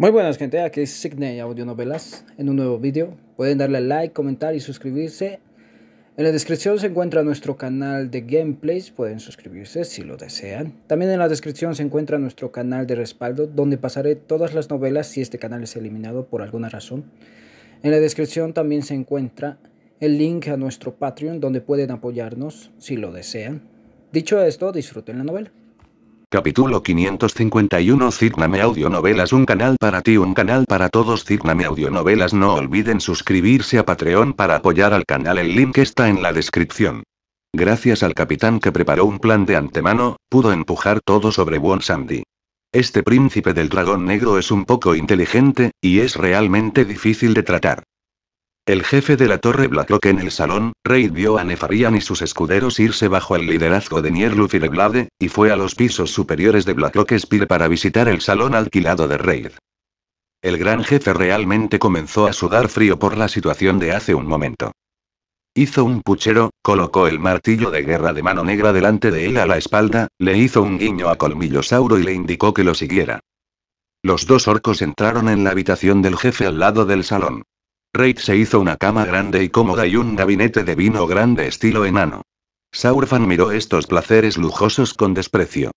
Muy buenas gente, aquí es Signe Novelas, en un nuevo vídeo. Pueden darle like, comentar y suscribirse. En la descripción se encuentra nuestro canal de gameplays, pueden suscribirse si lo desean. También en la descripción se encuentra nuestro canal de respaldo donde pasaré todas las novelas si este canal es eliminado por alguna razón. En la descripción también se encuentra el link a nuestro Patreon donde pueden apoyarnos si lo desean. Dicho esto, disfruten la novela. Capítulo 551 audio Audionovelas Un canal para ti, un canal para todos audio Audionovelas No olviden suscribirse a Patreon para apoyar al canal el link está en la descripción. Gracias al capitán que preparó un plan de antemano, pudo empujar todo sobre Won Sandy. Este príncipe del dragón negro es un poco inteligente, y es realmente difícil de tratar. El jefe de la torre Blackrock en el salón, Reid vio a Nefarian y sus escuderos irse bajo el liderazgo de Nierluf y de Blade, y fue a los pisos superiores de Blackrock Spire para visitar el salón alquilado de Reid. El gran jefe realmente comenzó a sudar frío por la situación de hace un momento. Hizo un puchero, colocó el martillo de guerra de mano negra delante de él a la espalda, le hizo un guiño a Colmillosauro y le indicó que lo siguiera. Los dos orcos entraron en la habitación del jefe al lado del salón. Raid se hizo una cama grande y cómoda y un gabinete de vino grande estilo enano. Saurfan miró estos placeres lujosos con desprecio.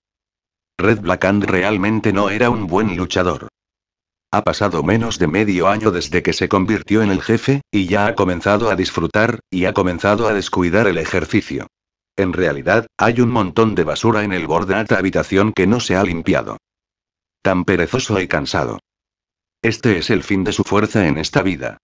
Red Blackhand realmente no era un buen luchador. Ha pasado menos de medio año desde que se convirtió en el jefe, y ya ha comenzado a disfrutar, y ha comenzado a descuidar el ejercicio. En realidad, hay un montón de basura en el borde de habitación que no se ha limpiado. Tan perezoso y cansado. Este es el fin de su fuerza en esta vida.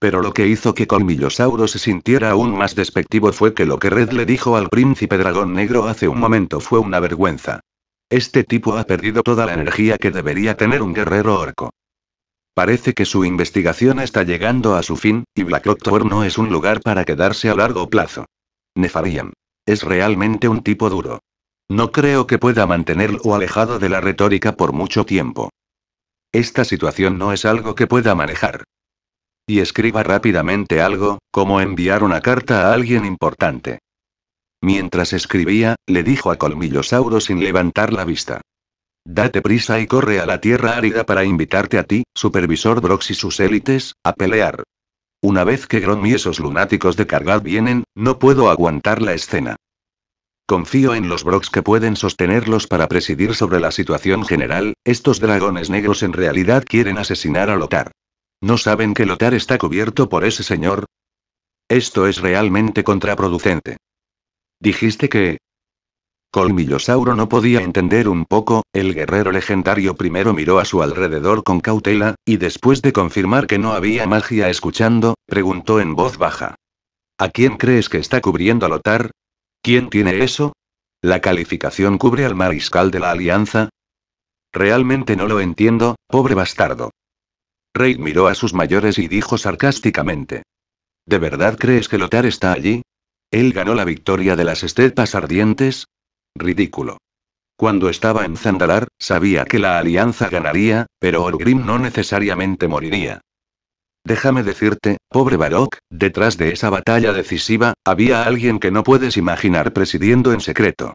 Pero lo que hizo que Colmillosauro se sintiera aún más despectivo fue que lo que Red le dijo al príncipe dragón negro hace un momento fue una vergüenza. Este tipo ha perdido toda la energía que debería tener un guerrero orco. Parece que su investigación está llegando a su fin, y Black October no es un lugar para quedarse a largo plazo. Nefarian. Es realmente un tipo duro. No creo que pueda mantenerlo alejado de la retórica por mucho tiempo. Esta situación no es algo que pueda manejar y escriba rápidamente algo, como enviar una carta a alguien importante. Mientras escribía, le dijo a Colmillosauro sin levantar la vista. Date prisa y corre a la tierra árida para invitarte a ti, supervisor Brox y sus élites, a pelear. Una vez que Grom y esos lunáticos de Cargad vienen, no puedo aguantar la escena. Confío en los Brox que pueden sostenerlos para presidir sobre la situación general, estos dragones negros en realidad quieren asesinar a Lothar. ¿No saben que Lothar está cubierto por ese señor? Esto es realmente contraproducente. Dijiste que... Colmillosauro no podía entender un poco, el guerrero legendario primero miró a su alrededor con cautela, y después de confirmar que no había magia escuchando, preguntó en voz baja. ¿A quién crees que está cubriendo a Lothar? ¿Quién tiene eso? ¿La calificación cubre al mariscal de la Alianza? Realmente no lo entiendo, pobre bastardo. Rey miró a sus mayores y dijo sarcásticamente. ¿De verdad crees que Lothar está allí? ¿Él ganó la victoria de las estepas ardientes? Ridículo. Cuando estaba en Zandalar, sabía que la alianza ganaría, pero Orgrim no necesariamente moriría. Déjame decirte, pobre Barok, detrás de esa batalla decisiva, había alguien que no puedes imaginar presidiendo en secreto.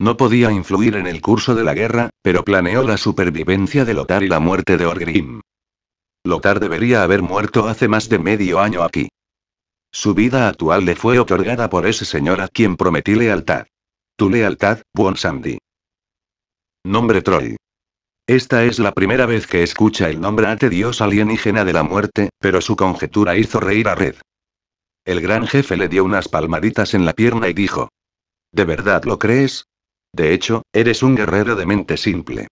No podía influir en el curso de la guerra, pero planeó la supervivencia de Lothar y la muerte de Orgrim. Lothar debería haber muerto hace más de medio año aquí. Su vida actual le fue otorgada por ese señor a quien prometí lealtad. Tu lealtad, Buon Sandy. Nombre Troy. Esta es la primera vez que escucha el nombre ante dios alienígena de la muerte, pero su conjetura hizo reír a Red. El gran jefe le dio unas palmaditas en la pierna y dijo. ¿De verdad lo crees? De hecho, eres un guerrero de mente simple.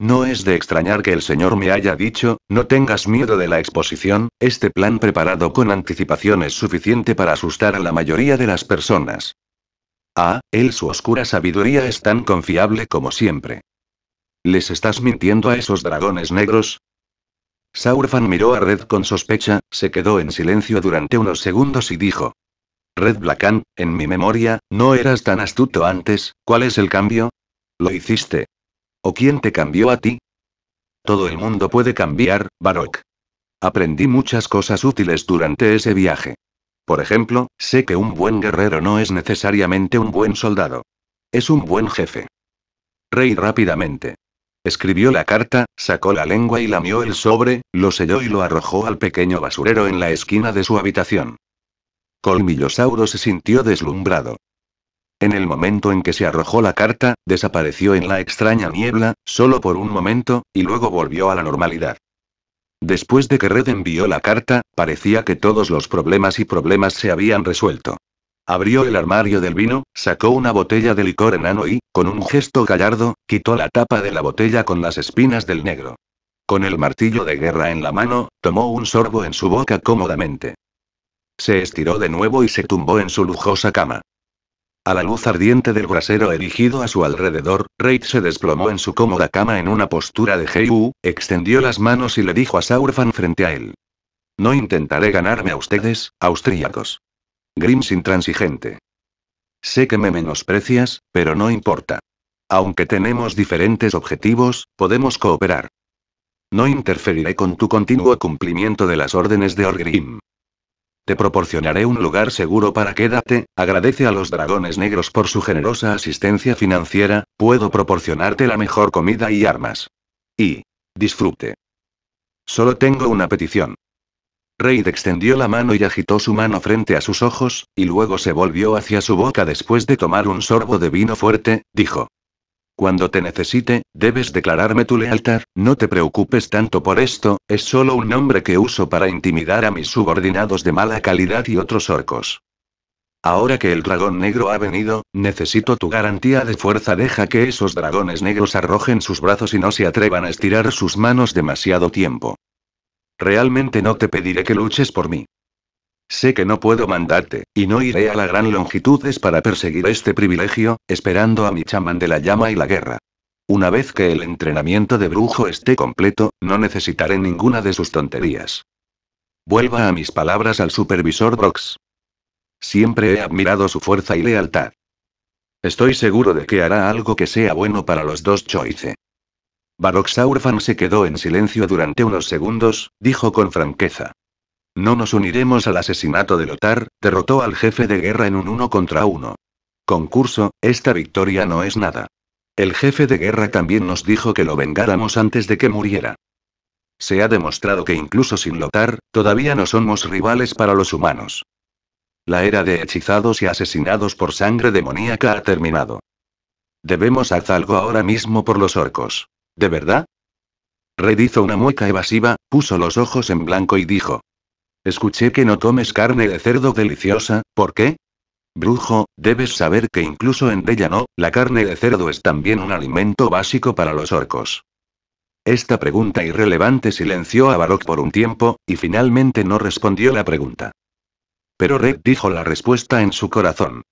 No es de extrañar que el señor me haya dicho, no tengas miedo de la exposición, este plan preparado con anticipación es suficiente para asustar a la mayoría de las personas. Ah, él su oscura sabiduría es tan confiable como siempre. ¿Les estás mintiendo a esos dragones negros? Saurfan miró a Red con sospecha, se quedó en silencio durante unos segundos y dijo. Red Blackan, en mi memoria, no eras tan astuto antes, ¿cuál es el cambio? Lo hiciste, ¿O quién te cambió a ti? Todo el mundo puede cambiar, Baroque. Aprendí muchas cosas útiles durante ese viaje. Por ejemplo, sé que un buen guerrero no es necesariamente un buen soldado. Es un buen jefe. Rey rápidamente. Escribió la carta, sacó la lengua y lamió el sobre, lo selló y lo arrojó al pequeño basurero en la esquina de su habitación. Colmillosauro se sintió deslumbrado. En el momento en que se arrojó la carta, desapareció en la extraña niebla, solo por un momento, y luego volvió a la normalidad. Después de que Red envió la carta, parecía que todos los problemas y problemas se habían resuelto. Abrió el armario del vino, sacó una botella de licor enano y, con un gesto gallardo, quitó la tapa de la botella con las espinas del negro. Con el martillo de guerra en la mano, tomó un sorbo en su boca cómodamente. Se estiró de nuevo y se tumbó en su lujosa cama. A la luz ardiente del brasero erigido a su alrededor, Reid se desplomó en su cómoda cama en una postura de Heyu, extendió las manos y le dijo a Saurfan frente a él. No intentaré ganarme a ustedes, austríacos. Grims intransigente. Sé que me menosprecias, pero no importa. Aunque tenemos diferentes objetivos, podemos cooperar. No interferiré con tu continuo cumplimiento de las órdenes de Orgrim. Te proporcionaré un lugar seguro para quédate, agradece a los dragones negros por su generosa asistencia financiera, puedo proporcionarte la mejor comida y armas. Y... disfrute. Solo tengo una petición. Reid extendió la mano y agitó su mano frente a sus ojos, y luego se volvió hacia su boca después de tomar un sorbo de vino fuerte, dijo. Cuando te necesite, debes declararme tu lealtad, no te preocupes tanto por esto, es solo un nombre que uso para intimidar a mis subordinados de mala calidad y otros orcos. Ahora que el dragón negro ha venido, necesito tu garantía de fuerza. Deja que esos dragones negros arrojen sus brazos y no se atrevan a estirar sus manos demasiado tiempo. Realmente no te pediré que luches por mí. Sé que no puedo mandarte, y no iré a la gran longitudes para perseguir este privilegio, esperando a mi chamán de la llama y la guerra. Una vez que el entrenamiento de brujo esté completo, no necesitaré ninguna de sus tonterías. Vuelva a mis palabras al supervisor Brox. Siempre he admirado su fuerza y lealtad. Estoy seguro de que hará algo que sea bueno para los dos Choice. Baroxaurfan se quedó en silencio durante unos segundos, dijo con franqueza. No nos uniremos al asesinato de Lothar, derrotó al jefe de guerra en un uno contra uno. Concurso, esta victoria no es nada. El jefe de guerra también nos dijo que lo vengáramos antes de que muriera. Se ha demostrado que incluso sin Lothar, todavía no somos rivales para los humanos. La era de hechizados y asesinados por sangre demoníaca ha terminado. Debemos hacer algo ahora mismo por los orcos. ¿De verdad? Red hizo una mueca evasiva, puso los ojos en blanco y dijo. Escuché que no tomes carne de cerdo deliciosa, ¿por qué? Brujo, debes saber que incluso en No, la carne de cerdo es también un alimento básico para los orcos. Esta pregunta irrelevante silenció a Barok por un tiempo, y finalmente no respondió la pregunta. Pero Red dijo la respuesta en su corazón.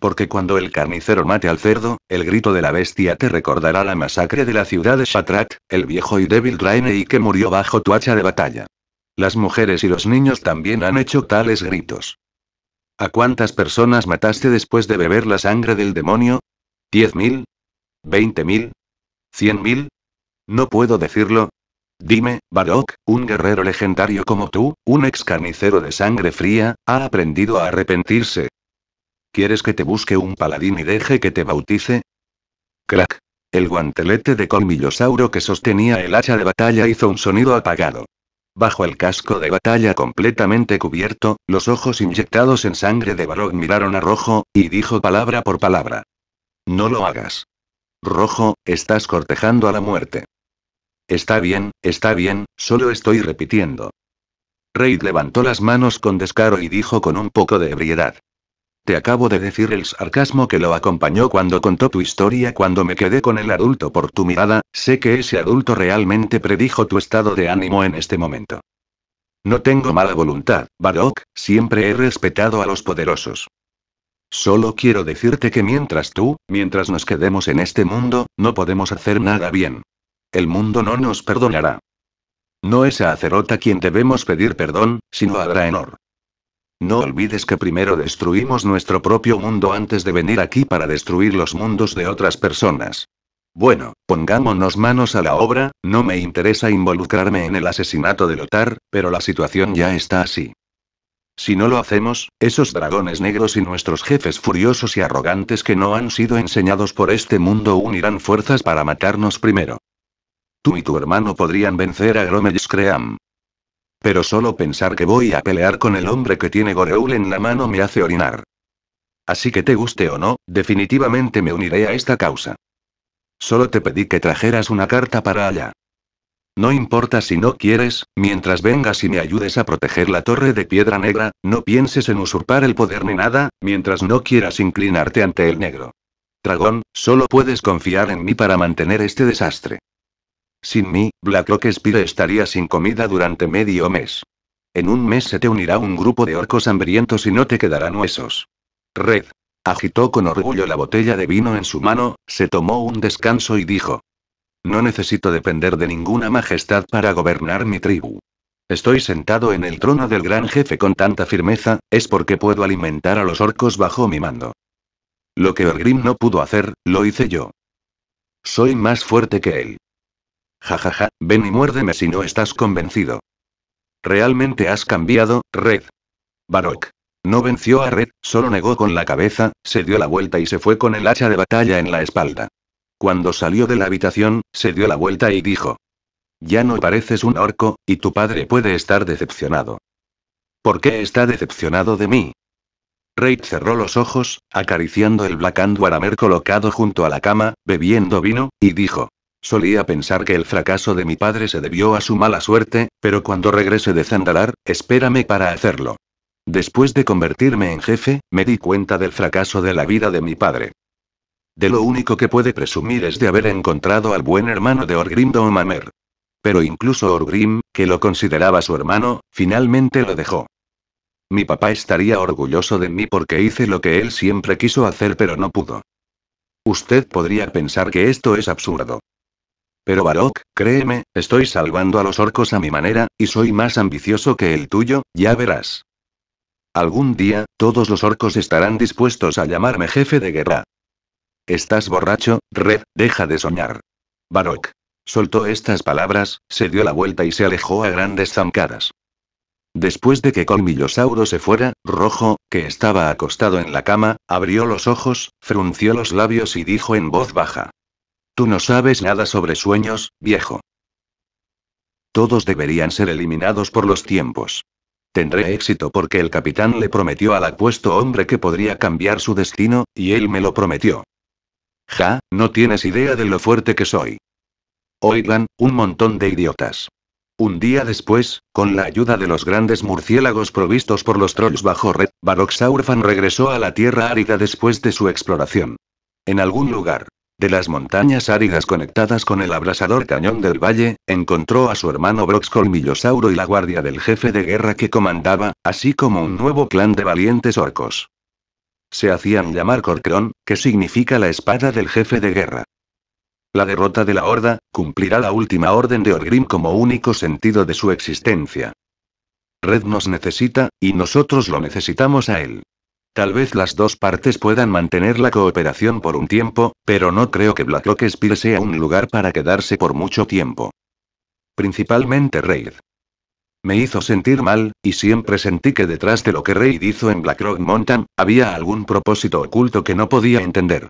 Porque cuando el carnicero mate al cerdo, el grito de la bestia te recordará la masacre de la ciudad de Shatrat, el viejo y débil y que murió bajo tu hacha de batalla. Las mujeres y los niños también han hecho tales gritos. ¿A cuántas personas mataste después de beber la sangre del demonio? ¿Diez mil? ¿Veinte mil? ¿Cien mil? No puedo decirlo. Dime, Barok, un guerrero legendario como tú, un ex carnicero de sangre fría, ha aprendido a arrepentirse. ¿Quieres que te busque un paladín y deje que te bautice? Crack. El guantelete de colmillosauro que sostenía el hacha de batalla hizo un sonido apagado. Bajo el casco de batalla completamente cubierto, los ojos inyectados en sangre de Barón miraron a Rojo, y dijo palabra por palabra. No lo hagas. Rojo, estás cortejando a la muerte. Está bien, está bien, solo estoy repitiendo. Reid levantó las manos con descaro y dijo con un poco de ebriedad acabo de decir el sarcasmo que lo acompañó cuando contó tu historia cuando me quedé con el adulto por tu mirada, sé que ese adulto realmente predijo tu estado de ánimo en este momento. No tengo mala voluntad, Barok, siempre he respetado a los poderosos. Solo quiero decirte que mientras tú, mientras nos quedemos en este mundo, no podemos hacer nada bien. El mundo no nos perdonará. No es a Acerota quien debemos pedir perdón, sino a Draenor. No olvides que primero destruimos nuestro propio mundo antes de venir aquí para destruir los mundos de otras personas. Bueno, pongámonos manos a la obra, no me interesa involucrarme en el asesinato de Lothar, pero la situación ya está así. Si no lo hacemos, esos dragones negros y nuestros jefes furiosos y arrogantes que no han sido enseñados por este mundo unirán fuerzas para matarnos primero. Tú y tu hermano podrían vencer a Gromesh Cream, pero solo pensar que voy a pelear con el hombre que tiene Goreul en la mano me hace orinar. Así que te guste o no, definitivamente me uniré a esta causa. Solo te pedí que trajeras una carta para allá. No importa si no quieres, mientras vengas y me ayudes a proteger la torre de piedra negra, no pienses en usurpar el poder ni nada, mientras no quieras inclinarte ante el negro. Dragón, solo puedes confiar en mí para mantener este desastre. Sin mí, Blackrock Spire estaría sin comida durante medio mes. En un mes se te unirá un grupo de orcos hambrientos y no te quedarán huesos. Red. Agitó con orgullo la botella de vino en su mano, se tomó un descanso y dijo. No necesito depender de ninguna majestad para gobernar mi tribu. Estoy sentado en el trono del gran jefe con tanta firmeza, es porque puedo alimentar a los orcos bajo mi mando. Lo que Orgrim no pudo hacer, lo hice yo. Soy más fuerte que él. Jajaja, ja, ja, ven y muérdeme si no estás convencido. Realmente has cambiado, Red. Baroque. No venció a Red, solo negó con la cabeza, se dio la vuelta y se fue con el hacha de batalla en la espalda. Cuando salió de la habitación, se dio la vuelta y dijo. Ya no pareces un orco, y tu padre puede estar decepcionado. ¿Por qué está decepcionado de mí? Red cerró los ojos, acariciando el Black and colocado junto a la cama, bebiendo vino, y dijo. Solía pensar que el fracaso de mi padre se debió a su mala suerte, pero cuando regrese de Zandalar, espérame para hacerlo. Después de convertirme en jefe, me di cuenta del fracaso de la vida de mi padre. De lo único que puede presumir es de haber encontrado al buen hermano de Orgrim Domamer. Pero incluso Orgrim, que lo consideraba su hermano, finalmente lo dejó. Mi papá estaría orgulloso de mí porque hice lo que él siempre quiso hacer pero no pudo. Usted podría pensar que esto es absurdo. Pero Barok, créeme, estoy salvando a los orcos a mi manera, y soy más ambicioso que el tuyo, ya verás. Algún día, todos los orcos estarán dispuestos a llamarme jefe de guerra. Estás borracho, Red, deja de soñar. Barok. Soltó estas palabras, se dio la vuelta y se alejó a grandes zancadas. Después de que Colmillosauro se fuera, Rojo, que estaba acostado en la cama, abrió los ojos, frunció los labios y dijo en voz baja. Tú no sabes nada sobre sueños, viejo. Todos deberían ser eliminados por los tiempos. Tendré éxito porque el capitán le prometió al apuesto hombre que podría cambiar su destino, y él me lo prometió. Ja, no tienes idea de lo fuerte que soy. Oigan, un montón de idiotas. Un día después, con la ayuda de los grandes murciélagos provistos por los trolls bajo red, Baroxaurfan regresó a la tierra árida después de su exploración. En algún lugar, de las montañas áridas conectadas con el abrasador cañón del valle, encontró a su hermano Brox Colmillosauro y la guardia del jefe de guerra que comandaba, así como un nuevo clan de valientes orcos. Se hacían llamar Corcron, que significa la espada del jefe de guerra. La derrota de la Horda, cumplirá la última orden de Orgrim como único sentido de su existencia. Red nos necesita, y nosotros lo necesitamos a él. Tal vez las dos partes puedan mantener la cooperación por un tiempo, pero no creo que Blackrock Oak sea un lugar para quedarse por mucho tiempo. Principalmente Raid. Me hizo sentir mal, y siempre sentí que detrás de lo que Raid hizo en Blackrock Mountain, había algún propósito oculto que no podía entender.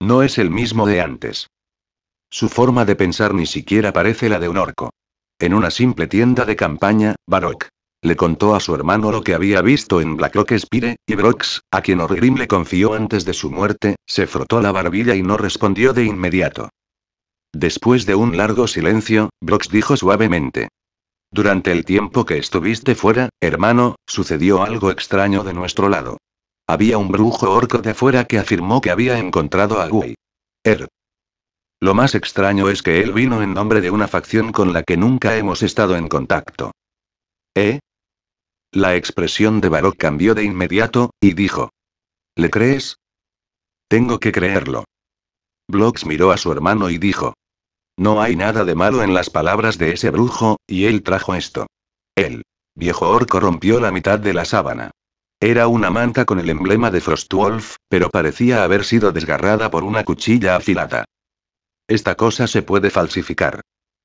No es el mismo de antes. Su forma de pensar ni siquiera parece la de un orco. En una simple tienda de campaña, Baroque le contó a su hermano lo que había visto en Rock Spire, y Brox, a quien Orgrim le confió antes de su muerte, se frotó la barbilla y no respondió de inmediato. Después de un largo silencio, Brox dijo suavemente. Durante el tiempo que estuviste fuera, hermano, sucedió algo extraño de nuestro lado. Había un brujo orco de afuera que afirmó que había encontrado a Guy. Er. Lo más extraño es que él vino en nombre de una facción con la que nunca hemos estado en contacto. ¿Eh? La expresión de Barok cambió de inmediato, y dijo. ¿Le crees? Tengo que creerlo. Blox miró a su hermano y dijo. No hay nada de malo en las palabras de ese brujo, y él trajo esto. El viejo orco rompió la mitad de la sábana. Era una manta con el emblema de Frostwolf, pero parecía haber sido desgarrada por una cuchilla afilada. Esta cosa se puede falsificar.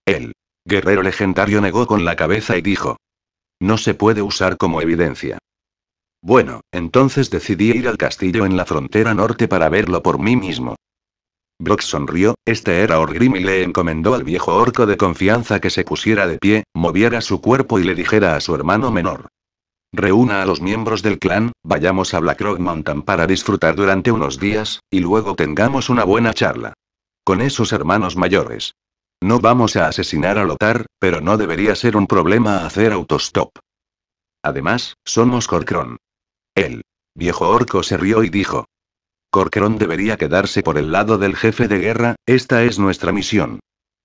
El guerrero legendario negó con la cabeza y dijo. No se puede usar como evidencia. Bueno, entonces decidí ir al castillo en la frontera norte para verlo por mí mismo. Brock sonrió, este era Orgrim y le encomendó al viejo orco de confianza que se pusiera de pie, moviera su cuerpo y le dijera a su hermano menor. Reúna a los miembros del clan, vayamos a Blackrock Mountain para disfrutar durante unos días, y luego tengamos una buena charla. Con esos hermanos mayores. No vamos a asesinar a Lothar, pero no debería ser un problema hacer autostop. Además, somos Corcron. El viejo orco se rió y dijo. Corcron debería quedarse por el lado del jefe de guerra, esta es nuestra misión.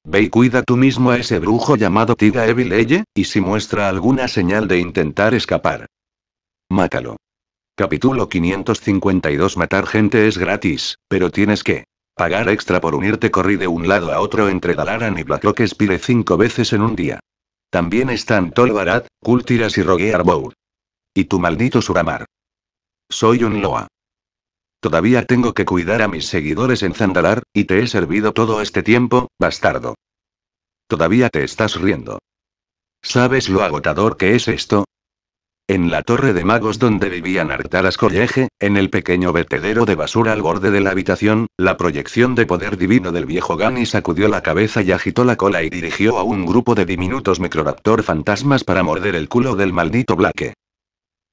Ve y cuida tú mismo a ese brujo llamado Tiga Evileye, y si muestra alguna señal de intentar escapar. Mátalo. Capítulo 552 Matar gente es gratis, pero tienes que Pagar extra por unirte corrí de un lado a otro entre Dalaran y Blackrock Spire cinco veces en un día. También están Tolvarat, Kultiras y Rogue Bowl. Y tu maldito Suramar. Soy un Loa. Todavía tengo que cuidar a mis seguidores en Zandalar, y te he servido todo este tiempo, bastardo. Todavía te estás riendo. ¿Sabes lo agotador que es esto? En la torre de magos donde vivían Artaras College, en el pequeño vertedero de basura al borde de la habitación, la proyección de poder divino del viejo Gani sacudió la cabeza y agitó la cola y dirigió a un grupo de diminutos microraptor fantasmas para morder el culo del maldito Blaque.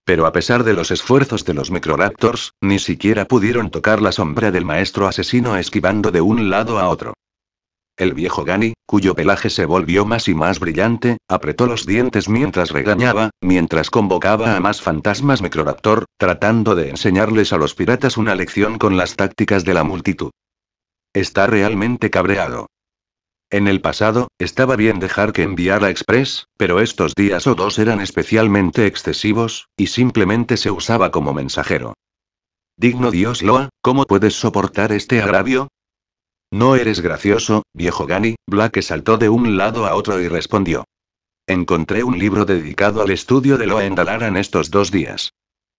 Pero a pesar de los esfuerzos de los microraptors, ni siquiera pudieron tocar la sombra del maestro asesino esquivando de un lado a otro. El viejo Gani, cuyo pelaje se volvió más y más brillante, apretó los dientes mientras regañaba, mientras convocaba a más fantasmas Microraptor, tratando de enseñarles a los piratas una lección con las tácticas de la multitud. Está realmente cabreado. En el pasado, estaba bien dejar que enviara Express, pero estos días o dos eran especialmente excesivos, y simplemente se usaba como mensajero. Digno Dios Loa, ¿cómo puedes soportar este agravio? No eres gracioso, viejo Gani, Black saltó de un lado a otro y respondió. Encontré un libro dedicado al estudio de Loa en estos dos días.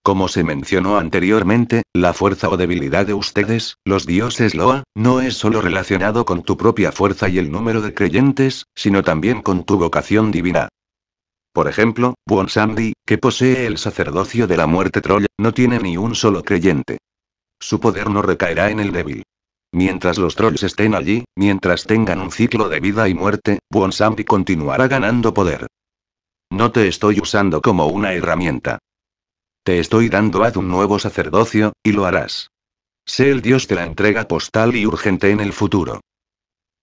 Como se mencionó anteriormente, la fuerza o debilidad de ustedes, los dioses Loa, no es solo relacionado con tu propia fuerza y el número de creyentes, sino también con tu vocación divina. Por ejemplo, Buon que posee el sacerdocio de la muerte Troya, no tiene ni un solo creyente. Su poder no recaerá en el débil. Mientras los trolls estén allí, mientras tengan un ciclo de vida y muerte, Buonsambi continuará ganando poder. No te estoy usando como una herramienta. Te estoy dando a un nuevo sacerdocio, y lo harás. Sé el dios de la entrega postal y urgente en el futuro.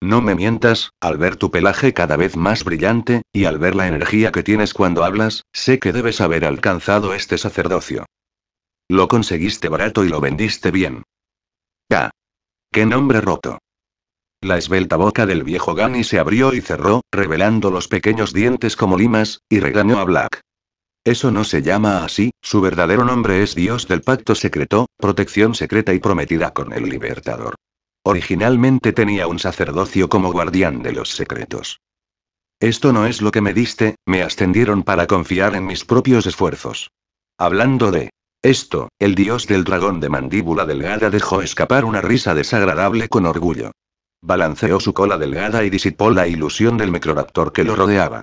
No me mientas, al ver tu pelaje cada vez más brillante, y al ver la energía que tienes cuando hablas, sé que debes haber alcanzado este sacerdocio. Lo conseguiste barato y lo vendiste bien. ¡Ah! ¡Qué nombre roto! La esbelta boca del viejo Gani se abrió y cerró, revelando los pequeños dientes como limas, y regañó a Black. Eso no se llama así, su verdadero nombre es Dios del Pacto Secreto, protección secreta y prometida con el Libertador. Originalmente tenía un sacerdocio como guardián de los secretos. Esto no es lo que me diste, me ascendieron para confiar en mis propios esfuerzos. Hablando de esto, el dios del dragón de mandíbula delgada dejó escapar una risa desagradable con orgullo. Balanceó su cola delgada y disipó la ilusión del microraptor que lo rodeaba.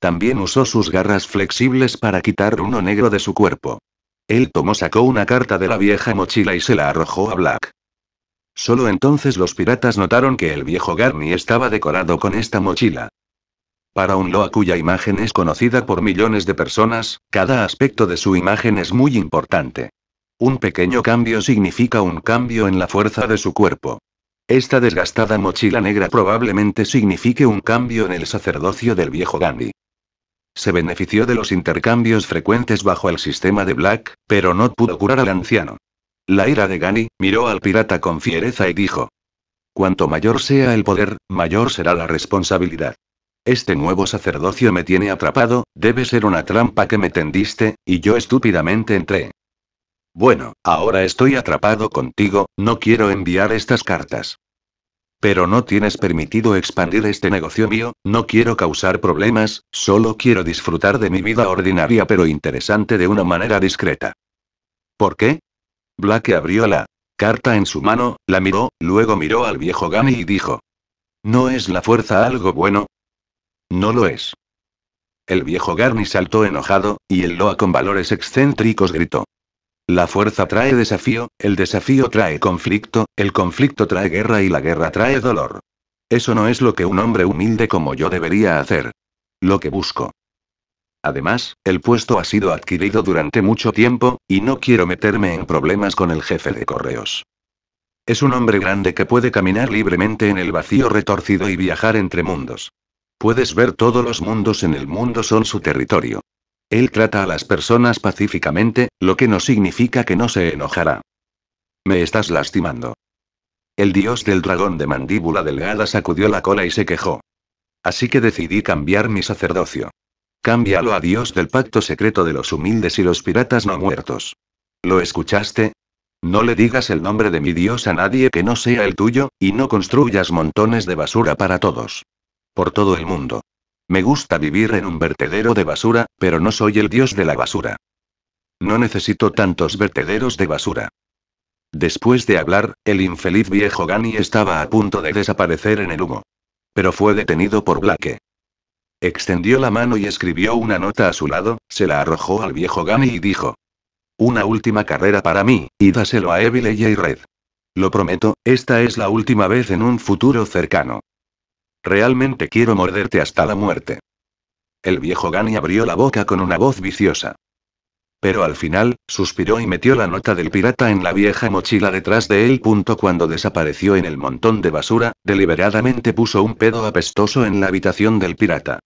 También usó sus garras flexibles para quitar uno negro de su cuerpo. El tomó sacó una carta de la vieja mochila y se la arrojó a Black. Solo entonces los piratas notaron que el viejo Garni estaba decorado con esta mochila. Para un Loa cuya imagen es conocida por millones de personas, cada aspecto de su imagen es muy importante. Un pequeño cambio significa un cambio en la fuerza de su cuerpo. Esta desgastada mochila negra probablemente signifique un cambio en el sacerdocio del viejo Gandhi. Se benefició de los intercambios frecuentes bajo el sistema de Black, pero no pudo curar al anciano. La ira de Gandhi miró al pirata con fiereza y dijo, Cuanto mayor sea el poder, mayor será la responsabilidad. Este nuevo sacerdocio me tiene atrapado, debe ser una trampa que me tendiste, y yo estúpidamente entré. Bueno, ahora estoy atrapado contigo, no quiero enviar estas cartas. Pero no tienes permitido expandir este negocio mío, no quiero causar problemas, solo quiero disfrutar de mi vida ordinaria pero interesante de una manera discreta. ¿Por qué? Black abrió la carta en su mano, la miró, luego miró al viejo Gani y dijo. ¿No es la fuerza algo bueno? No lo es. El viejo Garni saltó enojado, y el Loa con valores excéntricos gritó. La fuerza trae desafío, el desafío trae conflicto, el conflicto trae guerra y la guerra trae dolor. Eso no es lo que un hombre humilde como yo debería hacer. Lo que busco. Además, el puesto ha sido adquirido durante mucho tiempo, y no quiero meterme en problemas con el jefe de correos. Es un hombre grande que puede caminar libremente en el vacío retorcido y viajar entre mundos. Puedes ver todos los mundos en el mundo son su territorio. Él trata a las personas pacíficamente, lo que no significa que no se enojará. Me estás lastimando. El dios del dragón de mandíbula delgada sacudió la cola y se quejó. Así que decidí cambiar mi sacerdocio. Cámbialo a dios del pacto secreto de los humildes y los piratas no muertos. ¿Lo escuchaste? No le digas el nombre de mi dios a nadie que no sea el tuyo, y no construyas montones de basura para todos. Por todo el mundo. Me gusta vivir en un vertedero de basura, pero no soy el dios de la basura. No necesito tantos vertederos de basura. Después de hablar, el infeliz viejo Gani estaba a punto de desaparecer en el humo. Pero fue detenido por Blake. Extendió la mano y escribió una nota a su lado, se la arrojó al viejo Gani y dijo. Una última carrera para mí, y dáselo a Evil y Red. Lo prometo, esta es la última vez en un futuro cercano. Realmente quiero morderte hasta la muerte. El viejo Gani abrió la boca con una voz viciosa. Pero al final, suspiró y metió la nota del pirata en la vieja mochila detrás de él. Punto cuando desapareció en el montón de basura, deliberadamente puso un pedo apestoso en la habitación del pirata.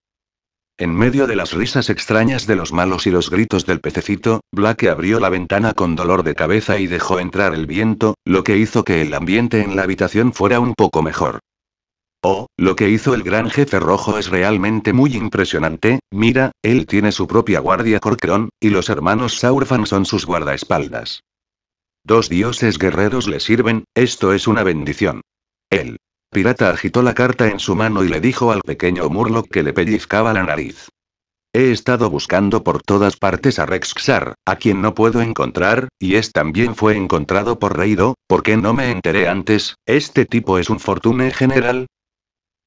En medio de las risas extrañas de los malos y los gritos del pececito, Black abrió la ventana con dolor de cabeza y dejó entrar el viento, lo que hizo que el ambiente en la habitación fuera un poco mejor. Oh, lo que hizo el gran jefe rojo es realmente muy impresionante, mira, él tiene su propia guardia Corcron, y los hermanos Saurfan son sus guardaespaldas. Dos dioses guerreros le sirven, esto es una bendición. El pirata agitó la carta en su mano y le dijo al pequeño Murloc que le pellizcaba la nariz. He estado buscando por todas partes a Rexxar, a quien no puedo encontrar, y es también fue encontrado por Reido, porque no me enteré antes? Este tipo es un fortune general,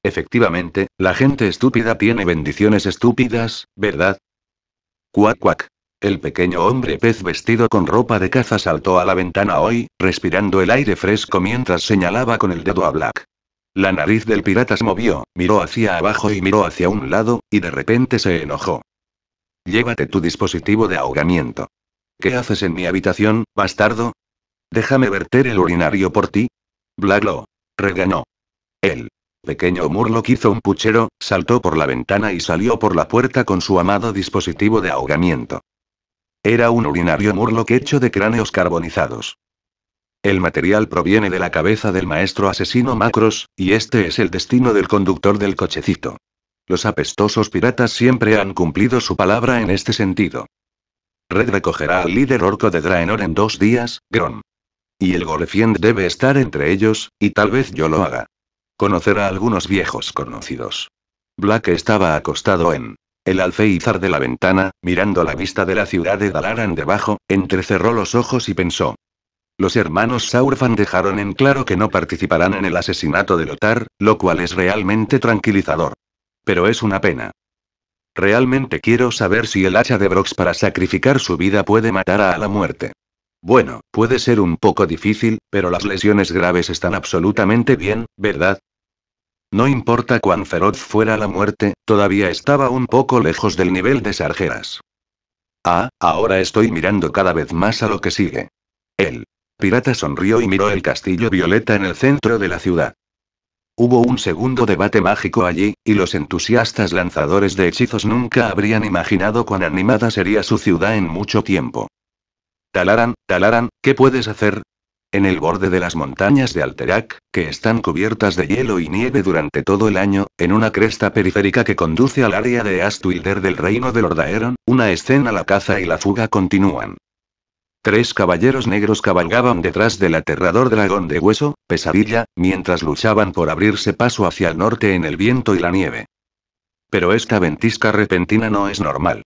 Efectivamente, la gente estúpida tiene bendiciones estúpidas, ¿verdad? Cuac cuac. El pequeño hombre pez vestido con ropa de caza saltó a la ventana hoy, respirando el aire fresco mientras señalaba con el dedo a Black. La nariz del pirata se movió, miró hacia abajo y miró hacia un lado, y de repente se enojó. Llévate tu dispositivo de ahogamiento. ¿Qué haces en mi habitación, bastardo? Déjame verter el urinario por ti. Black lo reganó. Él Pequeño Murloc hizo un puchero, saltó por la ventana y salió por la puerta con su amado dispositivo de ahogamiento. Era un urinario Murloc hecho de cráneos carbonizados. El material proviene de la cabeza del maestro asesino Macros, y este es el destino del conductor del cochecito. Los apestosos piratas siempre han cumplido su palabra en este sentido. Red recogerá al líder orco de Draenor en dos días, Grom. Y el Gorefiend debe estar entre ellos, y tal vez yo lo haga conocer a algunos viejos conocidos. Black estaba acostado en el alféizar de la ventana, mirando la vista de la ciudad de Dalaran debajo, entrecerró los ojos y pensó. Los hermanos Saurfan dejaron en claro que no participarán en el asesinato de Lothar, lo cual es realmente tranquilizador. Pero es una pena. Realmente quiero saber si el hacha de Brox para sacrificar su vida puede matar a la muerte. Bueno, puede ser un poco difícil, pero las lesiones graves están absolutamente bien, ¿verdad? No importa cuán feroz fuera la muerte, todavía estaba un poco lejos del nivel de Sargeras. Ah, ahora estoy mirando cada vez más a lo que sigue. El pirata sonrió y miró el castillo violeta en el centro de la ciudad. Hubo un segundo debate mágico allí, y los entusiastas lanzadores de hechizos nunca habrían imaginado cuán animada sería su ciudad en mucho tiempo. Talaran, Talaran, ¿qué puedes hacer? En el borde de las montañas de Alterac, que están cubiertas de hielo y nieve durante todo el año, en una cresta periférica que conduce al área de Astwilder del reino de Lordaeron, una escena la caza y la fuga continúan. Tres caballeros negros cabalgaban detrás del aterrador dragón de hueso, pesadilla, mientras luchaban por abrirse paso hacia el norte en el viento y la nieve. Pero esta ventisca repentina no es normal.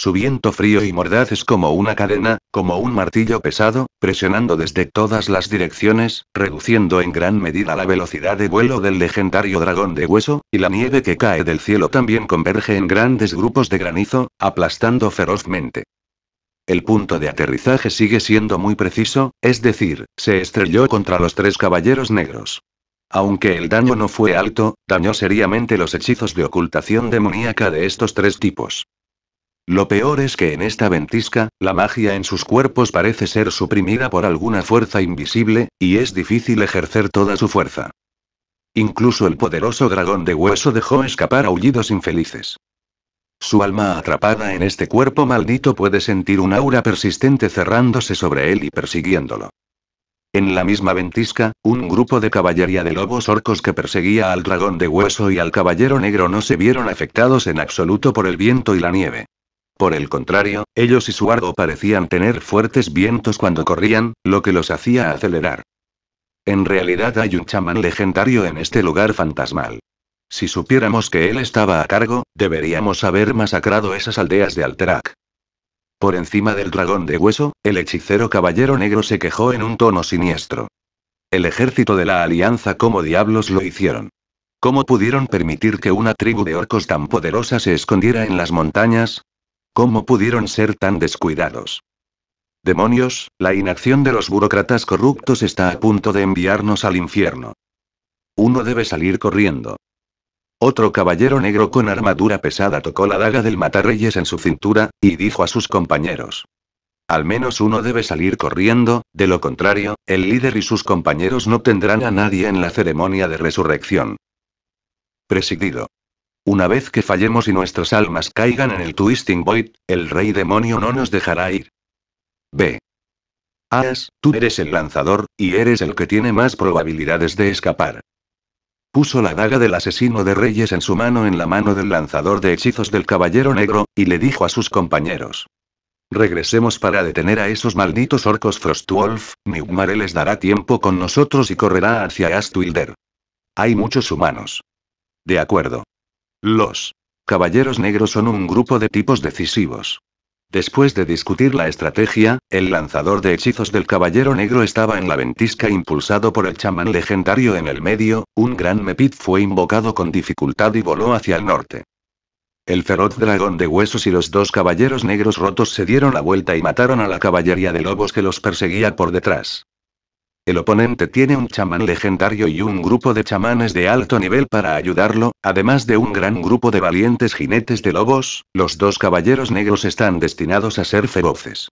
Su viento frío y mordaz es como una cadena, como un martillo pesado, presionando desde todas las direcciones, reduciendo en gran medida la velocidad de vuelo del legendario dragón de hueso, y la nieve que cae del cielo también converge en grandes grupos de granizo, aplastando ferozmente. El punto de aterrizaje sigue siendo muy preciso, es decir, se estrelló contra los tres caballeros negros. Aunque el daño no fue alto, dañó seriamente los hechizos de ocultación demoníaca de estos tres tipos. Lo peor es que en esta ventisca, la magia en sus cuerpos parece ser suprimida por alguna fuerza invisible, y es difícil ejercer toda su fuerza. Incluso el poderoso dragón de hueso dejó escapar aullidos infelices. Su alma atrapada en este cuerpo maldito puede sentir un aura persistente cerrándose sobre él y persiguiéndolo. En la misma ventisca, un grupo de caballería de lobos orcos que perseguía al dragón de hueso y al caballero negro no se vieron afectados en absoluto por el viento y la nieve. Por el contrario, ellos y su argo parecían tener fuertes vientos cuando corrían, lo que los hacía acelerar. En realidad hay un chamán legendario en este lugar fantasmal. Si supiéramos que él estaba a cargo, deberíamos haber masacrado esas aldeas de Alterac. Por encima del dragón de hueso, el hechicero caballero negro se quejó en un tono siniestro. El ejército de la Alianza, como diablos lo hicieron? ¿Cómo pudieron permitir que una tribu de orcos tan poderosa se escondiera en las montañas? ¿Cómo pudieron ser tan descuidados? Demonios, la inacción de los burócratas corruptos está a punto de enviarnos al infierno. Uno debe salir corriendo. Otro caballero negro con armadura pesada tocó la daga del matarreyes en su cintura, y dijo a sus compañeros. Al menos uno debe salir corriendo, de lo contrario, el líder y sus compañeros no tendrán a nadie en la ceremonia de resurrección. Presidido. Una vez que fallemos y nuestras almas caigan en el Twisting Void, el rey demonio no nos dejará ir. B. As, tú eres el lanzador, y eres el que tiene más probabilidades de escapar. Puso la daga del asesino de reyes en su mano en la mano del lanzador de hechizos del caballero negro, y le dijo a sus compañeros. Regresemos para detener a esos malditos orcos Frostwolf, Newmarel les dará tiempo con nosotros y correrá hacia Astwilder. Hay muchos humanos. De acuerdo. Los caballeros negros son un grupo de tipos decisivos. Después de discutir la estrategia, el lanzador de hechizos del Caballero Negro estaba en la ventisca impulsado por el chamán legendario en el medio, un gran mepit fue invocado con dificultad y voló hacia el norte. El feroz dragón de huesos y los dos caballeros negros rotos se dieron la vuelta y mataron a la caballería de lobos que los perseguía por detrás. El oponente tiene un chamán legendario y un grupo de chamanes de alto nivel para ayudarlo, además de un gran grupo de valientes jinetes de lobos, los dos caballeros negros están destinados a ser feroces.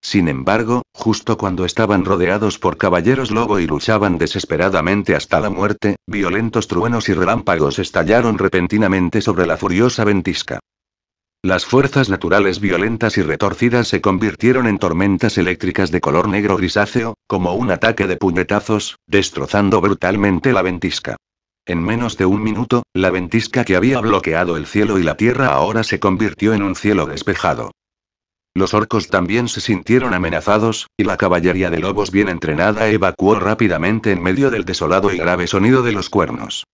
Sin embargo, justo cuando estaban rodeados por caballeros lobo y luchaban desesperadamente hasta la muerte, violentos truenos y relámpagos estallaron repentinamente sobre la furiosa ventisca. Las fuerzas naturales violentas y retorcidas se convirtieron en tormentas eléctricas de color negro grisáceo, como un ataque de puñetazos, destrozando brutalmente la ventisca. En menos de un minuto, la ventisca que había bloqueado el cielo y la tierra ahora se convirtió en un cielo despejado. Los orcos también se sintieron amenazados, y la caballería de lobos bien entrenada evacuó rápidamente en medio del desolado y grave sonido de los cuernos.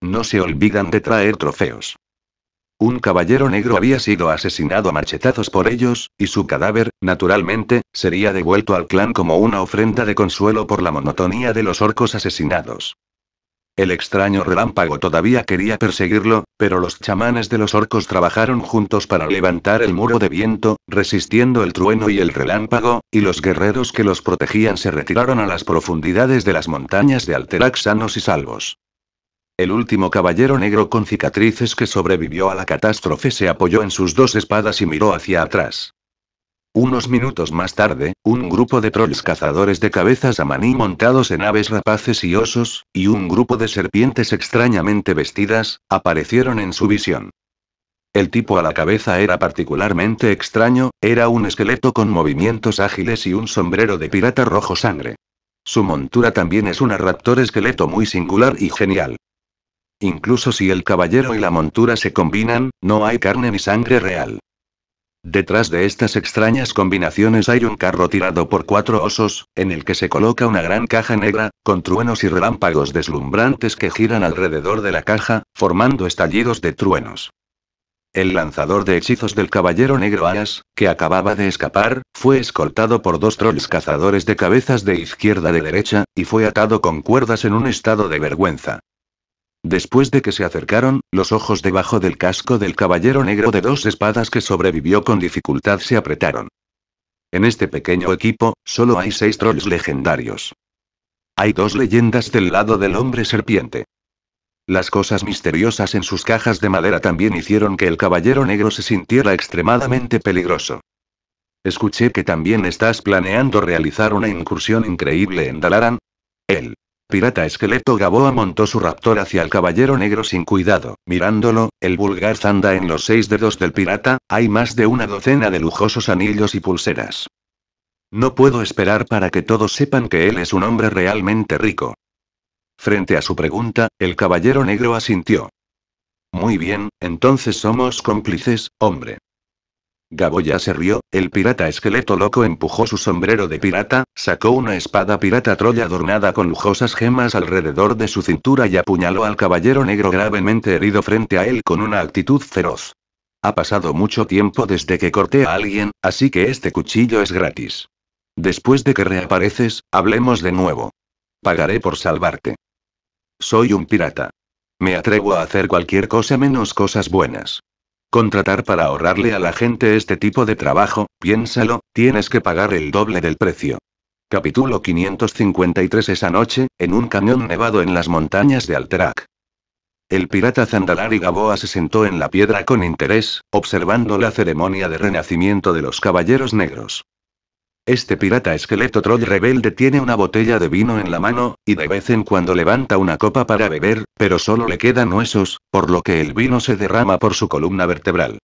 No se olvidan de traer trofeos. Un caballero negro había sido asesinado a machetazos por ellos, y su cadáver, naturalmente, sería devuelto al clan como una ofrenda de consuelo por la monotonía de los orcos asesinados. El extraño relámpago todavía quería perseguirlo, pero los chamanes de los orcos trabajaron juntos para levantar el muro de viento, resistiendo el trueno y el relámpago, y los guerreros que los protegían se retiraron a las profundidades de las montañas de Alterac sanos y salvos. El último caballero negro con cicatrices que sobrevivió a la catástrofe se apoyó en sus dos espadas y miró hacia atrás. Unos minutos más tarde, un grupo de trolls cazadores de cabezas a maní montados en aves rapaces y osos, y un grupo de serpientes extrañamente vestidas, aparecieron en su visión. El tipo a la cabeza era particularmente extraño, era un esqueleto con movimientos ágiles y un sombrero de pirata rojo sangre. Su montura también es un raptor esqueleto muy singular y genial. Incluso si el caballero y la montura se combinan, no hay carne ni sangre real. Detrás de estas extrañas combinaciones hay un carro tirado por cuatro osos, en el que se coloca una gran caja negra, con truenos y relámpagos deslumbrantes que giran alrededor de la caja, formando estallidos de truenos. El lanzador de hechizos del caballero negro Aras, que acababa de escapar, fue escoltado por dos trolls cazadores de cabezas de izquierda de derecha, y fue atado con cuerdas en un estado de vergüenza. Después de que se acercaron, los ojos debajo del casco del caballero negro de dos espadas que sobrevivió con dificultad se apretaron. En este pequeño equipo, solo hay seis trolls legendarios. Hay dos leyendas del lado del hombre serpiente. Las cosas misteriosas en sus cajas de madera también hicieron que el caballero negro se sintiera extremadamente peligroso. Escuché que también estás planeando realizar una incursión increíble en Dalaran. Él Pirata Esqueleto Gaboa montó su raptor hacia el caballero negro sin cuidado. Mirándolo, el vulgar zanda en los seis dedos del pirata, hay más de una docena de lujosos anillos y pulseras. No puedo esperar para que todos sepan que él es un hombre realmente rico. Frente a su pregunta, el caballero negro asintió. Muy bien, entonces somos cómplices, hombre. Gaboya se rió, el pirata esqueleto loco empujó su sombrero de pirata, sacó una espada pirata troya adornada con lujosas gemas alrededor de su cintura y apuñaló al caballero negro gravemente herido frente a él con una actitud feroz. Ha pasado mucho tiempo desde que corté a alguien, así que este cuchillo es gratis. Después de que reapareces, hablemos de nuevo. Pagaré por salvarte. Soy un pirata. Me atrevo a hacer cualquier cosa menos cosas buenas. Contratar para ahorrarle a la gente este tipo de trabajo, piénsalo, tienes que pagar el doble del precio. Capítulo 553 Esa noche, en un cañón nevado en las montañas de Alterac. El pirata Zandalari Gaboa se sentó en la piedra con interés, observando la ceremonia de renacimiento de los caballeros negros. Este pirata esqueleto troll rebelde tiene una botella de vino en la mano, y de vez en cuando levanta una copa para beber, pero solo le quedan huesos, por lo que el vino se derrama por su columna vertebral.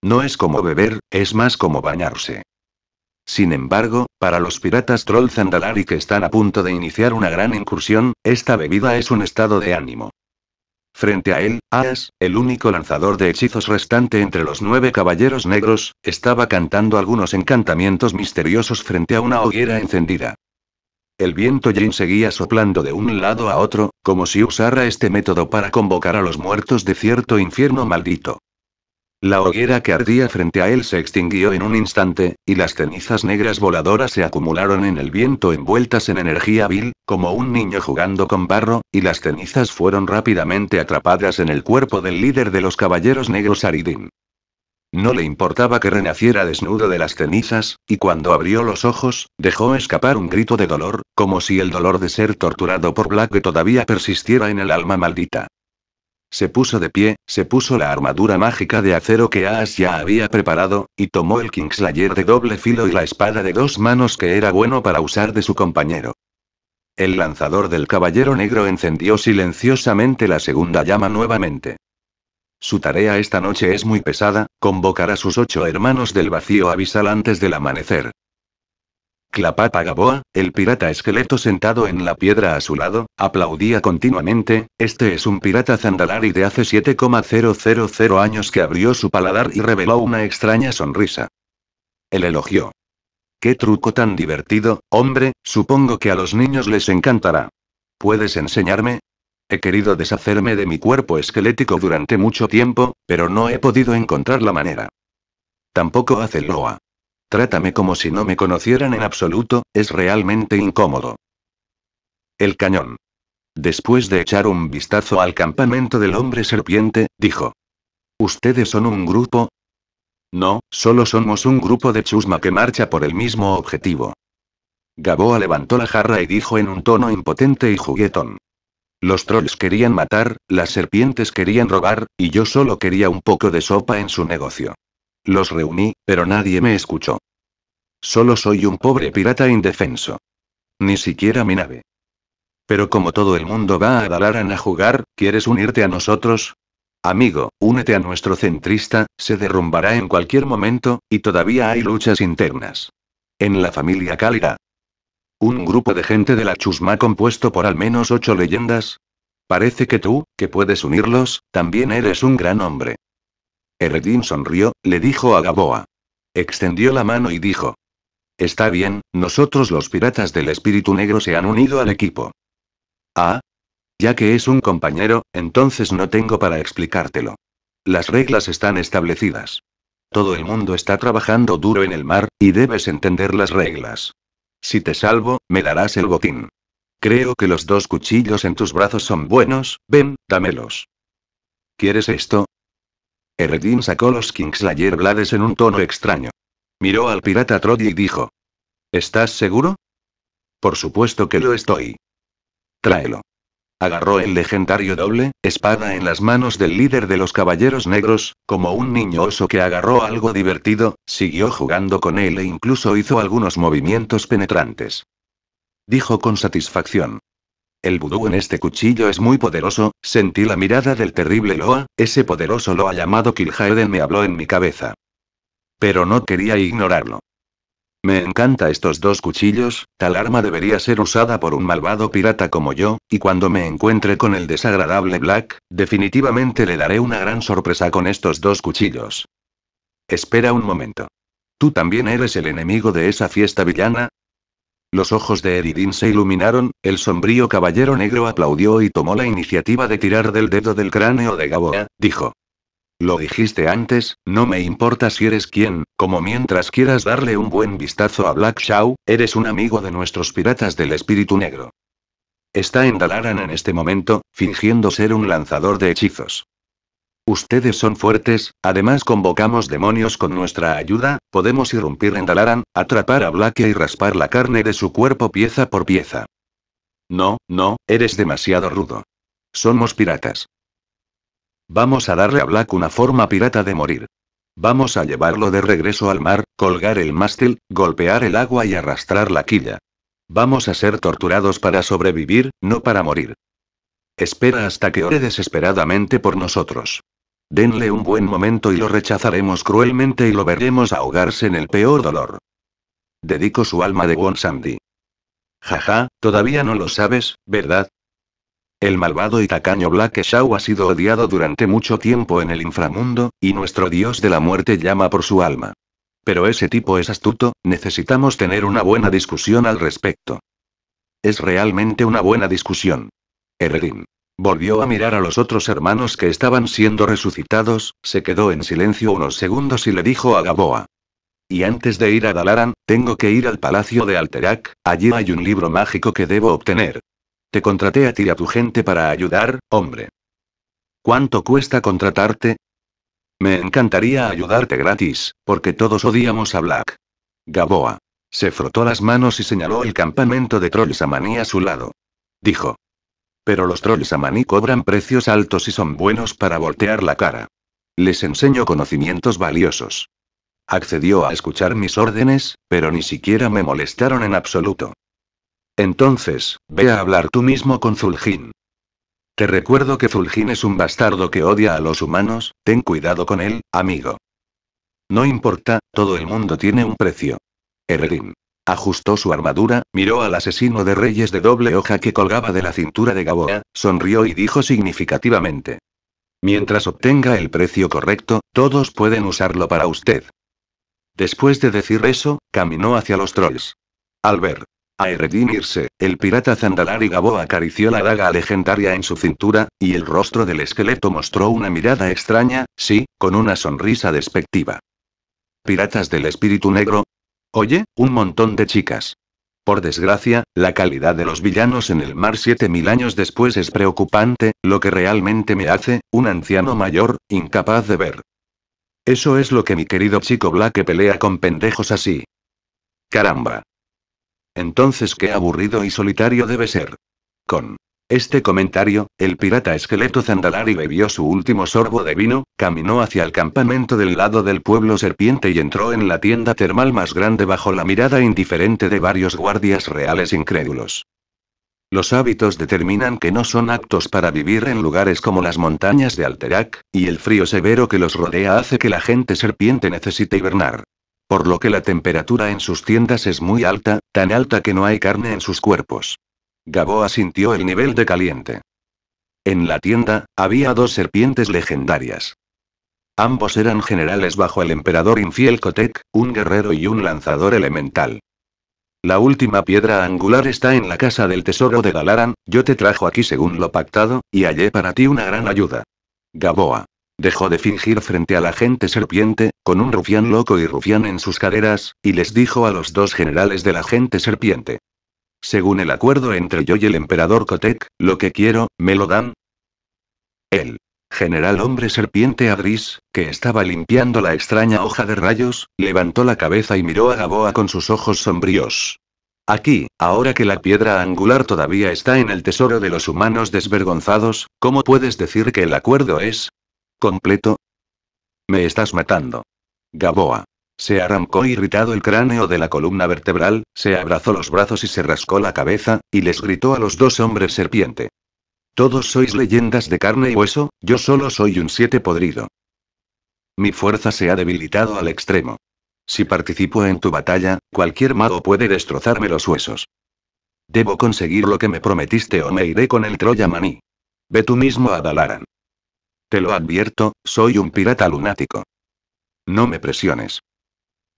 No es como beber, es más como bañarse. Sin embargo, para los piratas troll Zandalari que están a punto de iniciar una gran incursión, esta bebida es un estado de ánimo. Frente a él, Aas, el único lanzador de hechizos restante entre los nueve caballeros negros, estaba cantando algunos encantamientos misteriosos frente a una hoguera encendida. El viento Jin seguía soplando de un lado a otro, como si usara este método para convocar a los muertos de cierto infierno maldito. La hoguera que ardía frente a él se extinguió en un instante, y las cenizas negras voladoras se acumularon en el viento envueltas en energía vil, como un niño jugando con barro, y las cenizas fueron rápidamente atrapadas en el cuerpo del líder de los caballeros negros Aridín. No le importaba que renaciera desnudo de las cenizas, y cuando abrió los ojos, dejó escapar un grito de dolor, como si el dolor de ser torturado por Black todavía persistiera en el alma maldita. Se puso de pie, se puso la armadura mágica de acero que Aas ya había preparado, y tomó el Kingslayer de doble filo y la espada de dos manos que era bueno para usar de su compañero. El lanzador del caballero negro encendió silenciosamente la segunda llama nuevamente. Su tarea esta noche es muy pesada, convocar a sus ocho hermanos del vacío abisal antes del amanecer. Clapapa Gaboa, el pirata esqueleto sentado en la piedra a su lado, aplaudía continuamente, este es un pirata Zandalari de hace 7,000 años que abrió su paladar y reveló una extraña sonrisa. El elogió. Qué truco tan divertido, hombre, supongo que a los niños les encantará. ¿Puedes enseñarme? He querido deshacerme de mi cuerpo esquelético durante mucho tiempo, pero no he podido encontrar la manera. Tampoco hace loa. Trátame como si no me conocieran en absoluto, es realmente incómodo. El cañón. Después de echar un vistazo al campamento del hombre serpiente, dijo. ¿Ustedes son un grupo? No, solo somos un grupo de chusma que marcha por el mismo objetivo. Gaboa levantó la jarra y dijo en un tono impotente y juguetón. Los trolls querían matar, las serpientes querían robar, y yo solo quería un poco de sopa en su negocio. Los reuní, pero nadie me escuchó. Solo soy un pobre pirata indefenso. Ni siquiera mi nave. Pero como todo el mundo va a Dalaran a jugar, ¿quieres unirte a nosotros? Amigo, únete a nuestro centrista, se derrumbará en cualquier momento, y todavía hay luchas internas. En la familia Cálida. Un grupo de gente de la chusma compuesto por al menos ocho leyendas. Parece que tú, que puedes unirlos, también eres un gran hombre. Eredin sonrió, le dijo a Gaboa. Extendió la mano y dijo. Está bien, nosotros los piratas del espíritu negro se han unido al equipo. Ah. Ya que es un compañero, entonces no tengo para explicártelo. Las reglas están establecidas. Todo el mundo está trabajando duro en el mar, y debes entender las reglas. Si te salvo, me darás el botín. Creo que los dos cuchillos en tus brazos son buenos, ven, dámelos. ¿Quieres esto? Erredin sacó los Kingslayer Blades en un tono extraño. Miró al pirata Troy y dijo. ¿Estás seguro? Por supuesto que lo estoy. Tráelo. Agarró el legendario doble, espada en las manos del líder de los caballeros negros, como un niño oso que agarró algo divertido, siguió jugando con él e incluso hizo algunos movimientos penetrantes. Dijo con satisfacción. El vudú en este cuchillo es muy poderoso, sentí la mirada del terrible Loa, ese poderoso Loa llamado Kil'jaeden me habló en mi cabeza. Pero no quería ignorarlo. Me encanta estos dos cuchillos, tal arma debería ser usada por un malvado pirata como yo, y cuando me encuentre con el desagradable Black, definitivamente le daré una gran sorpresa con estos dos cuchillos. Espera un momento. ¿Tú también eres el enemigo de esa fiesta villana? Los ojos de Eridin se iluminaron, el sombrío caballero negro aplaudió y tomó la iniciativa de tirar del dedo del cráneo de Gaboa, dijo. Lo dijiste antes, no me importa si eres quien, como mientras quieras darle un buen vistazo a Black Shaw, eres un amigo de nuestros piratas del espíritu negro. Está en Dalaran en este momento, fingiendo ser un lanzador de hechizos. Ustedes son fuertes, además convocamos demonios con nuestra ayuda, podemos irrumpir en Dalaran, atrapar a Black y raspar la carne de su cuerpo pieza por pieza. No, no, eres demasiado rudo. Somos piratas. Vamos a darle a Black una forma pirata de morir. Vamos a llevarlo de regreso al mar, colgar el mástil, golpear el agua y arrastrar la quilla. Vamos a ser torturados para sobrevivir, no para morir. Espera hasta que ore desesperadamente por nosotros. Denle un buen momento y lo rechazaremos cruelmente y lo veremos ahogarse en el peor dolor. Dedico su alma de Won Sandy. Jaja, todavía no lo sabes, ¿verdad? El malvado y tacaño Black Shaw ha sido odiado durante mucho tiempo en el inframundo, y nuestro dios de la muerte llama por su alma. Pero ese tipo es astuto, necesitamos tener una buena discusión al respecto. Es realmente una buena discusión. Erredin. Volvió a mirar a los otros hermanos que estaban siendo resucitados, se quedó en silencio unos segundos y le dijo a Gaboa. Y antes de ir a Dalaran, tengo que ir al palacio de Alterac, allí hay un libro mágico que debo obtener. Te contraté a ti y a tu gente para ayudar, hombre. ¿Cuánto cuesta contratarte? Me encantaría ayudarte gratis, porque todos odiamos a Black. Gaboa. Se frotó las manos y señaló el campamento de Trolls a su lado. Dijo. Pero los trolls a maní cobran precios altos y son buenos para voltear la cara. Les enseño conocimientos valiosos. Accedió a escuchar mis órdenes, pero ni siquiera me molestaron en absoluto. Entonces, ve a hablar tú mismo con Zul'jin. Te recuerdo que Zul'jin es un bastardo que odia a los humanos, ten cuidado con él, amigo. No importa, todo el mundo tiene un precio. Eredin. Ajustó su armadura, miró al asesino de reyes de doble hoja que colgaba de la cintura de Gaboa, sonrió y dijo significativamente. Mientras obtenga el precio correcto, todos pueden usarlo para usted. Después de decir eso, caminó hacia los trolls. Al ver a Eredin el pirata Zandalar y Gabo acarició la daga legendaria en su cintura, y el rostro del esqueleto mostró una mirada extraña, sí, con una sonrisa despectiva. Piratas del espíritu negro, Oye, un montón de chicas. Por desgracia, la calidad de los villanos en el mar 7000 años después es preocupante, lo que realmente me hace, un anciano mayor, incapaz de ver. Eso es lo que mi querido chico Black pelea con pendejos así. Caramba. Entonces qué aburrido y solitario debe ser. Con este comentario, el pirata esqueleto Zandalari bebió su último sorbo de vino, caminó hacia el campamento del lado del pueblo serpiente y entró en la tienda termal más grande bajo la mirada indiferente de varios guardias reales incrédulos. Los hábitos determinan que no son aptos para vivir en lugares como las montañas de Alterac, y el frío severo que los rodea hace que la gente serpiente necesite hibernar. Por lo que la temperatura en sus tiendas es muy alta, tan alta que no hay carne en sus cuerpos. Gaboa sintió el nivel de caliente. En la tienda, había dos serpientes legendarias. Ambos eran generales bajo el emperador infiel Kotek, un guerrero y un lanzador elemental. La última piedra angular está en la casa del tesoro de Galaran, yo te trajo aquí según lo pactado, y hallé para ti una gran ayuda. Gaboa. Dejó de fingir frente a la gente serpiente, con un rufián loco y rufián en sus caderas, y les dijo a los dos generales de la gente serpiente. Según el acuerdo entre yo y el emperador Kotek, lo que quiero, me lo dan. El general hombre serpiente Adris, que estaba limpiando la extraña hoja de rayos, levantó la cabeza y miró a Gaboa con sus ojos sombríos. Aquí, ahora que la piedra angular todavía está en el tesoro de los humanos desvergonzados, ¿cómo puedes decir que el acuerdo es completo? Me estás matando. Gaboa. Se arrancó irritado el cráneo de la columna vertebral, se abrazó los brazos y se rascó la cabeza, y les gritó a los dos hombres serpiente. Todos sois leyendas de carne y hueso, yo solo soy un siete podrido. Mi fuerza se ha debilitado al extremo. Si participo en tu batalla, cualquier mago puede destrozarme los huesos. Debo conseguir lo que me prometiste o me iré con el Troyamaní. Ve tú mismo a Dalaran. Te lo advierto, soy un pirata lunático. No me presiones.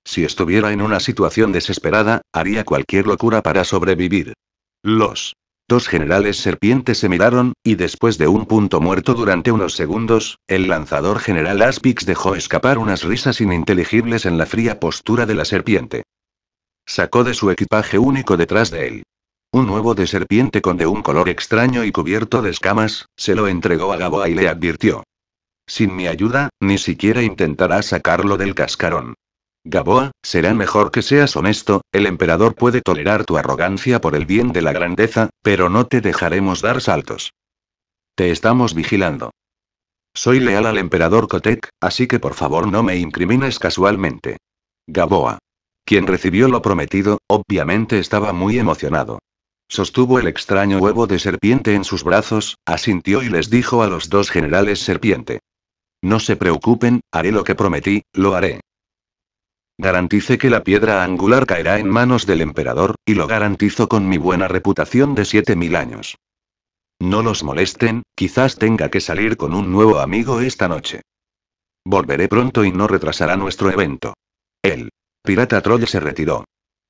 Si estuviera en una situación desesperada, haría cualquier locura para sobrevivir. Los dos generales serpientes se miraron, y después de un punto muerto durante unos segundos, el lanzador general Aspix dejó escapar unas risas ininteligibles en la fría postura de la serpiente. Sacó de su equipaje único detrás de él. Un huevo de serpiente con de un color extraño y cubierto de escamas, se lo entregó a Gaboa y le advirtió. Sin mi ayuda, ni siquiera intentará sacarlo del cascarón. Gaboa, será mejor que seas honesto, el emperador puede tolerar tu arrogancia por el bien de la grandeza, pero no te dejaremos dar saltos. Te estamos vigilando. Soy leal al emperador Kotek, así que por favor no me incrimines casualmente. Gaboa. Quien recibió lo prometido, obviamente estaba muy emocionado. Sostuvo el extraño huevo de serpiente en sus brazos, asintió y les dijo a los dos generales serpiente. No se preocupen, haré lo que prometí, lo haré. Garantice que la piedra angular caerá en manos del emperador, y lo garantizo con mi buena reputación de 7000 años. No los molesten, quizás tenga que salir con un nuevo amigo esta noche. Volveré pronto y no retrasará nuestro evento. El pirata Troya se retiró.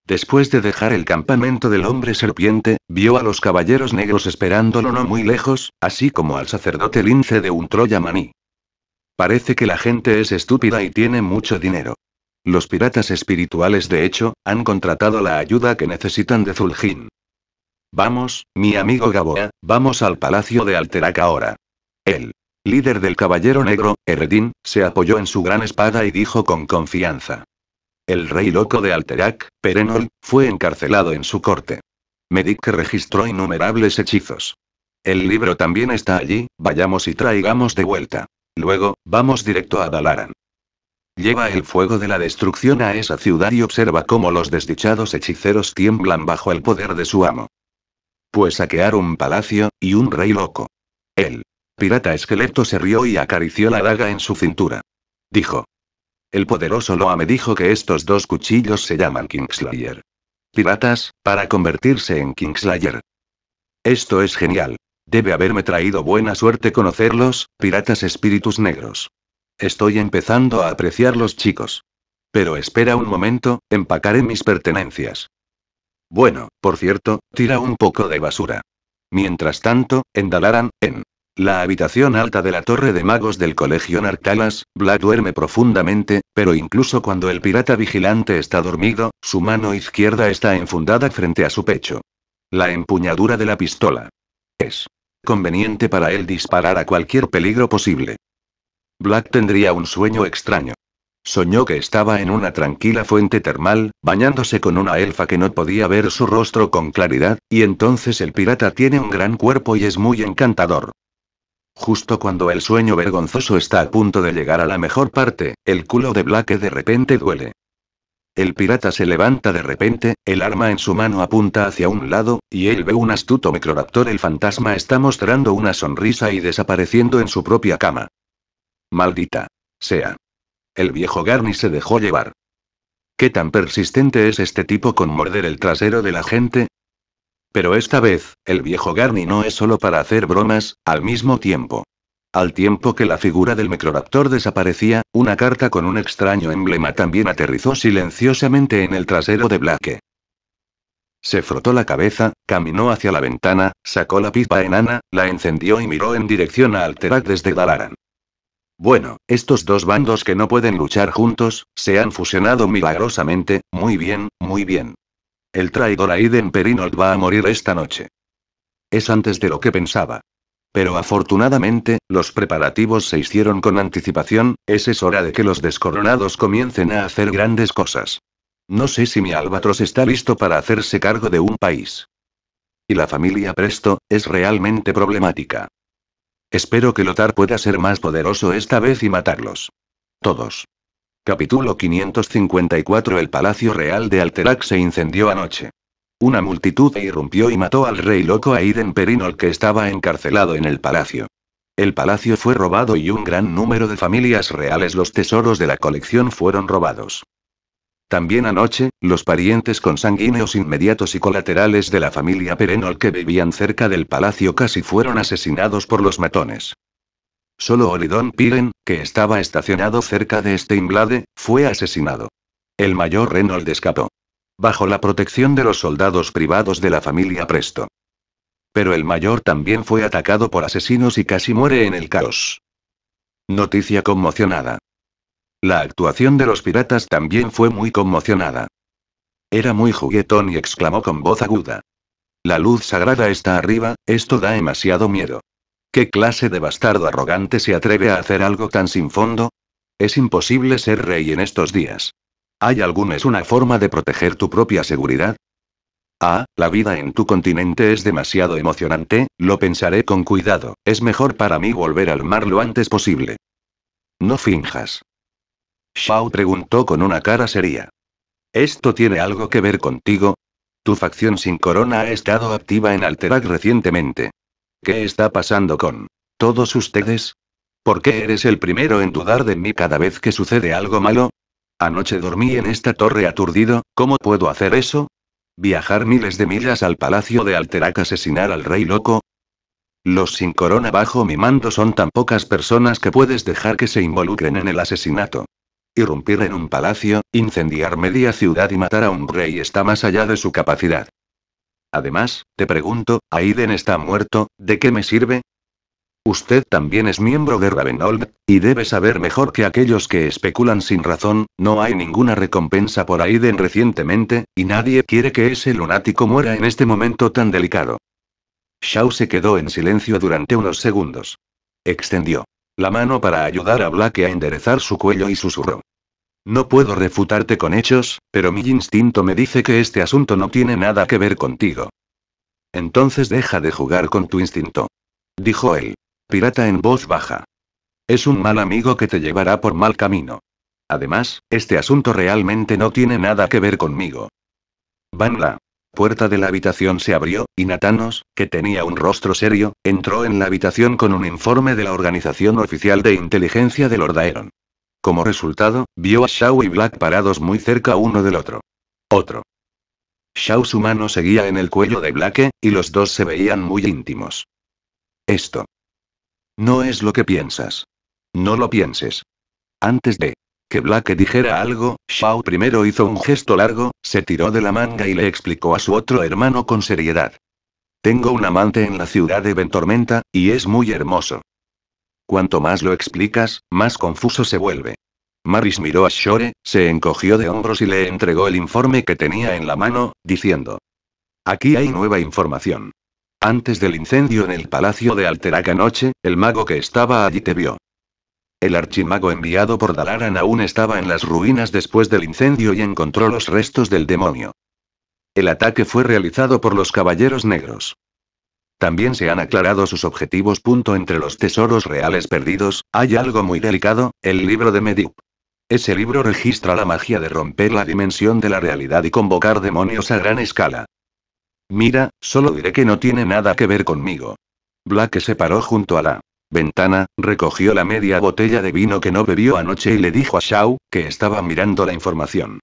Después de dejar el campamento del hombre serpiente, vio a los caballeros negros esperándolo no muy lejos, así como al sacerdote lince de un maní. Parece que la gente es estúpida y tiene mucho dinero. Los piratas espirituales de hecho, han contratado la ayuda que necesitan de Zul'jin. Vamos, mi amigo Gaboa, vamos al palacio de Alterac ahora. El líder del Caballero Negro, Eredin, se apoyó en su gran espada y dijo con confianza. El rey loco de Alterac, Perenol, fue encarcelado en su corte. Medic registró innumerables hechizos. El libro también está allí, vayamos y traigamos de vuelta. Luego, vamos directo a Dalaran. Lleva el fuego de la destrucción a esa ciudad y observa cómo los desdichados hechiceros tiemblan bajo el poder de su amo. Pues saquear un palacio, y un rey loco. El pirata esqueleto se rió y acarició la daga en su cintura. Dijo. El poderoso Loa me dijo que estos dos cuchillos se llaman Kingslayer. Piratas, para convertirse en Kingslayer. Esto es genial. Debe haberme traído buena suerte conocerlos, piratas espíritus negros. Estoy empezando a apreciar los chicos. Pero espera un momento, empacaré mis pertenencias. Bueno, por cierto, tira un poco de basura. Mientras tanto, en Dalaran, en la habitación alta de la torre de magos del colegio Nartalas, Black duerme profundamente, pero incluso cuando el pirata vigilante está dormido, su mano izquierda está enfundada frente a su pecho. La empuñadura de la pistola. Es conveniente para él disparar a cualquier peligro posible. Black tendría un sueño extraño. Soñó que estaba en una tranquila fuente termal, bañándose con una elfa que no podía ver su rostro con claridad, y entonces el pirata tiene un gran cuerpo y es muy encantador. Justo cuando el sueño vergonzoso está a punto de llegar a la mejor parte, el culo de Black de repente duele. El pirata se levanta de repente, el arma en su mano apunta hacia un lado, y él ve un astuto microraptor. El fantasma está mostrando una sonrisa y desapareciendo en su propia cama. Maldita. Sea. El viejo Garni se dejó llevar. ¿Qué tan persistente es este tipo con morder el trasero de la gente? Pero esta vez, el viejo Garni no es solo para hacer bromas, al mismo tiempo. Al tiempo que la figura del Microraptor desaparecía, una carta con un extraño emblema también aterrizó silenciosamente en el trasero de Blake. Se frotó la cabeza, caminó hacia la ventana, sacó la pipa enana, la encendió y miró en dirección a Alterac desde Dalaran. Bueno, estos dos bandos que no pueden luchar juntos, se han fusionado milagrosamente, muy bien, muy bien. El traidor Aiden Perinold va a morir esta noche. Es antes de lo que pensaba. Pero afortunadamente, los preparativos se hicieron con anticipación, es es hora de que los descoronados comiencen a hacer grandes cosas. No sé si mi albatros está listo para hacerse cargo de un país. Y la familia Presto, es realmente problemática. Espero que Lothar pueda ser más poderoso esta vez y matarlos. Todos. Capítulo 554 El Palacio Real de Alterac se incendió anoche. Una multitud irrumpió y mató al rey loco Aiden Perinol que estaba encarcelado en el palacio. El palacio fue robado y un gran número de familias reales los tesoros de la colección fueron robados. También anoche, los parientes consanguíneos inmediatos y colaterales de la familia Perenol que vivían cerca del palacio casi fueron asesinados por los matones. Solo Olidón Piren, que estaba estacionado cerca de este Steinblade, fue asesinado. El mayor Reynolds escapó. Bajo la protección de los soldados privados de la familia Presto. Pero el mayor también fue atacado por asesinos y casi muere en el caos. Noticia conmocionada. La actuación de los piratas también fue muy conmocionada. Era muy juguetón y exclamó con voz aguda. La luz sagrada está arriba, esto da demasiado miedo. ¿Qué clase de bastardo arrogante se atreve a hacer algo tan sin fondo? Es imposible ser rey en estos días. ¿Hay alguna es una forma de proteger tu propia seguridad? Ah, la vida en tu continente es demasiado emocionante, lo pensaré con cuidado, es mejor para mí volver al mar lo antes posible. No finjas. Shao preguntó con una cara seria. ¿Esto tiene algo que ver contigo? Tu facción sin corona ha estado activa en Alterac recientemente. ¿Qué está pasando con todos ustedes? ¿Por qué eres el primero en dudar de mí cada vez que sucede algo malo? Anoche dormí en esta torre aturdido, ¿cómo puedo hacer eso? ¿Viajar miles de millas al palacio de Alterac asesinar al rey loco? Los sin corona bajo mi mando son tan pocas personas que puedes dejar que se involucren en el asesinato. Irrumpir en un palacio, incendiar media ciudad y matar a un rey está más allá de su capacidad. Además, te pregunto, Aiden está muerto, ¿de qué me sirve? Usted también es miembro de Ravenold, y debe saber mejor que aquellos que especulan sin razón, no hay ninguna recompensa por Aiden recientemente, y nadie quiere que ese lunático muera en este momento tan delicado. Shaw se quedó en silencio durante unos segundos. Extendió la mano para ayudar a Blake a enderezar su cuello y susurró. No puedo refutarte con hechos, pero mi instinto me dice que este asunto no tiene nada que ver contigo. Entonces deja de jugar con tu instinto. Dijo él. Pirata en voz baja. Es un mal amigo que te llevará por mal camino. Además, este asunto realmente no tiene nada que ver conmigo. Vanla, puerta de la habitación se abrió, y Natanos, que tenía un rostro serio, entró en la habitación con un informe de la Organización Oficial de Inteligencia de Lordaeron. Como resultado, vio a Shaw y Black parados muy cerca uno del otro. Otro. Shaw su mano seguía en el cuello de Black, y los dos se veían muy íntimos. Esto. No es lo que piensas. No lo pienses. Antes de que dijera algo, Shao primero hizo un gesto largo, se tiró de la manga y le explicó a su otro hermano con seriedad. Tengo un amante en la ciudad de Ventormenta, y es muy hermoso. Cuanto más lo explicas, más confuso se vuelve. Maris miró a Shore, se encogió de hombros y le entregó el informe que tenía en la mano, diciendo. Aquí hay nueva información. Antes del incendio en el palacio de Alterac anoche, el mago que estaba allí te vio. El archimago enviado por Dalaran aún estaba en las ruinas después del incendio y encontró los restos del demonio. El ataque fue realizado por los Caballeros Negros. También se han aclarado sus objetivos. Punto entre los tesoros reales perdidos, hay algo muy delicado, el libro de Medu. Ese libro registra la magia de romper la dimensión de la realidad y convocar demonios a gran escala. Mira, solo diré que no tiene nada que ver conmigo. Black se paró junto a la ventana, recogió la media botella de vino que no bebió anoche y le dijo a Shao, que estaba mirando la información.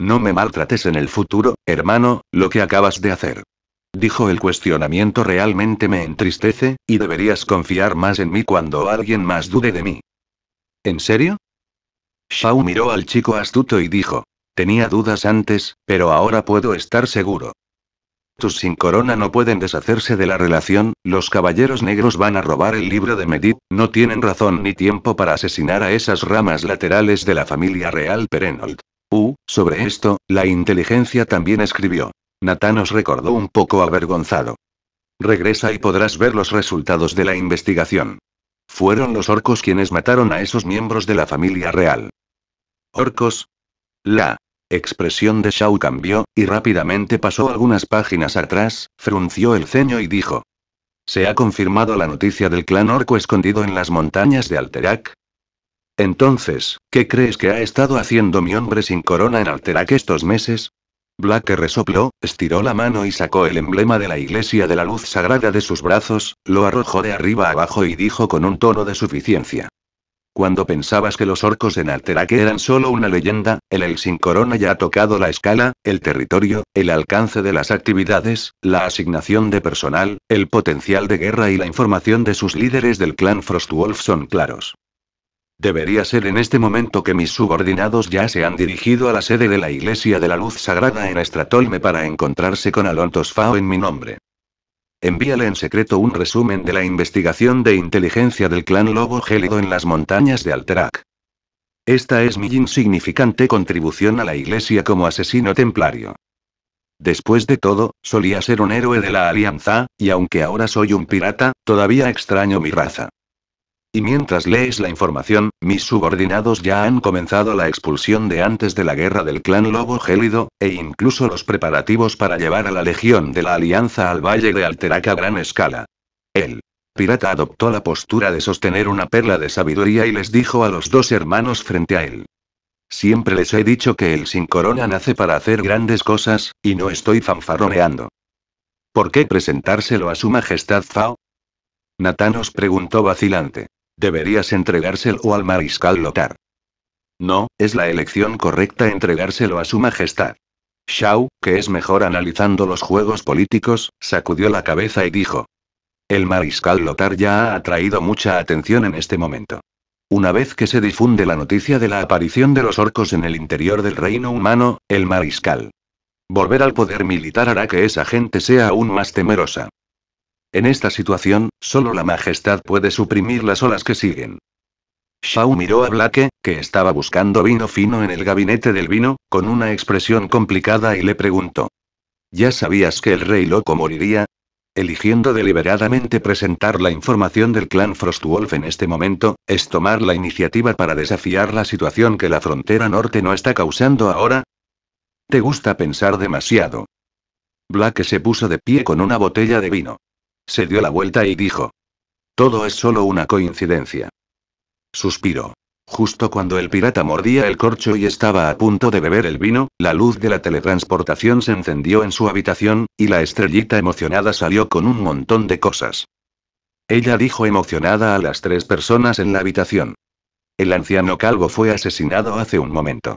No me maltrates en el futuro, hermano, lo que acabas de hacer. Dijo el cuestionamiento realmente me entristece, y deberías confiar más en mí cuando alguien más dude de mí. ¿En serio? Shao miró al chico astuto y dijo. Tenía dudas antes, pero ahora puedo estar seguro sin corona no pueden deshacerse de la relación, los caballeros negros van a robar el libro de Medit, no tienen razón ni tiempo para asesinar a esas ramas laterales de la familia real Perenold. Uh, sobre esto, la inteligencia también escribió. Nathan os recordó un poco avergonzado. Regresa y podrás ver los resultados de la investigación. Fueron los orcos quienes mataron a esos miembros de la familia real. Orcos. La expresión de Shaw cambió, y rápidamente pasó algunas páginas atrás, frunció el ceño y dijo. ¿Se ha confirmado la noticia del clan orco escondido en las montañas de Alterac? Entonces, ¿qué crees que ha estado haciendo mi hombre sin corona en Alterac estos meses? Black resopló, estiró la mano y sacó el emblema de la Iglesia de la Luz Sagrada de sus brazos, lo arrojó de arriba abajo y dijo con un tono de suficiencia. Cuando pensabas que los orcos en Alterac eran solo una leyenda, el El Sin Corona ya ha tocado la escala, el territorio, el alcance de las actividades, la asignación de personal, el potencial de guerra y la información de sus líderes del clan Frostwolf son claros. Debería ser en este momento que mis subordinados ya se han dirigido a la sede de la Iglesia de la Luz Sagrada en Estratolme para encontrarse con Alontos Fao en mi nombre. Envíale en secreto un resumen de la investigación de inteligencia del clan Lobo Gélido en las montañas de Alterac. Esta es mi insignificante contribución a la iglesia como asesino templario. Después de todo, solía ser un héroe de la Alianza, y aunque ahora soy un pirata, todavía extraño mi raza. Y mientras lees la información, mis subordinados ya han comenzado la expulsión de antes de la guerra del clan Lobo Gélido, e incluso los preparativos para llevar a la Legión de la Alianza al Valle de Alteraca a gran escala. El pirata adoptó la postura de sostener una perla de sabiduría y les dijo a los dos hermanos frente a él. Siempre les he dicho que el sin corona nace para hacer grandes cosas, y no estoy fanfarroneando. ¿Por qué presentárselo a su majestad Fao? Natanos preguntó vacilante. Deberías entregárselo al mariscal Lothar. No, es la elección correcta entregárselo a su majestad. Shaw, que es mejor analizando los juegos políticos, sacudió la cabeza y dijo. El mariscal Lothar ya ha atraído mucha atención en este momento. Una vez que se difunde la noticia de la aparición de los orcos en el interior del reino humano, el mariscal. Volver al poder militar hará que esa gente sea aún más temerosa. En esta situación, solo la Majestad puede suprimir las olas que siguen. Shaw miró a Blake, que estaba buscando vino fino en el gabinete del vino, con una expresión complicada y le preguntó. ¿Ya sabías que el rey loco moriría? Eligiendo deliberadamente presentar la información del clan Frostwolf en este momento, es tomar la iniciativa para desafiar la situación que la frontera norte no está causando ahora. Te gusta pensar demasiado. Blake se puso de pie con una botella de vino. Se dio la vuelta y dijo. Todo es solo una coincidencia. Suspiró. Justo cuando el pirata mordía el corcho y estaba a punto de beber el vino, la luz de la teletransportación se encendió en su habitación, y la estrellita emocionada salió con un montón de cosas. Ella dijo emocionada a las tres personas en la habitación. El anciano calvo fue asesinado hace un momento.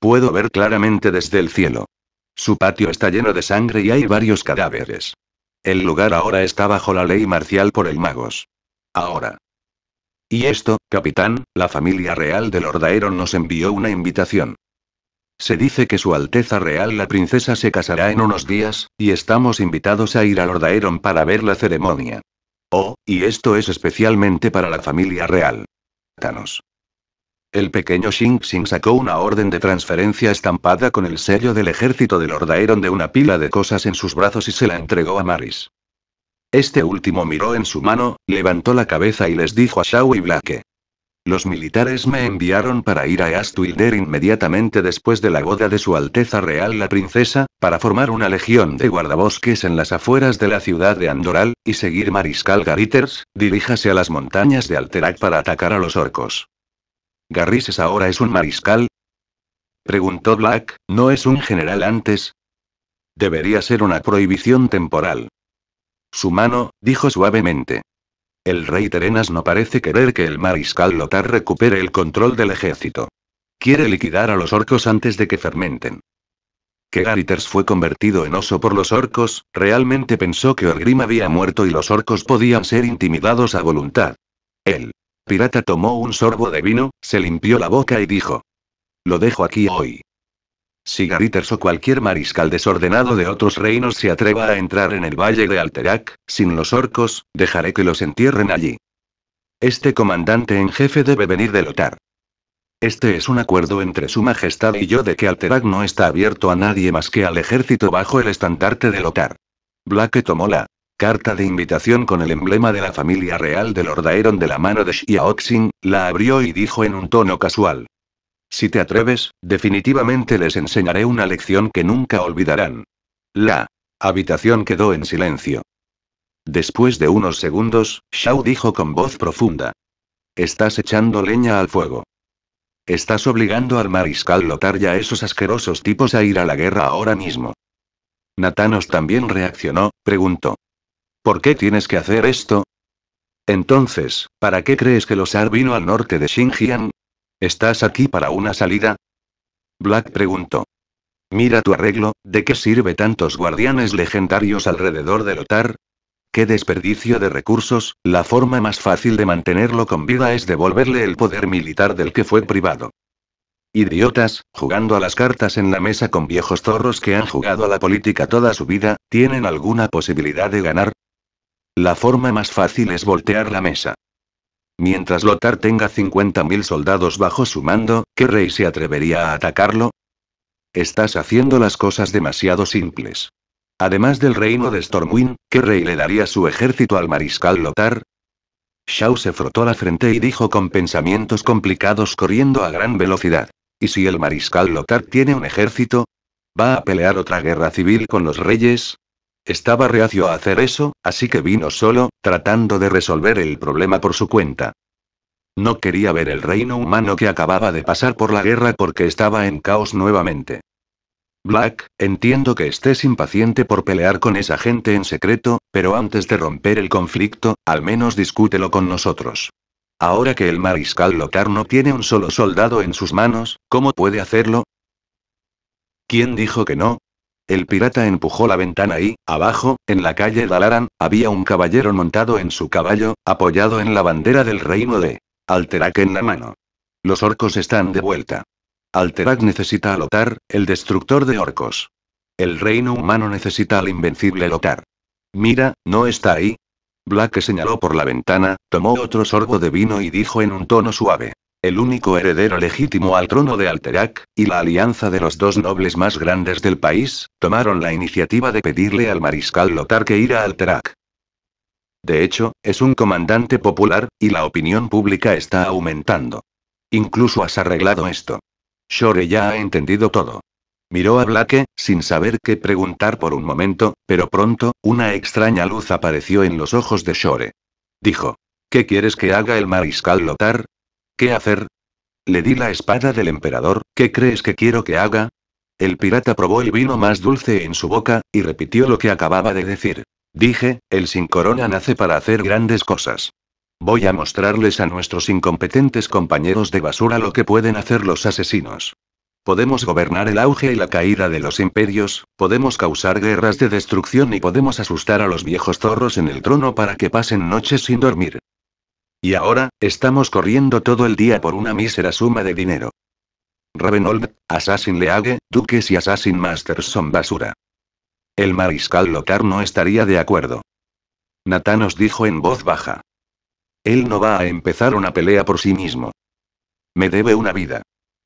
Puedo ver claramente desde el cielo. Su patio está lleno de sangre y hay varios cadáveres. El lugar ahora está bajo la ley marcial por el magos. Ahora. Y esto, capitán, la familia real del Lordaeron nos envió una invitación. Se dice que Su Alteza Real la Princesa se casará en unos días, y estamos invitados a ir al Lordaeron para ver la ceremonia. Oh, y esto es especialmente para la familia real. Thanos. El pequeño Xing Xing sacó una orden de transferencia estampada con el sello del ejército del Ordaeron de una pila de cosas en sus brazos y se la entregó a Maris. Este último miró en su mano, levantó la cabeza y les dijo a Shao y Blake. Los militares me enviaron para ir a Astwilder inmediatamente después de la boda de su Alteza Real la Princesa, para formar una legión de guardabosques en las afueras de la ciudad de Andoral, y seguir Mariscal Gariters, diríjase a las montañas de Alterac para atacar a los orcos. ¿Garrises ahora es un mariscal? Preguntó Black, ¿no es un general antes? Debería ser una prohibición temporal. Su mano, dijo suavemente. El rey Terenas no parece querer que el mariscal Lothar recupere el control del ejército. Quiere liquidar a los orcos antes de que fermenten. Que Gariters fue convertido en oso por los orcos, realmente pensó que Orgrim había muerto y los orcos podían ser intimidados a voluntad. Él pirata tomó un sorbo de vino, se limpió la boca y dijo. Lo dejo aquí hoy. Si Garitas o cualquier mariscal desordenado de otros reinos se atreva a entrar en el valle de Alterac, sin los orcos, dejaré que los entierren allí. Este comandante en jefe debe venir de Lotar. Este es un acuerdo entre su majestad y yo de que Alterac no está abierto a nadie más que al ejército bajo el estandarte de Lotar. Blake tomó la carta de invitación con el emblema de la familia real de Lordaeron de la mano de Xiaoxing, la abrió y dijo en un tono casual. Si te atreves, definitivamente les enseñaré una lección que nunca olvidarán. La habitación quedó en silencio. Después de unos segundos, Shao dijo con voz profunda. Estás echando leña al fuego. Estás obligando al mariscal Lotar y a esos asquerosos tipos a ir a la guerra ahora mismo. Natanos también reaccionó, preguntó. ¿Por qué tienes que hacer esto? Entonces, ¿para qué crees que los Ar vino al norte de Xinjiang? ¿Estás aquí para una salida? Black preguntó. Mira tu arreglo, ¿de qué sirve tantos guardianes legendarios alrededor del Otar? Qué desperdicio de recursos, la forma más fácil de mantenerlo con vida es devolverle el poder militar del que fue privado. Idiotas, jugando a las cartas en la mesa con viejos zorros que han jugado a la política toda su vida, ¿tienen alguna posibilidad de ganar? La forma más fácil es voltear la mesa. Mientras Lothar tenga 50.000 soldados bajo su mando, ¿qué rey se atrevería a atacarlo? Estás haciendo las cosas demasiado simples. Además del reino de Stormwind, ¿qué rey le daría su ejército al mariscal Lothar? Shao se frotó la frente y dijo con pensamientos complicados corriendo a gran velocidad. ¿Y si el mariscal Lothar tiene un ejército? ¿Va a pelear otra guerra civil con los reyes? Estaba reacio a hacer eso, así que vino solo, tratando de resolver el problema por su cuenta. No quería ver el reino humano que acababa de pasar por la guerra porque estaba en caos nuevamente. Black, entiendo que estés impaciente por pelear con esa gente en secreto, pero antes de romper el conflicto, al menos discútelo con nosotros. Ahora que el mariscal Lothar no tiene un solo soldado en sus manos, ¿cómo puede hacerlo? ¿Quién dijo que no? El pirata empujó la ventana y, abajo, en la calle Dalaran, había un caballero montado en su caballo, apoyado en la bandera del reino de Alterac en la mano. Los orcos están de vuelta. Alterac necesita a Lotar, el destructor de orcos. El reino humano necesita al invencible Lotar. Mira, no está ahí. Black señaló por la ventana, tomó otro sorbo de vino y dijo en un tono suave el único heredero legítimo al trono de Alterac, y la alianza de los dos nobles más grandes del país, tomaron la iniciativa de pedirle al mariscal Lotar que ir a Alterac. De hecho, es un comandante popular, y la opinión pública está aumentando. Incluso has arreglado esto. Shore ya ha entendido todo. Miró a Blake, sin saber qué preguntar por un momento, pero pronto, una extraña luz apareció en los ojos de Shore. Dijo. ¿Qué quieres que haga el mariscal Lothar? ¿Qué hacer? Le di la espada del emperador, ¿qué crees que quiero que haga? El pirata probó el vino más dulce en su boca, y repitió lo que acababa de decir. Dije, el sin corona nace para hacer grandes cosas. Voy a mostrarles a nuestros incompetentes compañeros de basura lo que pueden hacer los asesinos. Podemos gobernar el auge y la caída de los imperios, podemos causar guerras de destrucción y podemos asustar a los viejos zorros en el trono para que pasen noches sin dormir. Y ahora, estamos corriendo todo el día por una mísera suma de dinero. Ravenold, Assassin League, Duques y Assassin Masters son basura. El mariscal Lothar no estaría de acuerdo. Nathanos dijo en voz baja. Él no va a empezar una pelea por sí mismo. Me debe una vida.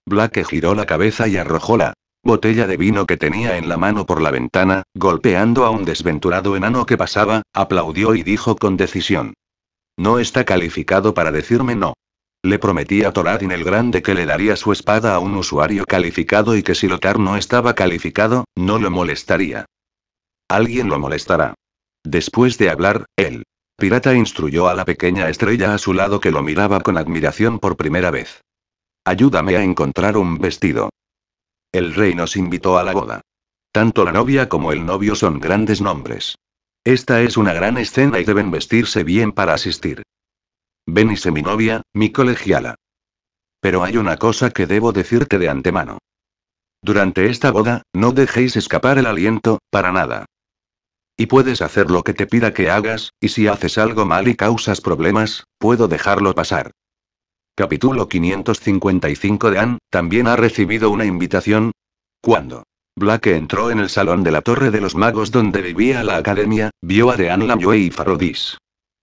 Black giró la cabeza y arrojó la botella de vino que tenía en la mano por la ventana, golpeando a un desventurado enano que pasaba, aplaudió y dijo con decisión. No está calificado para decirme no. Le prometí a Toradin el Grande que le daría su espada a un usuario calificado y que si Lothar no estaba calificado, no lo molestaría. Alguien lo molestará. Después de hablar, el Pirata instruyó a la pequeña estrella a su lado que lo miraba con admiración por primera vez. Ayúdame a encontrar un vestido. El rey nos invitó a la boda. Tanto la novia como el novio son grandes nombres. Esta es una gran escena y deben vestirse bien para asistir. Ven y mi novia, mi colegiala. Pero hay una cosa que debo decirte de antemano. Durante esta boda, no dejéis escapar el aliento, para nada. Y puedes hacer lo que te pida que hagas, y si haces algo mal y causas problemas, puedo dejarlo pasar. Capítulo 555 de Anne, también ha recibido una invitación. ¿Cuándo? Black entró en el salón de la Torre de los Magos donde vivía la academia, vio a Dean Lamue y Farodis.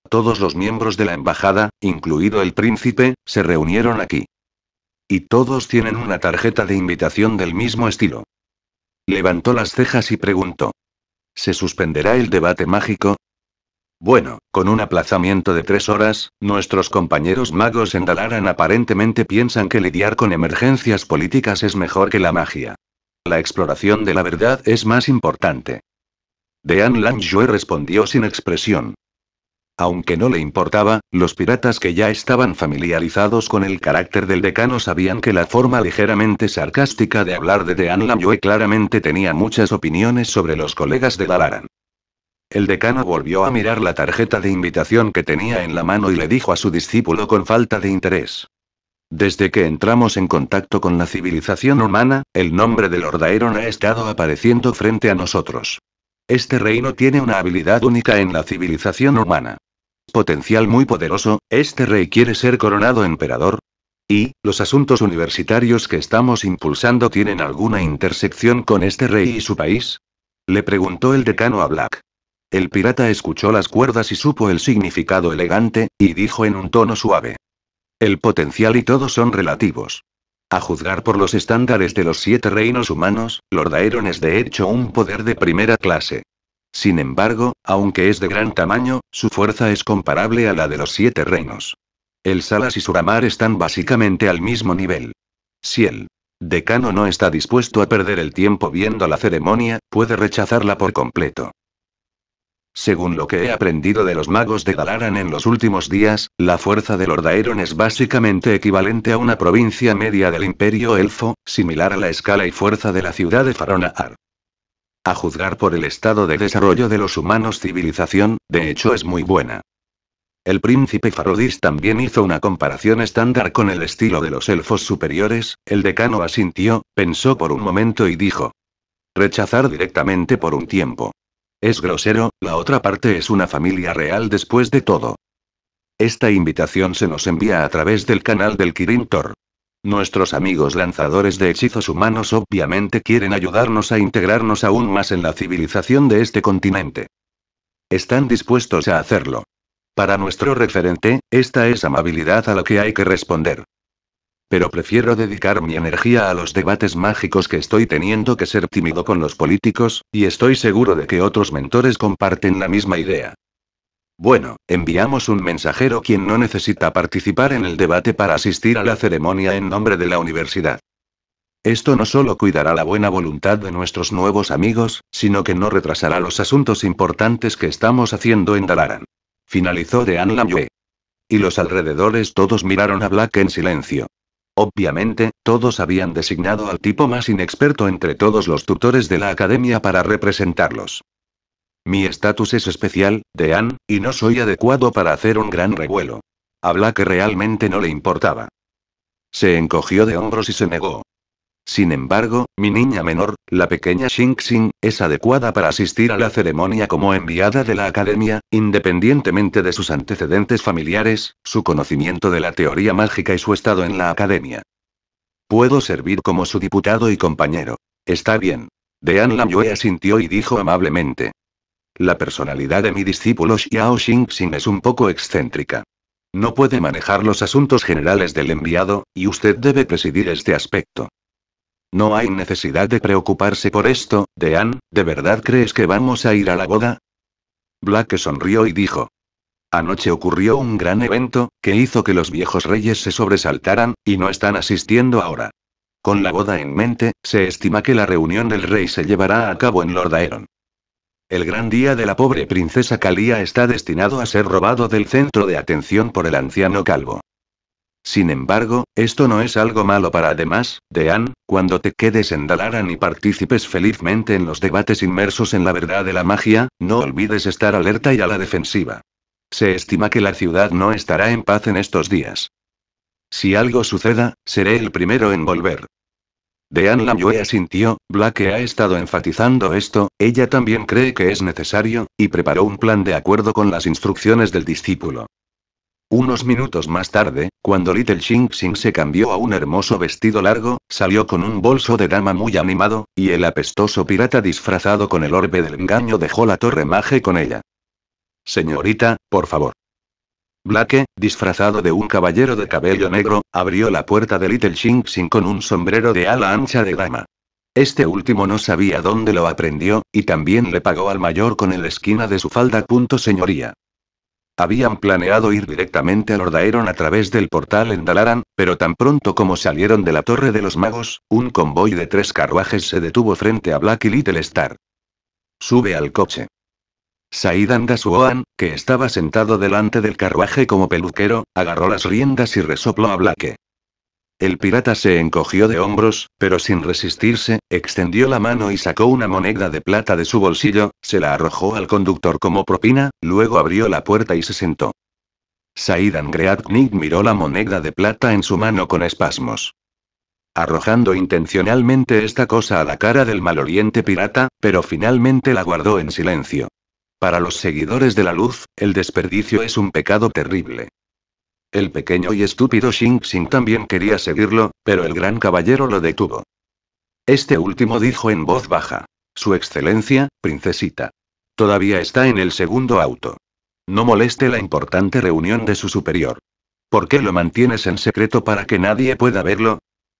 Todos los miembros de la embajada, incluido el príncipe, se reunieron aquí. Y todos tienen una tarjeta de invitación del mismo estilo. Levantó las cejas y preguntó. ¿Se suspenderá el debate mágico? Bueno, con un aplazamiento de tres horas, nuestros compañeros magos en Dalaran aparentemente piensan que lidiar con emergencias políticas es mejor que la magia. La exploración de la verdad es más importante. Dean yue respondió sin expresión. Aunque no le importaba, los piratas que ya estaban familiarizados con el carácter del decano sabían que la forma ligeramente sarcástica de hablar de Dean yue claramente tenía muchas opiniones sobre los colegas de Dalaran. El decano volvió a mirar la tarjeta de invitación que tenía en la mano y le dijo a su discípulo con falta de interés. Desde que entramos en contacto con la civilización humana, el nombre del Lord ha estado apareciendo frente a nosotros. Este reino tiene una habilidad única en la civilización humana. Potencial muy poderoso, este rey quiere ser coronado emperador. Y, los asuntos universitarios que estamos impulsando tienen alguna intersección con este rey y su país? Le preguntó el decano a Black. El pirata escuchó las cuerdas y supo el significado elegante, y dijo en un tono suave. El potencial y todo son relativos. A juzgar por los estándares de los siete reinos humanos, Lord Aeron es de hecho un poder de primera clase. Sin embargo, aunque es de gran tamaño, su fuerza es comparable a la de los siete reinos. El Salas y Suramar están básicamente al mismo nivel. Si el decano no está dispuesto a perder el tiempo viendo la ceremonia, puede rechazarla por completo. Según lo que he aprendido de los magos de Dalaran en los últimos días, la fuerza de Lordaeron es básicamente equivalente a una provincia media del Imperio Elfo, similar a la escala y fuerza de la ciudad de Faronaar. A juzgar por el estado de desarrollo de los humanos civilización, de hecho es muy buena. El príncipe Farodis también hizo una comparación estándar con el estilo de los elfos superiores, el decano asintió, pensó por un momento y dijo. Rechazar directamente por un tiempo. Es grosero, la otra parte es una familia real después de todo. Esta invitación se nos envía a través del canal del Kirin Tor. Nuestros amigos lanzadores de hechizos humanos obviamente quieren ayudarnos a integrarnos aún más en la civilización de este continente. Están dispuestos a hacerlo. Para nuestro referente, esta es amabilidad a la que hay que responder pero prefiero dedicar mi energía a los debates mágicos que estoy teniendo que ser tímido con los políticos, y estoy seguro de que otros mentores comparten la misma idea. Bueno, enviamos un mensajero quien no necesita participar en el debate para asistir a la ceremonia en nombre de la universidad. Esto no solo cuidará la buena voluntad de nuestros nuevos amigos, sino que no retrasará los asuntos importantes que estamos haciendo en Dalaran. Finalizó de Lamue. Y los alrededores todos miraron a Black en silencio. Obviamente, todos habían designado al tipo más inexperto entre todos los tutores de la academia para representarlos. Mi estatus es especial, Dean, y no soy adecuado para hacer un gran revuelo. Habla que realmente no le importaba. Se encogió de hombros y se negó. Sin embargo, mi niña menor, la pequeña Xing es adecuada para asistir a la ceremonia como enviada de la academia, independientemente de sus antecedentes familiares, su conocimiento de la teoría mágica y su estado en la academia. Puedo servir como su diputado y compañero. Está bien. Dean Yue asintió y dijo amablemente. La personalidad de mi discípulo Xiao Xingxing es un poco excéntrica. No puede manejar los asuntos generales del enviado, y usted debe presidir este aspecto. No hay necesidad de preocuparse por esto, Dean, ¿de verdad crees que vamos a ir a la boda? Black sonrió y dijo. Anoche ocurrió un gran evento, que hizo que los viejos reyes se sobresaltaran, y no están asistiendo ahora. Con la boda en mente, se estima que la reunión del rey se llevará a cabo en Lordaeron. El gran día de la pobre princesa Kalia está destinado a ser robado del centro de atención por el anciano calvo. Sin embargo, esto no es algo malo para además, Dean, cuando te quedes en Dalaran y participes felizmente en los debates inmersos en la verdad de la magia, no olvides estar alerta y a la defensiva. Se estima que la ciudad no estará en paz en estos días. Si algo suceda, seré el primero en volver. Dean Lamue asintió, Black ha estado enfatizando esto, ella también cree que es necesario, y preparó un plan de acuerdo con las instrucciones del discípulo. Unos minutos más tarde, cuando Little ching se cambió a un hermoso vestido largo, salió con un bolso de dama muy animado, y el apestoso pirata disfrazado con el orbe del engaño dejó la torre maje con ella. Señorita, por favor. Blake, disfrazado de un caballero de cabello negro, abrió la puerta de Little ching con un sombrero de ala ancha de dama. Este último no sabía dónde lo aprendió, y también le pagó al mayor con la esquina de su falda. Punto señoría. Habían planeado ir directamente al Lordaeron a través del portal en Dalaran, pero tan pronto como salieron de la Torre de los Magos, un convoy de tres carruajes se detuvo frente a Black y Little Star. Sube al coche. Said Andasuoan, que estaba sentado delante del carruaje como peluquero, agarró las riendas y resopló a Black. El pirata se encogió de hombros, pero sin resistirse, extendió la mano y sacó una moneda de plata de su bolsillo, se la arrojó al conductor como propina, luego abrió la puerta y se sentó. Said Nick miró la moneda de plata en su mano con espasmos. Arrojando intencionalmente esta cosa a la cara del maloliente pirata, pero finalmente la guardó en silencio. Para los seguidores de la luz, el desperdicio es un pecado terrible. El pequeño y estúpido Xingxing también quería seguirlo, pero el gran caballero lo detuvo. Este último dijo en voz baja. Su excelencia, princesita. Todavía está en el segundo auto. No moleste la importante reunión de su superior. ¿Por qué lo mantienes en secreto para que nadie pueda verlo?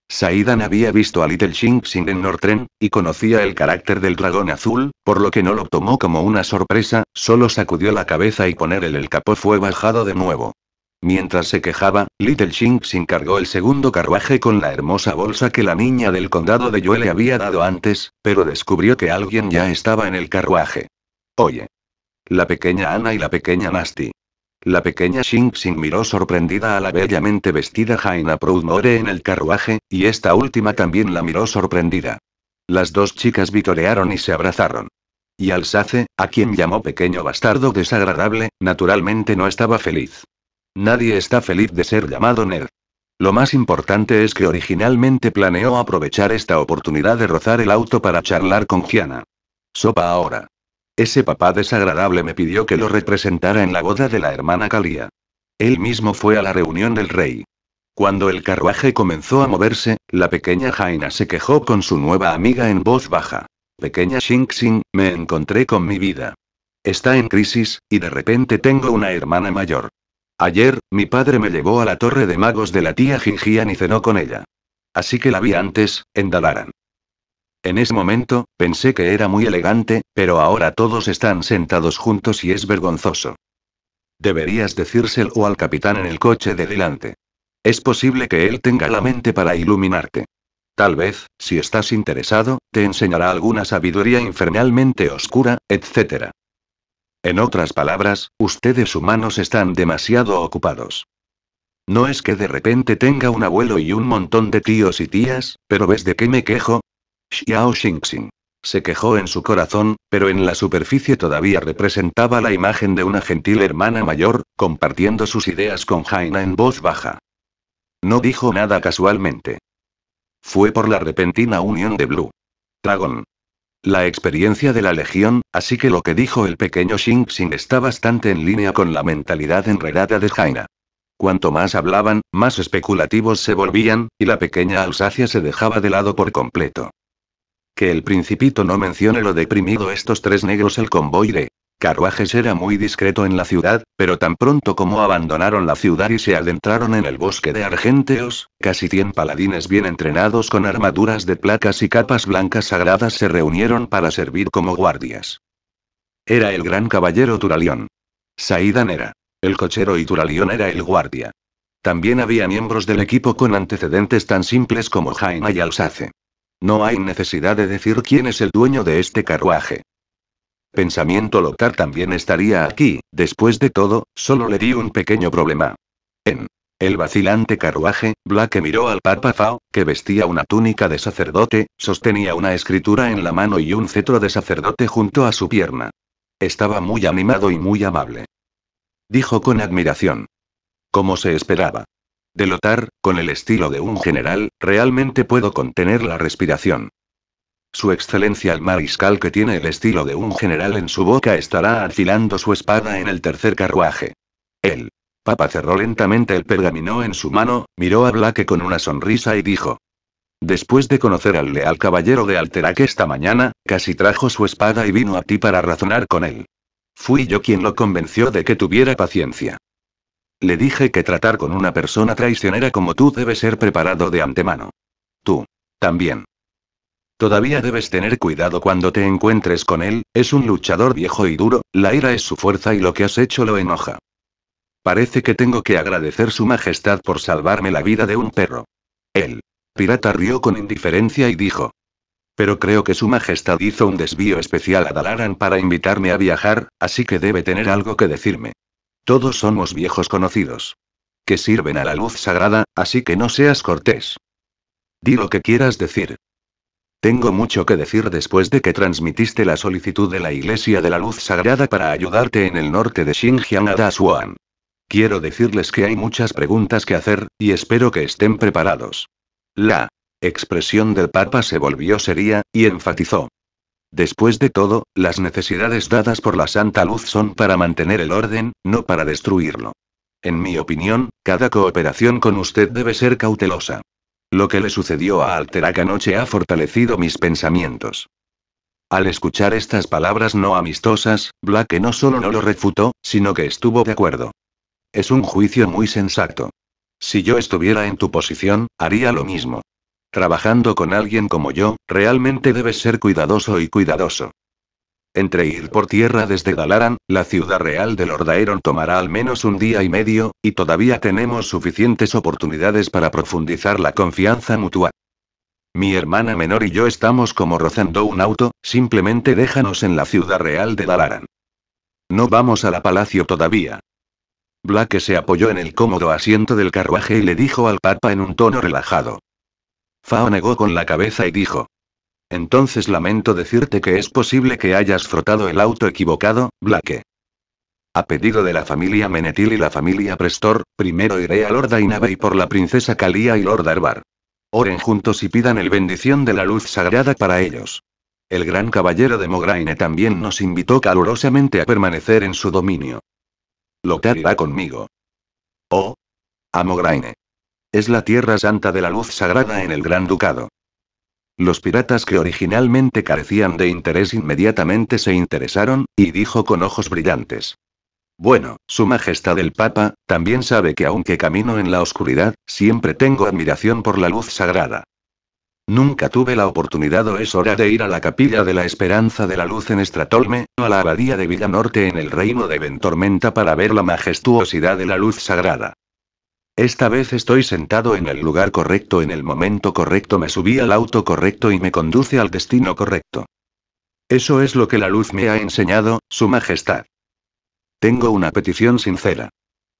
Saidan había visto a Little Xingxing en Nortren, y conocía el carácter del dragón azul, por lo que no lo tomó como una sorpresa, solo sacudió la cabeza y ponerle el capó fue bajado de nuevo. Mientras se quejaba, Little se encargó el segundo carruaje con la hermosa bolsa que la niña del condado de Yue le había dado antes, pero descubrió que alguien ya estaba en el carruaje. Oye. La pequeña Ana y la pequeña Nasty. La pequeña Shin-Sin miró sorprendida a la bellamente vestida Jaina Proudmore en el carruaje, y esta última también la miró sorprendida. Las dos chicas vitorearon y se abrazaron. Y Alsace, a quien llamó pequeño bastardo desagradable, naturalmente no estaba feliz. Nadie está feliz de ser llamado Ned. Lo más importante es que originalmente planeó aprovechar esta oportunidad de rozar el auto para charlar con Kiana. Sopa ahora. Ese papá desagradable me pidió que lo representara en la boda de la hermana Calia. Él mismo fue a la reunión del rey. Cuando el carruaje comenzó a moverse, la pequeña Jaina se quejó con su nueva amiga en voz baja. Pequeña Xingxing, me encontré con mi vida. Está en crisis, y de repente tengo una hermana mayor. Ayer, mi padre me llevó a la torre de magos de la tía Gingian y cenó con ella. Así que la vi antes, en Dalaran. En ese momento, pensé que era muy elegante, pero ahora todos están sentados juntos y es vergonzoso. Deberías decírselo al capitán en el coche de delante. Es posible que él tenga la mente para iluminarte. Tal vez, si estás interesado, te enseñará alguna sabiduría infernalmente oscura, etc. En otras palabras, ustedes humanos están demasiado ocupados. No es que de repente tenga un abuelo y un montón de tíos y tías, pero ¿ves de qué me quejo? Xiao Xingxing. Se quejó en su corazón, pero en la superficie todavía representaba la imagen de una gentil hermana mayor, compartiendo sus ideas con Jaina en voz baja. No dijo nada casualmente. Fue por la repentina unión de Blue Dragon, la experiencia de la Legión, así que lo que dijo el pequeño Xing está bastante en línea con la mentalidad enredada de Jaina. Cuanto más hablaban, más especulativos se volvían, y la pequeña Alsacia se dejaba de lado por completo. Que el principito no mencione lo deprimido estos tres negros el convoy de Carruajes era muy discreto en la ciudad, pero tan pronto como abandonaron la ciudad y se adentraron en el bosque de Argenteos, casi 100 paladines bien entrenados con armaduras de placas y capas blancas sagradas se reunieron para servir como guardias. Era el gran caballero Turalión. Saidan era el cochero y Turalión era el guardia. También había miembros del equipo con antecedentes tan simples como Jaina y Alsace. No hay necesidad de decir quién es el dueño de este carruaje. Pensamiento Lothar también estaría aquí, después de todo, solo le di un pequeño problema. En el vacilante carruaje, Black miró al Papa Fao, que vestía una túnica de sacerdote, sostenía una escritura en la mano y un cetro de sacerdote junto a su pierna. Estaba muy animado y muy amable. Dijo con admiración. Como se esperaba. De lotar con el estilo de un general, realmente puedo contener la respiración. Su excelencia el mariscal que tiene el estilo de un general en su boca estará afilando su espada en el tercer carruaje. El Papa cerró lentamente el pergamino en su mano, miró a Blaque con una sonrisa y dijo. Después de conocer al leal caballero de Alterac esta mañana, casi trajo su espada y vino a ti para razonar con él. Fui yo quien lo convenció de que tuviera paciencia. Le dije que tratar con una persona traicionera como tú debe ser preparado de antemano. Tú. También. Todavía debes tener cuidado cuando te encuentres con él, es un luchador viejo y duro, la ira es su fuerza y lo que has hecho lo enoja. Parece que tengo que agradecer su majestad por salvarme la vida de un perro. El pirata rió con indiferencia y dijo. Pero creo que su majestad hizo un desvío especial a Dalaran para invitarme a viajar, así que debe tener algo que decirme. Todos somos viejos conocidos. Que sirven a la luz sagrada, así que no seas cortés. Di lo que quieras decir. Tengo mucho que decir después de que transmitiste la solicitud de la Iglesia de la Luz Sagrada para ayudarte en el norte de Xinjiang a Dashuan. Quiero decirles que hay muchas preguntas que hacer, y espero que estén preparados. La expresión del Papa se volvió seria, y enfatizó. Después de todo, las necesidades dadas por la Santa Luz son para mantener el orden, no para destruirlo. En mi opinión, cada cooperación con usted debe ser cautelosa. Lo que le sucedió a Alterac anoche ha fortalecido mis pensamientos. Al escuchar estas palabras no amistosas, Black no solo no lo refutó, sino que estuvo de acuerdo. Es un juicio muy sensato. Si yo estuviera en tu posición, haría lo mismo. Trabajando con alguien como yo, realmente debes ser cuidadoso y cuidadoso. Entre ir por tierra desde Dalaran, la ciudad real de Lordaeron tomará al menos un día y medio, y todavía tenemos suficientes oportunidades para profundizar la confianza mutua. Mi hermana menor y yo estamos como rozando un auto, simplemente déjanos en la ciudad real de Dalaran. No vamos a la palacio todavía. Black se apoyó en el cómodo asiento del carruaje y le dijo al papa en un tono relajado. Fao negó con la cabeza y dijo, entonces lamento decirte que es posible que hayas frotado el auto equivocado, Blake. A pedido de la familia Menetil y la familia Prestor, primero iré a Lord Ainave y por la princesa Kalia y Lorda Arbar. Oren juntos y pidan el bendición de la luz sagrada para ellos. El gran caballero de Mograine también nos invitó calurosamente a permanecer en su dominio. Lothar irá conmigo. Oh. A Mograine. Es la tierra santa de la luz sagrada en el Gran Ducado. Los piratas que originalmente carecían de interés inmediatamente se interesaron, y dijo con ojos brillantes. Bueno, Su Majestad el Papa, también sabe que aunque camino en la oscuridad, siempre tengo admiración por la luz sagrada. Nunca tuve la oportunidad o es hora de ir a la Capilla de la Esperanza de la Luz en Estratolme, o a la Abadía de Villanorte en el Reino de Ventormenta para ver la majestuosidad de la luz sagrada. Esta vez estoy sentado en el lugar correcto en el momento correcto, me subí al auto correcto y me conduce al destino correcto. Eso es lo que la luz me ha enseñado, Su Majestad. Tengo una petición sincera.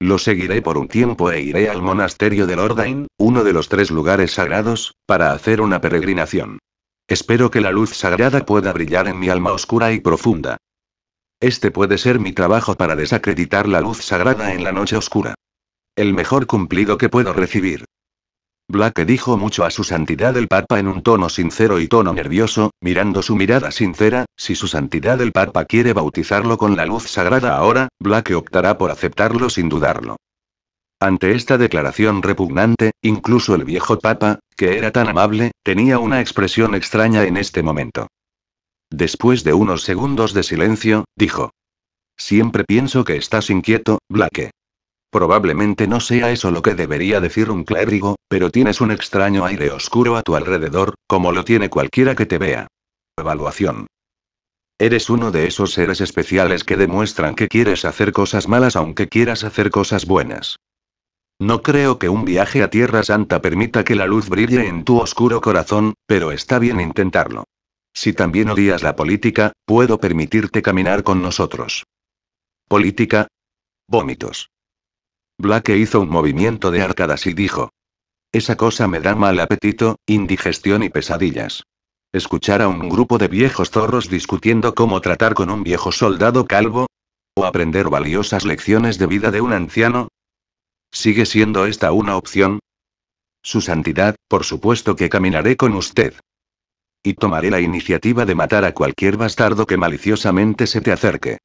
Lo seguiré por un tiempo e iré al monasterio del Ordain, uno de los tres lugares sagrados, para hacer una peregrinación. Espero que la luz sagrada pueda brillar en mi alma oscura y profunda. Este puede ser mi trabajo para desacreditar la luz sagrada en la noche oscura el mejor cumplido que puedo recibir. Black dijo mucho a su santidad el Papa en un tono sincero y tono nervioso, mirando su mirada sincera, si su santidad el Papa quiere bautizarlo con la luz sagrada ahora, Black optará por aceptarlo sin dudarlo. Ante esta declaración repugnante, incluso el viejo Papa, que era tan amable, tenía una expresión extraña en este momento. Después de unos segundos de silencio, dijo. Siempre pienso que estás inquieto, Blake. Probablemente no sea eso lo que debería decir un clérigo, pero tienes un extraño aire oscuro a tu alrededor, como lo tiene cualquiera que te vea. Evaluación. Eres uno de esos seres especiales que demuestran que quieres hacer cosas malas aunque quieras hacer cosas buenas. No creo que un viaje a Tierra Santa permita que la luz brille en tu oscuro corazón, pero está bien intentarlo. Si también odias la política, puedo permitirte caminar con nosotros. Política. Vómitos. Black hizo un movimiento de arcadas y dijo. Esa cosa me da mal apetito, indigestión y pesadillas. Escuchar a un grupo de viejos zorros discutiendo cómo tratar con un viejo soldado calvo. O aprender valiosas lecciones de vida de un anciano. ¿Sigue siendo esta una opción? Su Santidad, por supuesto que caminaré con usted. Y tomaré la iniciativa de matar a cualquier bastardo que maliciosamente se te acerque.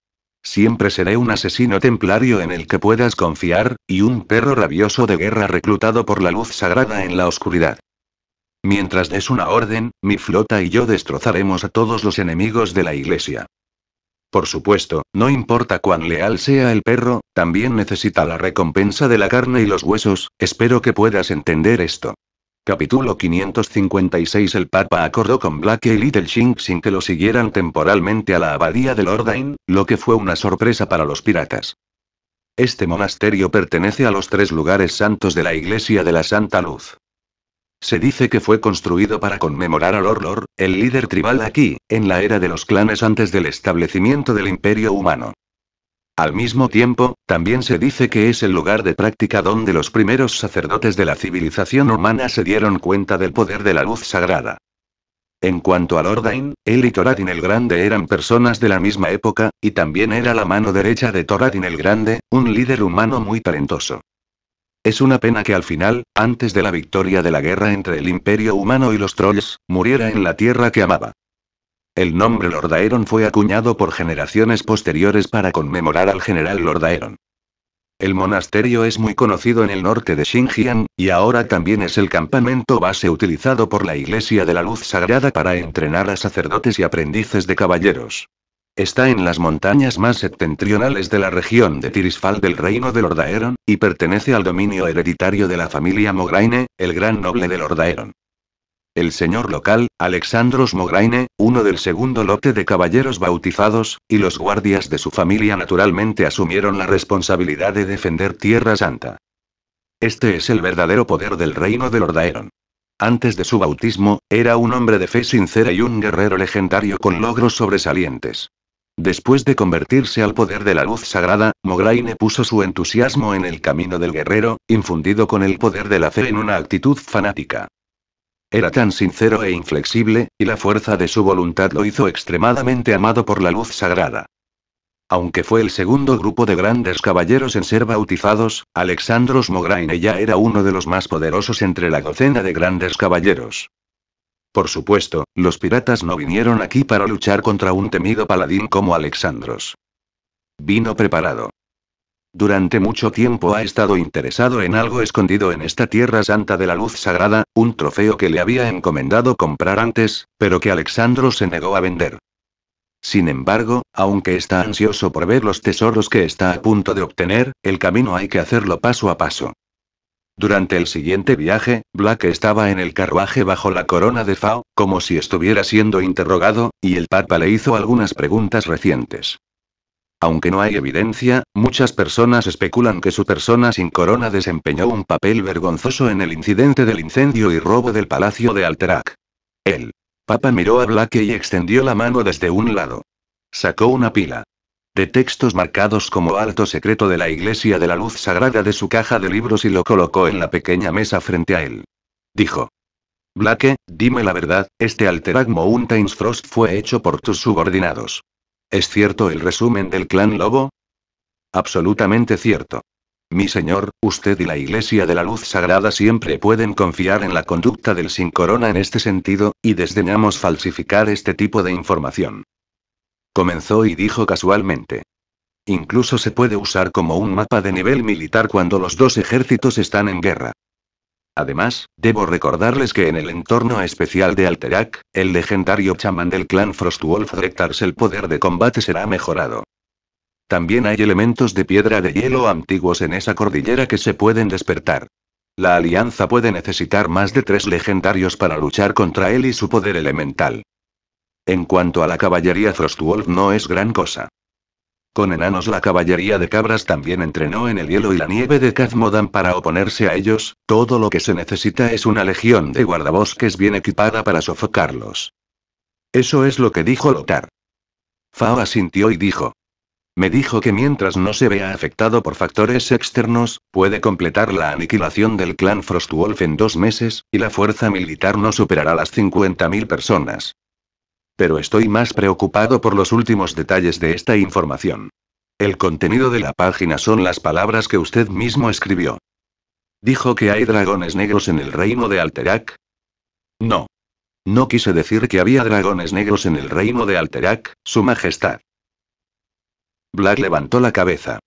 Siempre seré un asesino templario en el que puedas confiar, y un perro rabioso de guerra reclutado por la luz sagrada en la oscuridad. Mientras des una orden, mi flota y yo destrozaremos a todos los enemigos de la iglesia. Por supuesto, no importa cuán leal sea el perro, también necesita la recompensa de la carne y los huesos, espero que puedas entender esto. Capítulo 556 El Papa acordó con Black y Little Ching sin que lo siguieran temporalmente a la abadía de Lordain, lo que fue una sorpresa para los piratas. Este monasterio pertenece a los tres lugares santos de la Iglesia de la Santa Luz. Se dice que fue construido para conmemorar a Lord el líder tribal aquí, en la era de los clanes antes del establecimiento del Imperio Humano. Al mismo tiempo, también se dice que es el lugar de práctica donde los primeros sacerdotes de la civilización humana se dieron cuenta del poder de la luz sagrada. En cuanto a Lordain, él y Toradin el Grande eran personas de la misma época, y también era la mano derecha de Toradin el Grande, un líder humano muy talentoso. Es una pena que al final, antes de la victoria de la guerra entre el imperio humano y los trolls, muriera en la tierra que amaba. El nombre Lordaeron fue acuñado por generaciones posteriores para conmemorar al general Lordaeron. El monasterio es muy conocido en el norte de Xinjiang, y ahora también es el campamento base utilizado por la Iglesia de la Luz Sagrada para entrenar a sacerdotes y aprendices de caballeros. Está en las montañas más septentrionales de la región de Tirisfal del reino de Lordaeron, y pertenece al dominio hereditario de la familia Mograine, el gran noble de Lordaeron el señor local, Alexandros Mograine, uno del segundo lote de caballeros bautizados, y los guardias de su familia naturalmente asumieron la responsabilidad de defender Tierra Santa. Este es el verdadero poder del reino de Lordaeron. Antes de su bautismo, era un hombre de fe sincera y un guerrero legendario con logros sobresalientes. Después de convertirse al poder de la luz sagrada, Mograine puso su entusiasmo en el camino del guerrero, infundido con el poder de la fe en una actitud fanática. Era tan sincero e inflexible, y la fuerza de su voluntad lo hizo extremadamente amado por la luz sagrada. Aunque fue el segundo grupo de grandes caballeros en ser bautizados, Alexandros Mograine ya era uno de los más poderosos entre la docena de grandes caballeros. Por supuesto, los piratas no vinieron aquí para luchar contra un temido paladín como Alexandros. Vino preparado. Durante mucho tiempo ha estado interesado en algo escondido en esta tierra santa de la luz sagrada, un trofeo que le había encomendado comprar antes, pero que Alexandro se negó a vender. Sin embargo, aunque está ansioso por ver los tesoros que está a punto de obtener, el camino hay que hacerlo paso a paso. Durante el siguiente viaje, Black estaba en el carruaje bajo la corona de Fao, como si estuviera siendo interrogado, y el Papa le hizo algunas preguntas recientes. Aunque no hay evidencia, muchas personas especulan que su persona sin corona desempeñó un papel vergonzoso en el incidente del incendio y robo del palacio de Alterac. El Papa miró a Blake y extendió la mano desde un lado. Sacó una pila de textos marcados como alto secreto de la Iglesia de la Luz Sagrada de su caja de libros y lo colocó en la pequeña mesa frente a él. Dijo. Blake, dime la verdad, este Alterac Mountains Frost fue hecho por tus subordinados. ¿Es cierto el resumen del clan Lobo? Absolutamente cierto. Mi señor, usted y la Iglesia de la Luz Sagrada siempre pueden confiar en la conducta del sin corona en este sentido, y desdeñamos falsificar este tipo de información. Comenzó y dijo casualmente. Incluso se puede usar como un mapa de nivel militar cuando los dos ejércitos están en guerra. Además, debo recordarles que en el entorno especial de Alterac, el legendario chamán del clan Frostwolf Rectars, el poder de combate será mejorado. También hay elementos de piedra de hielo antiguos en esa cordillera que se pueden despertar. La alianza puede necesitar más de tres legendarios para luchar contra él y su poder elemental. En cuanto a la caballería Frostwolf no es gran cosa. Con enanos la caballería de cabras también entrenó en el hielo y la nieve de Kazmodan para oponerse a ellos, todo lo que se necesita es una legión de guardabosques bien equipada para sofocarlos. Eso es lo que dijo Lothar. Fao asintió y dijo. Me dijo que mientras no se vea afectado por factores externos, puede completar la aniquilación del clan Frostwolf en dos meses, y la fuerza militar no superará las 50.000 personas pero estoy más preocupado por los últimos detalles de esta información. El contenido de la página son las palabras que usted mismo escribió. ¿Dijo que hay dragones negros en el reino de Alterac? No. No quise decir que había dragones negros en el reino de Alterac, Su Majestad. Black levantó la cabeza.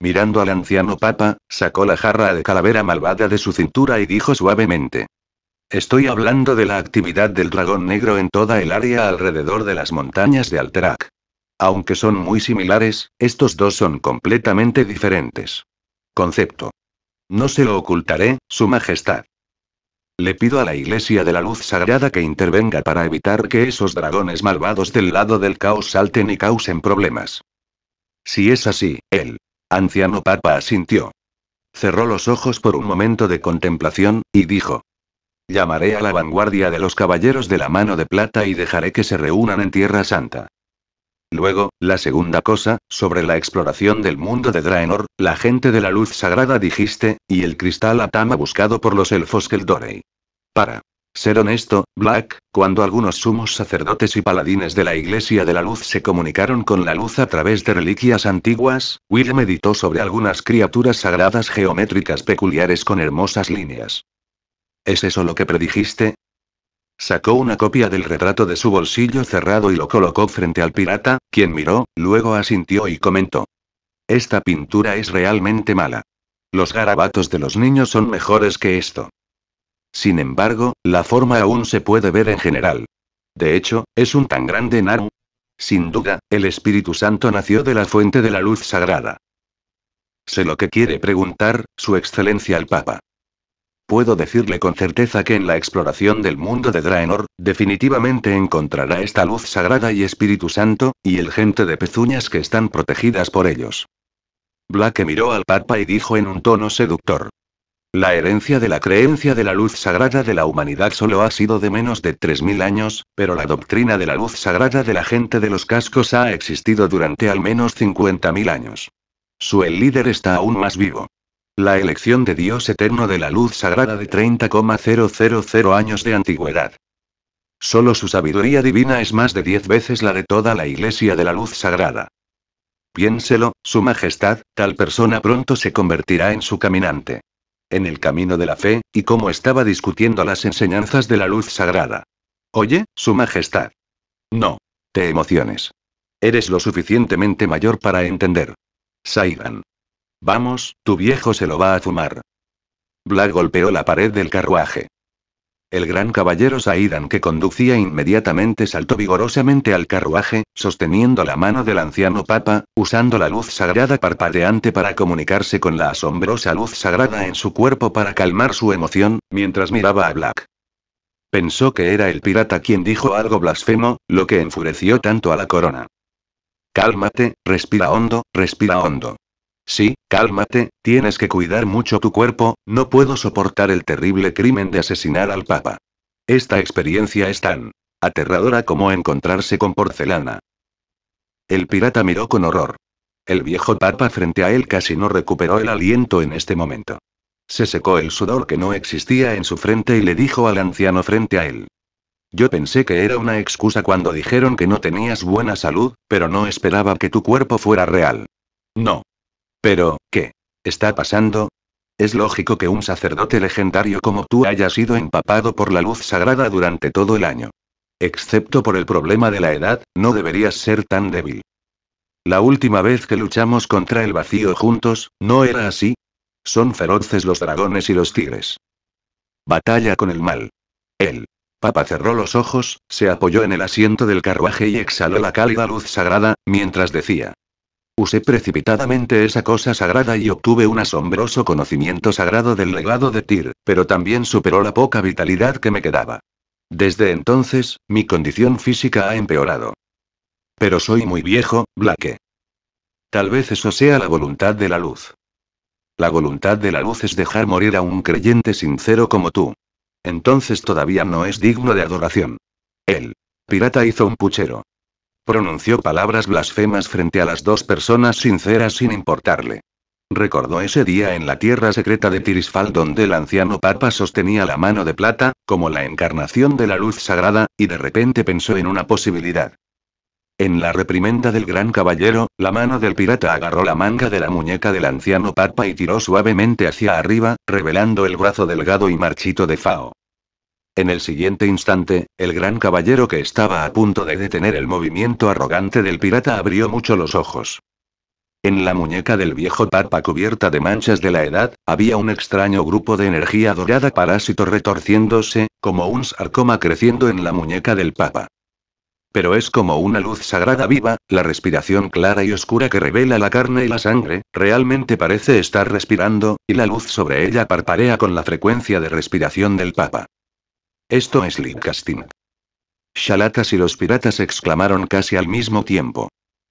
Mirando al anciano papa, sacó la jarra de calavera malvada de su cintura y dijo suavemente. Estoy hablando de la actividad del dragón negro en toda el área alrededor de las montañas de Alterac. Aunque son muy similares, estos dos son completamente diferentes. Concepto. No se lo ocultaré, Su Majestad. Le pido a la Iglesia de la Luz Sagrada que intervenga para evitar que esos dragones malvados del lado del caos salten y causen problemas. Si es así, el anciano Papa asintió. Cerró los ojos por un momento de contemplación, y dijo, Llamaré a la vanguardia de los caballeros de la mano de plata y dejaré que se reúnan en Tierra Santa. Luego, la segunda cosa, sobre la exploración del mundo de Draenor, la gente de la luz sagrada dijiste, y el cristal Atama buscado por los elfos Keldorei. Para. Ser honesto, Black, cuando algunos sumos sacerdotes y paladines de la Iglesia de la Luz se comunicaron con la luz a través de reliquias antiguas, Will meditó sobre algunas criaturas sagradas geométricas peculiares con hermosas líneas. ¿Es eso lo que predijiste? Sacó una copia del retrato de su bolsillo cerrado y lo colocó frente al pirata, quien miró, luego asintió y comentó. Esta pintura es realmente mala. Los garabatos de los niños son mejores que esto. Sin embargo, la forma aún se puede ver en general. De hecho, es un tan grande Naru. Sin duda, el Espíritu Santo nació de la fuente de la luz sagrada. Sé lo que quiere preguntar, Su Excelencia el Papa. Puedo decirle con certeza que en la exploración del mundo de Draenor, definitivamente encontrará esta luz sagrada y Espíritu Santo, y el gente de pezuñas que están protegidas por ellos. Black miró al Papa y dijo en un tono seductor. La herencia de la creencia de la luz sagrada de la humanidad solo ha sido de menos de 3.000 años, pero la doctrina de la luz sagrada de la gente de los cascos ha existido durante al menos 50.000 años. Su el líder está aún más vivo. La elección de Dios eterno de la luz sagrada de 30,000 años de antigüedad. Solo su sabiduría divina es más de diez veces la de toda la Iglesia de la Luz Sagrada. Piénselo, Su Majestad, tal persona pronto se convertirá en su caminante. En el camino de la fe, y como estaba discutiendo las enseñanzas de la Luz Sagrada. Oye, Su Majestad. No. Te emociones. Eres lo suficientemente mayor para entender. Saigan. Vamos, tu viejo se lo va a fumar. Black golpeó la pared del carruaje. El gran caballero Saidan que conducía inmediatamente saltó vigorosamente al carruaje, sosteniendo la mano del anciano papa, usando la luz sagrada parpadeante para comunicarse con la asombrosa luz sagrada en su cuerpo para calmar su emoción, mientras miraba a Black. Pensó que era el pirata quien dijo algo blasfemo, lo que enfureció tanto a la corona. Cálmate, respira hondo, respira hondo. Sí, cálmate, tienes que cuidar mucho tu cuerpo, no puedo soportar el terrible crimen de asesinar al Papa. Esta experiencia es tan aterradora como encontrarse con porcelana. El pirata miró con horror. El viejo Papa frente a él casi no recuperó el aliento en este momento. Se secó el sudor que no existía en su frente y le dijo al anciano frente a él. Yo pensé que era una excusa cuando dijeron que no tenías buena salud, pero no esperaba que tu cuerpo fuera real. No. Pero, ¿qué? ¿Está pasando? Es lógico que un sacerdote legendario como tú haya sido empapado por la luz sagrada durante todo el año. Excepto por el problema de la edad, no deberías ser tan débil. La última vez que luchamos contra el vacío juntos, ¿no era así? Son feroces los dragones y los tigres. Batalla con el mal. El Papa cerró los ojos, se apoyó en el asiento del carruaje y exhaló la cálida luz sagrada, mientras decía. Usé precipitadamente esa cosa sagrada y obtuve un asombroso conocimiento sagrado del legado de Tyr, pero también superó la poca vitalidad que me quedaba. Desde entonces, mi condición física ha empeorado. Pero soy muy viejo, Blake. Tal vez eso sea la voluntad de la luz. La voluntad de la luz es dejar morir a un creyente sincero como tú. Entonces todavía no es digno de adoración. El pirata hizo un puchero. Pronunció palabras blasfemas frente a las dos personas sinceras sin importarle. Recordó ese día en la tierra secreta de Tirisfal donde el anciano papa sostenía la mano de plata, como la encarnación de la luz sagrada, y de repente pensó en una posibilidad. En la reprimenda del gran caballero, la mano del pirata agarró la manga de la muñeca del anciano papa y tiró suavemente hacia arriba, revelando el brazo delgado y marchito de Fao. En el siguiente instante, el gran caballero que estaba a punto de detener el movimiento arrogante del pirata abrió mucho los ojos. En la muñeca del viejo papa cubierta de manchas de la edad, había un extraño grupo de energía dorada parásito retorciéndose, como un sarcoma creciendo en la muñeca del Papa. Pero es como una luz sagrada viva, la respiración clara y oscura que revela la carne y la sangre, realmente parece estar respirando, y la luz sobre ella parparea con la frecuencia de respiración del Papa. Esto es Lipcasting. Shalatas y los piratas exclamaron casi al mismo tiempo.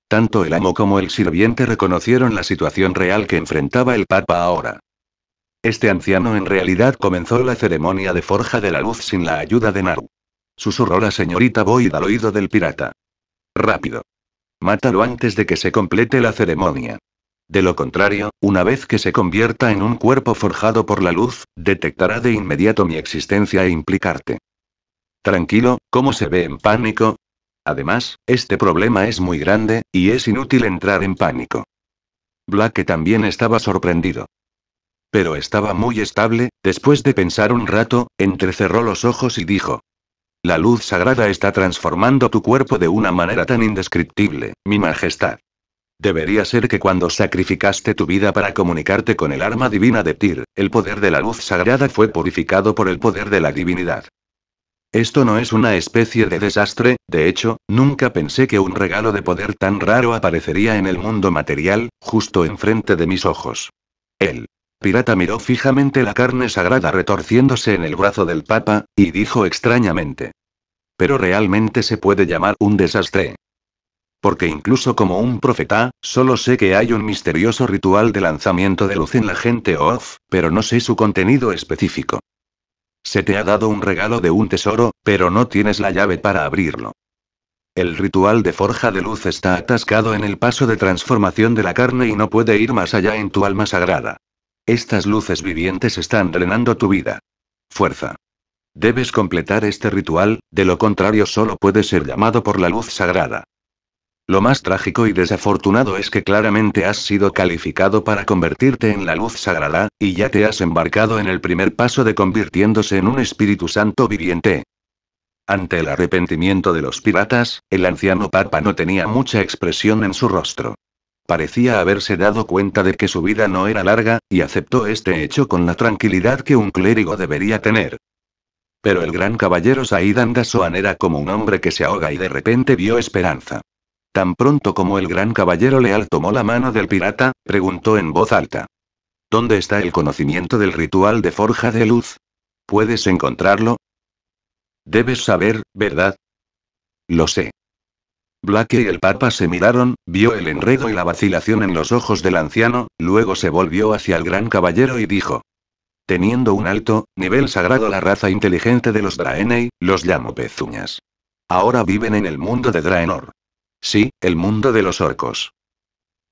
Tanto el amo como el sirviente reconocieron la situación real que enfrentaba el Papa ahora. Este anciano en realidad comenzó la ceremonia de forja de la luz sin la ayuda de Naru. Susurró la señorita Boyd al oído del pirata. Rápido. Mátalo antes de que se complete la ceremonia. De lo contrario, una vez que se convierta en un cuerpo forjado por la luz, detectará de inmediato mi existencia e implicarte. Tranquilo, ¿cómo se ve en pánico? Además, este problema es muy grande, y es inútil entrar en pánico. Black también estaba sorprendido. Pero estaba muy estable, después de pensar un rato, entrecerró los ojos y dijo, la luz sagrada está transformando tu cuerpo de una manera tan indescriptible, mi majestad. Debería ser que cuando sacrificaste tu vida para comunicarte con el arma divina de Tyr, el poder de la luz sagrada fue purificado por el poder de la divinidad. Esto no es una especie de desastre, de hecho, nunca pensé que un regalo de poder tan raro aparecería en el mundo material, justo enfrente de mis ojos. El pirata miró fijamente la carne sagrada retorciéndose en el brazo del Papa, y dijo extrañamente. Pero realmente se puede llamar un desastre, porque incluso como un profeta, solo sé que hay un misterioso ritual de lanzamiento de luz en la gente off, pero no sé su contenido específico. Se te ha dado un regalo de un tesoro, pero no tienes la llave para abrirlo. El ritual de forja de luz está atascado en el paso de transformación de la carne y no puede ir más allá en tu alma sagrada. Estas luces vivientes están drenando tu vida. Fuerza. Debes completar este ritual, de lo contrario solo puede ser llamado por la luz sagrada. Lo más trágico y desafortunado es que claramente has sido calificado para convertirte en la luz sagrada, y ya te has embarcado en el primer paso de convirtiéndose en un Espíritu Santo viviente. Ante el arrepentimiento de los piratas, el anciano Papa no tenía mucha expresión en su rostro. Parecía haberse dado cuenta de que su vida no era larga, y aceptó este hecho con la tranquilidad que un clérigo debería tener. Pero el gran caballero Saidan Dasoan era como un hombre que se ahoga y de repente vio esperanza. Tan pronto como el gran caballero leal tomó la mano del pirata, preguntó en voz alta. ¿Dónde está el conocimiento del ritual de forja de luz? ¿Puedes encontrarlo? Debes saber, ¿verdad? Lo sé. Blake y el Papa se miraron, vio el enredo y la vacilación en los ojos del anciano, luego se volvió hacia el gran caballero y dijo. Teniendo un alto nivel sagrado la raza inteligente de los Draenei, los llamo pezuñas. Ahora viven en el mundo de Draenor. Sí, el mundo de los orcos.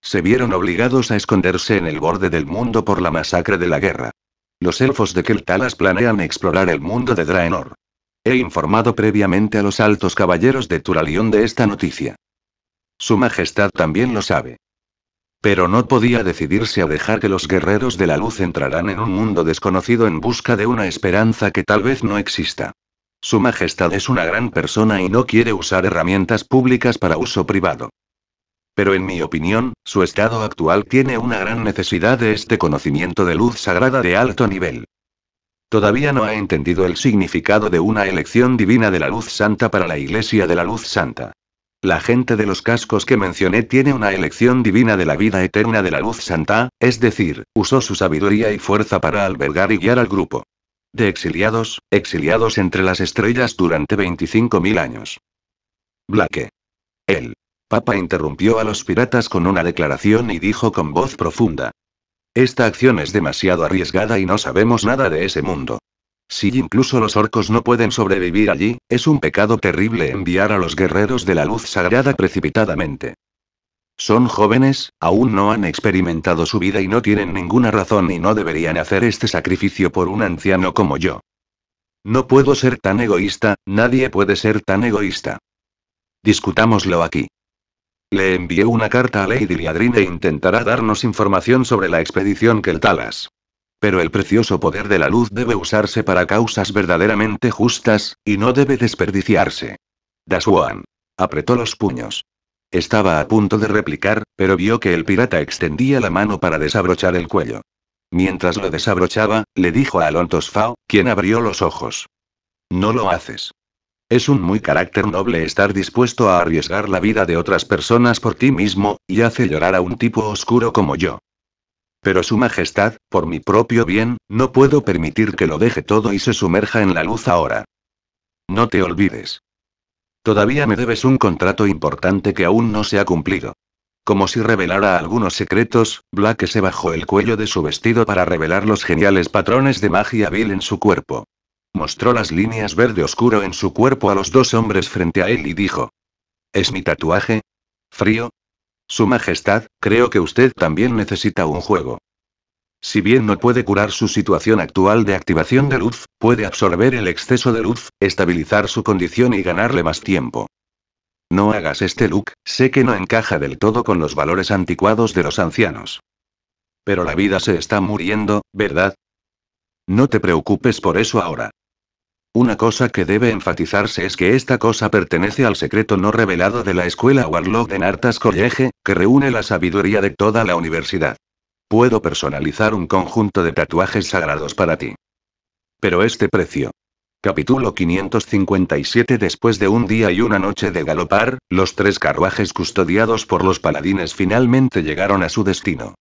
Se vieron obligados a esconderse en el borde del mundo por la masacre de la guerra. Los elfos de Keltalas planean explorar el mundo de Draenor. He informado previamente a los altos caballeros de Turalión de esta noticia. Su Majestad también lo sabe. Pero no podía decidirse a dejar que los guerreros de la luz entraran en un mundo desconocido en busca de una esperanza que tal vez no exista. Su Majestad es una gran persona y no quiere usar herramientas públicas para uso privado. Pero en mi opinión, su estado actual tiene una gran necesidad de este conocimiento de luz sagrada de alto nivel. Todavía no ha entendido el significado de una elección divina de la luz santa para la Iglesia de la Luz Santa. La gente de los cascos que mencioné tiene una elección divina de la vida eterna de la luz santa, es decir, usó su sabiduría y fuerza para albergar y guiar al grupo de exiliados, exiliados entre las estrellas durante 25.000 años. Blake. El Papa interrumpió a los piratas con una declaración y dijo con voz profunda. Esta acción es demasiado arriesgada y no sabemos nada de ese mundo. Si incluso los orcos no pueden sobrevivir allí, es un pecado terrible enviar a los guerreros de la luz sagrada precipitadamente. Son jóvenes, aún no han experimentado su vida y no tienen ninguna razón y no deberían hacer este sacrificio por un anciano como yo. No puedo ser tan egoísta, nadie puede ser tan egoísta. Discutámoslo aquí. Le envié una carta a Lady Liadrine e intentará darnos información sobre la expedición que Talas. Pero el precioso poder de la luz debe usarse para causas verdaderamente justas, y no debe desperdiciarse. Daswan. Apretó los puños. Estaba a punto de replicar, pero vio que el pirata extendía la mano para desabrochar el cuello. Mientras lo desabrochaba, le dijo a Alontosfao, quien abrió los ojos. No lo haces. Es un muy carácter noble estar dispuesto a arriesgar la vida de otras personas por ti mismo, y hace llorar a un tipo oscuro como yo. Pero Su Majestad, por mi propio bien, no puedo permitir que lo deje todo y se sumerja en la luz ahora. No te olvides. Todavía me debes un contrato importante que aún no se ha cumplido. Como si revelara algunos secretos, Black se bajó el cuello de su vestido para revelar los geniales patrones de magia vil en su cuerpo. Mostró las líneas verde oscuro en su cuerpo a los dos hombres frente a él y dijo. ¿Es mi tatuaje? ¿Frío? Su Majestad, creo que usted también necesita un juego. Si bien no puede curar su situación actual de activación de luz, puede absorber el exceso de luz, estabilizar su condición y ganarle más tiempo. No hagas este look, sé que no encaja del todo con los valores anticuados de los ancianos. Pero la vida se está muriendo, ¿verdad? No te preocupes por eso ahora. Una cosa que debe enfatizarse es que esta cosa pertenece al secreto no revelado de la escuela Warlock de Nartas College, que reúne la sabiduría de toda la universidad. Puedo personalizar un conjunto de tatuajes sagrados para ti. Pero este precio. Capítulo 557 Después de un día y una noche de galopar, los tres carruajes custodiados por los paladines finalmente llegaron a su destino.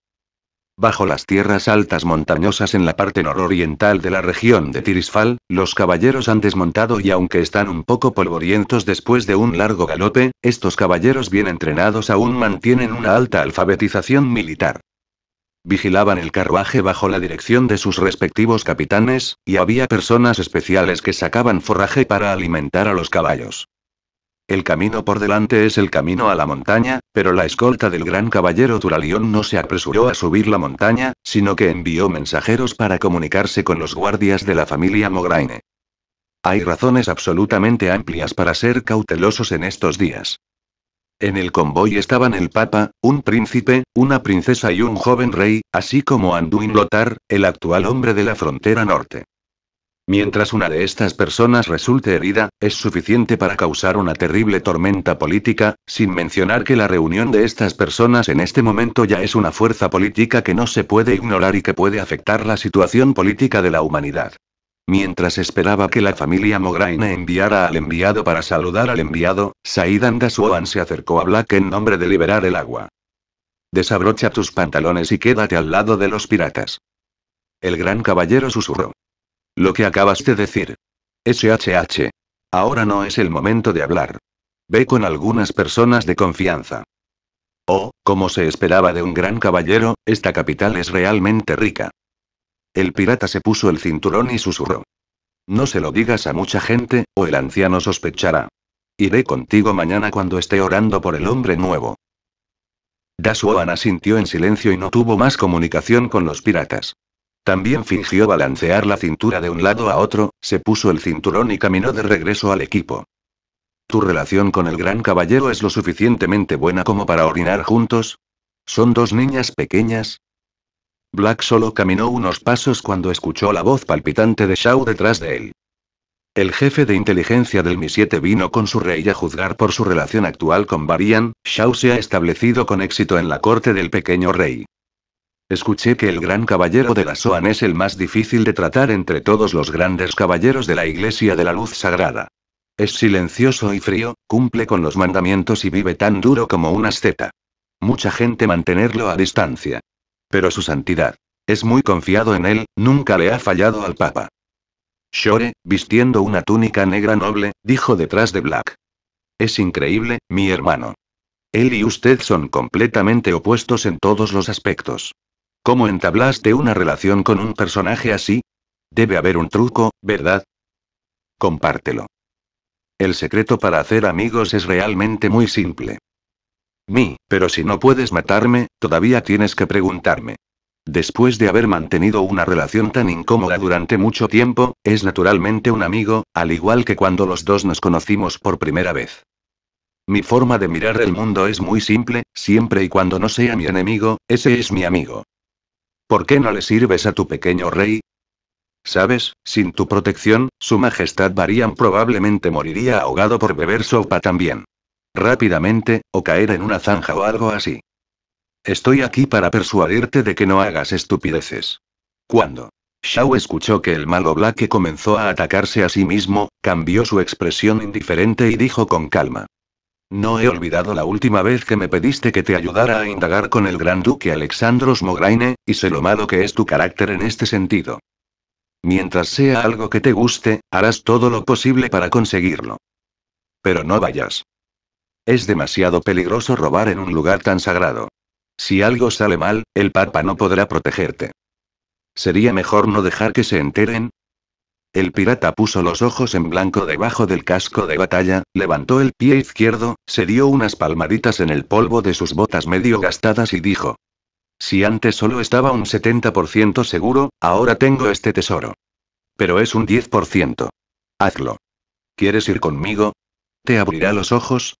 Bajo las tierras altas montañosas en la parte nororiental de la región de Tirisfal, los caballeros han desmontado y aunque están un poco polvorientos después de un largo galope, estos caballeros bien entrenados aún mantienen una alta alfabetización militar vigilaban el carruaje bajo la dirección de sus respectivos capitanes, y había personas especiales que sacaban forraje para alimentar a los caballos. El camino por delante es el camino a la montaña, pero la escolta del gran caballero Turalión no se apresuró a subir la montaña, sino que envió mensajeros para comunicarse con los guardias de la familia Mograine. Hay razones absolutamente amplias para ser cautelosos en estos días. En el convoy estaban el Papa, un príncipe, una princesa y un joven rey, así como Anduin Lothar, el actual hombre de la frontera norte. Mientras una de estas personas resulte herida, es suficiente para causar una terrible tormenta política, sin mencionar que la reunión de estas personas en este momento ya es una fuerza política que no se puede ignorar y que puede afectar la situación política de la humanidad. Mientras esperaba que la familia Mograine enviara al enviado para saludar al enviado, Saidan Dasuan se acercó a Black en nombre de liberar el agua. Desabrocha tus pantalones y quédate al lado de los piratas. El gran caballero susurró. Lo que acabaste de decir. SHH. Ahora no es el momento de hablar. Ve con algunas personas de confianza. Oh, como se esperaba de un gran caballero, esta capital es realmente rica. El pirata se puso el cinturón y susurró. No se lo digas a mucha gente, o el anciano sospechará. Iré contigo mañana cuando esté orando por el hombre nuevo. Dasuoan asintió en silencio y no tuvo más comunicación con los piratas. También fingió balancear la cintura de un lado a otro, se puso el cinturón y caminó de regreso al equipo. ¿Tu relación con el gran caballero es lo suficientemente buena como para orinar juntos? ¿Son dos niñas pequeñas? Black solo caminó unos pasos cuando escuchó la voz palpitante de Shaw detrás de él. El jefe de inteligencia del Mi-7 vino con su rey a juzgar por su relación actual con Varian, Shaw se ha establecido con éxito en la corte del pequeño rey. Escuché que el gran caballero de la Soan es el más difícil de tratar entre todos los grandes caballeros de la Iglesia de la Luz Sagrada. Es silencioso y frío, cumple con los mandamientos y vive tan duro como un asceta. Mucha gente mantenerlo a distancia pero su santidad. Es muy confiado en él, nunca le ha fallado al Papa. Shore, vistiendo una túnica negra noble, dijo detrás de Black. Es increíble, mi hermano. Él y usted son completamente opuestos en todos los aspectos. ¿Cómo entablaste una relación con un personaje así? Debe haber un truco, ¿verdad? Compártelo. El secreto para hacer amigos es realmente muy simple. Mi, pero si no puedes matarme, todavía tienes que preguntarme. Después de haber mantenido una relación tan incómoda durante mucho tiempo, es naturalmente un amigo, al igual que cuando los dos nos conocimos por primera vez. Mi forma de mirar el mundo es muy simple, siempre y cuando no sea mi enemigo, ese es mi amigo. ¿Por qué no le sirves a tu pequeño rey? Sabes, sin tu protección, su majestad Varian probablemente moriría ahogado por beber sopa también rápidamente, o caer en una zanja o algo así. Estoy aquí para persuadirte de que no hagas estupideces. Cuando Shao escuchó que el malo Black comenzó a atacarse a sí mismo, cambió su expresión indiferente y dijo con calma. No he olvidado la última vez que me pediste que te ayudara a indagar con el gran duque Alexandros Mograine, y sé lo malo que es tu carácter en este sentido. Mientras sea algo que te guste, harás todo lo posible para conseguirlo. Pero no vayas es demasiado peligroso robar en un lugar tan sagrado. Si algo sale mal, el Papa no podrá protegerte. ¿Sería mejor no dejar que se enteren? El pirata puso los ojos en blanco debajo del casco de batalla, levantó el pie izquierdo, se dio unas palmaditas en el polvo de sus botas medio gastadas y dijo. Si antes solo estaba un 70% seguro, ahora tengo este tesoro. Pero es un 10%. Hazlo. ¿Quieres ir conmigo? ¿Te abrirá los ojos?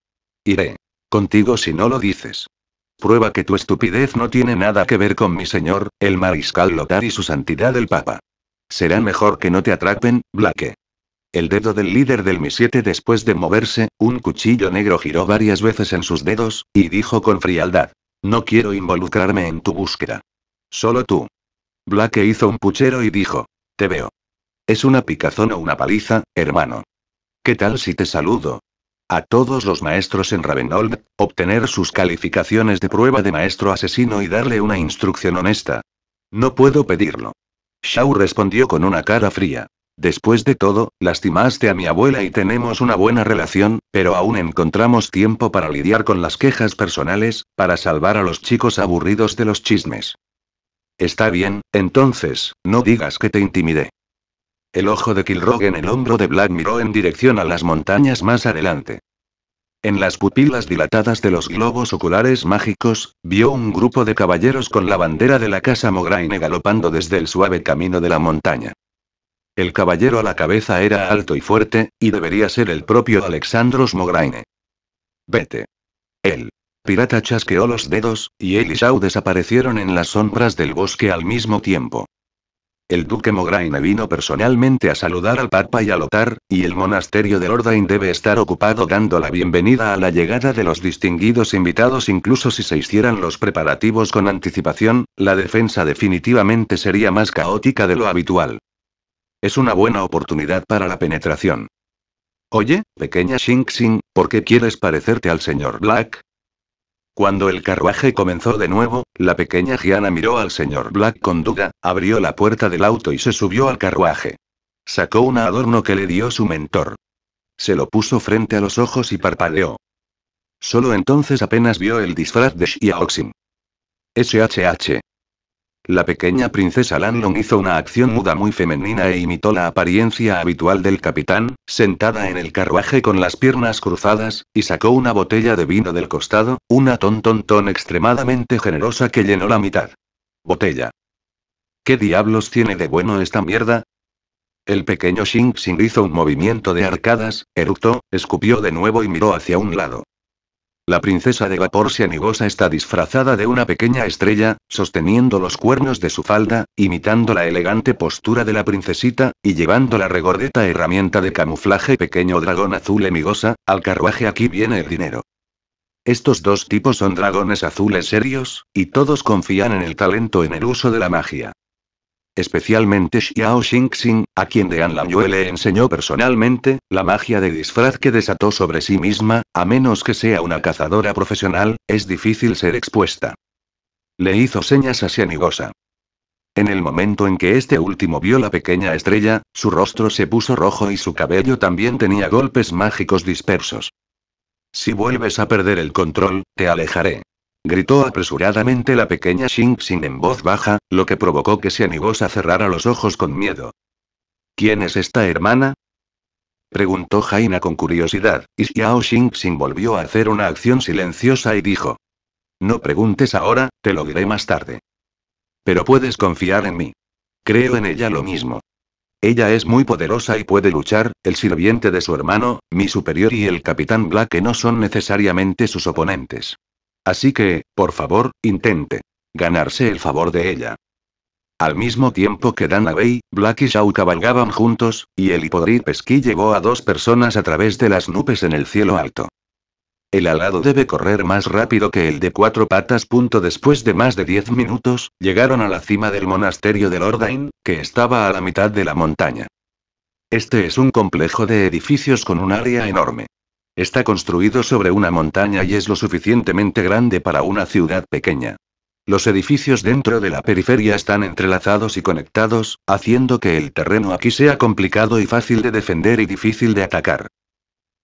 Iré. Contigo si no lo dices. Prueba que tu estupidez no tiene nada que ver con mi señor, el mariscal Lothar y su santidad el Papa. Será mejor que no te atrapen, Blaque. El dedo del líder del Mi-7 después de moverse, un cuchillo negro giró varias veces en sus dedos, y dijo con frialdad. No quiero involucrarme en tu búsqueda. Solo tú. Blake hizo un puchero y dijo. Te veo. Es una picazón o una paliza, hermano. ¿Qué tal si te saludo, a todos los maestros en Ravenold, obtener sus calificaciones de prueba de maestro asesino y darle una instrucción honesta. No puedo pedirlo. Shaw respondió con una cara fría. Después de todo, lastimaste a mi abuela y tenemos una buena relación, pero aún encontramos tiempo para lidiar con las quejas personales, para salvar a los chicos aburridos de los chismes. Está bien, entonces, no digas que te intimidé. El ojo de Kilrogg en el hombro de Black miró en dirección a las montañas más adelante. En las pupilas dilatadas de los globos oculares mágicos, vio un grupo de caballeros con la bandera de la casa Mograine galopando desde el suave camino de la montaña. El caballero a la cabeza era alto y fuerte, y debería ser el propio Alexandros Mograine. Vete. El pirata chasqueó los dedos, y él y desaparecieron en las sombras del bosque al mismo tiempo. El duque Mograine vino personalmente a saludar al Papa y al Otar, y el monasterio de Lordain debe estar ocupado dando la bienvenida a la llegada de los distinguidos invitados incluso si se hicieran los preparativos con anticipación, la defensa definitivamente sería más caótica de lo habitual. Es una buena oportunidad para la penetración. Oye, pequeña Xing ¿por qué quieres parecerte al señor Black? Cuando el carruaje comenzó de nuevo, la pequeña Giana miró al señor Black con duda, abrió la puerta del auto y se subió al carruaje. Sacó un adorno que le dio su mentor. Se lo puso frente a los ojos y parpadeó. Solo entonces apenas vio el disfraz de Xiaoxin. SHH. La pequeña princesa Lanlong hizo una acción muda muy femenina e imitó la apariencia habitual del capitán, sentada en el carruaje con las piernas cruzadas, y sacó una botella de vino del costado, una ton ton ton extremadamente generosa que llenó la mitad. Botella. ¿Qué diablos tiene de bueno esta mierda? El pequeño Xing Xing hizo un movimiento de arcadas, eructó, escupió de nuevo y miró hacia un lado. La princesa de vapor amigosa está disfrazada de una pequeña estrella, sosteniendo los cuernos de su falda, imitando la elegante postura de la princesita, y llevando la regordeta herramienta de camuflaje pequeño dragón azul emigosa, al carruaje aquí viene el dinero. Estos dos tipos son dragones azules serios, y todos confían en el talento en el uso de la magia especialmente Xiao Xingxing, a quien Dean Lanyue le enseñó personalmente, la magia de disfraz que desató sobre sí misma, a menos que sea una cazadora profesional, es difícil ser expuesta. Le hizo señas a Xianigosa. En el momento en que este último vio la pequeña estrella, su rostro se puso rojo y su cabello también tenía golpes mágicos dispersos. Si vuelves a perder el control, te alejaré. Gritó apresuradamente la pequeña Xingxing en voz baja, lo que provocó que se a cerrara los ojos con miedo. ¿Quién es esta hermana? Preguntó Jaina con curiosidad, y Xiao Xingxing volvió a hacer una acción silenciosa y dijo. No preguntes ahora, te lo diré más tarde. Pero puedes confiar en mí. Creo en ella lo mismo. Ella es muy poderosa y puede luchar, el sirviente de su hermano, mi superior y el capitán Black no son necesariamente sus oponentes. Así que, por favor, intente ganarse el favor de ella. Al mismo tiempo que Dana Black y Shaw cabalgaban juntos, y el hipodripesquí llevó a dos personas a través de las nubes en el cielo alto. El alado debe correr más rápido que el de cuatro patas. Después de más de diez minutos, llegaron a la cima del monasterio del Ordain, que estaba a la mitad de la montaña. Este es un complejo de edificios con un área enorme. Está construido sobre una montaña y es lo suficientemente grande para una ciudad pequeña. Los edificios dentro de la periferia están entrelazados y conectados, haciendo que el terreno aquí sea complicado y fácil de defender y difícil de atacar.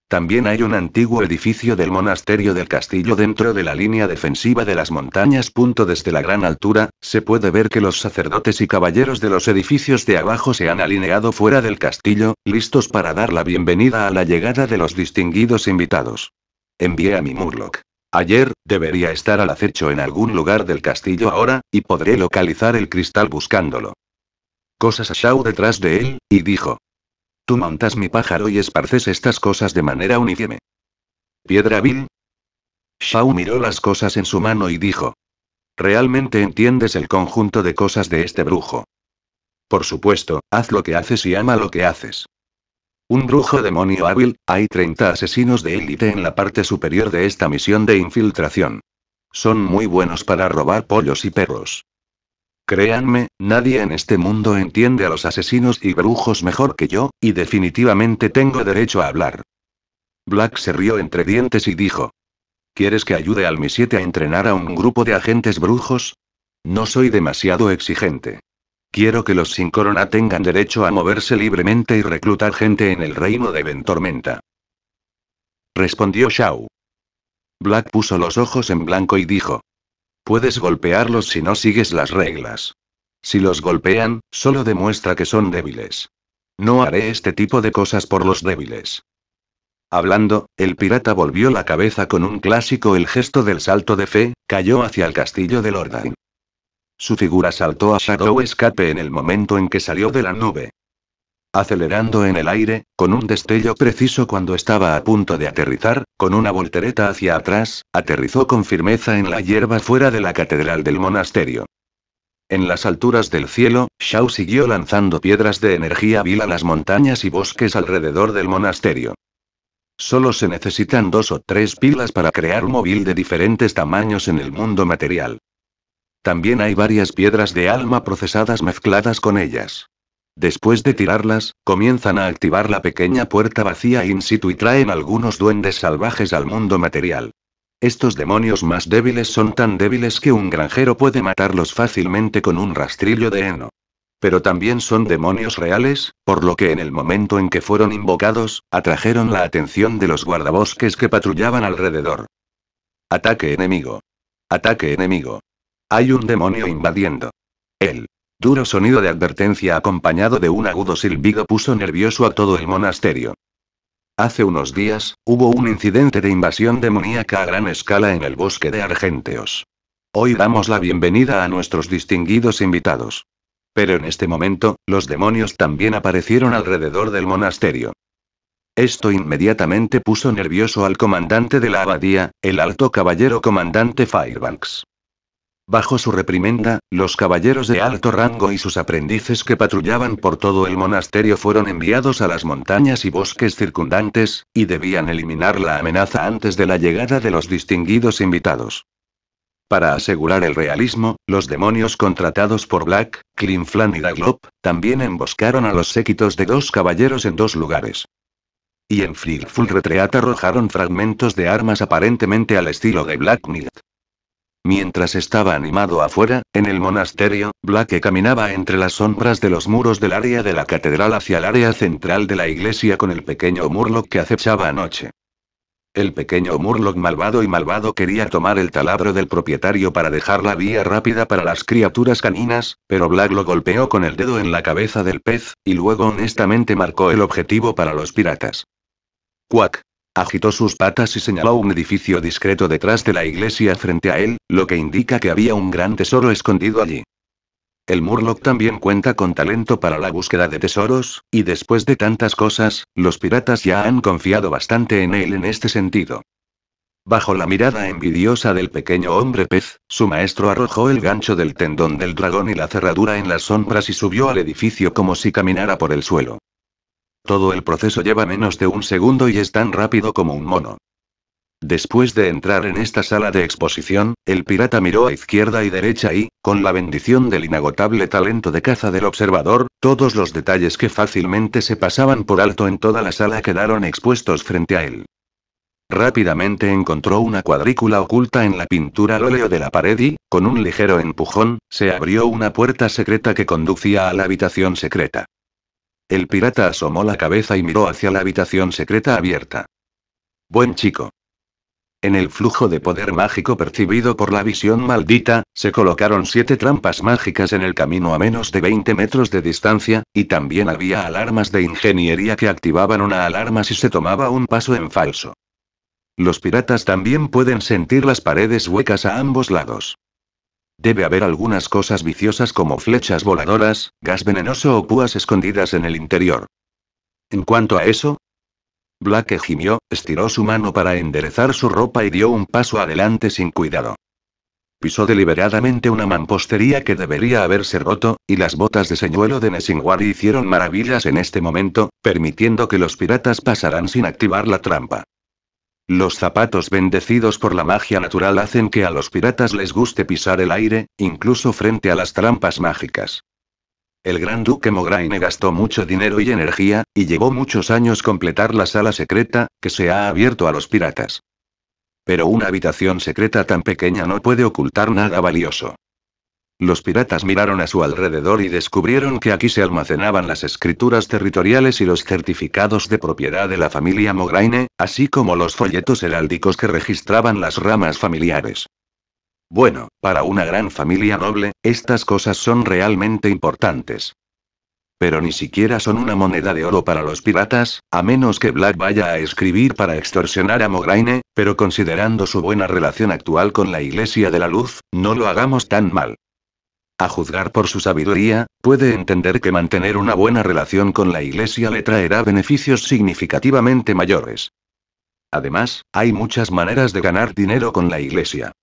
También hay un antiguo edificio del monasterio del castillo dentro de la línea defensiva de las montañas. Desde la gran altura, se puede ver que los sacerdotes y caballeros de los edificios de abajo se han alineado fuera del castillo, listos para dar la bienvenida a la llegada de los distinguidos invitados. Envié a mi Murloc. Ayer, debería estar al acecho en algún lugar del castillo ahora, y podré localizar el cristal buscándolo. Cosas a Shao detrás de él, y dijo, Tú montas mi pájaro y esparces estas cosas de manera uniforme. Piedra vil. Shao miró las cosas en su mano y dijo. Realmente entiendes el conjunto de cosas de este brujo. Por supuesto, haz lo que haces y ama lo que haces. Un brujo demonio hábil, hay 30 asesinos de élite en la parte superior de esta misión de infiltración. Son muy buenos para robar pollos y perros. Créanme, nadie en este mundo entiende a los asesinos y brujos mejor que yo, y definitivamente tengo derecho a hablar. Black se rió entre dientes y dijo. ¿Quieres que ayude al Mi a entrenar a un grupo de agentes brujos? No soy demasiado exigente. Quiero que los sin corona tengan derecho a moverse libremente y reclutar gente en el reino de Ventormenta. Respondió Shao. Black puso los ojos en blanco y dijo. Puedes golpearlos si no sigues las reglas. Si los golpean, solo demuestra que son débiles. No haré este tipo de cosas por los débiles. Hablando, el pirata volvió la cabeza con un clásico el gesto del salto de fe, cayó hacia el castillo del orden Su figura saltó a Shadow Escape en el momento en que salió de la nube acelerando en el aire, con un destello preciso cuando estaba a punto de aterrizar, con una voltereta hacia atrás, aterrizó con firmeza en la hierba fuera de la catedral del monasterio. En las alturas del cielo, Shao siguió lanzando piedras de energía vil a las montañas y bosques alrededor del monasterio. Solo se necesitan dos o tres pilas para crear móvil de diferentes tamaños en el mundo material. También hay varias piedras de alma procesadas mezcladas con ellas. Después de tirarlas, comienzan a activar la pequeña puerta vacía in situ y traen algunos duendes salvajes al mundo material. Estos demonios más débiles son tan débiles que un granjero puede matarlos fácilmente con un rastrillo de heno. Pero también son demonios reales, por lo que en el momento en que fueron invocados, atrajeron la atención de los guardabosques que patrullaban alrededor. Ataque enemigo. Ataque enemigo. Hay un demonio invadiendo. Él. Duro sonido de advertencia acompañado de un agudo silbido puso nervioso a todo el monasterio. Hace unos días, hubo un incidente de invasión demoníaca a gran escala en el bosque de Argenteos. Hoy damos la bienvenida a nuestros distinguidos invitados. Pero en este momento, los demonios también aparecieron alrededor del monasterio. Esto inmediatamente puso nervioso al comandante de la abadía, el alto caballero comandante Firebanks. Bajo su reprimenda, los caballeros de alto rango y sus aprendices que patrullaban por todo el monasterio fueron enviados a las montañas y bosques circundantes, y debían eliminar la amenaza antes de la llegada de los distinguidos invitados. Para asegurar el realismo, los demonios contratados por Black, Clinflan y Daglop, también emboscaron a los séquitos de dos caballeros en dos lugares. Y en Frilful Retreat arrojaron fragmentos de armas aparentemente al estilo de Black Mientras estaba animado afuera, en el monasterio, Black caminaba entre las sombras de los muros del área de la catedral hacia el área central de la iglesia con el pequeño Murloc que acechaba anoche. El pequeño Murloc malvado y malvado quería tomar el taladro del propietario para dejar la vía rápida para las criaturas caninas, pero Black lo golpeó con el dedo en la cabeza del pez, y luego honestamente marcó el objetivo para los piratas. Cuac. Agitó sus patas y señaló un edificio discreto detrás de la iglesia frente a él, lo que indica que había un gran tesoro escondido allí. El Murloc también cuenta con talento para la búsqueda de tesoros, y después de tantas cosas, los piratas ya han confiado bastante en él en este sentido. Bajo la mirada envidiosa del pequeño hombre pez, su maestro arrojó el gancho del tendón del dragón y la cerradura en las sombras y subió al edificio como si caminara por el suelo. Todo el proceso lleva menos de un segundo y es tan rápido como un mono. Después de entrar en esta sala de exposición, el pirata miró a izquierda y derecha y, con la bendición del inagotable talento de caza del observador, todos los detalles que fácilmente se pasaban por alto en toda la sala quedaron expuestos frente a él. Rápidamente encontró una cuadrícula oculta en la pintura al óleo de la pared y, con un ligero empujón, se abrió una puerta secreta que conducía a la habitación secreta. El pirata asomó la cabeza y miró hacia la habitación secreta abierta. Buen chico. En el flujo de poder mágico percibido por la visión maldita, se colocaron siete trampas mágicas en el camino a menos de 20 metros de distancia, y también había alarmas de ingeniería que activaban una alarma si se tomaba un paso en falso. Los piratas también pueden sentir las paredes huecas a ambos lados. Debe haber algunas cosas viciosas como flechas voladoras, gas venenoso o púas escondidas en el interior. En cuanto a eso, Black gimió, estiró su mano para enderezar su ropa y dio un paso adelante sin cuidado. Pisó deliberadamente una mampostería que debería haberse roto, y las botas de señuelo de Nessingwari hicieron maravillas en este momento, permitiendo que los piratas pasaran sin activar la trampa. Los zapatos bendecidos por la magia natural hacen que a los piratas les guste pisar el aire, incluso frente a las trampas mágicas. El gran duque Mograine gastó mucho dinero y energía, y llevó muchos años completar la sala secreta, que se ha abierto a los piratas. Pero una habitación secreta tan pequeña no puede ocultar nada valioso. Los piratas miraron a su alrededor y descubrieron que aquí se almacenaban las escrituras territoriales y los certificados de propiedad de la familia Mograine, así como los folletos heráldicos que registraban las ramas familiares. Bueno, para una gran familia noble, estas cosas son realmente importantes. Pero ni siquiera son una moneda de oro para los piratas, a menos que Black vaya a escribir para extorsionar a Mograine, pero considerando su buena relación actual con la Iglesia de la Luz, no lo hagamos tan mal. A juzgar por su sabiduría, puede entender que mantener una buena relación con la Iglesia le traerá beneficios significativamente mayores. Además, hay muchas maneras de ganar dinero con la Iglesia.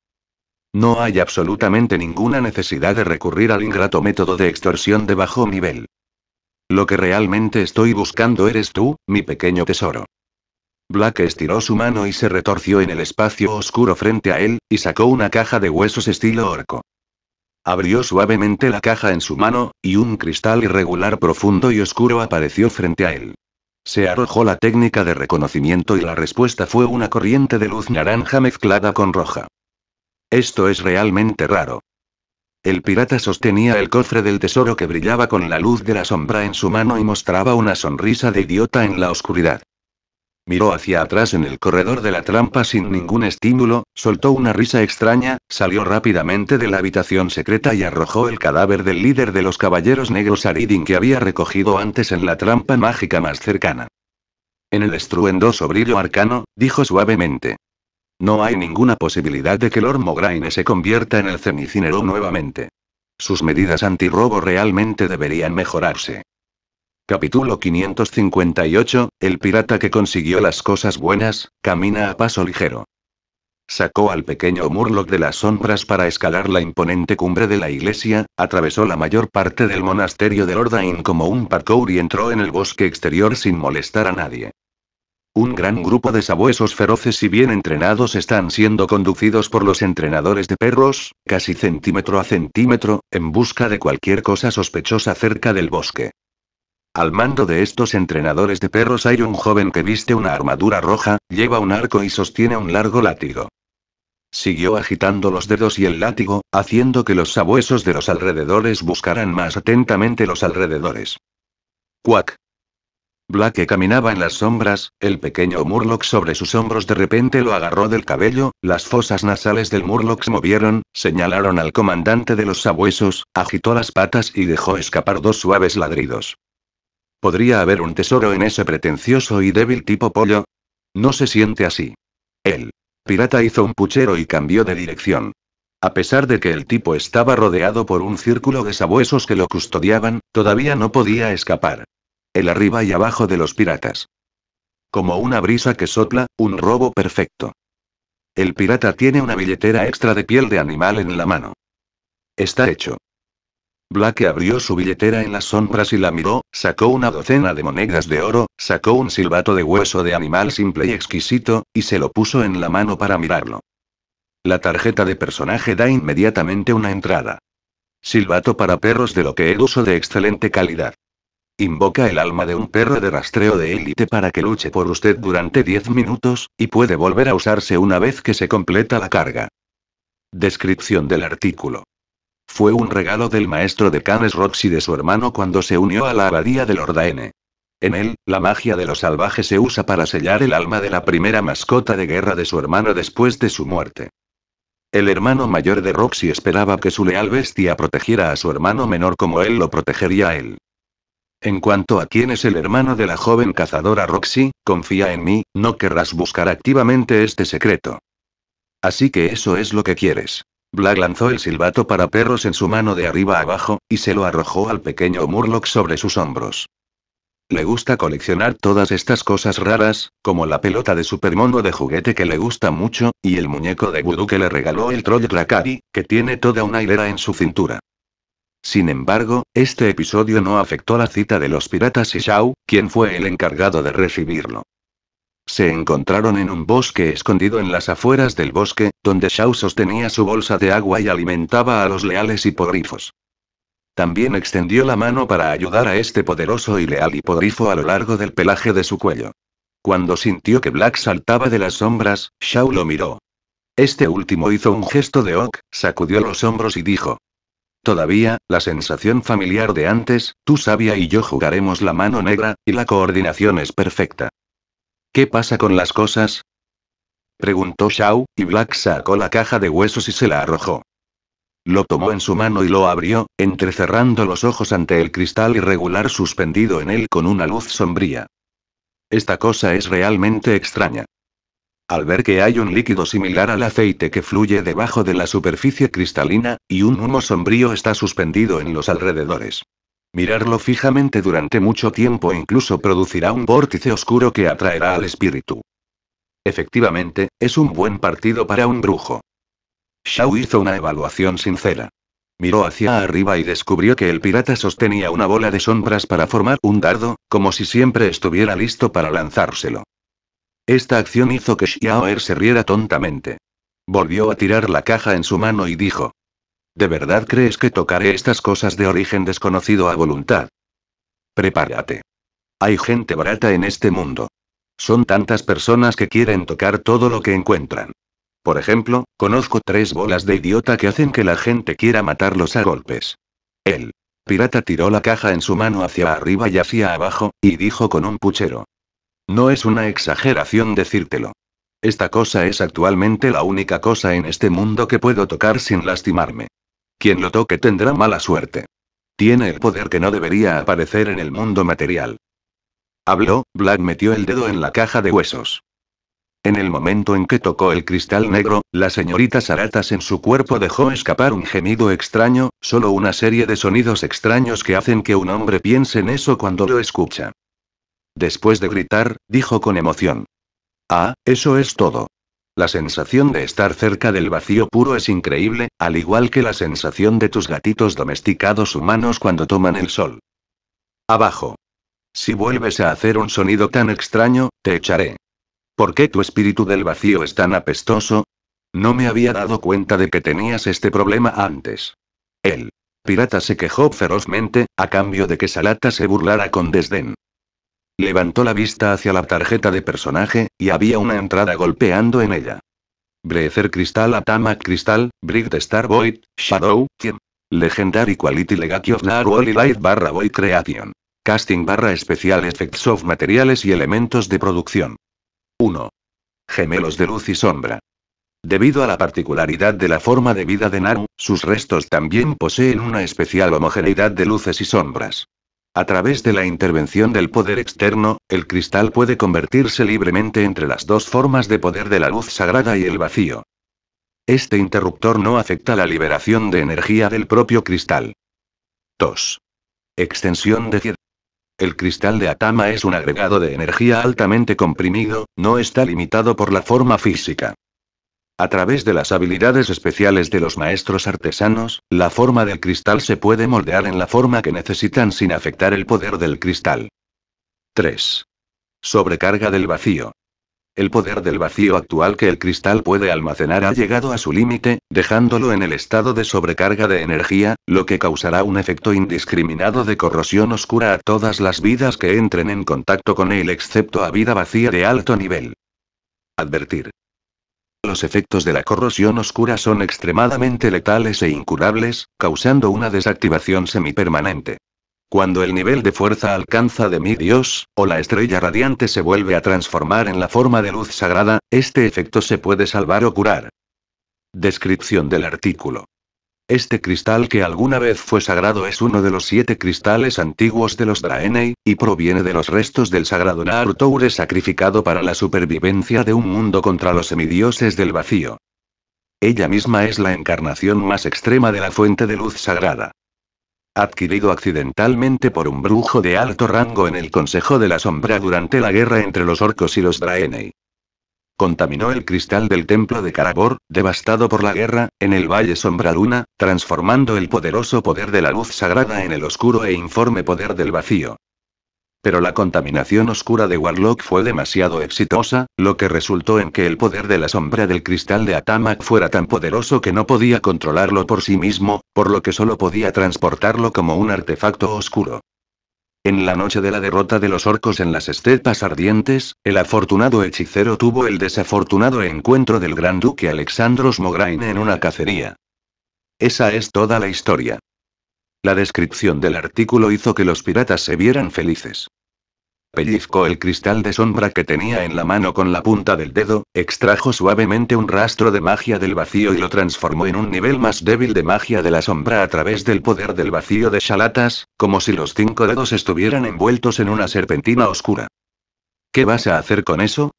No hay absolutamente ninguna necesidad de recurrir al ingrato método de extorsión de bajo nivel. Lo que realmente estoy buscando eres tú, mi pequeño tesoro. Black estiró su mano y se retorció en el espacio oscuro frente a él, y sacó una caja de huesos estilo orco. Abrió suavemente la caja en su mano, y un cristal irregular profundo y oscuro apareció frente a él. Se arrojó la técnica de reconocimiento y la respuesta fue una corriente de luz naranja mezclada con roja. Esto es realmente raro. El pirata sostenía el cofre del tesoro que brillaba con la luz de la sombra en su mano y mostraba una sonrisa de idiota en la oscuridad miró hacia atrás en el corredor de la trampa sin ningún estímulo, soltó una risa extraña, salió rápidamente de la habitación secreta y arrojó el cadáver del líder de los caballeros negros Aridin que había recogido antes en la trampa mágica más cercana. En el estruendoso brillo arcano, dijo suavemente. No hay ninguna posibilidad de que Lord Mograine se convierta en el cenicinero nuevamente. Sus medidas antirrobo realmente deberían mejorarse. Capítulo 558, El pirata que consiguió las cosas buenas, camina a paso ligero. Sacó al pequeño Murlock de las sombras para escalar la imponente cumbre de la iglesia, atravesó la mayor parte del monasterio de Ordain como un parkour y entró en el bosque exterior sin molestar a nadie. Un gran grupo de sabuesos feroces y bien entrenados están siendo conducidos por los entrenadores de perros, casi centímetro a centímetro, en busca de cualquier cosa sospechosa cerca del bosque. Al mando de estos entrenadores de perros hay un joven que viste una armadura roja, lleva un arco y sostiene un largo látigo. Siguió agitando los dedos y el látigo, haciendo que los sabuesos de los alrededores buscaran más atentamente los alrededores. Cuac. Black caminaba en las sombras, el pequeño Murloc sobre sus hombros de repente lo agarró del cabello, las fosas nasales del Murloc se movieron, señalaron al comandante de los sabuesos, agitó las patas y dejó escapar dos suaves ladridos. ¿Podría haber un tesoro en ese pretencioso y débil tipo pollo? No se siente así. El pirata hizo un puchero y cambió de dirección. A pesar de que el tipo estaba rodeado por un círculo de sabuesos que lo custodiaban, todavía no podía escapar. El arriba y abajo de los piratas. Como una brisa que sopla, un robo perfecto. El pirata tiene una billetera extra de piel de animal en la mano. Está hecho. Black abrió su billetera en las sombras y la miró, sacó una docena de monedas de oro, sacó un silbato de hueso de animal simple y exquisito, y se lo puso en la mano para mirarlo. La tarjeta de personaje da inmediatamente una entrada. Silbato para perros de lo que el uso de excelente calidad. Invoca el alma de un perro de rastreo de élite para que luche por usted durante 10 minutos, y puede volver a usarse una vez que se completa la carga. Descripción del artículo. Fue un regalo del maestro de Canes Roxy de su hermano cuando se unió a la abadía de Lordaene. En él, la magia de los salvajes se usa para sellar el alma de la primera mascota de guerra de su hermano después de su muerte. El hermano mayor de Roxy esperaba que su leal bestia protegiera a su hermano menor como él lo protegería a él. En cuanto a quién es el hermano de la joven cazadora Roxy, confía en mí, no querrás buscar activamente este secreto. Así que eso es lo que quieres. Black lanzó el silbato para perros en su mano de arriba abajo, y se lo arrojó al pequeño Murloc sobre sus hombros. Le gusta coleccionar todas estas cosas raras, como la pelota de supermono de juguete que le gusta mucho, y el muñeco de vudú que le regaló el troll Dracari, que tiene toda una hilera en su cintura. Sin embargo, este episodio no afectó la cita de los piratas y Shao quien fue el encargado de recibirlo. Se encontraron en un bosque escondido en las afueras del bosque, donde Shaw sostenía su bolsa de agua y alimentaba a los leales hipogrifos. También extendió la mano para ayudar a este poderoso y leal hipogrifo a lo largo del pelaje de su cuello. Cuando sintió que Black saltaba de las sombras, Shaw lo miró. Este último hizo un gesto de Ok, sacudió los hombros y dijo. Todavía, la sensación familiar de antes, tú sabia y yo jugaremos la mano negra, y la coordinación es perfecta. ¿Qué pasa con las cosas? Preguntó Shaw, y Black sacó la caja de huesos y se la arrojó. Lo tomó en su mano y lo abrió, entrecerrando los ojos ante el cristal irregular suspendido en él con una luz sombría. Esta cosa es realmente extraña. Al ver que hay un líquido similar al aceite que fluye debajo de la superficie cristalina, y un humo sombrío está suspendido en los alrededores. Mirarlo fijamente durante mucho tiempo e incluso producirá un vórtice oscuro que atraerá al espíritu. Efectivamente, es un buen partido para un brujo. Xiao hizo una evaluación sincera. Miró hacia arriba y descubrió que el pirata sostenía una bola de sombras para formar un dardo, como si siempre estuviera listo para lanzárselo. Esta acción hizo que Xiaoer se riera tontamente. Volvió a tirar la caja en su mano y dijo, ¿De verdad crees que tocaré estas cosas de origen desconocido a voluntad? Prepárate. Hay gente barata en este mundo. Son tantas personas que quieren tocar todo lo que encuentran. Por ejemplo, conozco tres bolas de idiota que hacen que la gente quiera matarlos a golpes. El pirata tiró la caja en su mano hacia arriba y hacia abajo, y dijo con un puchero. No es una exageración decírtelo. Esta cosa es actualmente la única cosa en este mundo que puedo tocar sin lastimarme. Quien lo toque tendrá mala suerte. Tiene el poder que no debería aparecer en el mundo material. Habló, Black metió el dedo en la caja de huesos. En el momento en que tocó el cristal negro, la señorita Saratas en su cuerpo dejó escapar un gemido extraño, solo una serie de sonidos extraños que hacen que un hombre piense en eso cuando lo escucha. Después de gritar, dijo con emoción. Ah, eso es todo. La sensación de estar cerca del vacío puro es increíble, al igual que la sensación de tus gatitos domesticados humanos cuando toman el sol. Abajo. Si vuelves a hacer un sonido tan extraño, te echaré. ¿Por qué tu espíritu del vacío es tan apestoso? No me había dado cuenta de que tenías este problema antes. El pirata se quejó ferozmente, a cambio de que Salata se burlara con desdén. Levantó la vista hacia la tarjeta de personaje, y había una entrada golpeando en ella. Breezer Cristal Atama Cristal, Brick de Star Void, Shadow, Team. Legendary Quality Legacy of Naru Light barra Void Creation. Casting barra especial Effects of Materiales y Elementos de Producción. 1. Gemelos de luz y sombra. Debido a la particularidad de la forma de vida de Naru, sus restos también poseen una especial homogeneidad de luces y sombras. A través de la intervención del poder externo, el cristal puede convertirse libremente entre las dos formas de poder de la luz sagrada y el vacío. Este interruptor no afecta la liberación de energía del propio cristal. 2. Extensión de tierra. El cristal de Atama es un agregado de energía altamente comprimido, no está limitado por la forma física. A través de las habilidades especiales de los maestros artesanos, la forma del cristal se puede moldear en la forma que necesitan sin afectar el poder del cristal. 3. Sobrecarga del vacío. El poder del vacío actual que el cristal puede almacenar ha llegado a su límite, dejándolo en el estado de sobrecarga de energía, lo que causará un efecto indiscriminado de corrosión oscura a todas las vidas que entren en contacto con él excepto a vida vacía de alto nivel. Advertir. Los efectos de la corrosión oscura son extremadamente letales e incurables, causando una desactivación semipermanente. Cuando el nivel de fuerza alcanza de mi Dios, o la estrella radiante se vuelve a transformar en la forma de luz sagrada, este efecto se puede salvar o curar. Descripción del artículo. Este cristal que alguna vez fue sagrado es uno de los siete cristales antiguos de los Draenei, y proviene de los restos del sagrado Toure sacrificado para la supervivencia de un mundo contra los semidioses del vacío. Ella misma es la encarnación más extrema de la fuente de luz sagrada. Adquirido accidentalmente por un brujo de alto rango en el Consejo de la Sombra durante la guerra entre los orcos y los Draenei. Contaminó el cristal del templo de Karabor, devastado por la guerra, en el Valle Luna, transformando el poderoso poder de la luz sagrada en el oscuro e informe poder del vacío. Pero la contaminación oscura de Warlock fue demasiado exitosa, lo que resultó en que el poder de la sombra del cristal de Atamak fuera tan poderoso que no podía controlarlo por sí mismo, por lo que solo podía transportarlo como un artefacto oscuro. En la noche de la derrota de los orcos en las estepas ardientes, el afortunado hechicero tuvo el desafortunado encuentro del gran duque Alexandros Mograine en una cacería. Esa es toda la historia. La descripción del artículo hizo que los piratas se vieran felices. Pellizcó el cristal de sombra que tenía en la mano con la punta del dedo, extrajo suavemente un rastro de magia del vacío y lo transformó en un nivel más débil de magia de la sombra a través del poder del vacío de Shalatas, como si los cinco dedos estuvieran envueltos en una serpentina oscura. ¿Qué vas a hacer con eso?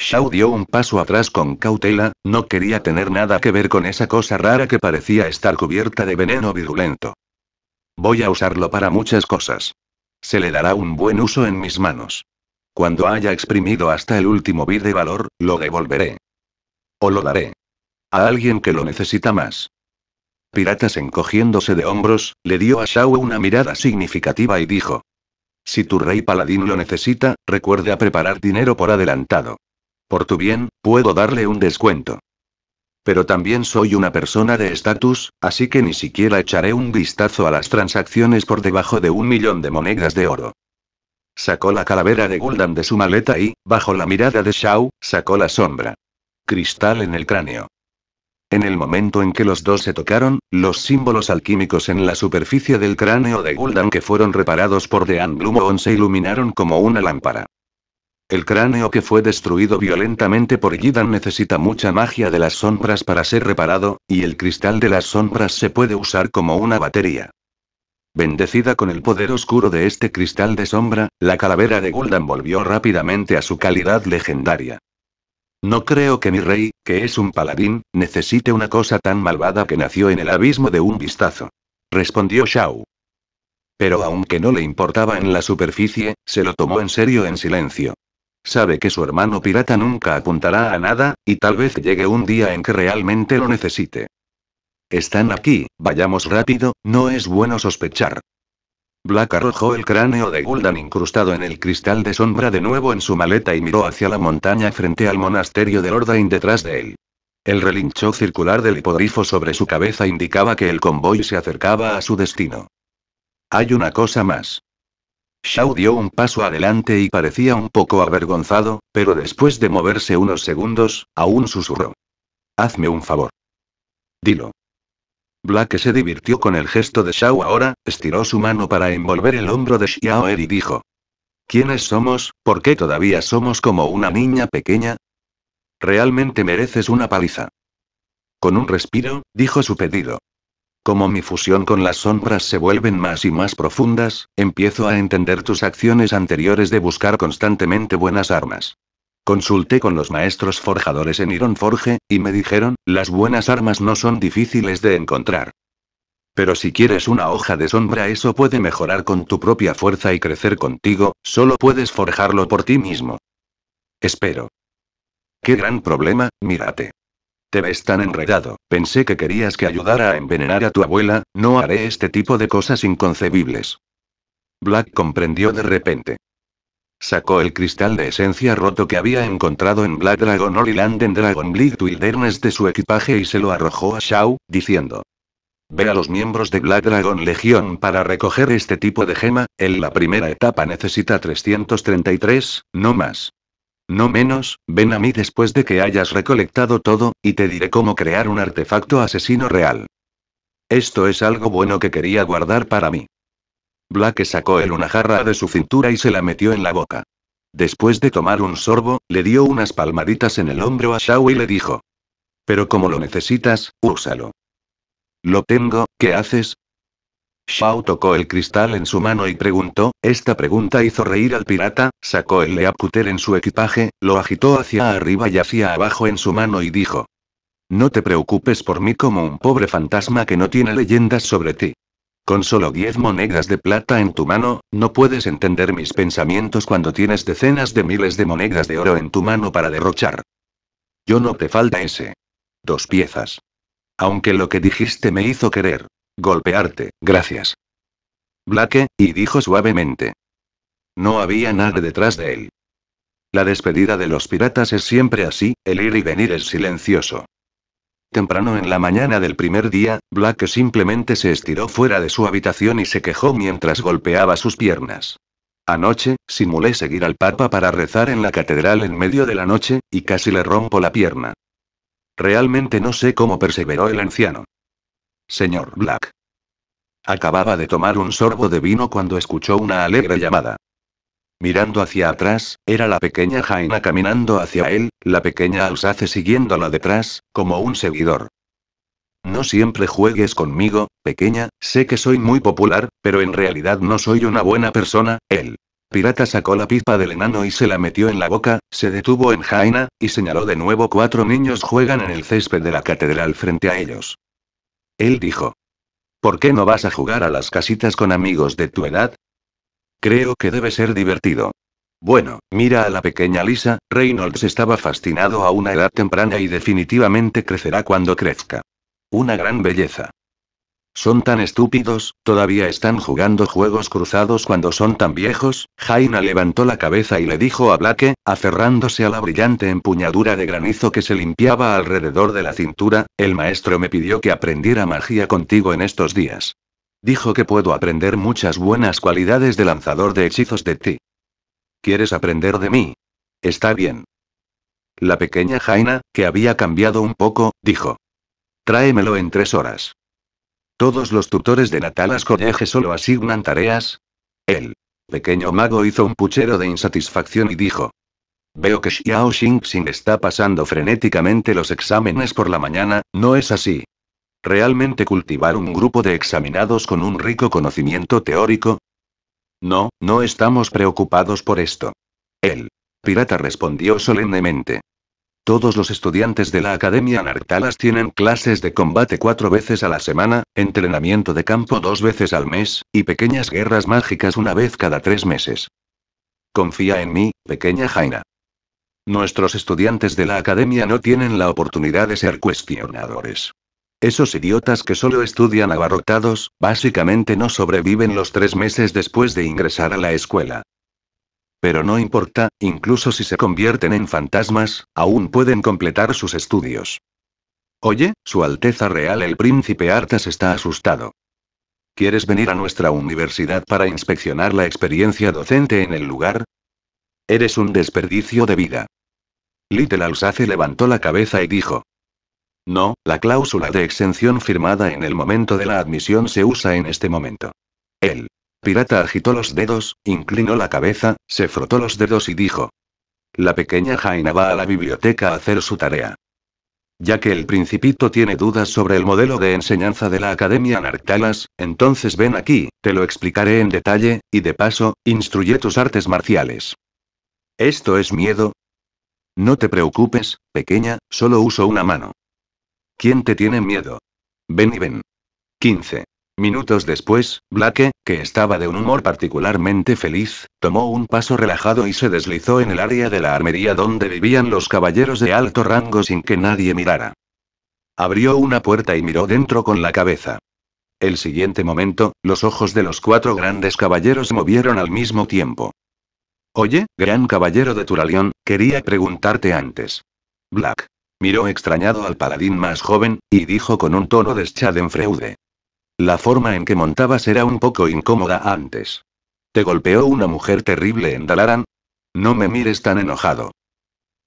Shao dio un paso atrás con cautela, no quería tener nada que ver con esa cosa rara que parecía estar cubierta de veneno virulento. Voy a usarlo para muchas cosas. Se le dará un buen uso en mis manos. Cuando haya exprimido hasta el último bit de valor, lo devolveré. O lo daré. A alguien que lo necesita más. Piratas encogiéndose de hombros, le dio a Shao una mirada significativa y dijo. Si tu rey paladín lo necesita, recuerda preparar dinero por adelantado. Por tu bien, puedo darle un descuento. Pero también soy una persona de estatus, así que ni siquiera echaré un vistazo a las transacciones por debajo de un millón de monedas de oro. Sacó la calavera de Guldan de su maleta y, bajo la mirada de Shaw, sacó la sombra. Cristal en el cráneo. En el momento en que los dos se tocaron, los símbolos alquímicos en la superficie del cráneo de Guldan que fueron reparados por Dean Blumon se iluminaron como una lámpara. El cráneo que fue destruido violentamente por Yidan necesita mucha magia de las sombras para ser reparado, y el cristal de las sombras se puede usar como una batería. Bendecida con el poder oscuro de este cristal de sombra, la calavera de Guldan volvió rápidamente a su calidad legendaria. No creo que mi rey, que es un paladín, necesite una cosa tan malvada que nació en el abismo de un vistazo. Respondió Shao. Pero aunque no le importaba en la superficie, se lo tomó en serio en silencio. Sabe que su hermano pirata nunca apuntará a nada, y tal vez llegue un día en que realmente lo necesite. Están aquí, vayamos rápido, no es bueno sospechar. Black arrojó el cráneo de Guldan incrustado en el cristal de sombra de nuevo en su maleta y miró hacia la montaña frente al monasterio de Lordain detrás de él. El relincho circular del hipogrifo sobre su cabeza indicaba que el convoy se acercaba a su destino. Hay una cosa más. Shao dio un paso adelante y parecía un poco avergonzado, pero después de moverse unos segundos, aún susurró. Hazme un favor. Dilo. Black se divirtió con el gesto de Shao ahora, estiró su mano para envolver el hombro de Xiaoer y dijo. ¿Quiénes somos? ¿Por qué todavía somos como una niña pequeña? Realmente mereces una paliza. Con un respiro, dijo su pedido. Como mi fusión con las sombras se vuelven más y más profundas, empiezo a entender tus acciones anteriores de buscar constantemente buenas armas. Consulté con los maestros forjadores en Ironforge, y me dijeron, las buenas armas no son difíciles de encontrar. Pero si quieres una hoja de sombra eso puede mejorar con tu propia fuerza y crecer contigo, solo puedes forjarlo por ti mismo. Espero. Qué gran problema, mírate. Te ves tan enredado, pensé que querías que ayudara a envenenar a tu abuela, no haré este tipo de cosas inconcebibles. Black comprendió de repente. Sacó el cristal de esencia roto que había encontrado en Black Dragon Land en Dragon League Wilderness de su equipaje y se lo arrojó a Shao, diciendo. Ve a los miembros de Black Dragon Legion para recoger este tipo de gema, en la primera etapa necesita 333, no más. No menos, ven a mí después de que hayas recolectado todo, y te diré cómo crear un artefacto asesino real. Esto es algo bueno que quería guardar para mí. Black sacó el una jarra de su cintura y se la metió en la boca. Después de tomar un sorbo, le dio unas palmaditas en el hombro a Shao y le dijo. Pero como lo necesitas, úsalo. Lo tengo, ¿qué haces? Shao tocó el cristal en su mano y preguntó, esta pregunta hizo reír al pirata, sacó el Cutter en su equipaje, lo agitó hacia arriba y hacia abajo en su mano y dijo. No te preocupes por mí como un pobre fantasma que no tiene leyendas sobre ti. Con solo diez monedas de plata en tu mano, no puedes entender mis pensamientos cuando tienes decenas de miles de monedas de oro en tu mano para derrochar. Yo no te falta ese. Dos piezas. Aunque lo que dijiste me hizo querer. Golpearte, gracias. Blake, y dijo suavemente. No había nadie detrás de él. La despedida de los piratas es siempre así, el ir y venir es silencioso. Temprano en la mañana del primer día, Blake simplemente se estiró fuera de su habitación y se quejó mientras golpeaba sus piernas. Anoche, simulé seguir al Papa para rezar en la catedral en medio de la noche, y casi le rompo la pierna. Realmente no sé cómo perseveró el anciano. Señor Black. Acababa de tomar un sorbo de vino cuando escuchó una alegre llamada. Mirando hacia atrás, era la pequeña Jaina caminando hacia él, la pequeña Alsace siguiéndola detrás, como un seguidor. No siempre juegues conmigo, pequeña, sé que soy muy popular, pero en realidad no soy una buena persona, él. Pirata sacó la pipa del enano y se la metió en la boca, se detuvo en Jaina, y señaló de nuevo cuatro niños juegan en el césped de la catedral frente a ellos. Él dijo. ¿Por qué no vas a jugar a las casitas con amigos de tu edad? Creo que debe ser divertido. Bueno, mira a la pequeña Lisa, Reynolds estaba fascinado a una edad temprana y definitivamente crecerá cuando crezca. Una gran belleza. Son tan estúpidos, todavía están jugando juegos cruzados cuando son tan viejos. Jaina levantó la cabeza y le dijo a Blake, aferrándose a la brillante empuñadura de granizo que se limpiaba alrededor de la cintura, el maestro me pidió que aprendiera magia contigo en estos días. Dijo que puedo aprender muchas buenas cualidades de lanzador de hechizos de ti. ¿Quieres aprender de mí? Está bien. La pequeña Jaina, que había cambiado un poco, dijo. Tráemelo en tres horas. Todos los tutores de Natalas eje solo asignan tareas. El pequeño mago hizo un puchero de insatisfacción y dijo. Veo que Xiao Xingxing está pasando frenéticamente los exámenes por la mañana, ¿no es así? ¿Realmente cultivar un grupo de examinados con un rico conocimiento teórico? No, no estamos preocupados por esto. El pirata respondió solemnemente. Todos los estudiantes de la Academia Nartalas tienen clases de combate cuatro veces a la semana, entrenamiento de campo dos veces al mes, y pequeñas guerras mágicas una vez cada tres meses. Confía en mí, pequeña Jaina. Nuestros estudiantes de la academia no tienen la oportunidad de ser cuestionadores. Esos idiotas que solo estudian abarrotados, básicamente no sobreviven los tres meses después de ingresar a la escuela pero no importa, incluso si se convierten en fantasmas, aún pueden completar sus estudios. Oye, Su Alteza Real el Príncipe Artas está asustado. ¿Quieres venir a nuestra universidad para inspeccionar la experiencia docente en el lugar? Eres un desperdicio de vida. Little Alsace levantó la cabeza y dijo. No, la cláusula de exención firmada en el momento de la admisión se usa en este momento. Él Pirata agitó los dedos, inclinó la cabeza, se frotó los dedos y dijo. La pequeña Jaina va a la biblioteca a hacer su tarea. Ya que el principito tiene dudas sobre el modelo de enseñanza de la Academia Nartalas, entonces ven aquí, te lo explicaré en detalle, y de paso, instruye tus artes marciales. ¿Esto es miedo? No te preocupes, pequeña, solo uso una mano. ¿Quién te tiene miedo? Ven y ven. 15. Minutos después, Black, que estaba de un humor particularmente feliz, tomó un paso relajado y se deslizó en el área de la armería donde vivían los caballeros de alto rango sin que nadie mirara. Abrió una puerta y miró dentro con la cabeza. El siguiente momento, los ojos de los cuatro grandes caballeros movieron al mismo tiempo. Oye, gran caballero de Turalión, quería preguntarte antes. Black. Miró extrañado al paladín más joven, y dijo con un tono de schadenfreude. La forma en que montabas era un poco incómoda antes. ¿Te golpeó una mujer terrible en Dalaran? No me mires tan enojado.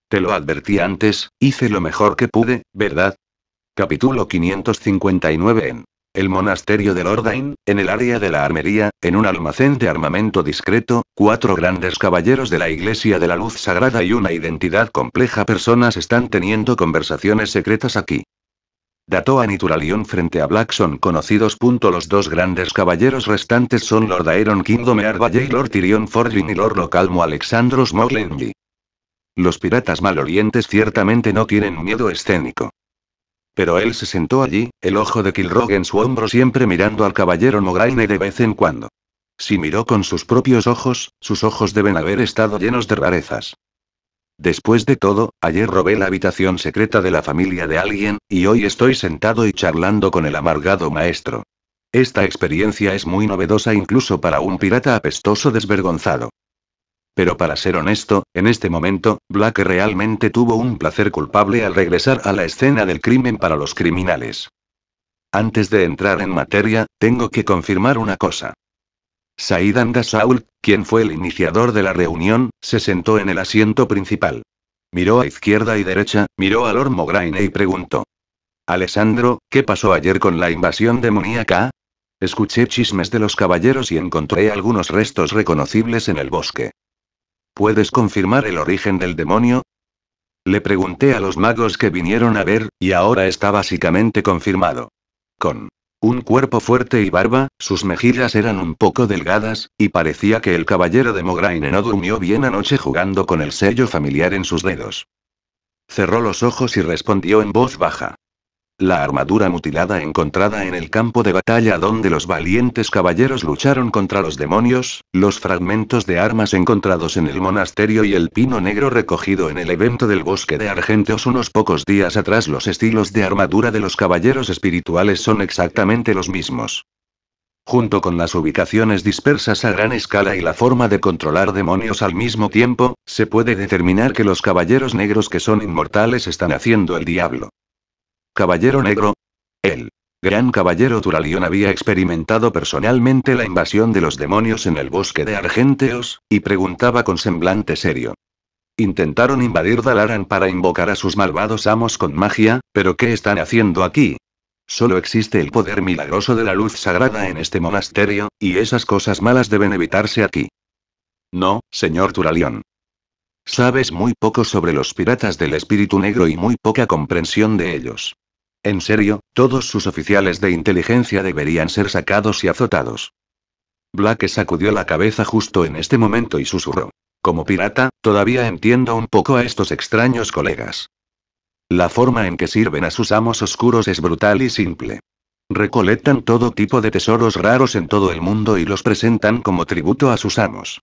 Te lo advertí antes, hice lo mejor que pude, ¿verdad? Capítulo 559 en el monasterio del Ordain, en el área de la armería, en un almacén de armamento discreto, cuatro grandes caballeros de la Iglesia de la Luz Sagrada y una identidad compleja personas están teniendo conversaciones secretas aquí. Dató a Turalion frente a Blackson son conocidos. Los dos grandes caballeros restantes son Lord Aeron Kingdom Arvalle y Lord Tyrion Forgin y Lord Localmo Alexandros Morlenby. Los piratas malorientes ciertamente no tienen miedo escénico. Pero él se sentó allí, el ojo de Kilrog en su hombro siempre mirando al caballero Mograine de vez en cuando. Si miró con sus propios ojos, sus ojos deben haber estado llenos de rarezas. Después de todo, ayer robé la habitación secreta de la familia de alguien, y hoy estoy sentado y charlando con el amargado maestro. Esta experiencia es muy novedosa incluso para un pirata apestoso desvergonzado. Pero para ser honesto, en este momento, Black realmente tuvo un placer culpable al regresar a la escena del crimen para los criminales. Antes de entrar en materia, tengo que confirmar una cosa. Saidan Saul, quien fue el iniciador de la reunión, se sentó en el asiento principal. Miró a izquierda y derecha, miró a Lord Mograine y preguntó. Alessandro, ¿qué pasó ayer con la invasión demoníaca? Escuché chismes de los caballeros y encontré algunos restos reconocibles en el bosque. ¿Puedes confirmar el origen del demonio? Le pregunté a los magos que vinieron a ver, y ahora está básicamente confirmado. Con un cuerpo fuerte y barba, sus mejillas eran un poco delgadas, y parecía que el caballero de Mograine no durmió bien anoche jugando con el sello familiar en sus dedos. Cerró los ojos y respondió en voz baja. La armadura mutilada encontrada en el campo de batalla donde los valientes caballeros lucharon contra los demonios, los fragmentos de armas encontrados en el monasterio y el pino negro recogido en el evento del bosque de Argenteos unos pocos días atrás los estilos de armadura de los caballeros espirituales son exactamente los mismos. Junto con las ubicaciones dispersas a gran escala y la forma de controlar demonios al mismo tiempo, se puede determinar que los caballeros negros que son inmortales están haciendo el diablo. Caballero Negro. El Gran Caballero Turalión había experimentado personalmente la invasión de los demonios en el bosque de Argenteos, y preguntaba con semblante serio. Intentaron invadir Dalaran para invocar a sus malvados amos con magia, pero ¿qué están haciendo aquí? Solo existe el poder milagroso de la luz sagrada en este monasterio, y esas cosas malas deben evitarse aquí. No, señor Turalión. Sabes muy poco sobre los piratas del espíritu negro y muy poca comprensión de ellos. En serio, todos sus oficiales de inteligencia deberían ser sacados y azotados. Black sacudió la cabeza justo en este momento y susurró. Como pirata, todavía entiendo un poco a estos extraños colegas. La forma en que sirven a sus amos oscuros es brutal y simple. Recolectan todo tipo de tesoros raros en todo el mundo y los presentan como tributo a sus amos.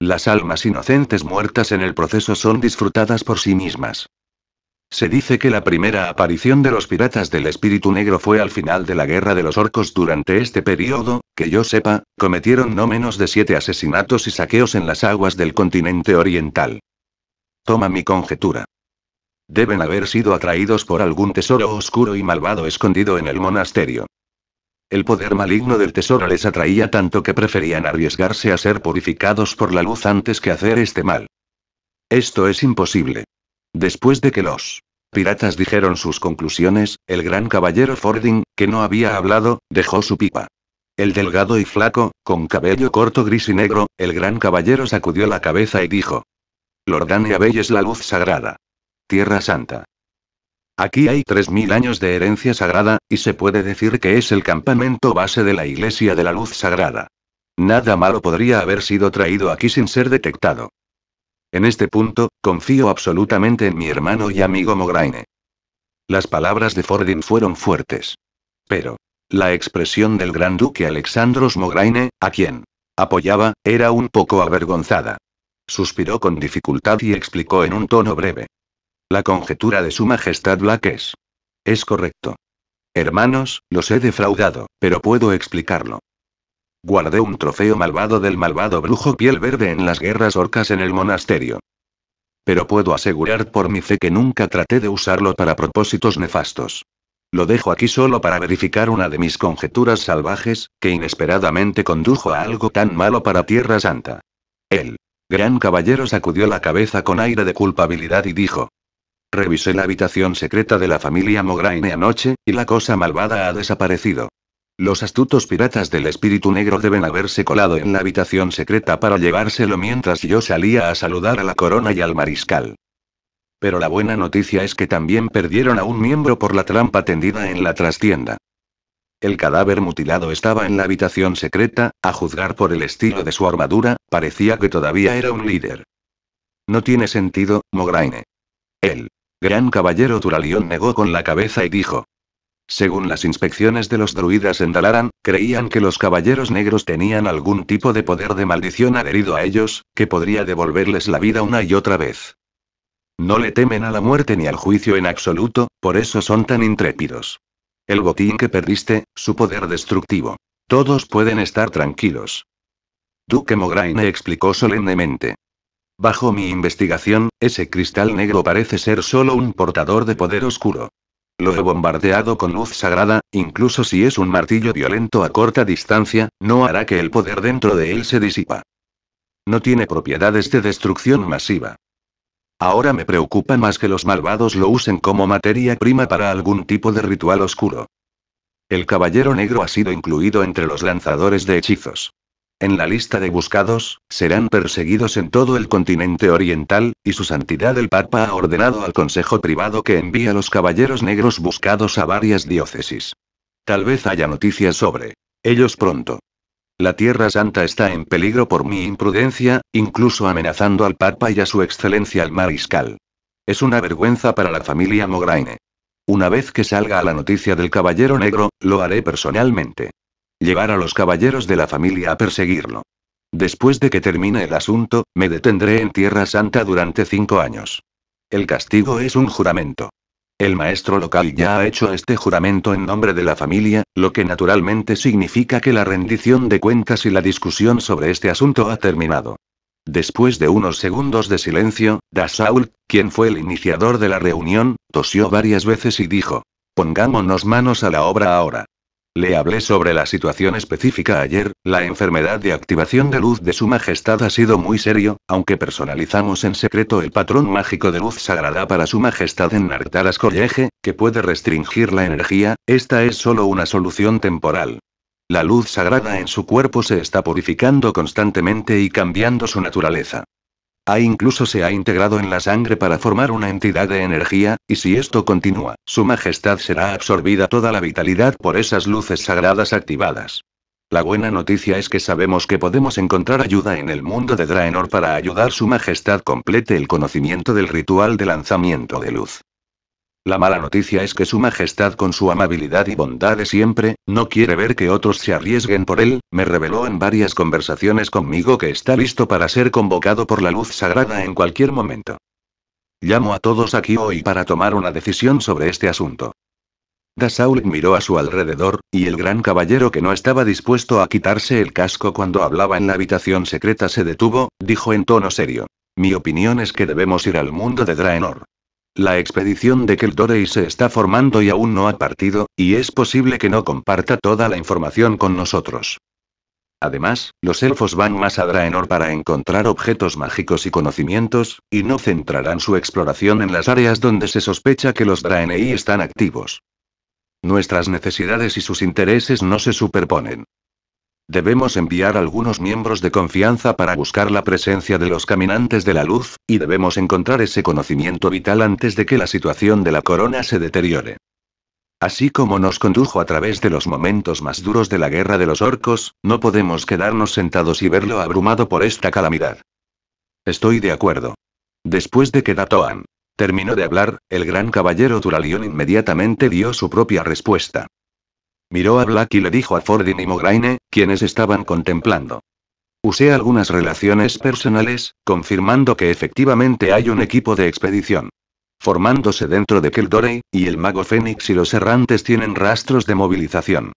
Las almas inocentes muertas en el proceso son disfrutadas por sí mismas. Se dice que la primera aparición de los piratas del espíritu negro fue al final de la Guerra de los Orcos durante este periodo, que yo sepa, cometieron no menos de siete asesinatos y saqueos en las aguas del continente oriental. Toma mi conjetura. Deben haber sido atraídos por algún tesoro oscuro y malvado escondido en el monasterio. El poder maligno del tesoro les atraía tanto que preferían arriesgarse a ser purificados por la luz antes que hacer este mal. Esto es imposible. Después de que los piratas dijeron sus conclusiones, el gran caballero Fording, que no había hablado, dejó su pipa. El delgado y flaco, con cabello corto gris y negro, el gran caballero sacudió la cabeza y dijo. Lordania Bell es la luz sagrada. Tierra Santa. Aquí hay 3.000 años de herencia sagrada, y se puede decir que es el campamento base de la Iglesia de la Luz Sagrada. Nada malo podría haber sido traído aquí sin ser detectado. En este punto, confío absolutamente en mi hermano y amigo Mograine. Las palabras de Fordin fueron fuertes. Pero, la expresión del gran duque Alexandros Mograine, a quien apoyaba, era un poco avergonzada. Suspiró con dificultad y explicó en un tono breve. La conjetura de su majestad Black es. Es correcto. Hermanos, los he defraudado, pero puedo explicarlo. Guardé un trofeo malvado del malvado brujo piel verde en las guerras orcas en el monasterio. Pero puedo asegurar por mi fe que nunca traté de usarlo para propósitos nefastos. Lo dejo aquí solo para verificar una de mis conjeturas salvajes, que inesperadamente condujo a algo tan malo para Tierra Santa. El gran caballero sacudió la cabeza con aire de culpabilidad y dijo. Revisé la habitación secreta de la familia Mograine anoche, y la cosa malvada ha desaparecido. Los astutos piratas del espíritu negro deben haberse colado en la habitación secreta para llevárselo mientras yo salía a saludar a la corona y al mariscal. Pero la buena noticia es que también perdieron a un miembro por la trampa tendida en la trastienda. El cadáver mutilado estaba en la habitación secreta, a juzgar por el estilo de su armadura, parecía que todavía era un líder. No tiene sentido, Mograine. El gran caballero Turalión negó con la cabeza y dijo, según las inspecciones de los druidas en Dalaran, creían que los caballeros negros tenían algún tipo de poder de maldición adherido a ellos, que podría devolverles la vida una y otra vez. No le temen a la muerte ni al juicio en absoluto, por eso son tan intrépidos. El botín que perdiste, su poder destructivo. Todos pueden estar tranquilos. Duque Mograine explicó solemnemente. Bajo mi investigación, ese cristal negro parece ser solo un portador de poder oscuro. Lo he bombardeado con luz sagrada, incluso si es un martillo violento a corta distancia, no hará que el poder dentro de él se disipa. No tiene propiedades de destrucción masiva. Ahora me preocupa más que los malvados lo usen como materia prima para algún tipo de ritual oscuro. El caballero negro ha sido incluido entre los lanzadores de hechizos. En la lista de buscados, serán perseguidos en todo el continente oriental, y su santidad el Papa ha ordenado al Consejo Privado que envíe a los caballeros negros buscados a varias diócesis. Tal vez haya noticias sobre ellos pronto. La Tierra Santa está en peligro por mi imprudencia, incluso amenazando al Papa y a su excelencia el mariscal. Es una vergüenza para la familia Mograine. Una vez que salga a la noticia del Caballero Negro, lo haré personalmente. Llevar a los caballeros de la familia a perseguirlo. Después de que termine el asunto, me detendré en Tierra Santa durante cinco años. El castigo es un juramento. El maestro local ya ha hecho este juramento en nombre de la familia, lo que naturalmente significa que la rendición de cuentas y la discusión sobre este asunto ha terminado. Después de unos segundos de silencio, Saúl quien fue el iniciador de la reunión, tosió varias veces y dijo, Pongámonos manos a la obra ahora. Le hablé sobre la situación específica ayer, la enfermedad de activación de luz de su majestad ha sido muy serio, aunque personalizamos en secreto el patrón mágico de luz sagrada para su majestad en Nartaras Colleje, que puede restringir la energía, esta es solo una solución temporal. La luz sagrada en su cuerpo se está purificando constantemente y cambiando su naturaleza. A incluso se ha integrado en la sangre para formar una entidad de energía, y si esto continúa, su majestad será absorbida toda la vitalidad por esas luces sagradas activadas. La buena noticia es que sabemos que podemos encontrar ayuda en el mundo de Draenor para ayudar su majestad complete el conocimiento del ritual de lanzamiento de luz. La mala noticia es que Su Majestad con su amabilidad y bondad de siempre, no quiere ver que otros se arriesguen por él, me reveló en varias conversaciones conmigo que está listo para ser convocado por la luz sagrada en cualquier momento. Llamo a todos aquí hoy para tomar una decisión sobre este asunto. Dasaul miró a su alrededor, y el gran caballero que no estaba dispuesto a quitarse el casco cuando hablaba en la habitación secreta se detuvo, dijo en tono serio. Mi opinión es que debemos ir al mundo de Draenor. La expedición de Keldorei se está formando y aún no ha partido, y es posible que no comparta toda la información con nosotros. Además, los elfos van más a Draenor para encontrar objetos mágicos y conocimientos, y no centrarán su exploración en las áreas donde se sospecha que los Draenei están activos. Nuestras necesidades y sus intereses no se superponen. Debemos enviar algunos miembros de confianza para buscar la presencia de los caminantes de la luz, y debemos encontrar ese conocimiento vital antes de que la situación de la corona se deteriore. Así como nos condujo a través de los momentos más duros de la guerra de los orcos, no podemos quedarnos sentados y verlo abrumado por esta calamidad. Estoy de acuerdo. Después de que Datoan terminó de hablar, el gran caballero Turalión inmediatamente dio su propia respuesta. Miró a Black y le dijo a Fordin y Mograine, quienes estaban contemplando. Usé algunas relaciones personales, confirmando que efectivamente hay un equipo de expedición. Formándose dentro de Keldorey, y el mago Fénix y los errantes tienen rastros de movilización.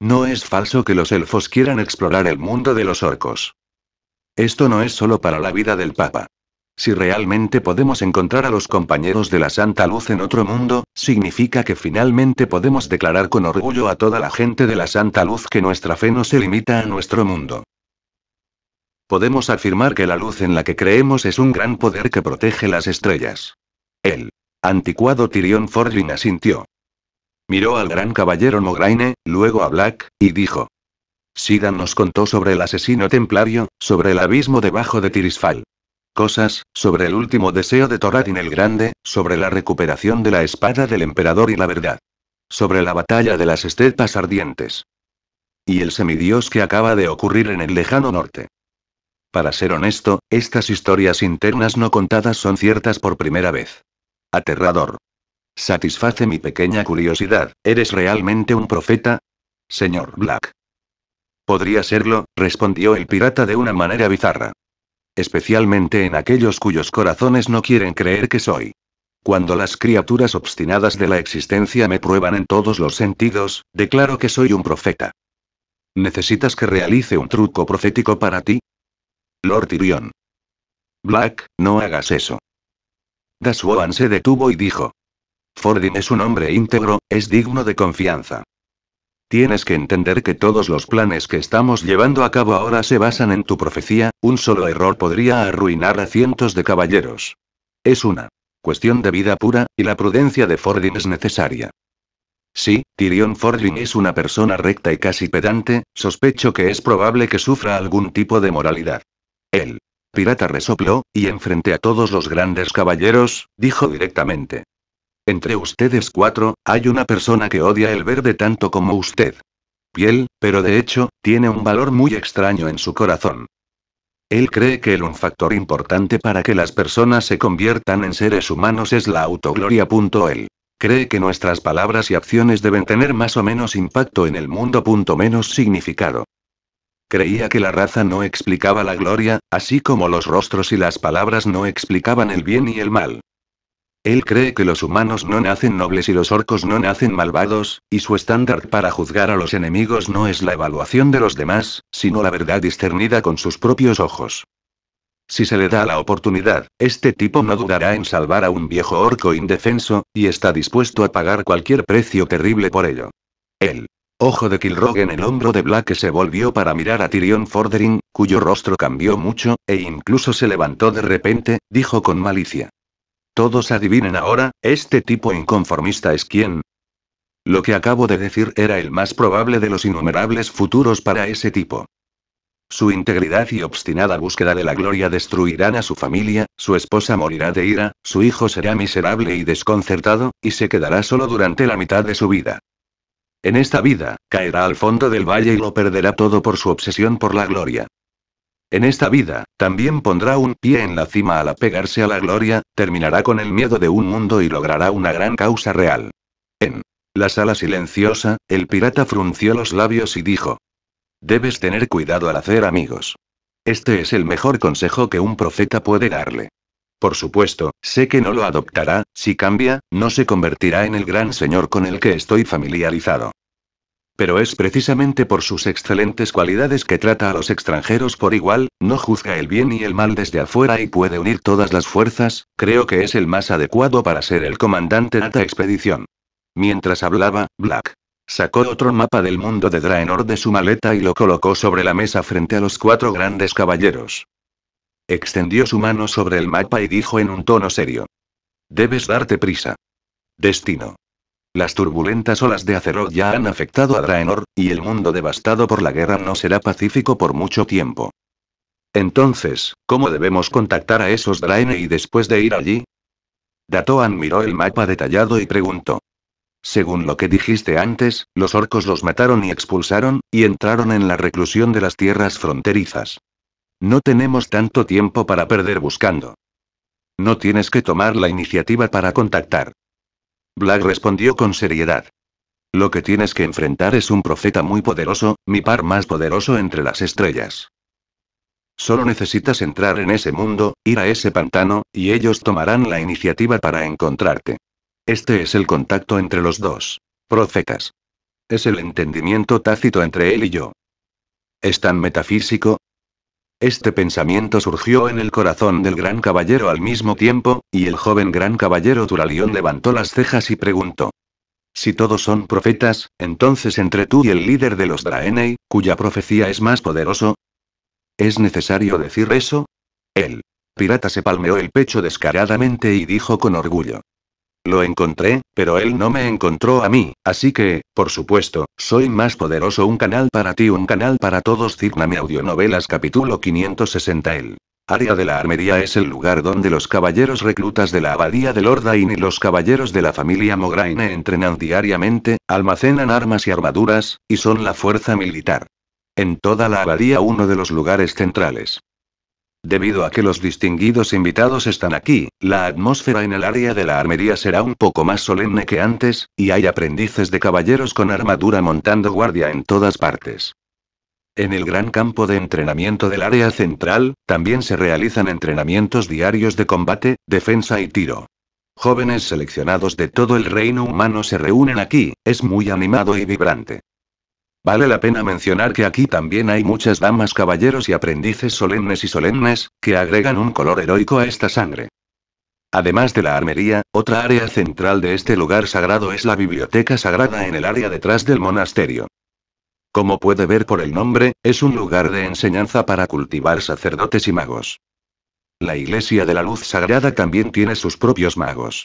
No es falso que los elfos quieran explorar el mundo de los orcos. Esto no es solo para la vida del Papa. Si realmente podemos encontrar a los compañeros de la Santa Luz en otro mundo, significa que finalmente podemos declarar con orgullo a toda la gente de la Santa Luz que nuestra fe no se limita a nuestro mundo. Podemos afirmar que la luz en la que creemos es un gran poder que protege las estrellas. El anticuado Tyrion Forgin asintió. Miró al gran caballero Mograine, luego a Black, y dijo. Sidan nos contó sobre el asesino templario, sobre el abismo debajo de Tirisfal cosas, sobre el último deseo de Toradin el Grande, sobre la recuperación de la espada del emperador y la verdad. Sobre la batalla de las estepas ardientes. Y el semidios que acaba de ocurrir en el lejano norte. Para ser honesto, estas historias internas no contadas son ciertas por primera vez. Aterrador. Satisface mi pequeña curiosidad, ¿eres realmente un profeta? Señor Black. Podría serlo, respondió el pirata de una manera bizarra especialmente en aquellos cuyos corazones no quieren creer que soy. Cuando las criaturas obstinadas de la existencia me prueban en todos los sentidos, declaro que soy un profeta. ¿Necesitas que realice un truco profético para ti? Lord Tyrion. Black, no hagas eso. Daswan se detuvo y dijo. Fordin es un hombre íntegro, es digno de confianza. Tienes que entender que todos los planes que estamos llevando a cabo ahora se basan en tu profecía, un solo error podría arruinar a cientos de caballeros. Es una cuestión de vida pura, y la prudencia de Fordin es necesaria. Sí, Tyrion Fordin es una persona recta y casi pedante, sospecho que es probable que sufra algún tipo de moralidad. El pirata resopló, y enfrente a todos los grandes caballeros, dijo directamente. Entre ustedes cuatro, hay una persona que odia el verde tanto como usted. Piel, pero de hecho, tiene un valor muy extraño en su corazón. Él cree que el un factor importante para que las personas se conviertan en seres humanos es la autogloria. Él cree que nuestras palabras y acciones deben tener más o menos impacto en el mundo. Menos significado. Creía que la raza no explicaba la gloria, así como los rostros y las palabras no explicaban el bien y el mal. Él cree que los humanos no nacen nobles y los orcos no nacen malvados, y su estándar para juzgar a los enemigos no es la evaluación de los demás, sino la verdad discernida con sus propios ojos. Si se le da la oportunidad, este tipo no dudará en salvar a un viejo orco indefenso, y está dispuesto a pagar cualquier precio terrible por ello. El ojo de Kilrogg en el hombro de Black se volvió para mirar a Tyrion Fordering, cuyo rostro cambió mucho, e incluso se levantó de repente, dijo con malicia. Todos adivinen ahora, este tipo inconformista es quién. Lo que acabo de decir era el más probable de los innumerables futuros para ese tipo. Su integridad y obstinada búsqueda de la gloria destruirán a su familia, su esposa morirá de ira, su hijo será miserable y desconcertado, y se quedará solo durante la mitad de su vida. En esta vida, caerá al fondo del valle y lo perderá todo por su obsesión por la gloria. En esta vida, también pondrá un pie en la cima al apegarse a la gloria, terminará con el miedo de un mundo y logrará una gran causa real. En la sala silenciosa, el pirata frunció los labios y dijo. Debes tener cuidado al hacer amigos. Este es el mejor consejo que un profeta puede darle. Por supuesto, sé que no lo adoptará, si cambia, no se convertirá en el gran señor con el que estoy familiarizado pero es precisamente por sus excelentes cualidades que trata a los extranjeros por igual, no juzga el bien y el mal desde afuera y puede unir todas las fuerzas, creo que es el más adecuado para ser el comandante de esta expedición. Mientras hablaba, Black sacó otro mapa del mundo de Draenor de su maleta y lo colocó sobre la mesa frente a los cuatro grandes caballeros. Extendió su mano sobre el mapa y dijo en un tono serio. Debes darte prisa. Destino. Las turbulentas olas de Azeroth ya han afectado a Draenor, y el mundo devastado por la guerra no será pacífico por mucho tiempo. Entonces, ¿cómo debemos contactar a esos Draenei después de ir allí? Datoan miró el mapa detallado y preguntó. Según lo que dijiste antes, los orcos los mataron y expulsaron, y entraron en la reclusión de las tierras fronterizas. No tenemos tanto tiempo para perder buscando. No tienes que tomar la iniciativa para contactar. Black respondió con seriedad. Lo que tienes que enfrentar es un profeta muy poderoso, mi par más poderoso entre las estrellas. Solo necesitas entrar en ese mundo, ir a ese pantano, y ellos tomarán la iniciativa para encontrarte. Este es el contacto entre los dos. Profetas. Es el entendimiento tácito entre él y yo. Es tan metafísico, este pensamiento surgió en el corazón del gran caballero al mismo tiempo, y el joven gran caballero Turalión levantó las cejas y preguntó. Si todos son profetas, entonces entre tú y el líder de los Draenei, cuya profecía es más poderoso. ¿Es necesario decir eso? El pirata se palmeó el pecho descaradamente y dijo con orgullo. Lo encontré, pero él no me encontró a mí, así que, por supuesto, soy más poderoso un canal para ti, un canal para todos. mi Audionovelas capítulo 560 El área de la armería es el lugar donde los caballeros reclutas de la abadía de Ordain y los caballeros de la familia Mograine entrenan diariamente, almacenan armas y armaduras, y son la fuerza militar. En toda la abadía uno de los lugares centrales. Debido a que los distinguidos invitados están aquí, la atmósfera en el área de la armería será un poco más solemne que antes, y hay aprendices de caballeros con armadura montando guardia en todas partes. En el gran campo de entrenamiento del área central, también se realizan entrenamientos diarios de combate, defensa y tiro. Jóvenes seleccionados de todo el reino humano se reúnen aquí, es muy animado y vibrante. Vale la pena mencionar que aquí también hay muchas damas, caballeros y aprendices solemnes y solemnes, que agregan un color heroico a esta sangre. Además de la armería, otra área central de este lugar sagrado es la biblioteca sagrada en el área detrás del monasterio. Como puede ver por el nombre, es un lugar de enseñanza para cultivar sacerdotes y magos. La Iglesia de la Luz Sagrada también tiene sus propios magos.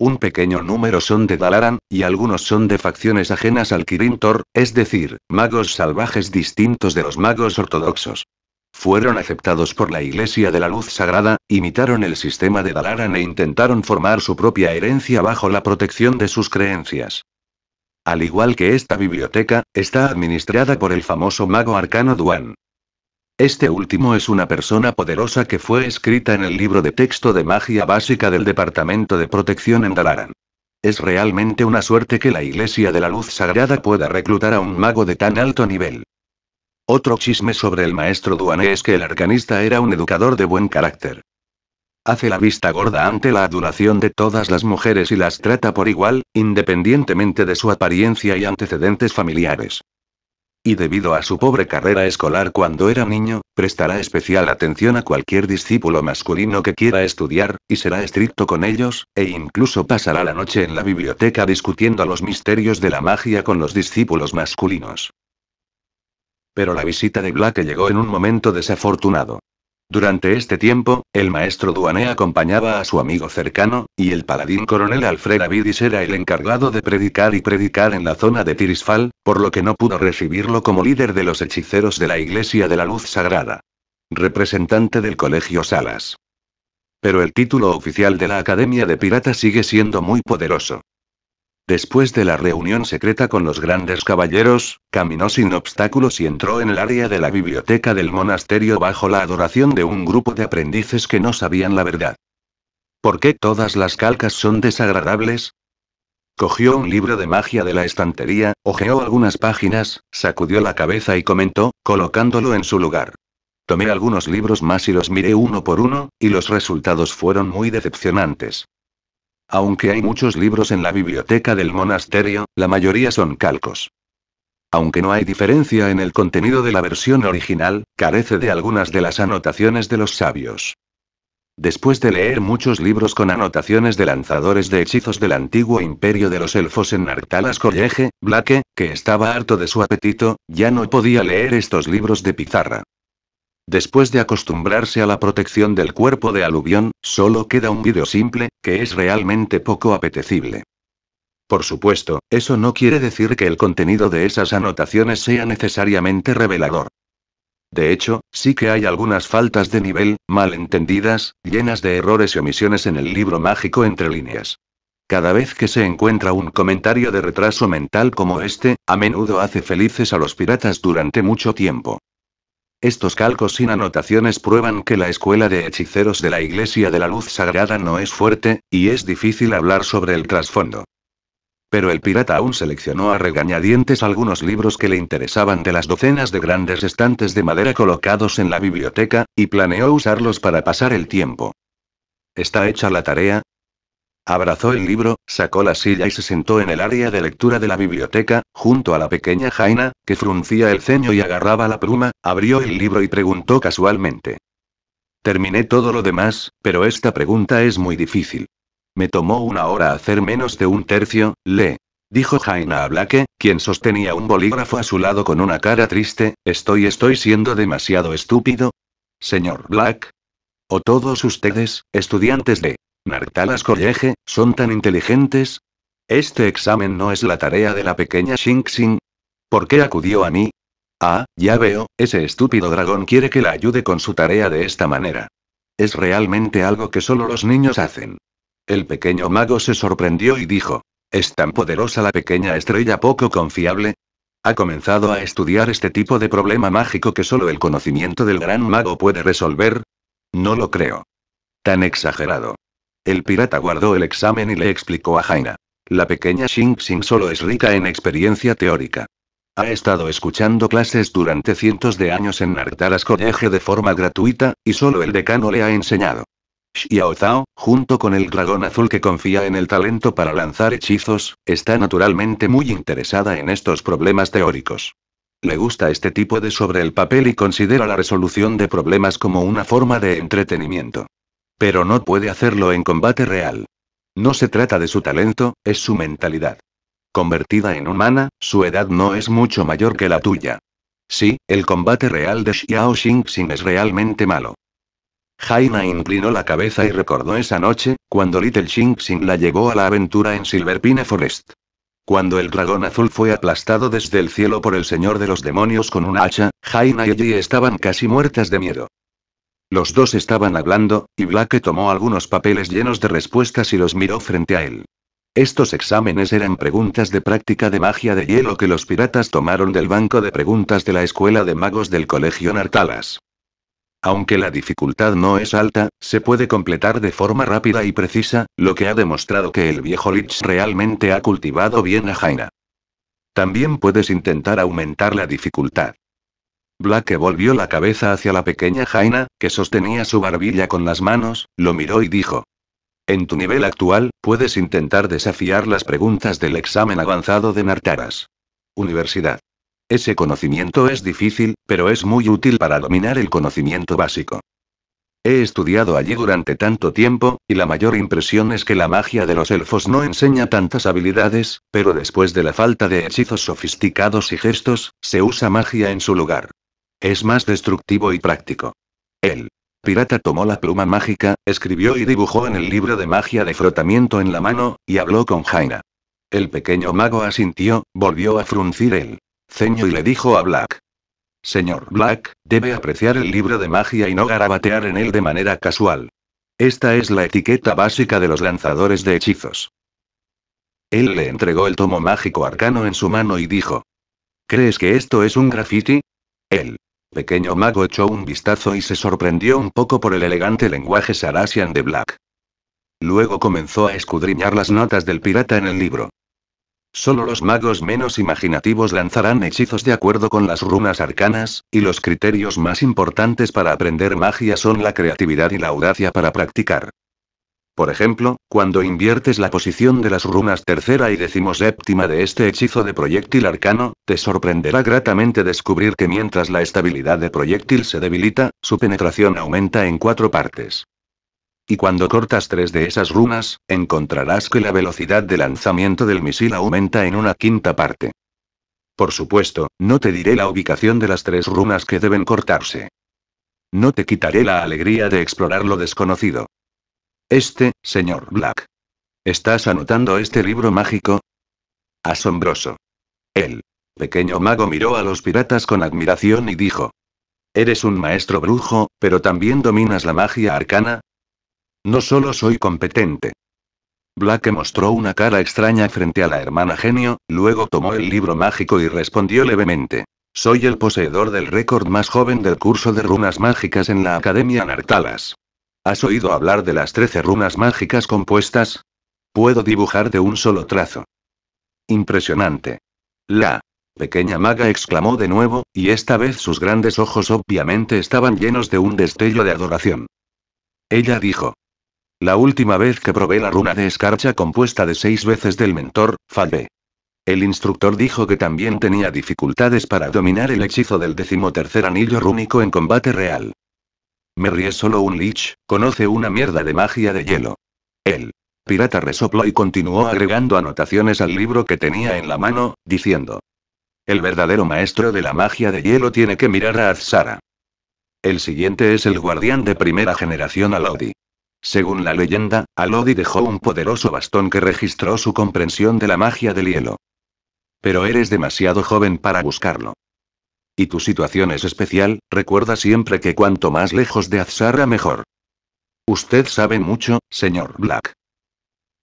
Un pequeño número son de Dalaran, y algunos son de facciones ajenas al Kirintor, es decir, magos salvajes distintos de los magos ortodoxos. Fueron aceptados por la Iglesia de la Luz Sagrada, imitaron el sistema de Dalaran e intentaron formar su propia herencia bajo la protección de sus creencias. Al igual que esta biblioteca, está administrada por el famoso mago arcano Duan, este último es una persona poderosa que fue escrita en el libro de texto de magia básica del Departamento de Protección en Dalaran. Es realmente una suerte que la Iglesia de la Luz Sagrada pueda reclutar a un mago de tan alto nivel. Otro chisme sobre el maestro Duane es que el arcanista era un educador de buen carácter. Hace la vista gorda ante la adulación de todas las mujeres y las trata por igual, independientemente de su apariencia y antecedentes familiares. Y debido a su pobre carrera escolar cuando era niño, prestará especial atención a cualquier discípulo masculino que quiera estudiar, y será estricto con ellos, e incluso pasará la noche en la biblioteca discutiendo los misterios de la magia con los discípulos masculinos. Pero la visita de Black llegó en un momento desafortunado. Durante este tiempo, el maestro Duané acompañaba a su amigo cercano, y el paladín coronel Alfred Avidis era el encargado de predicar y predicar en la zona de Tirisfal, por lo que no pudo recibirlo como líder de los hechiceros de la Iglesia de la Luz Sagrada. Representante del Colegio Salas. Pero el título oficial de la Academia de Piratas sigue siendo muy poderoso. Después de la reunión secreta con los grandes caballeros, caminó sin obstáculos y entró en el área de la biblioteca del monasterio bajo la adoración de un grupo de aprendices que no sabían la verdad. ¿Por qué todas las calcas son desagradables? Cogió un libro de magia de la estantería, hojeó algunas páginas, sacudió la cabeza y comentó, colocándolo en su lugar. Tomé algunos libros más y los miré uno por uno, y los resultados fueron muy decepcionantes. Aunque hay muchos libros en la biblioteca del monasterio, la mayoría son calcos. Aunque no hay diferencia en el contenido de la versión original, carece de algunas de las anotaciones de los sabios. Después de leer muchos libros con anotaciones de lanzadores de hechizos del antiguo imperio de los elfos en Nartalas College, Blake, que estaba harto de su apetito, ya no podía leer estos libros de pizarra. Después de acostumbrarse a la protección del cuerpo de aluvión, solo queda un vídeo simple, que es realmente poco apetecible. Por supuesto, eso no quiere decir que el contenido de esas anotaciones sea necesariamente revelador. De hecho, sí que hay algunas faltas de nivel, malentendidas, llenas de errores y omisiones en el libro mágico entre líneas. Cada vez que se encuentra un comentario de retraso mental como este, a menudo hace felices a los piratas durante mucho tiempo. Estos calcos sin anotaciones prueban que la escuela de hechiceros de la Iglesia de la Luz Sagrada no es fuerte, y es difícil hablar sobre el trasfondo. Pero el pirata aún seleccionó a regañadientes algunos libros que le interesaban de las docenas de grandes estantes de madera colocados en la biblioteca, y planeó usarlos para pasar el tiempo. Está hecha la tarea, Abrazó el libro, sacó la silla y se sentó en el área de lectura de la biblioteca, junto a la pequeña Jaina, que fruncía el ceño y agarraba la pluma, abrió el libro y preguntó casualmente. Terminé todo lo demás, pero esta pregunta es muy difícil. Me tomó una hora hacer menos de un tercio, le Dijo Jaina a Black, quien sostenía un bolígrafo a su lado con una cara triste, estoy estoy siendo demasiado estúpido. Señor Black. O todos ustedes, estudiantes de... Nartalas Colleje, son tan inteligentes? Este examen no es la tarea de la pequeña Xing ¿Por qué acudió a mí? Ah, ya veo, ese estúpido dragón quiere que la ayude con su tarea de esta manera. Es realmente algo que solo los niños hacen. El pequeño mago se sorprendió y dijo, ¿es tan poderosa la pequeña estrella poco confiable? Ha comenzado a estudiar este tipo de problema mágico que solo el conocimiento del gran mago puede resolver. No lo creo. Tan exagerado. El pirata guardó el examen y le explicó a Jaina. La pequeña Xing solo es rica en experiencia teórica. Ha estado escuchando clases durante cientos de años en Nartaras College de forma gratuita, y solo el decano le ha enseñado. Xiao Zhao, junto con el dragón azul que confía en el talento para lanzar hechizos, está naturalmente muy interesada en estos problemas teóricos. Le gusta este tipo de sobre el papel y considera la resolución de problemas como una forma de entretenimiento. Pero no puede hacerlo en combate real. No se trata de su talento, es su mentalidad. Convertida en humana, su edad no es mucho mayor que la tuya. Sí, el combate real de Xiao Xingxing es realmente malo. Jaina inclinó la cabeza y recordó esa noche, cuando Little Xingxing la llevó a la aventura en Silverpine Forest. Cuando el dragón azul fue aplastado desde el cielo por el señor de los demonios con un hacha, Jaina y Yi estaban casi muertas de miedo. Los dos estaban hablando, y Black tomó algunos papeles llenos de respuestas y los miró frente a él. Estos exámenes eran preguntas de práctica de magia de hielo que los piratas tomaron del banco de preguntas de la Escuela de Magos del Colegio Nartalas. Aunque la dificultad no es alta, se puede completar de forma rápida y precisa, lo que ha demostrado que el viejo Lich realmente ha cultivado bien a Jaina. También puedes intentar aumentar la dificultad. Black volvió la cabeza hacia la pequeña Jaina, que sostenía su barbilla con las manos, lo miró y dijo. En tu nivel actual, puedes intentar desafiar las preguntas del examen avanzado de Nartaras. Universidad. Ese conocimiento es difícil, pero es muy útil para dominar el conocimiento básico. He estudiado allí durante tanto tiempo, y la mayor impresión es que la magia de los elfos no enseña tantas habilidades, pero después de la falta de hechizos sofisticados y gestos, se usa magia en su lugar. Es más destructivo y práctico. El pirata tomó la pluma mágica, escribió y dibujó en el libro de magia de frotamiento en la mano, y habló con Jaina. El pequeño mago asintió, volvió a fruncir el ceño y le dijo a Black. Señor Black, debe apreciar el libro de magia y no garabatear en él de manera casual. Esta es la etiqueta básica de los lanzadores de hechizos. Él le entregó el tomo mágico arcano en su mano y dijo. ¿Crees que esto es un graffiti? pequeño mago echó un vistazo y se sorprendió un poco por el elegante lenguaje Sarasian de Black. Luego comenzó a escudriñar las notas del pirata en el libro. Solo los magos menos imaginativos lanzarán hechizos de acuerdo con las runas arcanas, y los criterios más importantes para aprender magia son la creatividad y la audacia para practicar. Por ejemplo, cuando inviertes la posición de las runas tercera y decimoséptima de este hechizo de proyectil arcano, te sorprenderá gratamente descubrir que mientras la estabilidad de proyectil se debilita, su penetración aumenta en cuatro partes. Y cuando cortas tres de esas runas, encontrarás que la velocidad de lanzamiento del misil aumenta en una quinta parte. Por supuesto, no te diré la ubicación de las tres runas que deben cortarse. No te quitaré la alegría de explorar lo desconocido. Este, señor Black. ¿Estás anotando este libro mágico? Asombroso. El pequeño mago miró a los piratas con admiración y dijo. Eres un maestro brujo, pero también dominas la magia arcana. No solo soy competente. Black mostró una cara extraña frente a la hermana genio, luego tomó el libro mágico y respondió levemente. Soy el poseedor del récord más joven del curso de runas mágicas en la Academia Nartalas. ¿Has oído hablar de las trece runas mágicas compuestas? Puedo dibujar de un solo trazo. Impresionante. La pequeña maga exclamó de nuevo, y esta vez sus grandes ojos obviamente estaban llenos de un destello de adoración. Ella dijo. La última vez que probé la runa de escarcha compuesta de seis veces del mentor, fallé. El instructor dijo que también tenía dificultades para dominar el hechizo del decimotercer anillo rúnico en combate real. Me es solo un lich, conoce una mierda de magia de hielo. El pirata resopló y continuó agregando anotaciones al libro que tenía en la mano, diciendo. El verdadero maestro de la magia de hielo tiene que mirar a Azsara. El siguiente es el guardián de primera generación Alodi. Según la leyenda, Alodi dejó un poderoso bastón que registró su comprensión de la magia del hielo. Pero eres demasiado joven para buscarlo. Y tu situación es especial, recuerda siempre que cuanto más lejos de Azara mejor. Usted sabe mucho, señor Black.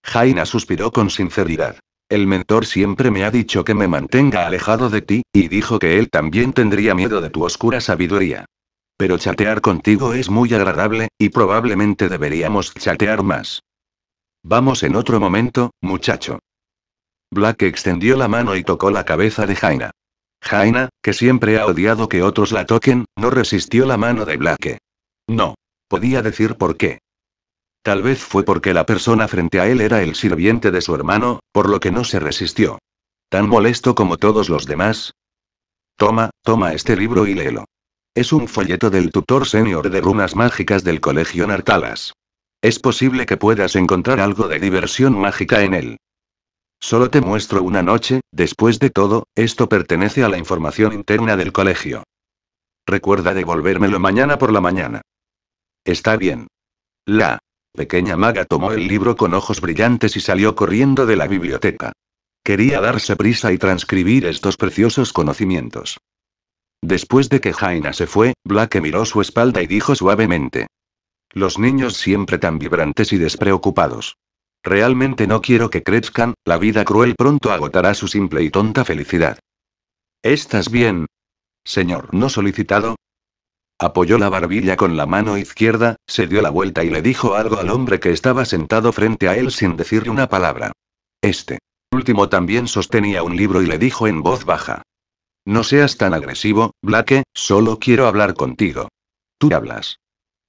Jaina suspiró con sinceridad. El mentor siempre me ha dicho que me mantenga alejado de ti, y dijo que él también tendría miedo de tu oscura sabiduría. Pero chatear contigo es muy agradable, y probablemente deberíamos chatear más. Vamos en otro momento, muchacho. Black extendió la mano y tocó la cabeza de Jaina. Jaina, que siempre ha odiado que otros la toquen, no resistió la mano de Blake. No. Podía decir por qué. Tal vez fue porque la persona frente a él era el sirviente de su hermano, por lo que no se resistió. Tan molesto como todos los demás. Toma, toma este libro y léelo. Es un folleto del tutor senior de runas mágicas del colegio Nartalas. Es posible que puedas encontrar algo de diversión mágica en él. Solo te muestro una noche, después de todo, esto pertenece a la información interna del colegio. Recuerda devolvérmelo mañana por la mañana. Está bien. La pequeña maga tomó el libro con ojos brillantes y salió corriendo de la biblioteca. Quería darse prisa y transcribir estos preciosos conocimientos. Después de que Jaina se fue, Black miró su espalda y dijo suavemente. Los niños siempre tan vibrantes y despreocupados. Realmente no quiero que crezcan, la vida cruel pronto agotará su simple y tonta felicidad. ¿Estás bien? Señor no solicitado. Apoyó la barbilla con la mano izquierda, se dio la vuelta y le dijo algo al hombre que estaba sentado frente a él sin decirle una palabra. Este último también sostenía un libro y le dijo en voz baja. No seas tan agresivo, Blake, solo quiero hablar contigo. Tú hablas.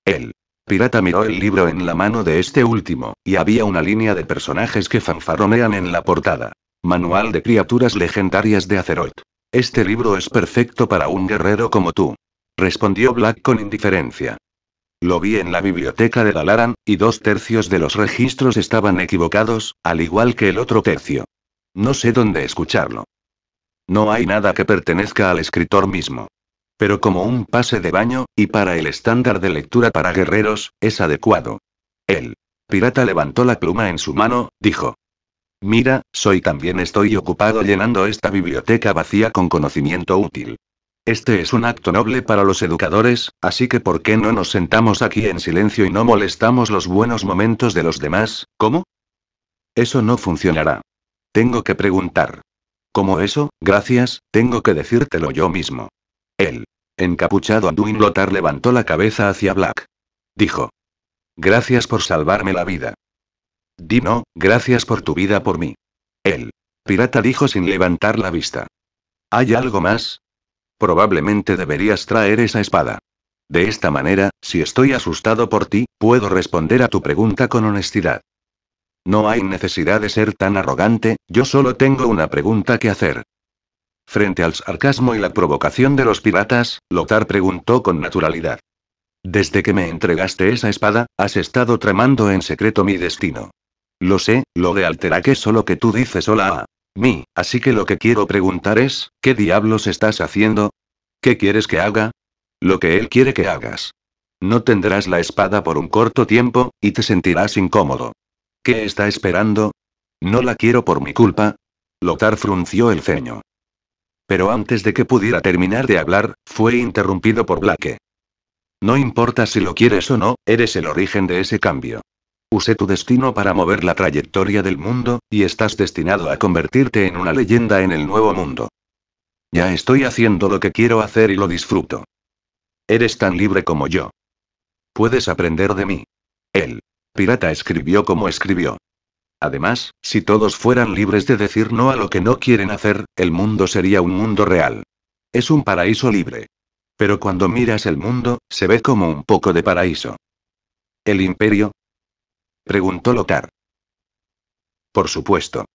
Él Pirata miró el libro en la mano de este último, y había una línea de personajes que fanfaronean en la portada. Manual de criaturas legendarias de Azeroth. Este libro es perfecto para un guerrero como tú. Respondió Black con indiferencia. Lo vi en la biblioteca de Dalaran, y dos tercios de los registros estaban equivocados, al igual que el otro tercio. No sé dónde escucharlo. No hay nada que pertenezca al escritor mismo. Pero como un pase de baño, y para el estándar de lectura para guerreros, es adecuado. El pirata levantó la pluma en su mano, dijo. Mira, soy también estoy ocupado llenando esta biblioteca vacía con conocimiento útil. Este es un acto noble para los educadores, así que ¿por qué no nos sentamos aquí en silencio y no molestamos los buenos momentos de los demás? ¿Cómo? Eso no funcionará. Tengo que preguntar. ¿Cómo eso, gracias, tengo que decírtelo yo mismo. El encapuchado Anduin Lothar levantó la cabeza hacia Black. Dijo. Gracias por salvarme la vida. Dino, gracias por tu vida por mí. El pirata dijo sin levantar la vista. ¿Hay algo más? Probablemente deberías traer esa espada. De esta manera, si estoy asustado por ti, puedo responder a tu pregunta con honestidad. No hay necesidad de ser tan arrogante, yo solo tengo una pregunta que hacer. Frente al sarcasmo y la provocación de los piratas, Lothar preguntó con naturalidad. Desde que me entregaste esa espada, has estado tramando en secreto mi destino. Lo sé, lo de alterar es solo que tú dices hola a mí, así que lo que quiero preguntar es, ¿qué diablos estás haciendo? ¿Qué quieres que haga? Lo que él quiere que hagas. No tendrás la espada por un corto tiempo, y te sentirás incómodo. ¿Qué está esperando? No la quiero por mi culpa. Lothar frunció el ceño. Pero antes de que pudiera terminar de hablar, fue interrumpido por Blake. No importa si lo quieres o no, eres el origen de ese cambio. Usé tu destino para mover la trayectoria del mundo, y estás destinado a convertirte en una leyenda en el nuevo mundo. Ya estoy haciendo lo que quiero hacer y lo disfruto. Eres tan libre como yo. Puedes aprender de mí. El Pirata escribió como escribió. Además, si todos fueran libres de decir no a lo que no quieren hacer, el mundo sería un mundo real. Es un paraíso libre. Pero cuando miras el mundo, se ve como un poco de paraíso. ¿El imperio? Preguntó Lothar. Por supuesto.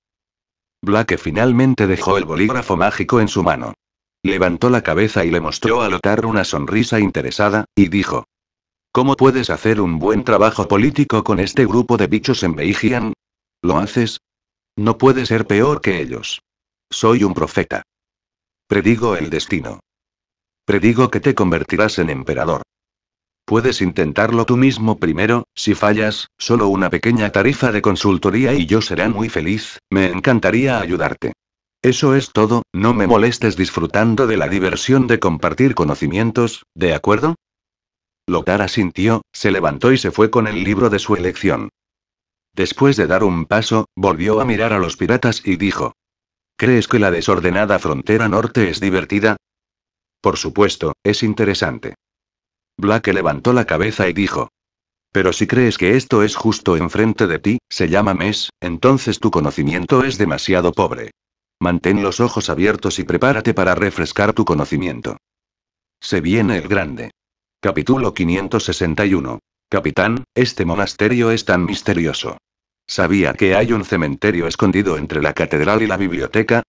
Black finalmente dejó el bolígrafo mágico en su mano. Levantó la cabeza y le mostró a Lothar una sonrisa interesada, y dijo. ¿Cómo puedes hacer un buen trabajo político con este grupo de bichos en Beijing? ¿Lo haces? No puede ser peor que ellos. Soy un profeta. Predigo el destino. Predigo que te convertirás en emperador. Puedes intentarlo tú mismo primero, si fallas, solo una pequeña tarifa de consultoría y yo seré muy feliz, me encantaría ayudarte. Eso es todo, no me molestes disfrutando de la diversión de compartir conocimientos, ¿de acuerdo? Lotara sintió, se levantó y se fue con el libro de su elección. Después de dar un paso, volvió a mirar a los piratas y dijo. ¿Crees que la desordenada frontera norte es divertida? Por supuesto, es interesante. Black levantó la cabeza y dijo. Pero si crees que esto es justo enfrente de ti, se llama mes, entonces tu conocimiento es demasiado pobre. Mantén los ojos abiertos y prepárate para refrescar tu conocimiento. Se viene el grande. Capítulo 561. Capitán, este monasterio es tan misterioso. ¿Sabía que hay un cementerio escondido entre la catedral y la biblioteca?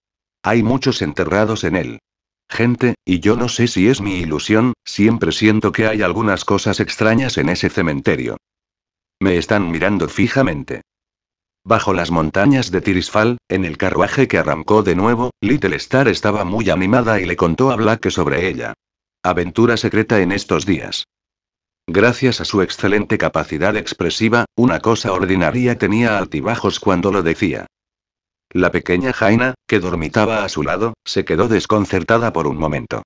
Hay muchos enterrados en él. Gente, y yo no sé si es mi ilusión, siempre siento que hay algunas cosas extrañas en ese cementerio. Me están mirando fijamente. Bajo las montañas de Tirisfal, en el carruaje que arrancó de nuevo, Little Star estaba muy animada y le contó a Black sobre ella. Aventura secreta en estos días. Gracias a su excelente capacidad expresiva, una cosa ordinaria tenía altibajos cuando lo decía. La pequeña Jaina, que dormitaba a su lado, se quedó desconcertada por un momento.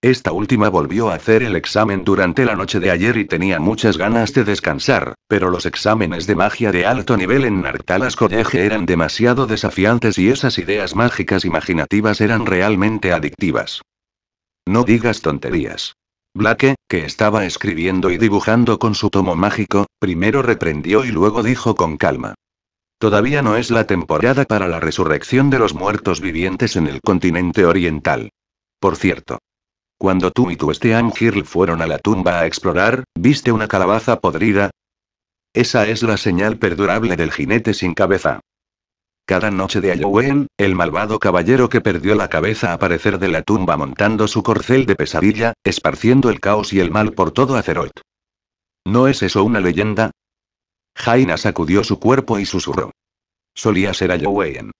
Esta última volvió a hacer el examen durante la noche de ayer y tenía muchas ganas de descansar, pero los exámenes de magia de alto nivel en Nartalas College eran demasiado desafiantes y esas ideas mágicas imaginativas eran realmente adictivas. No digas tonterías. Blake, que estaba escribiendo y dibujando con su tomo mágico, primero reprendió y luego dijo con calma. Todavía no es la temporada para la resurrección de los muertos vivientes en el continente oriental. Por cierto. Cuando tú y tu este ángel fueron a la tumba a explorar, ¿viste una calabaza podrida? Esa es la señal perdurable del jinete sin cabeza. Cada noche de Halloween, el malvado caballero que perdió la cabeza aparecer de la tumba montando su corcel de pesadilla, esparciendo el caos y el mal por todo Azeroth. ¿No es eso una leyenda? Jaina sacudió su cuerpo y susurró. Solía ser Halloween.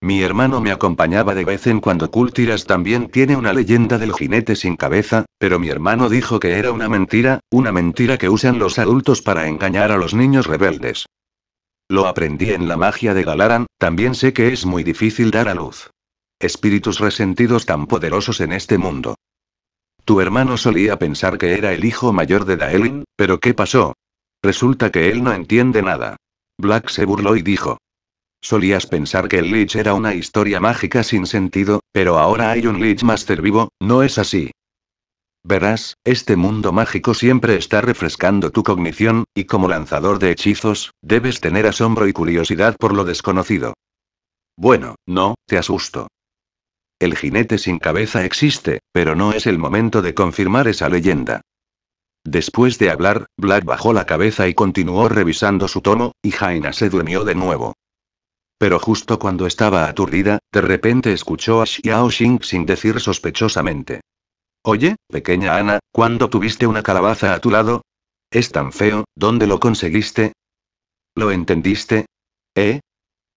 Mi hermano me acompañaba de vez en cuando. Cultiras también tiene una leyenda del jinete sin cabeza, pero mi hermano dijo que era una mentira, una mentira que usan los adultos para engañar a los niños rebeldes. Lo aprendí en la magia de Galaran, también sé que es muy difícil dar a luz. Espíritus resentidos tan poderosos en este mundo. Tu hermano solía pensar que era el hijo mayor de Daelin, pero ¿qué pasó? Resulta que él no entiende nada. Black se burló y dijo. Solías pensar que el Lich era una historia mágica sin sentido, pero ahora hay un Lich Master vivo, ¿no es así? Verás, este mundo mágico siempre está refrescando tu cognición, y como lanzador de hechizos, debes tener asombro y curiosidad por lo desconocido. Bueno, no, te asusto. El jinete sin cabeza existe, pero no es el momento de confirmar esa leyenda. Después de hablar, Black bajó la cabeza y continuó revisando su tono, y Jaina se durmió de nuevo. Pero justo cuando estaba aturdida, de repente escuchó a Xiao Xing sin decir sospechosamente. Oye, pequeña Ana, ¿cuándo tuviste una calabaza a tu lado? Es tan feo, ¿dónde lo conseguiste? ¿Lo entendiste? ¿Eh?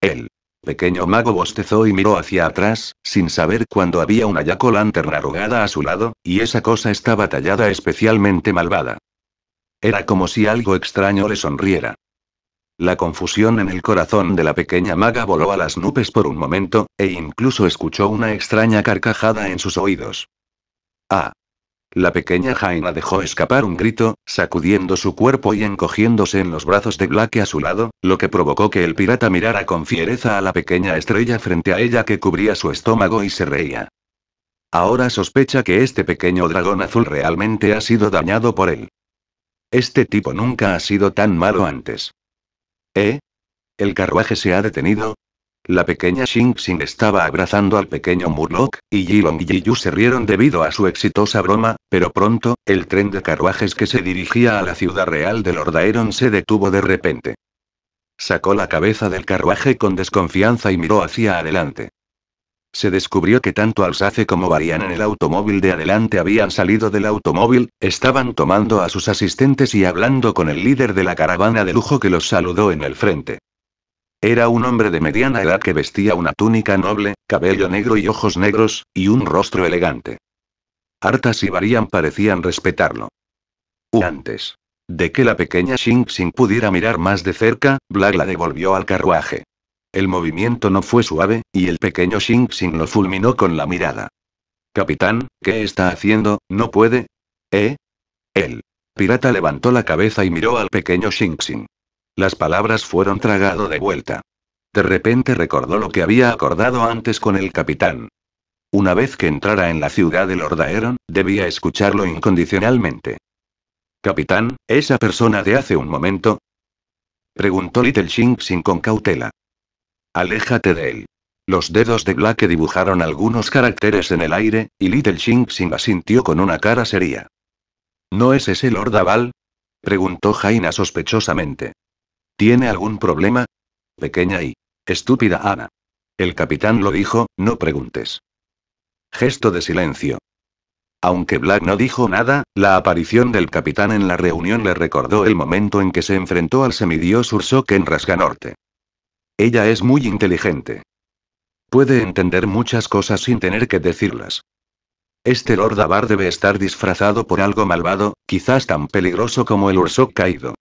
El Pequeño mago bostezó y miró hacia atrás, sin saber cuándo había una yaco arrugada a su lado, y esa cosa estaba tallada especialmente malvada. Era como si algo extraño le sonriera. La confusión en el corazón de la pequeña maga voló a las nubes por un momento, e incluso escuchó una extraña carcajada en sus oídos. Ah. La pequeña Jaina dejó escapar un grito, sacudiendo su cuerpo y encogiéndose en los brazos de Black a su lado, lo que provocó que el pirata mirara con fiereza a la pequeña estrella frente a ella que cubría su estómago y se reía. Ahora sospecha que este pequeño dragón azul realmente ha sido dañado por él. Este tipo nunca ha sido tan malo antes. ¿Eh? ¿El carruaje se ha detenido? La pequeña Xingxing estaba abrazando al pequeño Murloc, y Yilong y Yiyu se rieron debido a su exitosa broma, pero pronto, el tren de carruajes que se dirigía a la ciudad real de Lordaeron se detuvo de repente. Sacó la cabeza del carruaje con desconfianza y miró hacia adelante. Se descubrió que tanto Alsace como Varian en el automóvil de adelante habían salido del automóvil, estaban tomando a sus asistentes y hablando con el líder de la caravana de lujo que los saludó en el frente. Era un hombre de mediana edad que vestía una túnica noble, cabello negro y ojos negros, y un rostro elegante. hartas y Varian parecían respetarlo. U antes de que la pequeña Xing pudiera mirar más de cerca, Black la devolvió al carruaje. El movimiento no fue suave, y el pequeño Xing lo fulminó con la mirada. Capitán, ¿qué está haciendo? ¿No puede? ¿Eh? El Pirata levantó la cabeza y miró al pequeño Xing las palabras fueron tragado de vuelta. De repente recordó lo que había acordado antes con el capitán. Una vez que entrara en la ciudad de Lordaeron, debía escucharlo incondicionalmente. Capitán, ¿esa persona de hace un momento? Preguntó Little sin con cautela. Aléjate de él. Los dedos de Black dibujaron algunos caracteres en el aire, y Little la asintió con una cara seria. ¿No es ese Lordaval? Preguntó Jaina sospechosamente. ¿Tiene algún problema? Pequeña y estúpida Ana. El capitán lo dijo, no preguntes. Gesto de silencio. Aunque Black no dijo nada, la aparición del capitán en la reunión le recordó el momento en que se enfrentó al semidios Ursok en Rasganorte. Ella es muy inteligente. Puede entender muchas cosas sin tener que decirlas. Este Lord Abar debe estar disfrazado por algo malvado, quizás tan peligroso como el Ursok caído.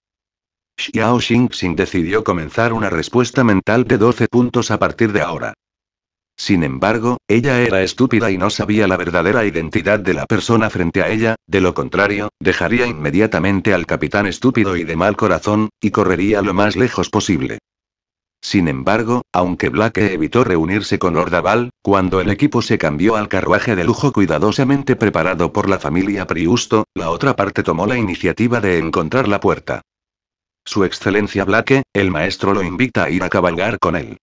Xiao Xingxing decidió comenzar una respuesta mental de 12 puntos a partir de ahora. Sin embargo, ella era estúpida y no sabía la verdadera identidad de la persona frente a ella, de lo contrario, dejaría inmediatamente al capitán estúpido y de mal corazón, y correría lo más lejos posible. Sin embargo, aunque Black e evitó reunirse con Lordaval, cuando el equipo se cambió al carruaje de lujo cuidadosamente preparado por la familia Priusto, la otra parte tomó la iniciativa de encontrar la puerta. Su excelencia Blake, el maestro lo invita a ir a cabalgar con él.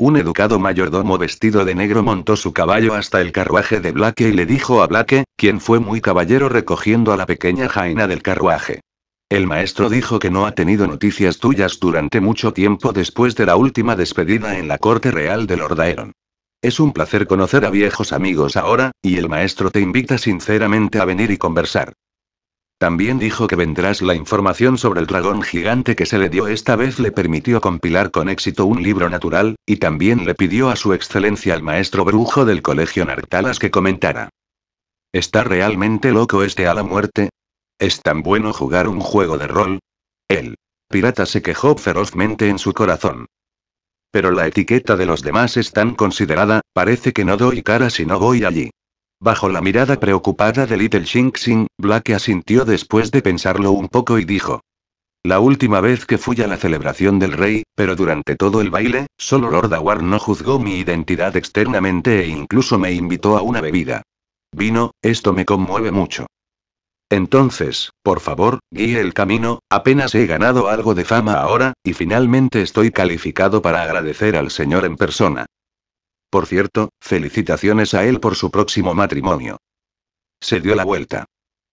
Un educado mayordomo vestido de negro montó su caballo hasta el carruaje de Blake y le dijo a Blake, quien fue muy caballero recogiendo a la pequeña jaina del carruaje. El maestro dijo que no ha tenido noticias tuyas durante mucho tiempo después de la última despedida en la corte real de Lord Aeron. Es un placer conocer a viejos amigos ahora, y el maestro te invita sinceramente a venir y conversar. También dijo que vendrás la información sobre el dragón gigante que se le dio esta vez le permitió compilar con éxito un libro natural, y también le pidió a su excelencia al maestro brujo del colegio Nartalas que comentara. ¿Está realmente loco este a la muerte? ¿Es tan bueno jugar un juego de rol? El pirata se quejó ferozmente en su corazón. Pero la etiqueta de los demás es tan considerada, parece que no doy cara si no voy allí. Bajo la mirada preocupada de Little Shinxin, Black asintió después de pensarlo un poco y dijo. La última vez que fui a la celebración del rey, pero durante todo el baile, solo Lord Awar no juzgó mi identidad externamente e incluso me invitó a una bebida. Vino, esto me conmueve mucho. Entonces, por favor, guíe el camino, apenas he ganado algo de fama ahora, y finalmente estoy calificado para agradecer al Señor en persona. Por cierto, felicitaciones a él por su próximo matrimonio. Se dio la vuelta.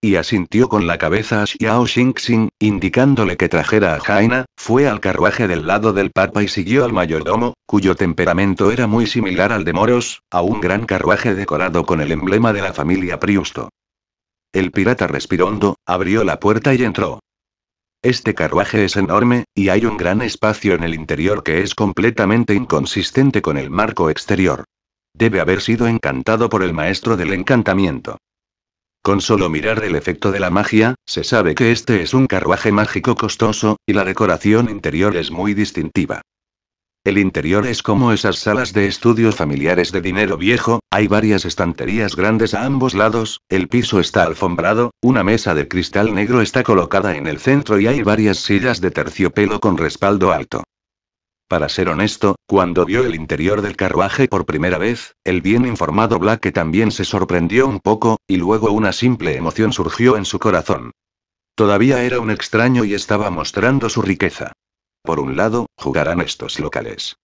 Y asintió con la cabeza a Xiao Xingxing, indicándole que trajera a Jaina, fue al carruaje del lado del Papa y siguió al mayordomo, cuyo temperamento era muy similar al de Moros, a un gran carruaje decorado con el emblema de la familia Priusto. El pirata respirando abrió la puerta y entró. Este carruaje es enorme, y hay un gran espacio en el interior que es completamente inconsistente con el marco exterior. Debe haber sido encantado por el maestro del encantamiento. Con solo mirar el efecto de la magia, se sabe que este es un carruaje mágico costoso, y la decoración interior es muy distintiva. El interior es como esas salas de estudios familiares de dinero viejo, hay varias estanterías grandes a ambos lados, el piso está alfombrado, una mesa de cristal negro está colocada en el centro y hay varias sillas de terciopelo con respaldo alto. Para ser honesto, cuando vio el interior del carruaje por primera vez, el bien informado Black también se sorprendió un poco, y luego una simple emoción surgió en su corazón. Todavía era un extraño y estaba mostrando su riqueza. Por un lado, jugarán estos locales.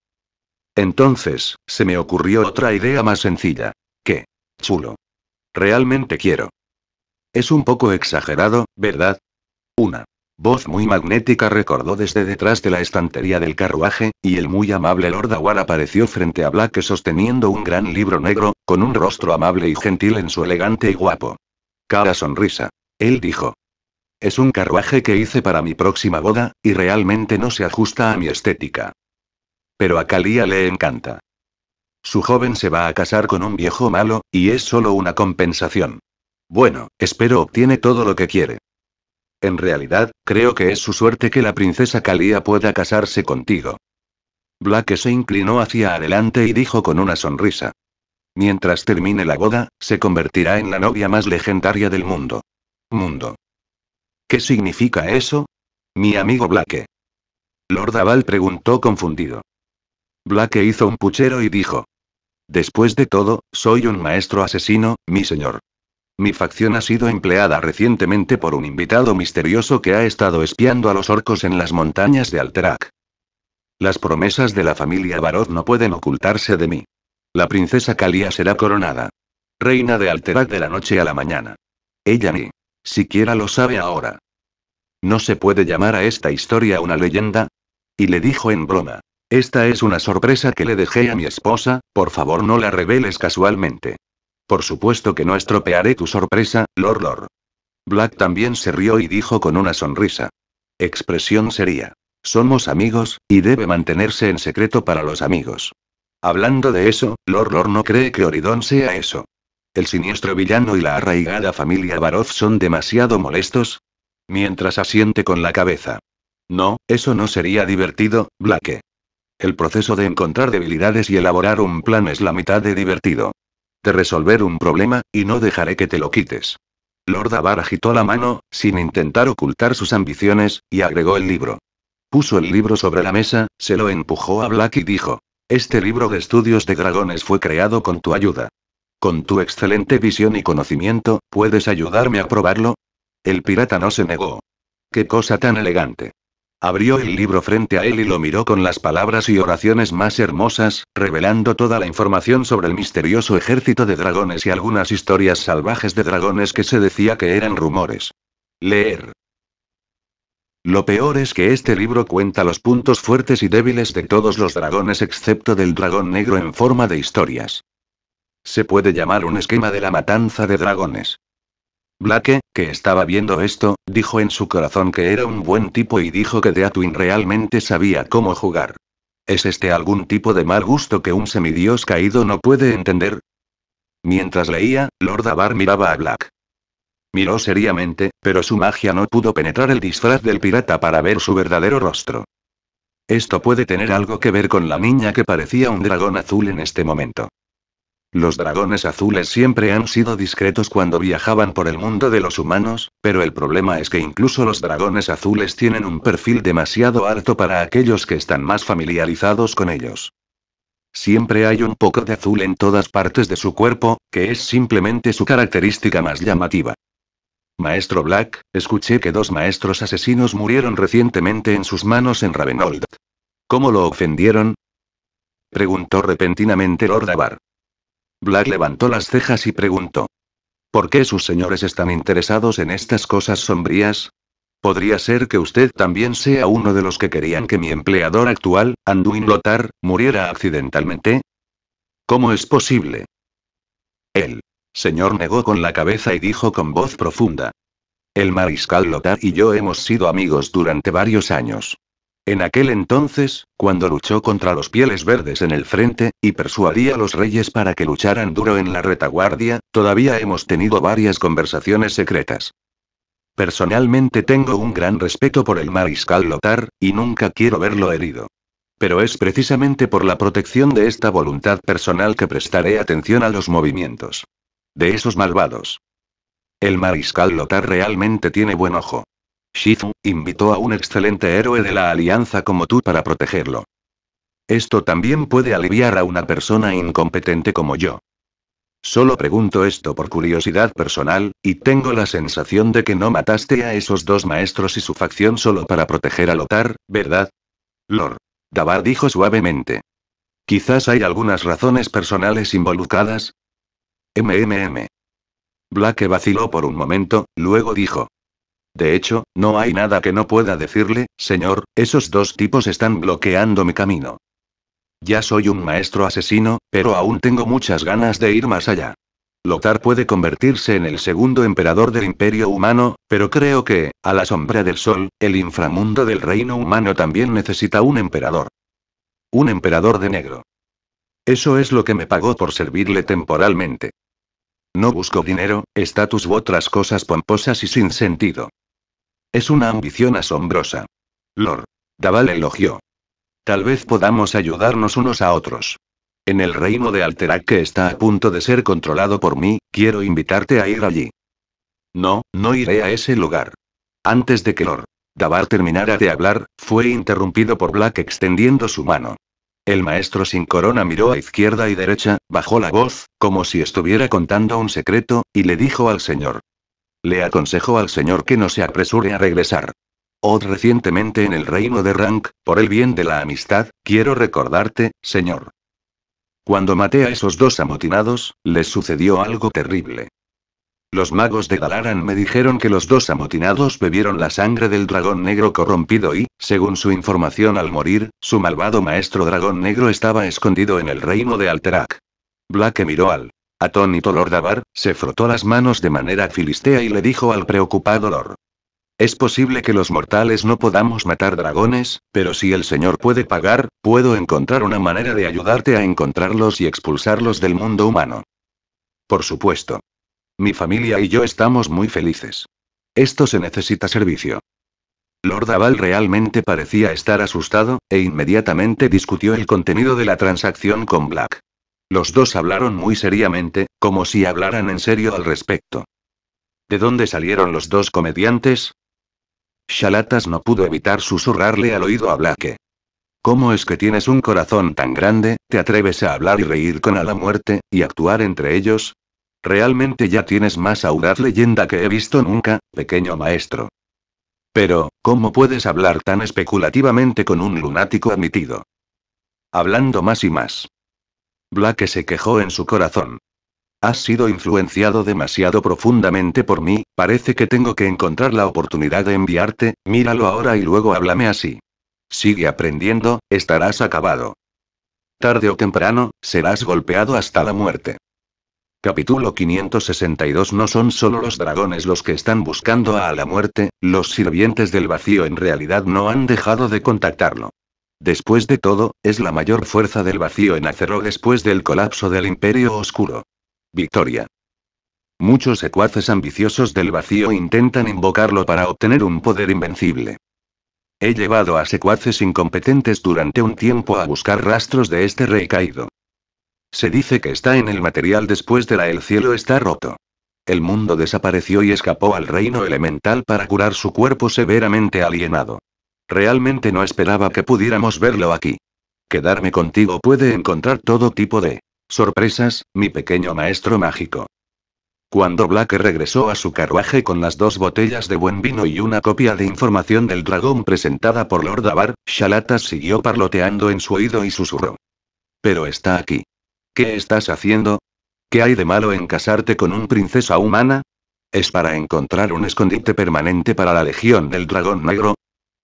Entonces, se me ocurrió otra idea más sencilla. ¿Qué? Chulo. Realmente quiero. Es un poco exagerado, ¿verdad? Una voz muy magnética recordó desde detrás de la estantería del carruaje, y el muy amable Lord Awar apareció frente a Black sosteniendo un gran libro negro, con un rostro amable y gentil en su elegante y guapo. Cara sonrisa. Él dijo. Es un carruaje que hice para mi próxima boda, y realmente no se ajusta a mi estética. Pero a Kalia le encanta. Su joven se va a casar con un viejo malo, y es solo una compensación. Bueno, espero obtiene todo lo que quiere. En realidad, creo que es su suerte que la princesa Kalia pueda casarse contigo. Black se inclinó hacia adelante y dijo con una sonrisa. Mientras termine la boda, se convertirá en la novia más legendaria del mundo. Mundo. ¿Qué significa eso? Mi amigo Blake. Lord Aval preguntó confundido. Blake hizo un puchero y dijo. Después de todo, soy un maestro asesino, mi señor. Mi facción ha sido empleada recientemente por un invitado misterioso que ha estado espiando a los orcos en las montañas de Alterac. Las promesas de la familia Baroth no pueden ocultarse de mí. La princesa Kalia será coronada. Reina de Alterac de la noche a la mañana. Ella ni. Siquiera lo sabe ahora. No se puede llamar a esta historia una leyenda. Y le dijo en broma. Esta es una sorpresa que le dejé a mi esposa, por favor no la reveles casualmente. Por supuesto que no estropearé tu sorpresa, Lord Lord. Black también se rió y dijo con una sonrisa. Expresión sería. Somos amigos, y debe mantenerse en secreto para los amigos. Hablando de eso, Lord Lord no cree que Oridón sea eso. El siniestro villano y la arraigada familia Barov son demasiado molestos. Mientras asiente con la cabeza. No, eso no sería divertido, Blake. El proceso de encontrar debilidades y elaborar un plan es la mitad de divertido. De resolver un problema, y no dejaré que te lo quites. Lord Avar agitó la mano, sin intentar ocultar sus ambiciones, y agregó el libro. Puso el libro sobre la mesa, se lo empujó a Black y dijo. Este libro de estudios de dragones fue creado con tu ayuda. Con tu excelente visión y conocimiento, ¿puedes ayudarme a probarlo? El pirata no se negó. ¡Qué cosa tan elegante! Abrió el libro frente a él y lo miró con las palabras y oraciones más hermosas, revelando toda la información sobre el misterioso ejército de dragones y algunas historias salvajes de dragones que se decía que eran rumores. Leer. Lo peor es que este libro cuenta los puntos fuertes y débiles de todos los dragones excepto del dragón negro en forma de historias. Se puede llamar un esquema de la matanza de dragones. Blake, que estaba viendo esto, dijo en su corazón que era un buen tipo y dijo que Deatwin realmente sabía cómo jugar. ¿Es este algún tipo de mal gusto que un semidios caído no puede entender? Mientras leía, Lord Abar miraba a Black. Miró seriamente, pero su magia no pudo penetrar el disfraz del pirata para ver su verdadero rostro. Esto puede tener algo que ver con la niña que parecía un dragón azul en este momento. Los dragones azules siempre han sido discretos cuando viajaban por el mundo de los humanos, pero el problema es que incluso los dragones azules tienen un perfil demasiado alto para aquellos que están más familiarizados con ellos. Siempre hay un poco de azul en todas partes de su cuerpo, que es simplemente su característica más llamativa. Maestro Black, escuché que dos maestros asesinos murieron recientemente en sus manos en Ravenold. ¿Cómo lo ofendieron? Preguntó repentinamente Lord Avar. Black levantó las cejas y preguntó. ¿Por qué sus señores están interesados en estas cosas sombrías? Podría ser que usted también sea uno de los que querían que mi empleador actual, Anduin Lothar, muriera accidentalmente. ¿Cómo es posible? El señor negó con la cabeza y dijo con voz profunda. El mariscal Lothar y yo hemos sido amigos durante varios años. En aquel entonces, cuando luchó contra los pieles verdes en el frente, y persuadía a los reyes para que lucharan duro en la retaguardia, todavía hemos tenido varias conversaciones secretas. Personalmente tengo un gran respeto por el mariscal Lothar, y nunca quiero verlo herido. Pero es precisamente por la protección de esta voluntad personal que prestaré atención a los movimientos. De esos malvados. El mariscal Lothar realmente tiene buen ojo. Shizu, invitó a un excelente héroe de la alianza como tú para protegerlo. Esto también puede aliviar a una persona incompetente como yo. Solo pregunto esto por curiosidad personal, y tengo la sensación de que no mataste a esos dos maestros y su facción solo para proteger a otar, ¿verdad? Lord. Dabar dijo suavemente. Quizás hay algunas razones personales involucradas. MMM. Black vaciló por un momento, luego dijo. De hecho, no hay nada que no pueda decirle, señor, esos dos tipos están bloqueando mi camino. Ya soy un maestro asesino, pero aún tengo muchas ganas de ir más allá. Lothar puede convertirse en el segundo emperador del imperio humano, pero creo que, a la sombra del sol, el inframundo del reino humano también necesita un emperador. Un emperador de negro. Eso es lo que me pagó por servirle temporalmente. No busco dinero, estatus u otras cosas pomposas y sin sentido. Es una ambición asombrosa. Lord. Daval elogió. Tal vez podamos ayudarnos unos a otros. En el reino de Alterac que está a punto de ser controlado por mí, quiero invitarte a ir allí. No, no iré a ese lugar. Antes de que Lord Daval terminara de hablar, fue interrumpido por Black extendiendo su mano. El maestro sin corona miró a izquierda y derecha, bajó la voz, como si estuviera contando un secreto, y le dijo al señor le aconsejó al señor que no se apresure a regresar. Od recientemente en el reino de Rank, por el bien de la amistad, quiero recordarte, señor. Cuando maté a esos dos amotinados, les sucedió algo terrible. Los magos de Dalaran me dijeron que los dos amotinados bebieron la sangre del dragón negro corrompido y, según su información al morir, su malvado maestro dragón negro estaba escondido en el reino de Alterac. Black miró al Atónito Lord Abar, se frotó las manos de manera filistea y le dijo al preocupado Lord. Es posible que los mortales no podamos matar dragones, pero si el Señor puede pagar, puedo encontrar una manera de ayudarte a encontrarlos y expulsarlos del mundo humano. Por supuesto. Mi familia y yo estamos muy felices. Esto se necesita servicio. Lord Aval realmente parecía estar asustado, e inmediatamente discutió el contenido de la transacción con Black. Los dos hablaron muy seriamente, como si hablaran en serio al respecto. ¿De dónde salieron los dos comediantes? Shalatas no pudo evitar susurrarle al oído a Blake. ¿Cómo es que tienes un corazón tan grande, te atreves a hablar y reír con a la muerte, y actuar entre ellos? Realmente ya tienes más audaz leyenda que he visto nunca, pequeño maestro. Pero, ¿cómo puedes hablar tan especulativamente con un lunático admitido? Hablando más y más. Black se quejó en su corazón. Has sido influenciado demasiado profundamente por mí, parece que tengo que encontrar la oportunidad de enviarte, míralo ahora y luego háblame así. Sigue aprendiendo, estarás acabado. Tarde o temprano, serás golpeado hasta la muerte. Capítulo 562 No son solo los dragones los que están buscando a la muerte, los sirvientes del vacío en realidad no han dejado de contactarlo. Después de todo, es la mayor fuerza del vacío en acero después del colapso del Imperio Oscuro. Victoria. Muchos secuaces ambiciosos del vacío intentan invocarlo para obtener un poder invencible. He llevado a secuaces incompetentes durante un tiempo a buscar rastros de este rey caído. Se dice que está en el material después de la el cielo está roto. El mundo desapareció y escapó al reino elemental para curar su cuerpo severamente alienado. Realmente no esperaba que pudiéramos verlo aquí. Quedarme contigo puede encontrar todo tipo de sorpresas, mi pequeño maestro mágico. Cuando Black regresó a su carruaje con las dos botellas de buen vino y una copia de información del dragón presentada por Lord Avar, Shalatas siguió parloteando en su oído y susurró. Pero está aquí. ¿Qué estás haciendo? ¿Qué hay de malo en casarte con un princesa humana? ¿Es para encontrar un escondite permanente para la Legión del Dragón Negro?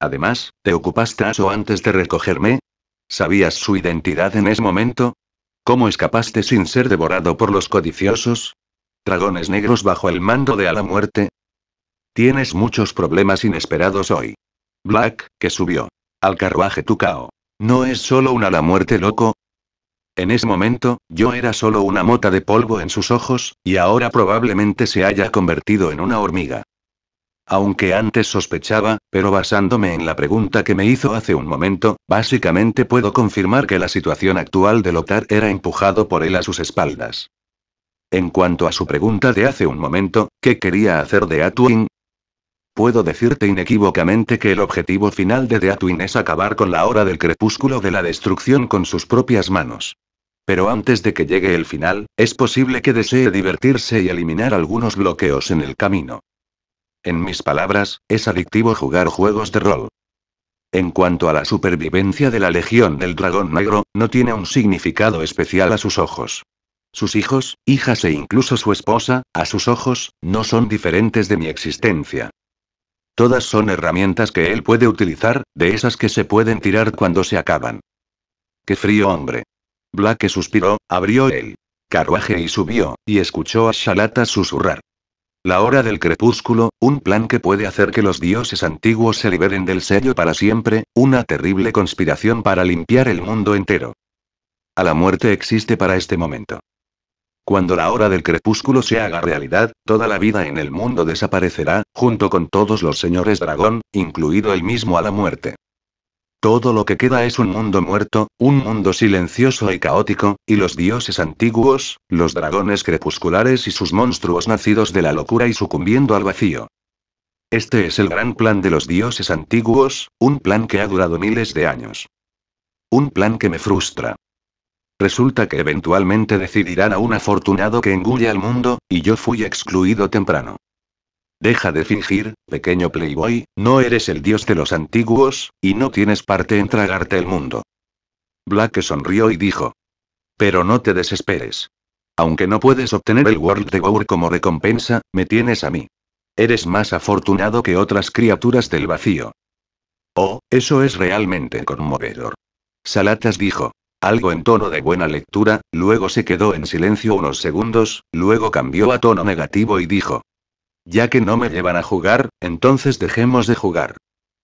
Además, ¿te ocupaste o antes de recogerme? ¿Sabías su identidad en ese momento? ¿Cómo escapaste sin ser devorado por los codiciosos? ¿Dragones negros bajo el mando de a la muerte? Tienes muchos problemas inesperados hoy. Black, que subió. Al carruaje Tucao. ¿No es solo una la muerte loco? En ese momento, yo era solo una mota de polvo en sus ojos, y ahora probablemente se haya convertido en una hormiga aunque antes sospechaba, pero basándome en la pregunta que me hizo hace un momento, básicamente puedo confirmar que la situación actual de Lothar era empujado por él a sus espaldas. En cuanto a su pregunta de hace un momento, ¿qué quería hacer de Atuin? Puedo decirte inequívocamente que el objetivo final de Deatwin es acabar con la hora del crepúsculo de la destrucción con sus propias manos. Pero antes de que llegue el final, es posible que desee divertirse y eliminar algunos bloqueos en el camino. En mis palabras, es adictivo jugar juegos de rol. En cuanto a la supervivencia de la Legión del Dragón Negro, no tiene un significado especial a sus ojos. Sus hijos, hijas e incluso su esposa, a sus ojos, no son diferentes de mi existencia. Todas son herramientas que él puede utilizar, de esas que se pueden tirar cuando se acaban. ¡Qué frío hombre! Black suspiró, abrió el carruaje y subió, y escuchó a Shalata susurrar. La hora del crepúsculo, un plan que puede hacer que los dioses antiguos se liberen del sello para siempre, una terrible conspiración para limpiar el mundo entero. A la muerte existe para este momento. Cuando la hora del crepúsculo se haga realidad, toda la vida en el mundo desaparecerá, junto con todos los señores dragón, incluido el mismo a la muerte. Todo lo que queda es un mundo muerto, un mundo silencioso y caótico, y los dioses antiguos, los dragones crepusculares y sus monstruos nacidos de la locura y sucumbiendo al vacío. Este es el gran plan de los dioses antiguos, un plan que ha durado miles de años. Un plan que me frustra. Resulta que eventualmente decidirán a un afortunado que engulle al mundo, y yo fui excluido temprano. Deja de fingir, pequeño playboy, no eres el dios de los antiguos, y no tienes parte en tragarte el mundo. Black sonrió y dijo. Pero no te desesperes. Aunque no puedes obtener el World of Gour como recompensa, me tienes a mí. Eres más afortunado que otras criaturas del vacío. Oh, eso es realmente conmovedor. Salatas dijo. Algo en tono de buena lectura, luego se quedó en silencio unos segundos, luego cambió a tono negativo y dijo, ya que no me llevan a jugar, entonces dejemos de jugar.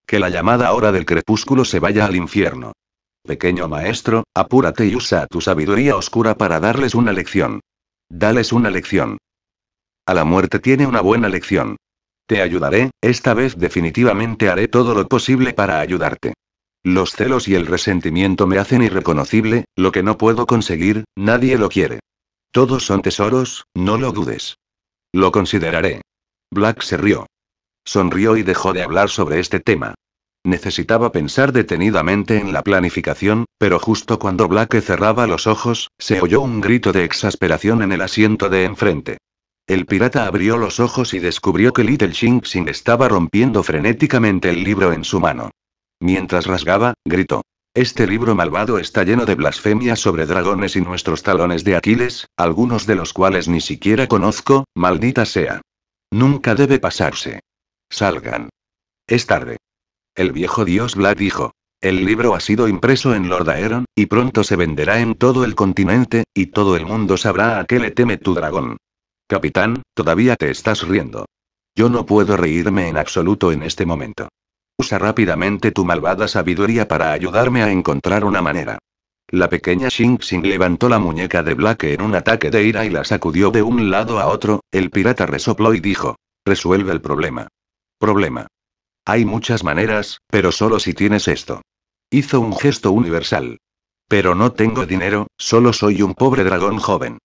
Que la llamada hora del crepúsculo se vaya al infierno. Pequeño maestro, apúrate y usa tu sabiduría oscura para darles una lección. Dales una lección. A la muerte tiene una buena lección. Te ayudaré, esta vez definitivamente haré todo lo posible para ayudarte. Los celos y el resentimiento me hacen irreconocible, lo que no puedo conseguir, nadie lo quiere. Todos son tesoros, no lo dudes. Lo consideraré. Black se rió. Sonrió y dejó de hablar sobre este tema. Necesitaba pensar detenidamente en la planificación, pero justo cuando Black cerraba los ojos, se oyó un grito de exasperación en el asiento de enfrente. El pirata abrió los ojos y descubrió que Little Sing estaba rompiendo frenéticamente el libro en su mano. Mientras rasgaba, gritó. Este libro malvado está lleno de blasfemias sobre dragones y nuestros talones de Aquiles, algunos de los cuales ni siquiera conozco, maldita sea. Nunca debe pasarse. Salgan. Es tarde. El viejo dios Vlad dijo. El libro ha sido impreso en Lordaeron, y pronto se venderá en todo el continente, y todo el mundo sabrá a qué le teme tu dragón. Capitán, todavía te estás riendo. Yo no puedo reírme en absoluto en este momento. Usa rápidamente tu malvada sabiduría para ayudarme a encontrar una manera. La pequeña Xing levantó la muñeca de Black en un ataque de ira y la sacudió de un lado a otro, el pirata resopló y dijo. Resuelve el problema. Problema. Hay muchas maneras, pero solo si tienes esto. Hizo un gesto universal. Pero no tengo dinero, solo soy un pobre dragón joven.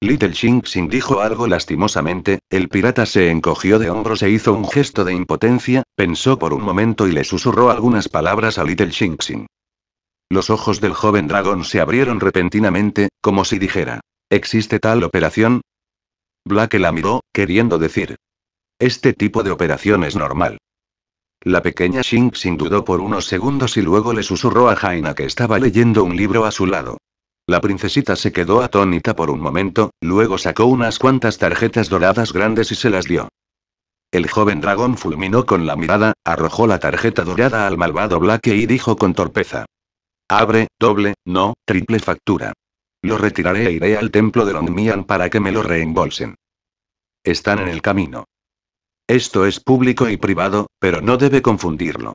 Little Xing dijo algo lastimosamente, el pirata se encogió de hombros e hizo un gesto de impotencia, pensó por un momento y le susurró algunas palabras a Little Xing los ojos del joven dragón se abrieron repentinamente, como si dijera, ¿existe tal operación? Black la miró, queriendo decir, este tipo de operación es normal. La pequeña sin dudó por unos segundos y luego le susurró a Jaina que estaba leyendo un libro a su lado. La princesita se quedó atónita por un momento, luego sacó unas cuantas tarjetas doradas grandes y se las dio. El joven dragón fulminó con la mirada, arrojó la tarjeta dorada al malvado Black y dijo con torpeza. Abre, doble, no, triple factura. Lo retiraré e iré al templo de Longmian para que me lo reembolsen. Están en el camino. Esto es público y privado, pero no debe confundirlo.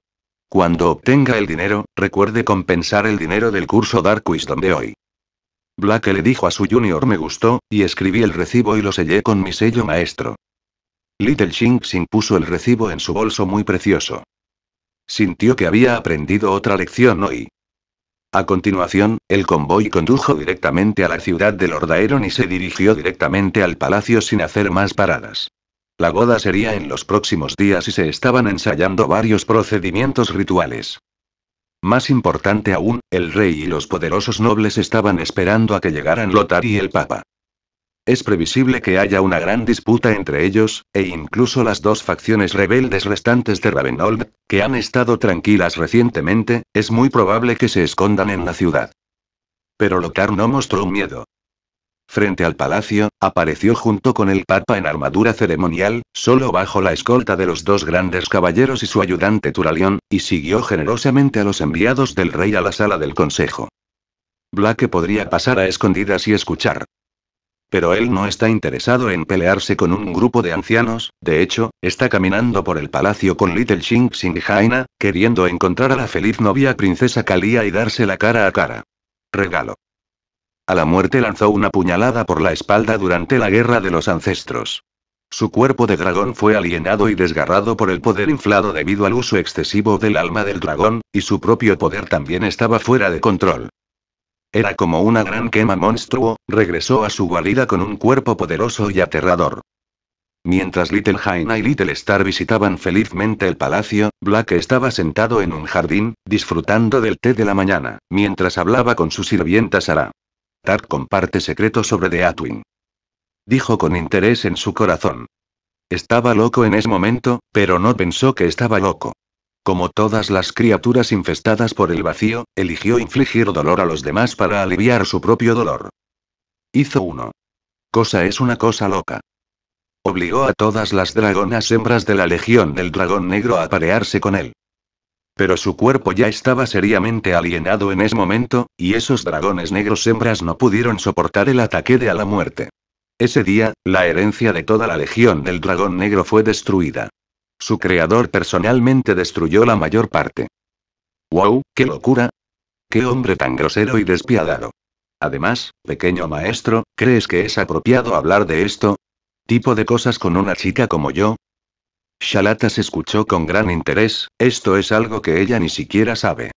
Cuando obtenga el dinero, recuerde compensar el dinero del curso Dark Wisdom de hoy. Black le dijo a su junior me gustó, y escribí el recibo y lo sellé con mi sello maestro. Little Shinxin puso el recibo en su bolso muy precioso. Sintió que había aprendido otra lección hoy. A continuación, el convoy condujo directamente a la ciudad de Lordaeron y se dirigió directamente al palacio sin hacer más paradas. La boda sería en los próximos días y se estaban ensayando varios procedimientos rituales. Más importante aún, el rey y los poderosos nobles estaban esperando a que llegaran Lothar y el papa. Es previsible que haya una gran disputa entre ellos, e incluso las dos facciones rebeldes restantes de Ravenold, que han estado tranquilas recientemente, es muy probable que se escondan en la ciudad. Pero Lothar no mostró miedo. Frente al palacio, apareció junto con el Papa en armadura ceremonial, solo bajo la escolta de los dos grandes caballeros y su ayudante Turalión, y siguió generosamente a los enviados del rey a la sala del consejo. Blake podría pasar a escondidas y escuchar, pero él no está interesado en pelearse con un grupo de ancianos, de hecho, está caminando por el palacio con Little Xing Xinghaina, Jaina, queriendo encontrar a la feliz novia princesa Kalia y darse la cara a cara. Regalo. A la muerte lanzó una puñalada por la espalda durante la guerra de los ancestros. Su cuerpo de dragón fue alienado y desgarrado por el poder inflado debido al uso excesivo del alma del dragón, y su propio poder también estaba fuera de control. Era como una gran quema monstruo, regresó a su guarida con un cuerpo poderoso y aterrador. Mientras Little Haina y Little Star visitaban felizmente el palacio, Black estaba sentado en un jardín, disfrutando del té de la mañana, mientras hablaba con su sirvienta Sara. Tart comparte secretos sobre The Atwin. Dijo con interés en su corazón. Estaba loco en ese momento, pero no pensó que estaba loco. Como todas las criaturas infestadas por el vacío, eligió infligir dolor a los demás para aliviar su propio dolor. Hizo uno. Cosa es una cosa loca. Obligó a todas las dragonas hembras de la Legión del Dragón Negro a aparearse con él. Pero su cuerpo ya estaba seriamente alienado en ese momento, y esos dragones negros hembras no pudieron soportar el ataque de a la muerte. Ese día, la herencia de toda la Legión del Dragón Negro fue destruida. Su creador personalmente destruyó la mayor parte. ¡Wow! ¡Qué locura! ¡Qué hombre tan grosero y despiadado! Además, pequeño maestro, ¿crees que es apropiado hablar de esto? ¿Tipo de cosas con una chica como yo? se escuchó con gran interés, esto es algo que ella ni siquiera sabe.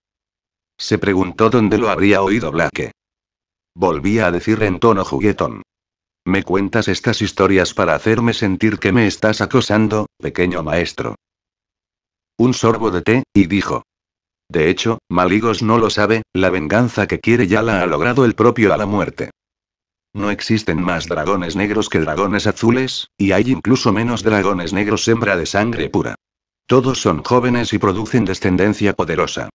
Se preguntó dónde lo habría oído Blaque. Volvía a decir en tono juguetón. Me cuentas estas historias para hacerme sentir que me estás acosando, pequeño maestro. Un sorbo de té, y dijo. De hecho, Maligos no lo sabe, la venganza que quiere ya la ha logrado el propio a la muerte. No existen más dragones negros que dragones azules, y hay incluso menos dragones negros hembra de sangre pura. Todos son jóvenes y producen descendencia poderosa.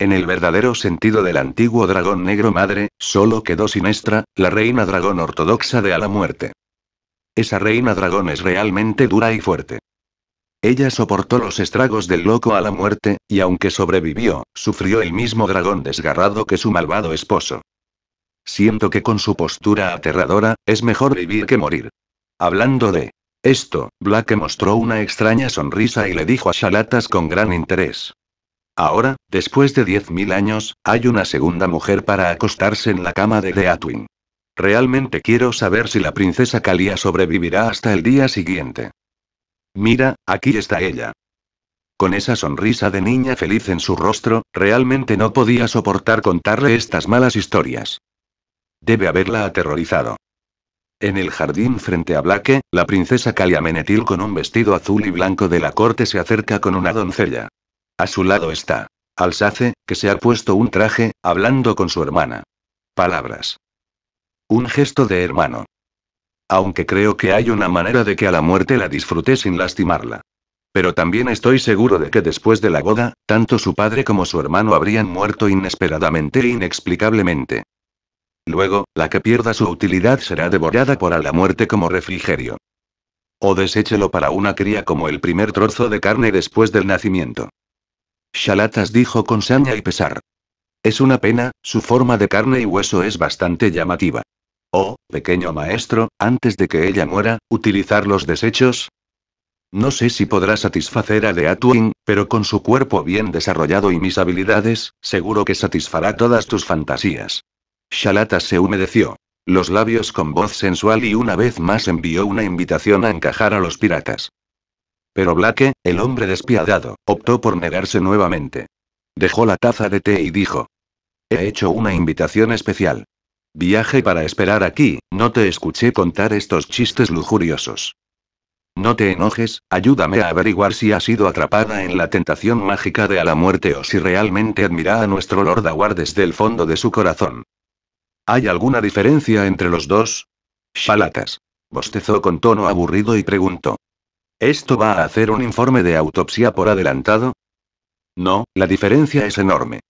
En el verdadero sentido del antiguo dragón negro madre, solo quedó Sinestra, la reina dragón ortodoxa de a la muerte. Esa reina dragón es realmente dura y fuerte. Ella soportó los estragos del loco a la muerte, y aunque sobrevivió, sufrió el mismo dragón desgarrado que su malvado esposo. Siento que con su postura aterradora, es mejor vivir que morir. Hablando de esto, Black mostró una extraña sonrisa y le dijo a Shalatas con gran interés. Ahora, después de 10.000 años, hay una segunda mujer para acostarse en la cama de Deatwin. Realmente quiero saber si la princesa Kalia sobrevivirá hasta el día siguiente. Mira, aquí está ella. Con esa sonrisa de niña feliz en su rostro, realmente no podía soportar contarle estas malas historias. Debe haberla aterrorizado. En el jardín frente a Blake, la princesa Menetil con un vestido azul y blanco de la corte se acerca con una doncella. A su lado está. Alsace, que se ha puesto un traje, hablando con su hermana. Palabras. Un gesto de hermano. Aunque creo que hay una manera de que a la muerte la disfrute sin lastimarla. Pero también estoy seguro de que después de la boda, tanto su padre como su hermano habrían muerto inesperadamente e inexplicablemente. Luego, la que pierda su utilidad será devorada por a la muerte como refrigerio. O deséchelo para una cría como el primer trozo de carne después del nacimiento. Shalatas dijo con saña y pesar. Es una pena, su forma de carne y hueso es bastante llamativa. Oh, pequeño maestro, antes de que ella muera, utilizar los desechos. No sé si podrá satisfacer a Deatwin, pero con su cuerpo bien desarrollado y mis habilidades, seguro que satisfará todas tus fantasías. Shalatas se humedeció los labios con voz sensual y una vez más envió una invitación a encajar a los piratas. Pero Blake, el hombre despiadado, optó por negarse nuevamente. Dejó la taza de té y dijo. He hecho una invitación especial. Viaje para esperar aquí, no te escuché contar estos chistes lujuriosos. No te enojes, ayúdame a averiguar si ha sido atrapada en la tentación mágica de a la muerte o si realmente admira a nuestro Lord Aguard desde el fondo de su corazón. ¿Hay alguna diferencia entre los dos? Shalatas. Bostezó con tono aburrido y preguntó. ¿Esto va a hacer un informe de autopsia por adelantado? No, la diferencia es enorme.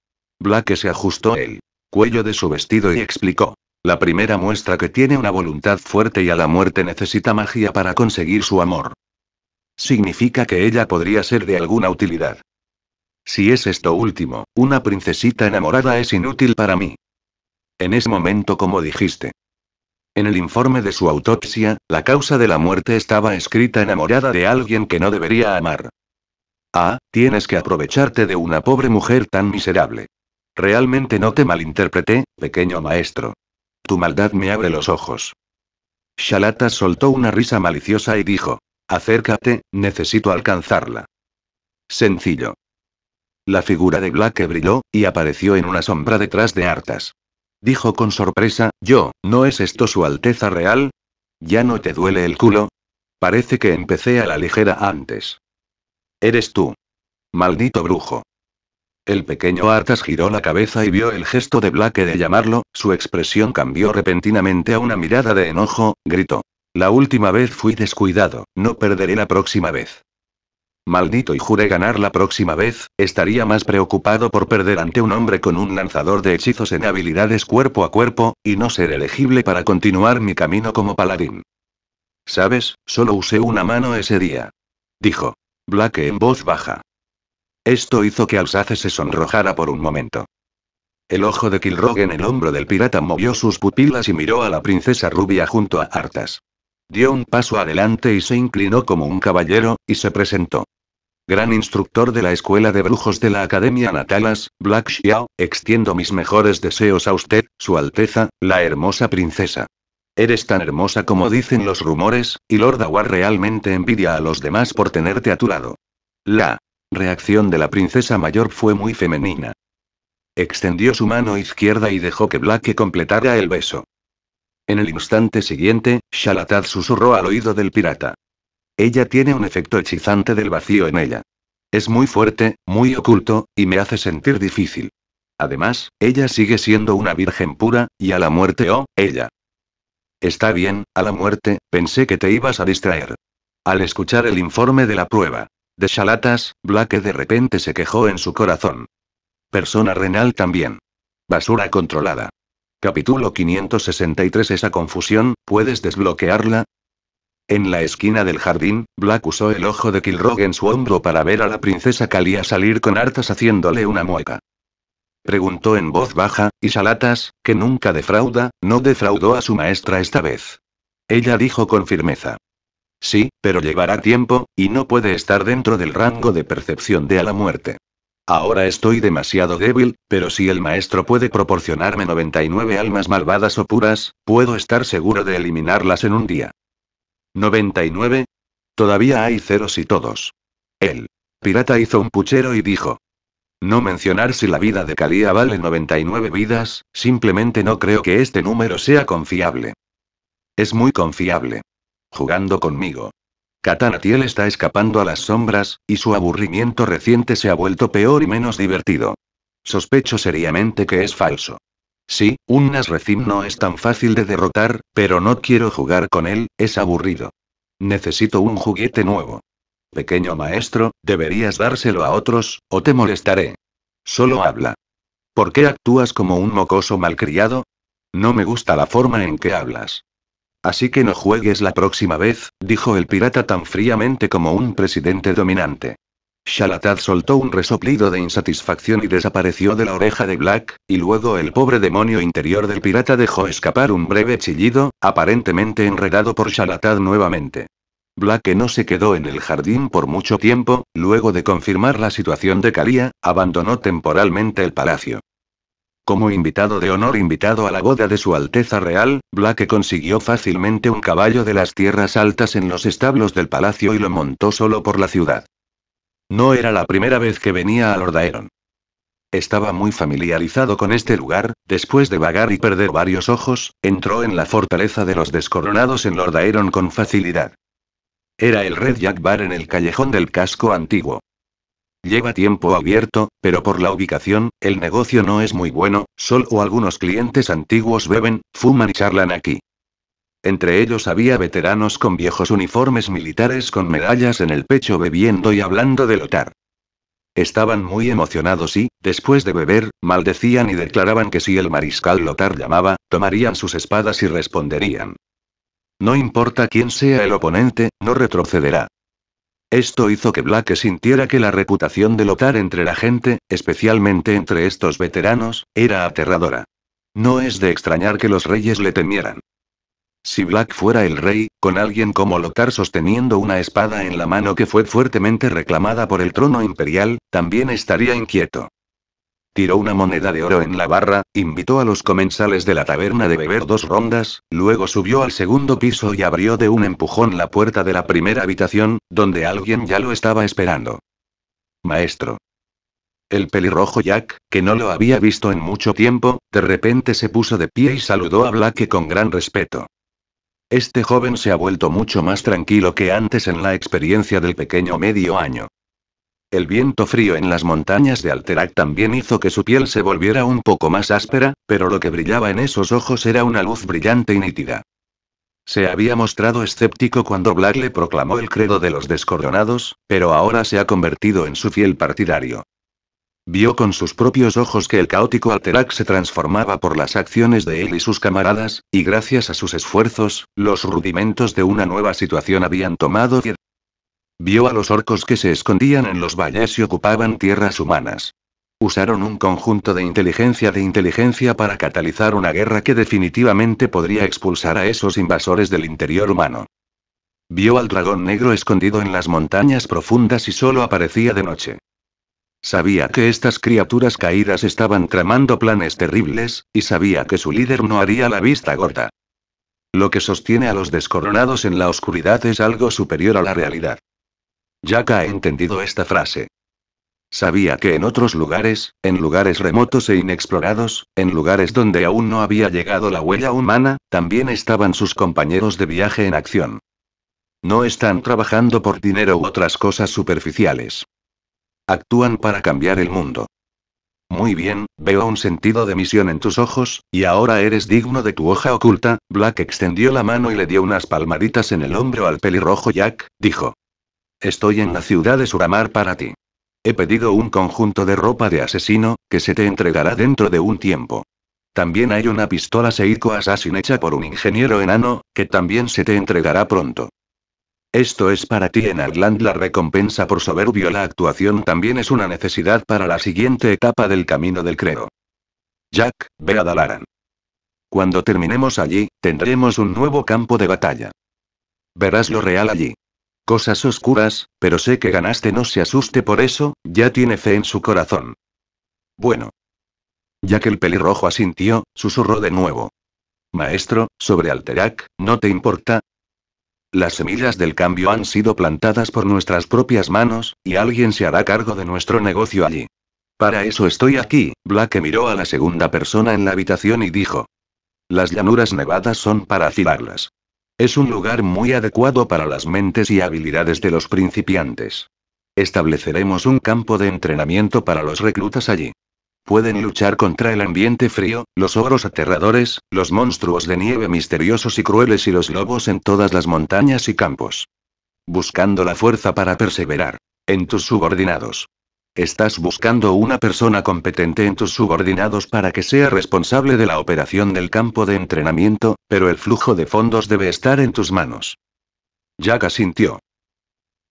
Black se ajustó el cuello de su vestido y explicó. La primera muestra que tiene una voluntad fuerte y a la muerte necesita magia para conseguir su amor. Significa que ella podría ser de alguna utilidad. Si es esto último, una princesita enamorada es inútil para mí. En ese momento, como dijiste, en el informe de su autopsia, la causa de la muerte estaba escrita enamorada de alguien que no debería amar. Ah, tienes que aprovecharte de una pobre mujer tan miserable. Realmente no te malinterpreté, pequeño maestro. Tu maldad me abre los ojos. Shalata soltó una risa maliciosa y dijo, acércate, necesito alcanzarla. Sencillo. La figura de Black brilló, y apareció en una sombra detrás de Artas. Dijo con sorpresa, yo, ¿no es esto su Alteza Real? ¿Ya no te duele el culo? Parece que empecé a la ligera antes. Eres tú. Maldito brujo. El pequeño Artas giró la cabeza y vio el gesto de Blake de llamarlo, su expresión cambió repentinamente a una mirada de enojo, gritó. La última vez fui descuidado, no perderé la próxima vez. Maldito y juré ganar la próxima vez, estaría más preocupado por perder ante un hombre con un lanzador de hechizos en habilidades cuerpo a cuerpo, y no ser elegible para continuar mi camino como paladín. Sabes, solo usé una mano ese día. Dijo. Black en voz baja. Esto hizo que Alsace se sonrojara por un momento. El ojo de Kilrogg en el hombro del pirata movió sus pupilas y miró a la princesa rubia junto a Artas. Dio un paso adelante y se inclinó como un caballero, y se presentó gran instructor de la Escuela de Brujos de la Academia Natalas, Black Xiao, extiendo mis mejores deseos a usted, Su Alteza, la hermosa princesa. Eres tan hermosa como dicen los rumores, y Lord Awar realmente envidia a los demás por tenerte a tu lado. La reacción de la princesa mayor fue muy femenina. Extendió su mano izquierda y dejó que Black completara el beso. En el instante siguiente, Shalatad susurró al oído del pirata. Ella tiene un efecto hechizante del vacío en ella. Es muy fuerte, muy oculto, y me hace sentir difícil. Además, ella sigue siendo una virgen pura, y a la muerte oh, ella. Está bien, a la muerte, pensé que te ibas a distraer. Al escuchar el informe de la prueba de Shalatas, Black de repente se quejó en su corazón. Persona renal también. Basura controlada. Capítulo 563 Esa confusión, ¿puedes desbloquearla? En la esquina del jardín, Black usó el ojo de Kilrog en su hombro para ver a la princesa Kalia salir con hartas haciéndole una mueca. Preguntó en voz baja, y Salatas, que nunca defrauda, no defraudó a su maestra esta vez. Ella dijo con firmeza. Sí, pero llevará tiempo, y no puede estar dentro del rango de percepción de a la muerte. Ahora estoy demasiado débil, pero si el maestro puede proporcionarme 99 almas malvadas o puras, puedo estar seguro de eliminarlas en un día. 99. Todavía hay ceros y todos. El pirata hizo un puchero y dijo. No mencionar si la vida de Kalia vale 99 vidas, simplemente no creo que este número sea confiable. Es muy confiable. Jugando conmigo. Katanatiel está escapando a las sombras, y su aburrimiento reciente se ha vuelto peor y menos divertido. Sospecho seriamente que es falso. Sí, un Nasrecim no es tan fácil de derrotar, pero no quiero jugar con él, es aburrido. Necesito un juguete nuevo. Pequeño maestro, deberías dárselo a otros, o te molestaré. Solo habla. ¿Por qué actúas como un mocoso malcriado? No me gusta la forma en que hablas. Así que no juegues la próxima vez, dijo el pirata tan fríamente como un presidente dominante. Shalatad soltó un resoplido de insatisfacción y desapareció de la oreja de Black, y luego el pobre demonio interior del pirata dejó escapar un breve chillido, aparentemente enredado por Shalatad nuevamente. Black no se quedó en el jardín por mucho tiempo, luego de confirmar la situación de Kalia, abandonó temporalmente el palacio. Como invitado de honor invitado a la boda de su Alteza Real, Black consiguió fácilmente un caballo de las tierras altas en los establos del palacio y lo montó solo por la ciudad. No era la primera vez que venía a Lordaeron. Estaba muy familiarizado con este lugar, después de vagar y perder varios ojos, entró en la fortaleza de los descoronados en Lordaeron con facilidad. Era el Red Jack Bar en el callejón del casco antiguo. Lleva tiempo abierto, pero por la ubicación, el negocio no es muy bueno, solo algunos clientes antiguos beben, fuman y charlan aquí. Entre ellos había veteranos con viejos uniformes militares con medallas en el pecho bebiendo y hablando de lotar. Estaban muy emocionados y, después de beber, maldecían y declaraban que si el mariscal Lothar llamaba, tomarían sus espadas y responderían. No importa quién sea el oponente, no retrocederá. Esto hizo que Black sintiera que la reputación de Lothar entre la gente, especialmente entre estos veteranos, era aterradora. No es de extrañar que los reyes le temieran. Si Black fuera el rey, con alguien como Lothar sosteniendo una espada en la mano que fue fuertemente reclamada por el trono imperial, también estaría inquieto. Tiró una moneda de oro en la barra, invitó a los comensales de la taberna de beber dos rondas, luego subió al segundo piso y abrió de un empujón la puerta de la primera habitación, donde alguien ya lo estaba esperando. Maestro. El pelirrojo Jack, que no lo había visto en mucho tiempo, de repente se puso de pie y saludó a Black con gran respeto. Este joven se ha vuelto mucho más tranquilo que antes en la experiencia del pequeño medio año. El viento frío en las montañas de Alterac también hizo que su piel se volviera un poco más áspera, pero lo que brillaba en esos ojos era una luz brillante y nítida. Se había mostrado escéptico cuando Black le proclamó el credo de los descoronados, pero ahora se ha convertido en su fiel partidario. Vio con sus propios ojos que el caótico Alterac se transformaba por las acciones de él y sus camaradas, y gracias a sus esfuerzos, los rudimentos de una nueva situación habían tomado Vio a los orcos que se escondían en los valles y ocupaban tierras humanas. Usaron un conjunto de inteligencia de inteligencia para catalizar una guerra que definitivamente podría expulsar a esos invasores del interior humano. Vio al dragón negro escondido en las montañas profundas y solo aparecía de noche. Sabía que estas criaturas caídas estaban tramando planes terribles, y sabía que su líder no haría la vista gorda. Lo que sostiene a los descoronados en la oscuridad es algo superior a la realidad. Jack ha entendido esta frase. Sabía que en otros lugares, en lugares remotos e inexplorados, en lugares donde aún no había llegado la huella humana, también estaban sus compañeros de viaje en acción. No están trabajando por dinero u otras cosas superficiales. Actúan para cambiar el mundo. Muy bien, veo un sentido de misión en tus ojos, y ahora eres digno de tu hoja oculta. Black extendió la mano y le dio unas palmaditas en el hombro al pelirrojo Jack, dijo. Estoy en la ciudad de Suramar para ti. He pedido un conjunto de ropa de asesino, que se te entregará dentro de un tiempo. También hay una pistola Seiko Assassin hecha por un ingeniero enano, que también se te entregará pronto. Esto es para ti en Arland la recompensa por soberbio. La actuación también es una necesidad para la siguiente etapa del camino del creo. Jack, ve a Dalaran. Cuando terminemos allí, tendremos un nuevo campo de batalla. Verás lo real allí. Cosas oscuras, pero sé que ganaste. No se asuste por eso, ya tiene fe en su corazón. Bueno. Ya que el pelirrojo asintió, susurró de nuevo. Maestro, sobre Alterac, ¿no te importa? Las semillas del cambio han sido plantadas por nuestras propias manos, y alguien se hará cargo de nuestro negocio allí. Para eso estoy aquí, Black miró a la segunda persona en la habitación y dijo. Las llanuras nevadas son para afilarlas. Es un lugar muy adecuado para las mentes y habilidades de los principiantes. Estableceremos un campo de entrenamiento para los reclutas allí. Pueden luchar contra el ambiente frío, los ogros aterradores, los monstruos de nieve misteriosos y crueles y los lobos en todas las montañas y campos. Buscando la fuerza para perseverar. En tus subordinados. Estás buscando una persona competente en tus subordinados para que sea responsable de la operación del campo de entrenamiento, pero el flujo de fondos debe estar en tus manos. Yaga sintió.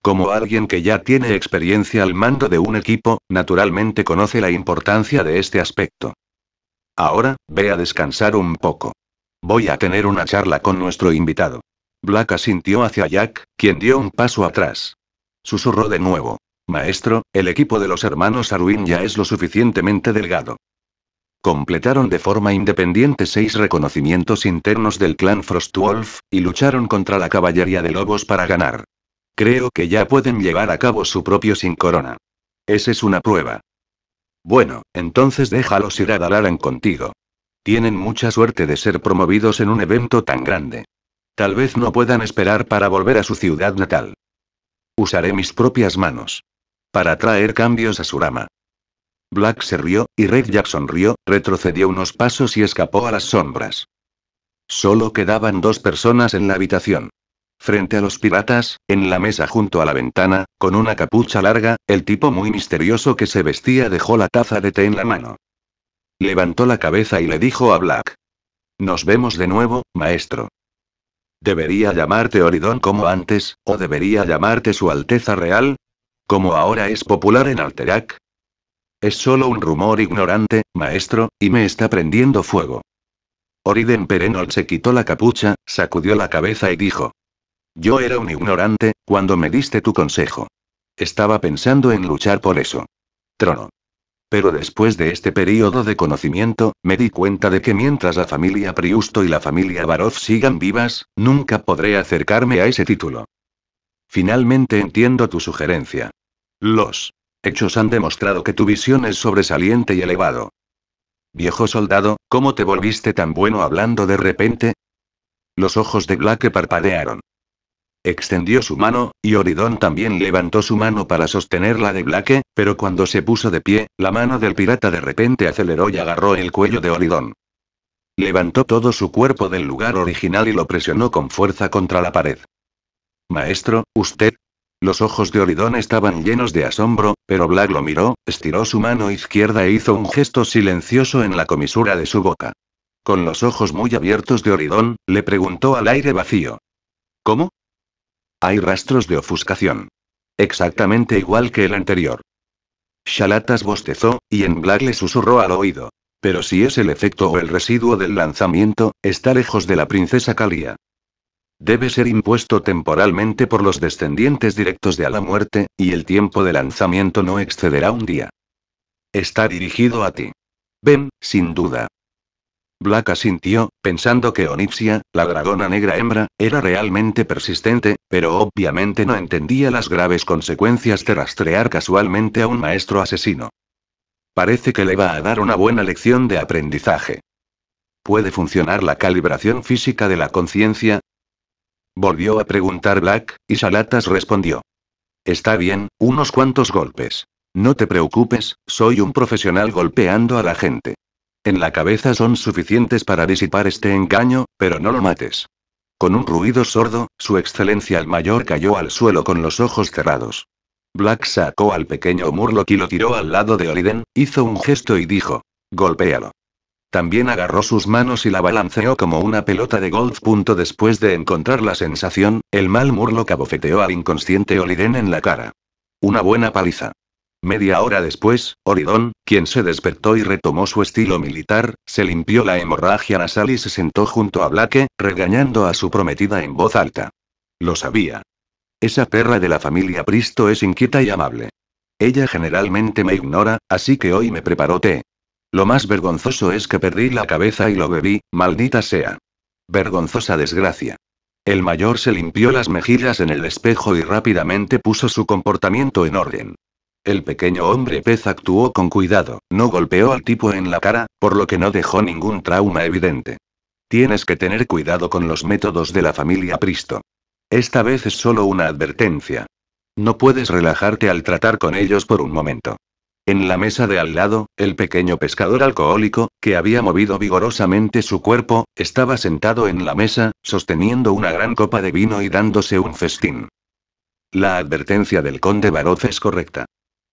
Como alguien que ya tiene experiencia al mando de un equipo, naturalmente conoce la importancia de este aspecto. Ahora, ve a descansar un poco. Voy a tener una charla con nuestro invitado. Black asintió hacia Jack, quien dio un paso atrás. Susurró de nuevo. Maestro, el equipo de los hermanos Arwin ya es lo suficientemente delgado. Completaron de forma independiente seis reconocimientos internos del clan Frostwolf, y lucharon contra la caballería de lobos para ganar. Creo que ya pueden llevar a cabo su propio sin corona. Esa es una prueba. Bueno, entonces déjalos ir a Dalaran contigo. Tienen mucha suerte de ser promovidos en un evento tan grande. Tal vez no puedan esperar para volver a su ciudad natal. Usaré mis propias manos. Para traer cambios a su rama. Black se rió, y Red Jackson rió, retrocedió unos pasos y escapó a las sombras. Solo quedaban dos personas en la habitación. Frente a los piratas, en la mesa junto a la ventana, con una capucha larga, el tipo muy misterioso que se vestía dejó la taza de té en la mano. Levantó la cabeza y le dijo a Black. Nos vemos de nuevo, maestro. ¿Debería llamarte Oridón como antes, o debería llamarte Su Alteza Real? Como ahora es popular en Alterac. Es solo un rumor ignorante, maestro, y me está prendiendo fuego. Oriden Perenol se quitó la capucha, sacudió la cabeza y dijo, yo era un ignorante, cuando me diste tu consejo. Estaba pensando en luchar por eso. Trono. Pero después de este periodo de conocimiento, me di cuenta de que mientras la familia Priusto y la familia Barov sigan vivas, nunca podré acercarme a ese título. Finalmente entiendo tu sugerencia. Los hechos han demostrado que tu visión es sobresaliente y elevado. Viejo soldado, ¿cómo te volviste tan bueno hablando de repente? Los ojos de Black parpadearon extendió su mano, y Oridón también levantó su mano para sostenerla de Blake, pero cuando se puso de pie, la mano del pirata de repente aceleró y agarró el cuello de Oridón. Levantó todo su cuerpo del lugar original y lo presionó con fuerza contra la pared. Maestro, usted. Los ojos de Oridón estaban llenos de asombro, pero Black lo miró, estiró su mano izquierda e hizo un gesto silencioso en la comisura de su boca. Con los ojos muy abiertos de Oridón, le preguntó al aire vacío. ¿Cómo? Hay rastros de ofuscación. Exactamente igual que el anterior. Shalatas bostezó, y en black le susurró al oído. Pero si es el efecto o el residuo del lanzamiento, está lejos de la princesa Kalia. Debe ser impuesto temporalmente por los descendientes directos de a la muerte, y el tiempo de lanzamiento no excederá un día. Está dirigido a ti. Ven, sin duda. Black asintió, pensando que Onipsia, la dragona negra hembra, era realmente persistente, pero obviamente no entendía las graves consecuencias de rastrear casualmente a un maestro asesino. Parece que le va a dar una buena lección de aprendizaje. ¿Puede funcionar la calibración física de la conciencia? Volvió a preguntar Black, y Salatas respondió. Está bien, unos cuantos golpes. No te preocupes, soy un profesional golpeando a la gente en la cabeza son suficientes para disipar este engaño, pero no lo mates. Con un ruido sordo, su excelencia el mayor cayó al suelo con los ojos cerrados. Black sacó al pequeño Murloc y lo tiró al lado de Oliden. hizo un gesto y dijo, golpéalo. También agarró sus manos y la balanceó como una pelota de golf. después de encontrar la sensación, el mal Murloc abofeteó al inconsciente Oliden en la cara. Una buena paliza. Media hora después, Oridón, quien se despertó y retomó su estilo militar, se limpió la hemorragia nasal y se sentó junto a Blake, regañando a su prometida en voz alta. Lo sabía. Esa perra de la familia Pristo es inquieta y amable. Ella generalmente me ignora, así que hoy me preparó té. Lo más vergonzoso es que perdí la cabeza y lo bebí, maldita sea. Vergonzosa desgracia. El mayor se limpió las mejillas en el espejo y rápidamente puso su comportamiento en orden. El pequeño hombre pez actuó con cuidado, no golpeó al tipo en la cara, por lo que no dejó ningún trauma evidente. Tienes que tener cuidado con los métodos de la familia Pristo. Esta vez es solo una advertencia. No puedes relajarte al tratar con ellos por un momento. En la mesa de al lado, el pequeño pescador alcohólico, que había movido vigorosamente su cuerpo, estaba sentado en la mesa, sosteniendo una gran copa de vino y dándose un festín. La advertencia del conde Baroz es correcta.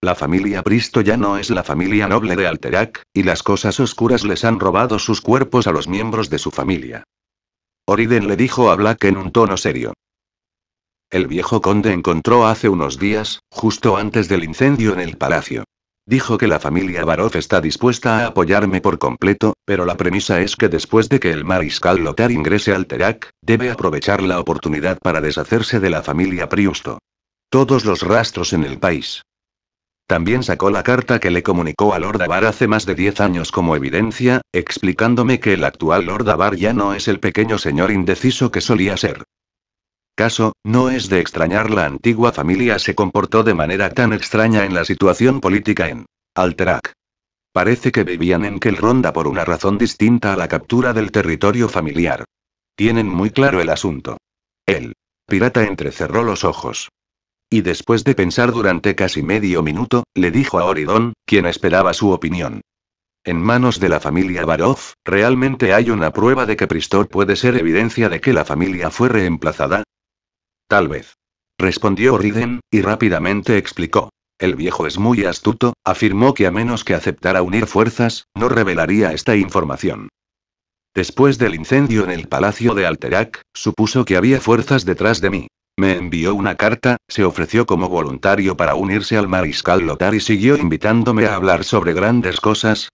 La familia Pristo ya no es la familia noble de Alterac, y las cosas oscuras les han robado sus cuerpos a los miembros de su familia. Oriden le dijo a Black en un tono serio. El viejo conde encontró hace unos días, justo antes del incendio en el palacio. Dijo que la familia Barov está dispuesta a apoyarme por completo, pero la premisa es que después de que el mariscal Lothar ingrese a Alterac, debe aprovechar la oportunidad para deshacerse de la familia Priusto. Todos los rastros en el país, también sacó la carta que le comunicó a Lord Avar hace más de 10 años como evidencia, explicándome que el actual Lord Avar ya no es el pequeño señor indeciso que solía ser. Caso, no es de extrañar la antigua familia se comportó de manera tan extraña en la situación política en Alterac. Parece que vivían en Kelronda por una razón distinta a la captura del territorio familiar. Tienen muy claro el asunto. El pirata entrecerró los ojos y después de pensar durante casi medio minuto, le dijo a Oridón, quien esperaba su opinión. En manos de la familia Barov, ¿realmente hay una prueba de que Pristor puede ser evidencia de que la familia fue reemplazada? Tal vez. Respondió Riden, y rápidamente explicó. El viejo es muy astuto, afirmó que a menos que aceptara unir fuerzas, no revelaría esta información. Después del incendio en el palacio de Alterac, supuso que había fuerzas detrás de mí. Me envió una carta, se ofreció como voluntario para unirse al mariscal Lothar y siguió invitándome a hablar sobre grandes cosas.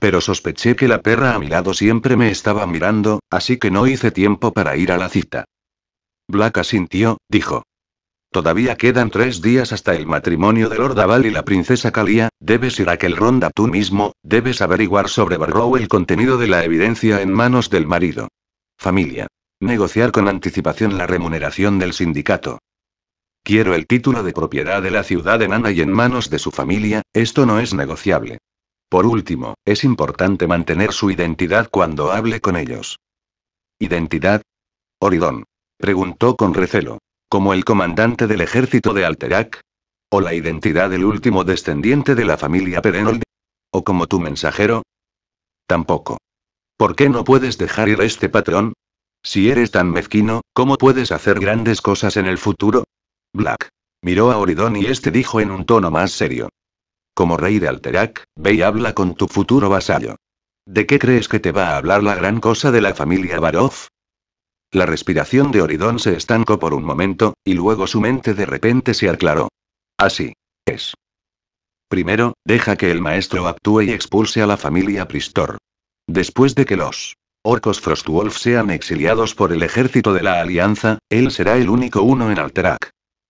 Pero sospeché que la perra a mi lado siempre me estaba mirando, así que no hice tiempo para ir a la cita. Black sintió, dijo. Todavía quedan tres días hasta el matrimonio de Lord Aval y la princesa Kalia, debes ir a aquel ronda tú mismo, debes averiguar sobre Barrow el contenido de la evidencia en manos del marido. Familia. Negociar con anticipación la remuneración del sindicato. Quiero el título de propiedad de la ciudad enana y en manos de su familia, esto no es negociable. Por último, es importante mantener su identidad cuando hable con ellos. ¿Identidad? Oridón. Preguntó con recelo. ¿Como el comandante del ejército de Alterac? ¿O la identidad del último descendiente de la familia Perenold? ¿O como tu mensajero? Tampoco. ¿Por qué no puedes dejar ir a este patrón? Si eres tan mezquino, ¿cómo puedes hacer grandes cosas en el futuro? Black. Miró a Oridón y este dijo en un tono más serio. Como rey de Alterac, ve y habla con tu futuro vasallo. ¿De qué crees que te va a hablar la gran cosa de la familia Barov? La respiración de Oridón se estancó por un momento, y luego su mente de repente se aclaró. Así es. Primero, deja que el maestro actúe y expulse a la familia Pristor. Después de que los Orcos Frostwolf sean exiliados por el ejército de la Alianza, él será el único uno en Alterac.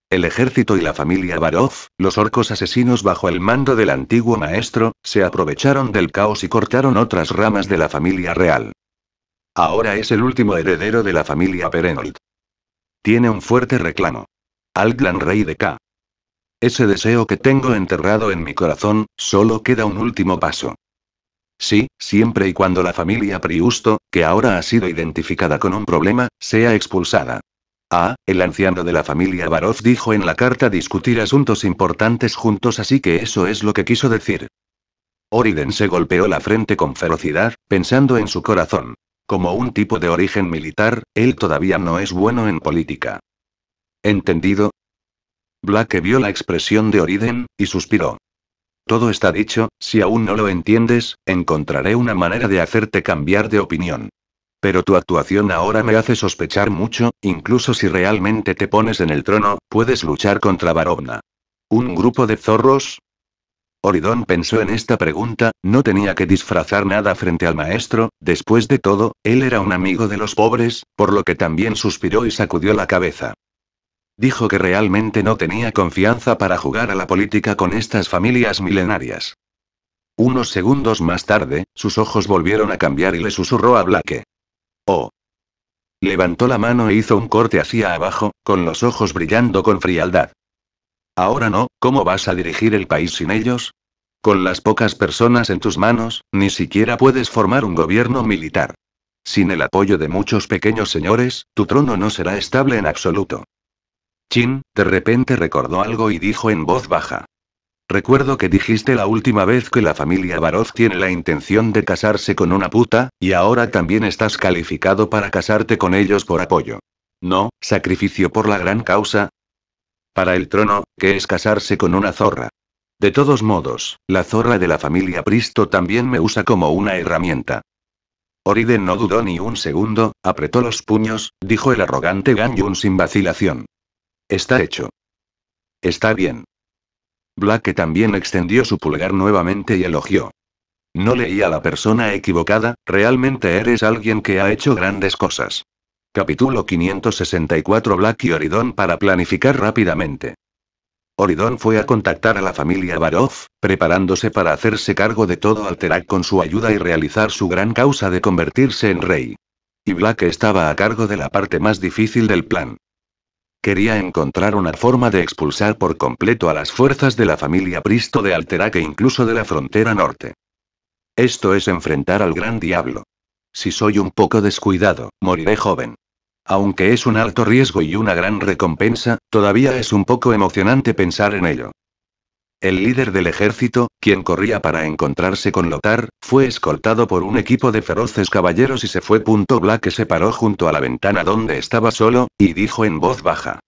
El ejército y la familia Barov, los orcos asesinos bajo el mando del antiguo maestro, se aprovecharon del caos y cortaron otras ramas de la familia real. Ahora es el último heredero de la familia Perenold. Tiene un fuerte reclamo. Al rey de K. Ese deseo que tengo enterrado en mi corazón, solo queda un último paso. Sí, siempre y cuando la familia Priusto, que ahora ha sido identificada con un problema, sea expulsada. Ah, el anciano de la familia Barov dijo en la carta discutir asuntos importantes juntos, así que eso es lo que quiso decir. Oriden se golpeó la frente con ferocidad, pensando en su corazón. Como un tipo de origen militar, él todavía no es bueno en política. ¿Entendido? Black vio la expresión de Oriden, y suspiró. Todo está dicho, si aún no lo entiendes, encontraré una manera de hacerte cambiar de opinión. Pero tu actuación ahora me hace sospechar mucho, incluso si realmente te pones en el trono, puedes luchar contra Varovna. ¿Un grupo de zorros? Oridón pensó en esta pregunta, no tenía que disfrazar nada frente al maestro, después de todo, él era un amigo de los pobres, por lo que también suspiró y sacudió la cabeza. Dijo que realmente no tenía confianza para jugar a la política con estas familias milenarias. Unos segundos más tarde, sus ojos volvieron a cambiar y le susurró a Blake. Oh. Levantó la mano e hizo un corte hacia abajo, con los ojos brillando con frialdad. Ahora no, ¿cómo vas a dirigir el país sin ellos? Con las pocas personas en tus manos, ni siquiera puedes formar un gobierno militar. Sin el apoyo de muchos pequeños señores, tu trono no será estable en absoluto. Chin, de repente recordó algo y dijo en voz baja. Recuerdo que dijiste la última vez que la familia Baroz tiene la intención de casarse con una puta, y ahora también estás calificado para casarte con ellos por apoyo. No, sacrificio por la gran causa. Para el trono, que es casarse con una zorra. De todos modos, la zorra de la familia Pristo también me usa como una herramienta. Oriden no dudó ni un segundo, apretó los puños, dijo el arrogante gangyun sin vacilación. Está hecho. Está bien. Black también extendió su pulgar nuevamente y elogió. No leía a la persona equivocada, realmente eres alguien que ha hecho grandes cosas. Capítulo 564 Black y Oridón para planificar rápidamente. Oridón fue a contactar a la familia Barov, preparándose para hacerse cargo de todo Alterac con su ayuda y realizar su gran causa de convertirse en rey. Y Black estaba a cargo de la parte más difícil del plan. Quería encontrar una forma de expulsar por completo a las fuerzas de la familia Pristo de Alterac e incluso de la frontera norte. Esto es enfrentar al gran diablo. Si soy un poco descuidado, moriré joven. Aunque es un alto riesgo y una gran recompensa, todavía es un poco emocionante pensar en ello. El líder del ejército, quien corría para encontrarse con Lothar, fue escoltado por un equipo de feroces caballeros y se fue. Punto Black se paró junto a la ventana donde estaba solo, y dijo en voz baja.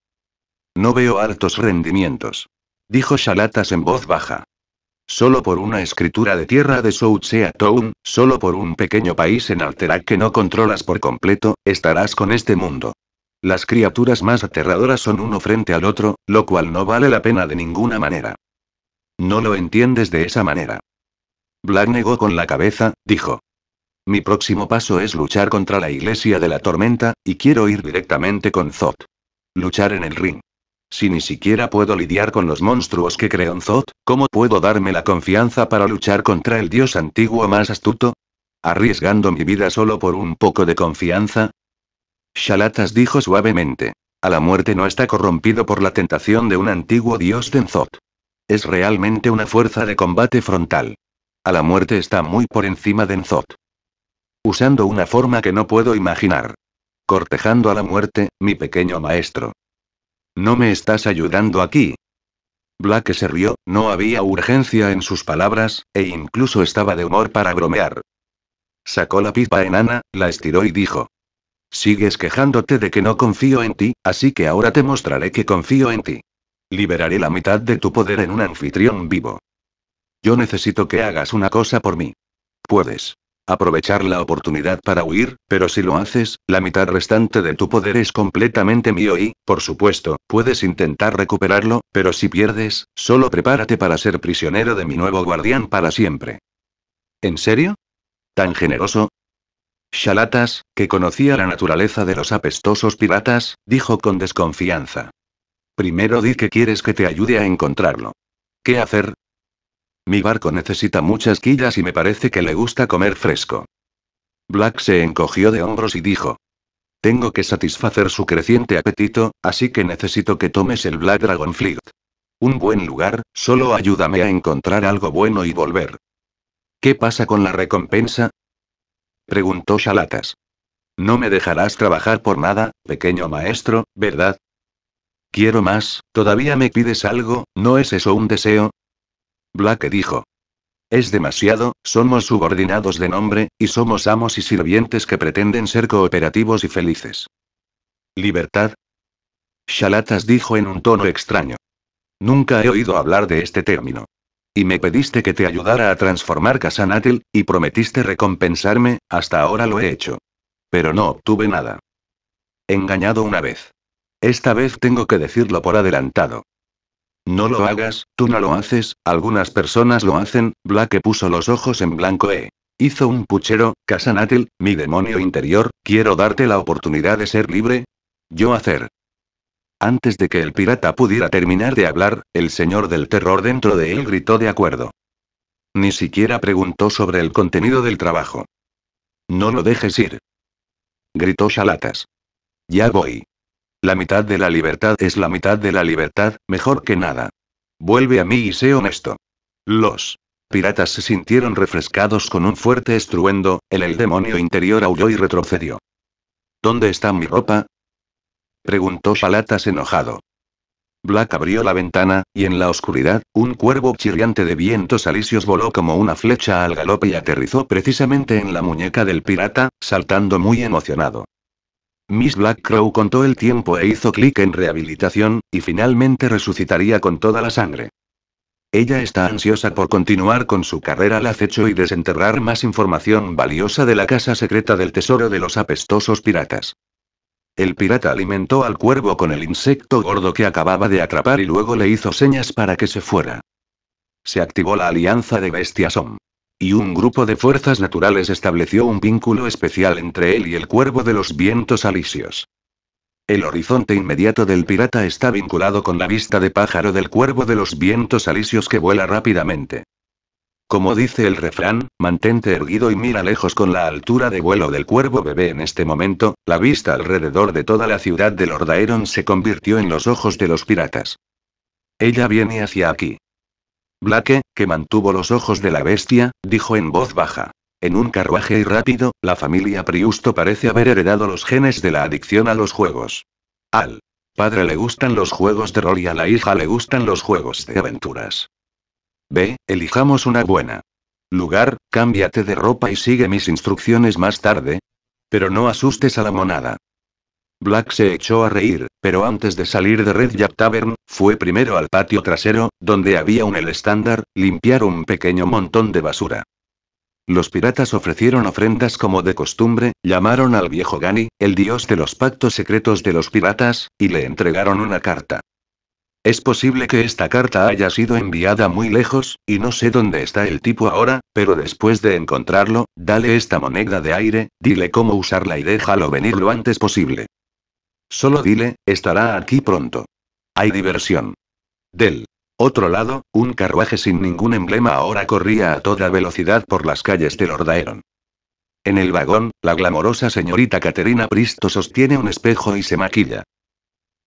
No veo altos rendimientos. Dijo Shalatas en voz baja. Solo por una escritura de tierra de South Sea Town, solo por un pequeño país en Alterac que no controlas por completo, estarás con este mundo. Las criaturas más aterradoras son uno frente al otro, lo cual no vale la pena de ninguna manera. No lo entiendes de esa manera. Black negó con la cabeza, dijo. Mi próximo paso es luchar contra la Iglesia de la Tormenta, y quiero ir directamente con Zot. Luchar en el ring. Si ni siquiera puedo lidiar con los monstruos que creó Zot, ¿cómo puedo darme la confianza para luchar contra el dios antiguo más astuto? ¿Arriesgando mi vida solo por un poco de confianza? Shalatas dijo suavemente. A la muerte no está corrompido por la tentación de un antiguo dios de zot es realmente una fuerza de combate frontal. A la muerte está muy por encima de Enzot. Usando una forma que no puedo imaginar. Cortejando a la muerte, mi pequeño maestro. No me estás ayudando aquí. Black se rió, no había urgencia en sus palabras, e incluso estaba de humor para bromear. Sacó la pipa enana, la estiró y dijo. Sigues quejándote de que no confío en ti, así que ahora te mostraré que confío en ti. Liberaré la mitad de tu poder en un anfitrión vivo. Yo necesito que hagas una cosa por mí. Puedes. Aprovechar la oportunidad para huir, pero si lo haces, la mitad restante de tu poder es completamente mío y, por supuesto, puedes intentar recuperarlo, pero si pierdes, solo prepárate para ser prisionero de mi nuevo guardián para siempre. ¿En serio? ¿Tan generoso? Shalatas, que conocía la naturaleza de los apestosos piratas, dijo con desconfianza. Primero di que quieres que te ayude a encontrarlo. ¿Qué hacer? Mi barco necesita muchas quillas y me parece que le gusta comer fresco. Black se encogió de hombros y dijo. Tengo que satisfacer su creciente apetito, así que necesito que tomes el Black Dragon Un buen lugar, solo ayúdame a encontrar algo bueno y volver. ¿Qué pasa con la recompensa? preguntó Shalatas. No me dejarás trabajar por nada, pequeño maestro, ¿verdad? Quiero más, ¿todavía me pides algo? ¿No es eso un deseo? Black dijo. Es demasiado, somos subordinados de nombre, y somos amos y sirvientes que pretenden ser cooperativos y felices. ¿Libertad? Shalatas dijo en un tono extraño. Nunca he oído hablar de este término. Y me pediste que te ayudara a transformar Casanatel, y prometiste recompensarme, hasta ahora lo he hecho. Pero no obtuve nada. Engañado una vez. Esta vez tengo que decirlo por adelantado. No lo hagas, tú no lo haces, algunas personas lo hacen, Blake puso los ojos en blanco e. Hizo un puchero, Casanatil, mi demonio interior, quiero darte la oportunidad de ser libre. Yo hacer. Antes de que el pirata pudiera terminar de hablar, el señor del terror dentro de él gritó de acuerdo. Ni siquiera preguntó sobre el contenido del trabajo. No lo dejes ir. Gritó Shalatas. Ya voy. La mitad de la libertad es la mitad de la libertad, mejor que nada. Vuelve a mí y sé honesto. Los piratas se sintieron refrescados con un fuerte estruendo, el, el demonio interior aulló y retrocedió. ¿Dónde está mi ropa? preguntó Palatas enojado. Black abrió la ventana, y en la oscuridad, un cuervo chirriante de vientos alisios voló como una flecha al galope y aterrizó precisamente en la muñeca del pirata, saltando muy emocionado. Miss Black Crow contó el tiempo e hizo clic en rehabilitación, y finalmente resucitaría con toda la sangre. Ella está ansiosa por continuar con su carrera al acecho y desenterrar más información valiosa de la casa secreta del tesoro de los apestosos piratas. El pirata alimentó al cuervo con el insecto gordo que acababa de atrapar y luego le hizo señas para que se fuera. Se activó la alianza de Bestiasom. Y un grupo de fuerzas naturales estableció un vínculo especial entre él y el cuervo de los vientos alisios. El horizonte inmediato del pirata está vinculado con la vista de pájaro del cuervo de los vientos alisios que vuela rápidamente. Como dice el refrán, mantente erguido y mira lejos con la altura de vuelo del cuervo bebé en este momento, la vista alrededor de toda la ciudad de Lordaeron se convirtió en los ojos de los piratas. Ella viene hacia aquí. Blake, que mantuvo los ojos de la bestia, dijo en voz baja. En un carruaje y rápido, la familia Priusto parece haber heredado los genes de la adicción a los juegos. Al padre le gustan los juegos de rol y a la hija le gustan los juegos de aventuras. B. Elijamos una buena. Lugar, cámbiate de ropa y sigue mis instrucciones más tarde. Pero no asustes a la monada. Black se echó a reír, pero antes de salir de Red Jack Tavern, fue primero al patio trasero, donde había un el estándar, limpiar un pequeño montón de basura. Los piratas ofrecieron ofrendas como de costumbre, llamaron al viejo Gani, el dios de los pactos secretos de los piratas, y le entregaron una carta. Es posible que esta carta haya sido enviada muy lejos, y no sé dónde está el tipo ahora, pero después de encontrarlo, dale esta moneda de aire, dile cómo usarla y déjalo venir lo antes posible. Solo dile, estará aquí pronto. Hay diversión. Del otro lado, un carruaje sin ningún emblema ahora corría a toda velocidad por las calles de Lordaeron. En el vagón, la glamorosa señorita Caterina Priusto sostiene un espejo y se maquilla.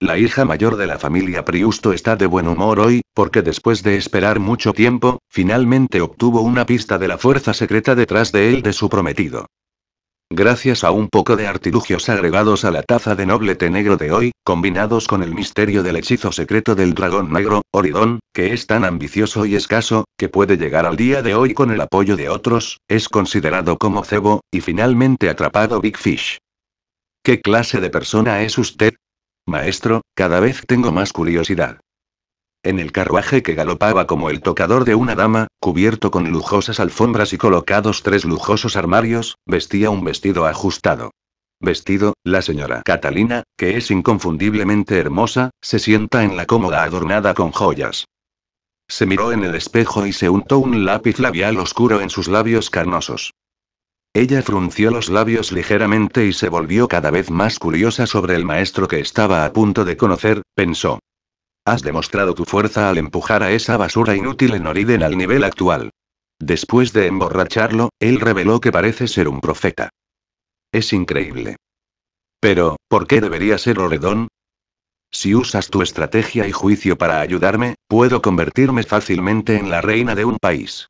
La hija mayor de la familia Priusto está de buen humor hoy, porque después de esperar mucho tiempo, finalmente obtuvo una pista de la fuerza secreta detrás de él de su prometido gracias a un poco de artilugios agregados a la taza de noble té negro de hoy, combinados con el misterio del hechizo secreto del dragón negro, Oridón, que es tan ambicioso y escaso, que puede llegar al día de hoy con el apoyo de otros, es considerado como cebo, y finalmente atrapado Big Fish. ¿Qué clase de persona es usted? Maestro, cada vez tengo más curiosidad en el carruaje que galopaba como el tocador de una dama, cubierto con lujosas alfombras y colocados tres lujosos armarios, vestía un vestido ajustado. Vestido, la señora Catalina, que es inconfundiblemente hermosa, se sienta en la cómoda adornada con joyas. Se miró en el espejo y se untó un lápiz labial oscuro en sus labios carnosos. Ella frunció los labios ligeramente y se volvió cada vez más curiosa sobre el maestro que estaba a punto de conocer, pensó. Has demostrado tu fuerza al empujar a esa basura inútil en Oriden al nivel actual. Después de emborracharlo, él reveló que parece ser un profeta. Es increíble. Pero, ¿por qué debería ser Oredón? Si usas tu estrategia y juicio para ayudarme, puedo convertirme fácilmente en la reina de un país.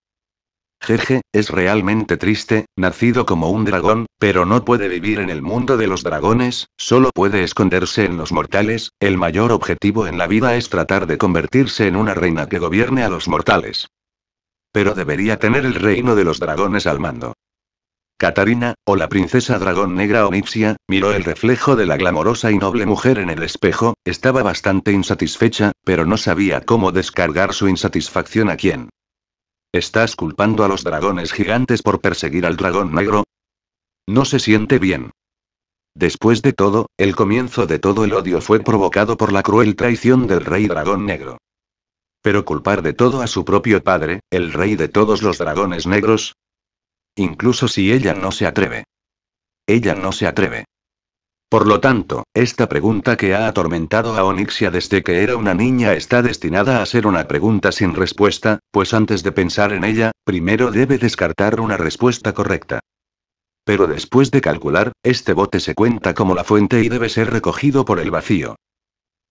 Jeje, es realmente triste, nacido como un dragón, pero no puede vivir en el mundo de los dragones, solo puede esconderse en los mortales, el mayor objetivo en la vida es tratar de convertirse en una reina que gobierne a los mortales. Pero debería tener el reino de los dragones al mando. Katarina, o la princesa dragón negra Onipsia miró el reflejo de la glamorosa y noble mujer en el espejo, estaba bastante insatisfecha, pero no sabía cómo descargar su insatisfacción a quién. ¿Estás culpando a los dragones gigantes por perseguir al dragón negro? No se siente bien. Después de todo, el comienzo de todo el odio fue provocado por la cruel traición del rey dragón negro. Pero culpar de todo a su propio padre, el rey de todos los dragones negros. Incluso si ella no se atreve. Ella no se atreve. Por lo tanto, esta pregunta que ha atormentado a Onyxia desde que era una niña está destinada a ser una pregunta sin respuesta, pues antes de pensar en ella, primero debe descartar una respuesta correcta. Pero después de calcular, este bote se cuenta como la fuente y debe ser recogido por el vacío.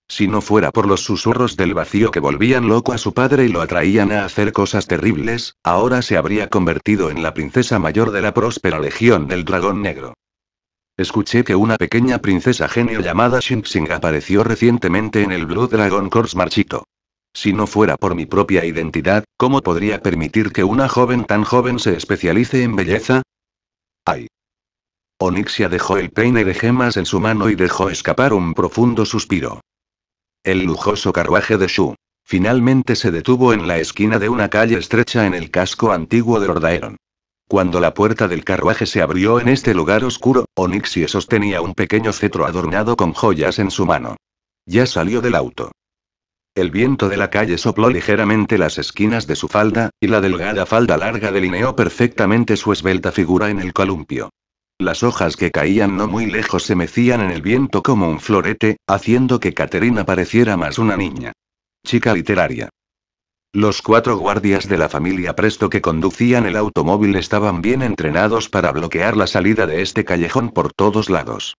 Si no fuera por los susurros del vacío que volvían loco a su padre y lo atraían a hacer cosas terribles, ahora se habría convertido en la princesa mayor de la próspera legión del dragón negro. Escuché que una pequeña princesa genio llamada Shinxing apareció recientemente en el Blue Dragon Course marchito. Si no fuera por mi propia identidad, ¿cómo podría permitir que una joven tan joven se especialice en belleza? ¡Ay! Onyxia dejó el peine de gemas en su mano y dejó escapar un profundo suspiro. El lujoso carruaje de Shu. Finalmente se detuvo en la esquina de una calle estrecha en el casco antiguo de Ordaeron. Cuando la puerta del carruaje se abrió en este lugar oscuro, Onixie sostenía un pequeño cetro adornado con joyas en su mano. Ya salió del auto. El viento de la calle sopló ligeramente las esquinas de su falda, y la delgada falda larga delineó perfectamente su esbelta figura en el columpio. Las hojas que caían no muy lejos se mecían en el viento como un florete, haciendo que Caterina pareciera más una niña. Chica literaria. Los cuatro guardias de la familia Presto que conducían el automóvil estaban bien entrenados para bloquear la salida de este callejón por todos lados.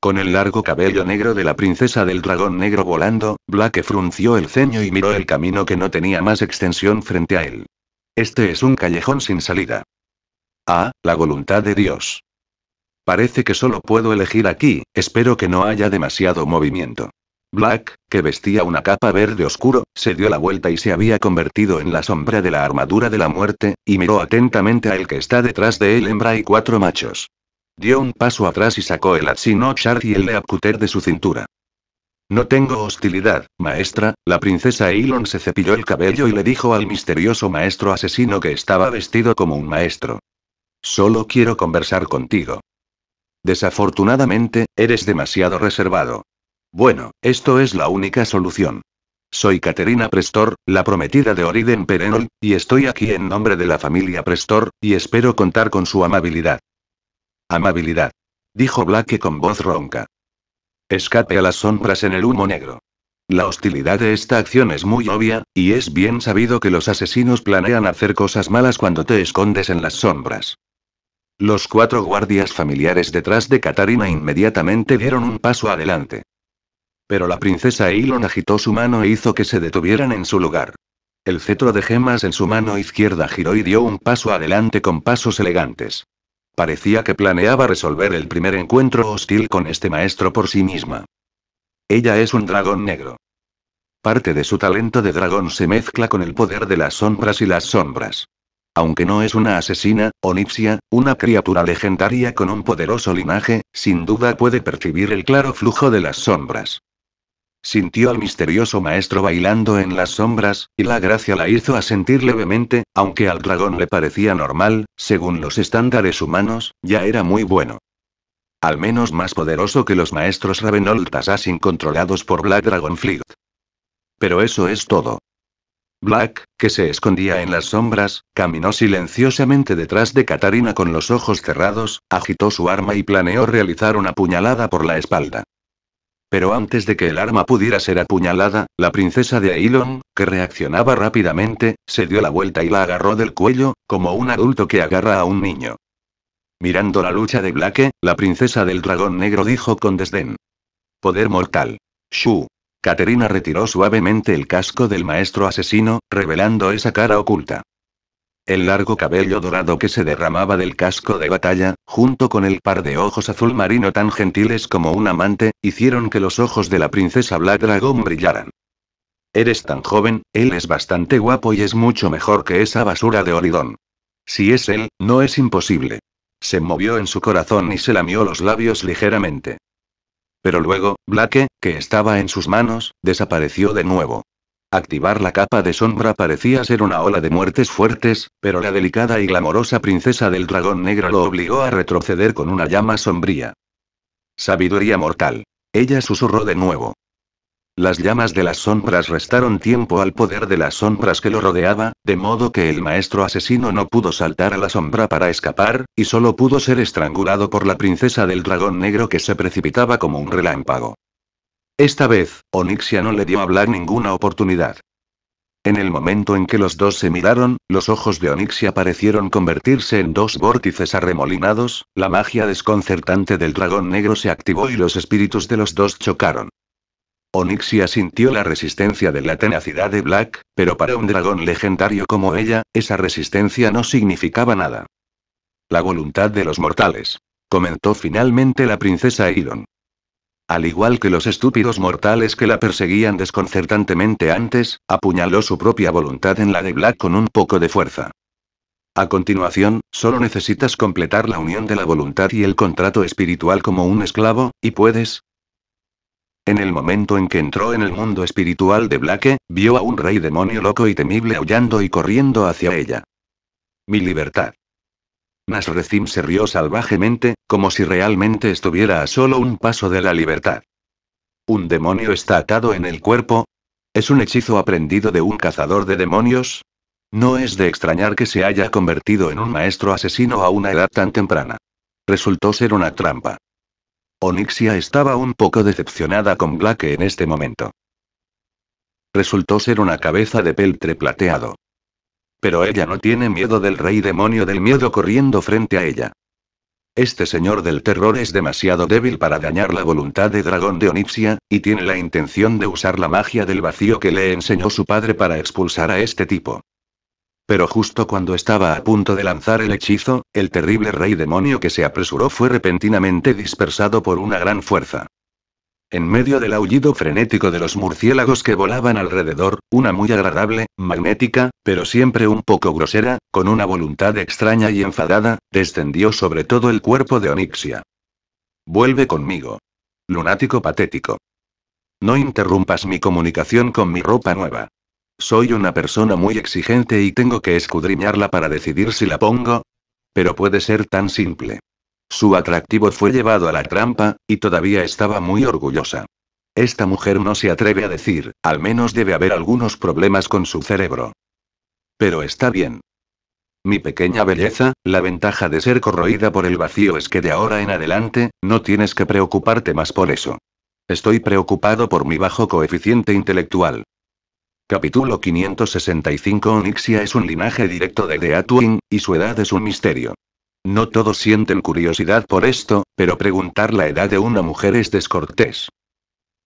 Con el largo cabello negro de la princesa del dragón negro volando, Black frunció el ceño y miró el camino que no tenía más extensión frente a él. Este es un callejón sin salida. Ah, la voluntad de Dios. Parece que solo puedo elegir aquí, espero que no haya demasiado movimiento. Black, que vestía una capa verde oscuro, se dio la vuelta y se había convertido en la sombra de la armadura de la muerte, y miró atentamente al que está detrás de él hembra y cuatro machos. Dio un paso atrás y sacó el Atsino Char y el Leapcuter de su cintura. No tengo hostilidad, maestra, la princesa Elon se cepilló el cabello y le dijo al misterioso maestro asesino que estaba vestido como un maestro. Solo quiero conversar contigo. Desafortunadamente, eres demasiado reservado. Bueno, esto es la única solución. Soy Caterina Prestor, la prometida de Oriden Perenol, y estoy aquí en nombre de la familia Prestor, y espero contar con su amabilidad. Amabilidad. Dijo Black con voz ronca. Escape a las sombras en el humo negro. La hostilidad de esta acción es muy obvia, y es bien sabido que los asesinos planean hacer cosas malas cuando te escondes en las sombras. Los cuatro guardias familiares detrás de Katerina inmediatamente dieron un paso adelante. Pero la princesa Elon agitó su mano e hizo que se detuvieran en su lugar. El cetro de gemas en su mano izquierda giró y dio un paso adelante con pasos elegantes. Parecía que planeaba resolver el primer encuentro hostil con este maestro por sí misma. Ella es un dragón negro. Parte de su talento de dragón se mezcla con el poder de las sombras y las sombras. Aunque no es una asesina, Onipsia, una criatura legendaria con un poderoso linaje, sin duda puede percibir el claro flujo de las sombras. Sintió al misterioso maestro bailando en las sombras, y la gracia la hizo asentir levemente, aunque al dragón le parecía normal, según los estándares humanos, ya era muy bueno. Al menos más poderoso que los maestros Ravenold Assassin controlados por Black Dragonflight. Pero eso es todo. Black, que se escondía en las sombras, caminó silenciosamente detrás de Katarina con los ojos cerrados, agitó su arma y planeó realizar una puñalada por la espalda. Pero antes de que el arma pudiera ser apuñalada, la princesa de Ailon, que reaccionaba rápidamente, se dio la vuelta y la agarró del cuello, como un adulto que agarra a un niño. Mirando la lucha de Blake, la princesa del dragón negro dijo con desdén. Poder mortal. Shu. Caterina retiró suavemente el casco del maestro asesino, revelando esa cara oculta. El largo cabello dorado que se derramaba del casco de batalla, junto con el par de ojos azul marino tan gentiles como un amante, hicieron que los ojos de la princesa Black Dragon brillaran. Eres tan joven, él es bastante guapo y es mucho mejor que esa basura de Oridón. Si es él, no es imposible. Se movió en su corazón y se lamió los labios ligeramente. Pero luego, Blake, que estaba en sus manos, desapareció de nuevo. Activar la capa de sombra parecía ser una ola de muertes fuertes, pero la delicada y glamorosa princesa del dragón negro lo obligó a retroceder con una llama sombría. Sabiduría mortal. Ella susurró de nuevo. Las llamas de las sombras restaron tiempo al poder de las sombras que lo rodeaba, de modo que el maestro asesino no pudo saltar a la sombra para escapar, y solo pudo ser estrangulado por la princesa del dragón negro que se precipitaba como un relámpago. Esta vez, Onixia no le dio a Black ninguna oportunidad. En el momento en que los dos se miraron, los ojos de Onixia parecieron convertirse en dos vórtices arremolinados, la magia desconcertante del dragón negro se activó y los espíritus de los dos chocaron. Onixia sintió la resistencia de la tenacidad de Black, pero para un dragón legendario como ella, esa resistencia no significaba nada. La voluntad de los mortales. Comentó finalmente la princesa Iron al igual que los estúpidos mortales que la perseguían desconcertantemente antes, apuñaló su propia voluntad en la de Black con un poco de fuerza. A continuación, solo necesitas completar la unión de la voluntad y el contrato espiritual como un esclavo, y puedes. En el momento en que entró en el mundo espiritual de Black, vio a un rey demonio loco y temible aullando y corriendo hacia ella. Mi libertad. Mas se rió salvajemente, como si realmente estuviera a solo un paso de la libertad. ¿Un demonio está atado en el cuerpo? ¿Es un hechizo aprendido de un cazador de demonios? No es de extrañar que se haya convertido en un maestro asesino a una edad tan temprana. Resultó ser una trampa. Onyxia estaba un poco decepcionada con Black en este momento. Resultó ser una cabeza de peltre plateado. Pero ella no tiene miedo del rey demonio del miedo corriendo frente a ella. Este señor del terror es demasiado débil para dañar la voluntad de dragón de Onipsia, y tiene la intención de usar la magia del vacío que le enseñó su padre para expulsar a este tipo. Pero justo cuando estaba a punto de lanzar el hechizo, el terrible rey demonio que se apresuró fue repentinamente dispersado por una gran fuerza. En medio del aullido frenético de los murciélagos que volaban alrededor, una muy agradable, magnética, pero siempre un poco grosera, con una voluntad extraña y enfadada, descendió sobre todo el cuerpo de Onixia. Vuelve conmigo. Lunático patético. No interrumpas mi comunicación con mi ropa nueva. Soy una persona muy exigente y tengo que escudriñarla para decidir si la pongo. Pero puede ser tan simple. Su atractivo fue llevado a la trampa, y todavía estaba muy orgullosa. Esta mujer no se atreve a decir, al menos debe haber algunos problemas con su cerebro. Pero está bien. Mi pequeña belleza, la ventaja de ser corroída por el vacío es que de ahora en adelante, no tienes que preocuparte más por eso. Estoy preocupado por mi bajo coeficiente intelectual. Capítulo 565 Onixia es un linaje directo de Deatwing y su edad es un misterio. No todos sienten curiosidad por esto, pero preguntar la edad de una mujer es descortés.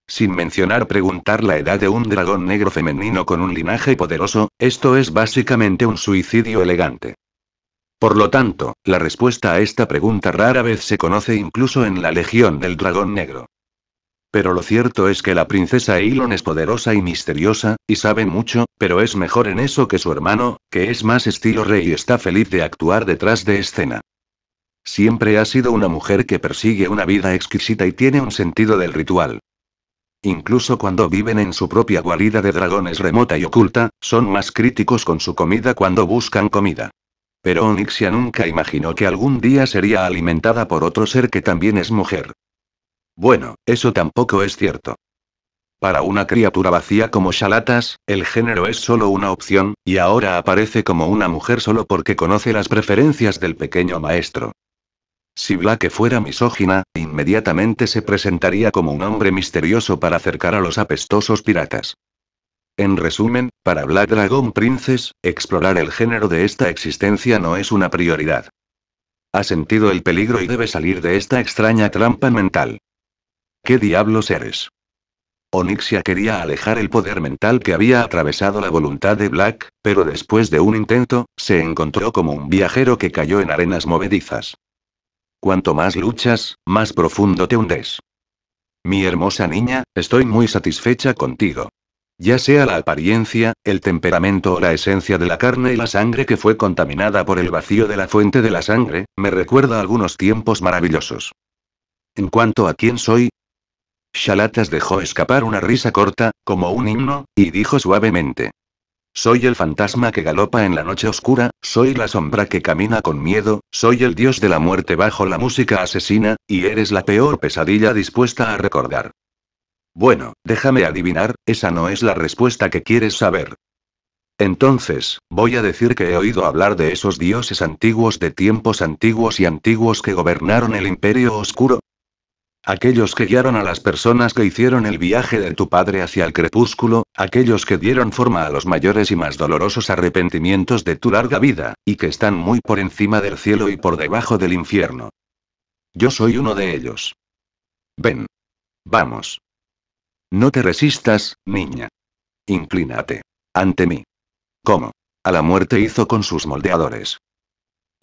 Sin mencionar preguntar la edad de un dragón negro femenino con un linaje poderoso, esto es básicamente un suicidio elegante. Por lo tanto, la respuesta a esta pregunta rara vez se conoce incluso en la Legión del Dragón Negro. Pero lo cierto es que la princesa Elon es poderosa y misteriosa, y sabe mucho, pero es mejor en eso que su hermano, que es más estilo rey y está feliz de actuar detrás de escena. Siempre ha sido una mujer que persigue una vida exquisita y tiene un sentido del ritual. Incluso cuando viven en su propia guarida de dragones remota y oculta, son más críticos con su comida cuando buscan comida. Pero Onyxia nunca imaginó que algún día sería alimentada por otro ser que también es mujer. Bueno, eso tampoco es cierto. Para una criatura vacía como Shalatas, el género es solo una opción, y ahora aparece como una mujer solo porque conoce las preferencias del pequeño maestro. Si Black fuera misógina, inmediatamente se presentaría como un hombre misterioso para acercar a los apestosos piratas. En resumen, para Black Dragon Princess, explorar el género de esta existencia no es una prioridad. Ha sentido el peligro y debe salir de esta extraña trampa mental. ¿Qué diablos eres? Onixia quería alejar el poder mental que había atravesado la voluntad de Black, pero después de un intento, se encontró como un viajero que cayó en arenas movedizas. Cuanto más luchas, más profundo te hundes. Mi hermosa niña, estoy muy satisfecha contigo. Ya sea la apariencia, el temperamento o la esencia de la carne y la sangre que fue contaminada por el vacío de la fuente de la sangre, me recuerda algunos tiempos maravillosos. En cuanto a quién soy, Shalatas dejó escapar una risa corta, como un himno, y dijo suavemente. Soy el fantasma que galopa en la noche oscura, soy la sombra que camina con miedo, soy el dios de la muerte bajo la música asesina, y eres la peor pesadilla dispuesta a recordar. Bueno, déjame adivinar, esa no es la respuesta que quieres saber. Entonces, voy a decir que he oído hablar de esos dioses antiguos de tiempos antiguos y antiguos que gobernaron el imperio oscuro, Aquellos que guiaron a las personas que hicieron el viaje de tu padre hacia el crepúsculo, aquellos que dieron forma a los mayores y más dolorosos arrepentimientos de tu larga vida, y que están muy por encima del cielo y por debajo del infierno. Yo soy uno de ellos. Ven. Vamos. No te resistas, niña. Inclínate. Ante mí. ¿Cómo? A la muerte hizo con sus moldeadores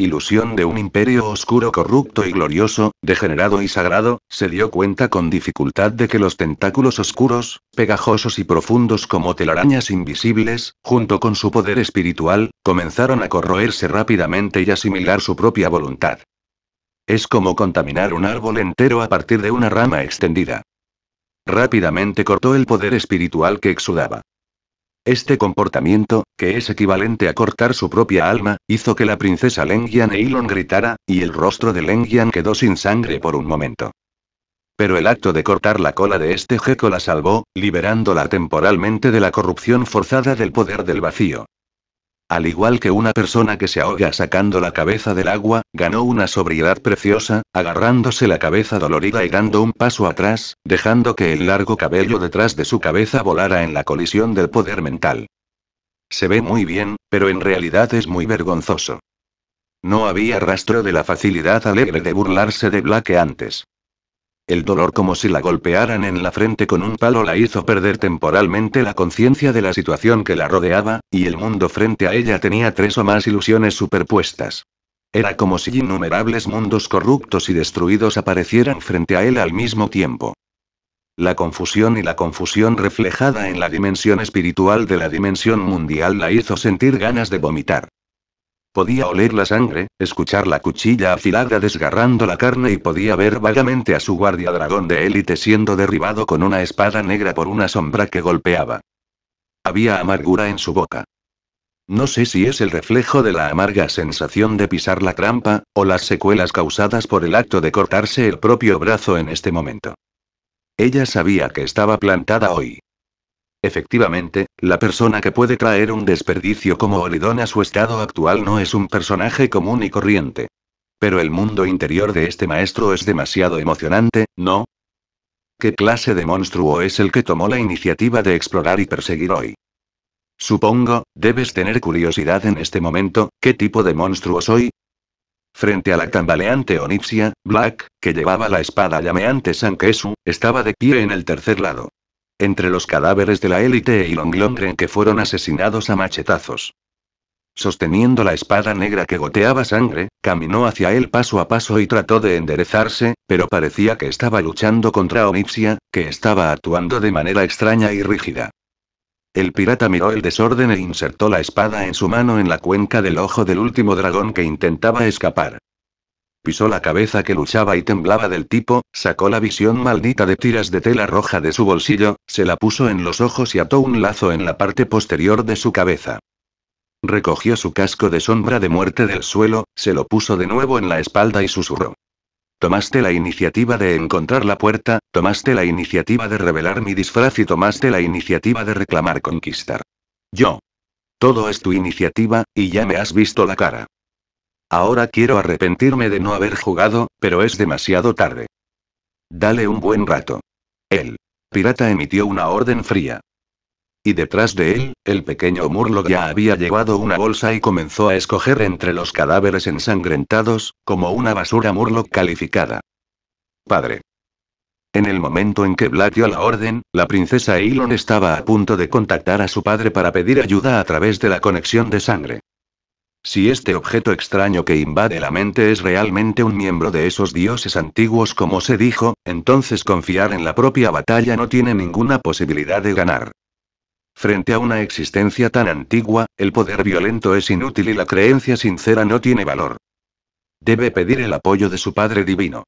ilusión de un imperio oscuro corrupto y glorioso, degenerado y sagrado, se dio cuenta con dificultad de que los tentáculos oscuros, pegajosos y profundos como telarañas invisibles, junto con su poder espiritual, comenzaron a corroerse rápidamente y asimilar su propia voluntad. Es como contaminar un árbol entero a partir de una rama extendida. Rápidamente cortó el poder espiritual que exudaba. Este comportamiento, que es equivalente a cortar su propia alma, hizo que la princesa e Elon gritara, y el rostro de Lengian quedó sin sangre por un momento. Pero el acto de cortar la cola de este gecko la salvó, liberándola temporalmente de la corrupción forzada del poder del vacío. Al igual que una persona que se ahoga sacando la cabeza del agua, ganó una sobriedad preciosa, agarrándose la cabeza dolorida y dando un paso atrás, dejando que el largo cabello detrás de su cabeza volara en la colisión del poder mental. Se ve muy bien, pero en realidad es muy vergonzoso. No había rastro de la facilidad alegre de burlarse de Black antes. El dolor como si la golpearan en la frente con un palo la hizo perder temporalmente la conciencia de la situación que la rodeaba, y el mundo frente a ella tenía tres o más ilusiones superpuestas. Era como si innumerables mundos corruptos y destruidos aparecieran frente a él al mismo tiempo. La confusión y la confusión reflejada en la dimensión espiritual de la dimensión mundial la hizo sentir ganas de vomitar. Podía oler la sangre, escuchar la cuchilla afilada desgarrando la carne y podía ver vagamente a su guardia dragón de élite siendo derribado con una espada negra por una sombra que golpeaba. Había amargura en su boca. No sé si es el reflejo de la amarga sensación de pisar la trampa, o las secuelas causadas por el acto de cortarse el propio brazo en este momento. Ella sabía que estaba plantada hoy. Efectivamente, la persona que puede traer un desperdicio como Olidón a su estado actual no es un personaje común y corriente. Pero el mundo interior de este maestro es demasiado emocionante, ¿no? ¿Qué clase de monstruo es el que tomó la iniciativa de explorar y perseguir hoy? Supongo, debes tener curiosidad en este momento, ¿qué tipo de monstruo soy? Frente a la tambaleante Onipsia, Black, que llevaba la espada llameante Sankesu, estaba de pie en el tercer lado entre los cadáveres de la élite y Long en que fueron asesinados a machetazos. Sosteniendo la espada negra que goteaba sangre, caminó hacia él paso a paso y trató de enderezarse, pero parecía que estaba luchando contra Onipsia, que estaba actuando de manera extraña y rígida. El pirata miró el desorden e insertó la espada en su mano en la cuenca del ojo del último dragón que intentaba escapar. Pisó la cabeza que luchaba y temblaba del tipo, sacó la visión maldita de tiras de tela roja de su bolsillo, se la puso en los ojos y ató un lazo en la parte posterior de su cabeza. Recogió su casco de sombra de muerte del suelo, se lo puso de nuevo en la espalda y susurró. Tomaste la iniciativa de encontrar la puerta, tomaste la iniciativa de revelar mi disfraz y tomaste la iniciativa de reclamar conquistar. Yo. Todo es tu iniciativa, y ya me has visto la cara. Ahora quiero arrepentirme de no haber jugado, pero es demasiado tarde. Dale un buen rato. El pirata emitió una orden fría. Y detrás de él, el pequeño Murloc ya había llevado una bolsa y comenzó a escoger entre los cadáveres ensangrentados, como una basura Murloc calificada. Padre. En el momento en que Vlad dio la orden, la princesa Elon estaba a punto de contactar a su padre para pedir ayuda a través de la conexión de sangre. Si este objeto extraño que invade la mente es realmente un miembro de esos dioses antiguos como se dijo, entonces confiar en la propia batalla no tiene ninguna posibilidad de ganar. Frente a una existencia tan antigua, el poder violento es inútil y la creencia sincera no tiene valor. Debe pedir el apoyo de su Padre Divino.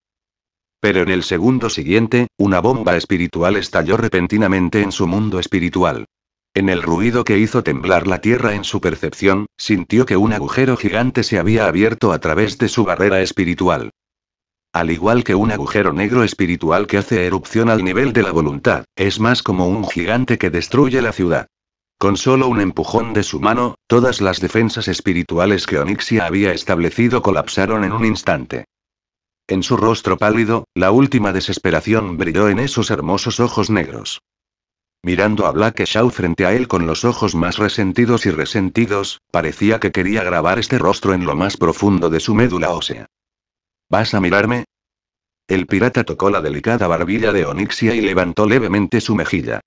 Pero en el segundo siguiente, una bomba espiritual estalló repentinamente en su mundo espiritual. En el ruido que hizo temblar la tierra en su percepción, sintió que un agujero gigante se había abierto a través de su barrera espiritual. Al igual que un agujero negro espiritual que hace erupción al nivel de la voluntad, es más como un gigante que destruye la ciudad. Con solo un empujón de su mano, todas las defensas espirituales que Onixia había establecido colapsaron en un instante. En su rostro pálido, la última desesperación brilló en esos hermosos ojos negros. Mirando a Black Shaw frente a él con los ojos más resentidos y resentidos, parecía que quería grabar este rostro en lo más profundo de su médula ósea. ¿Vas a mirarme? El pirata tocó la delicada barbilla de Onixia y levantó levemente su mejilla.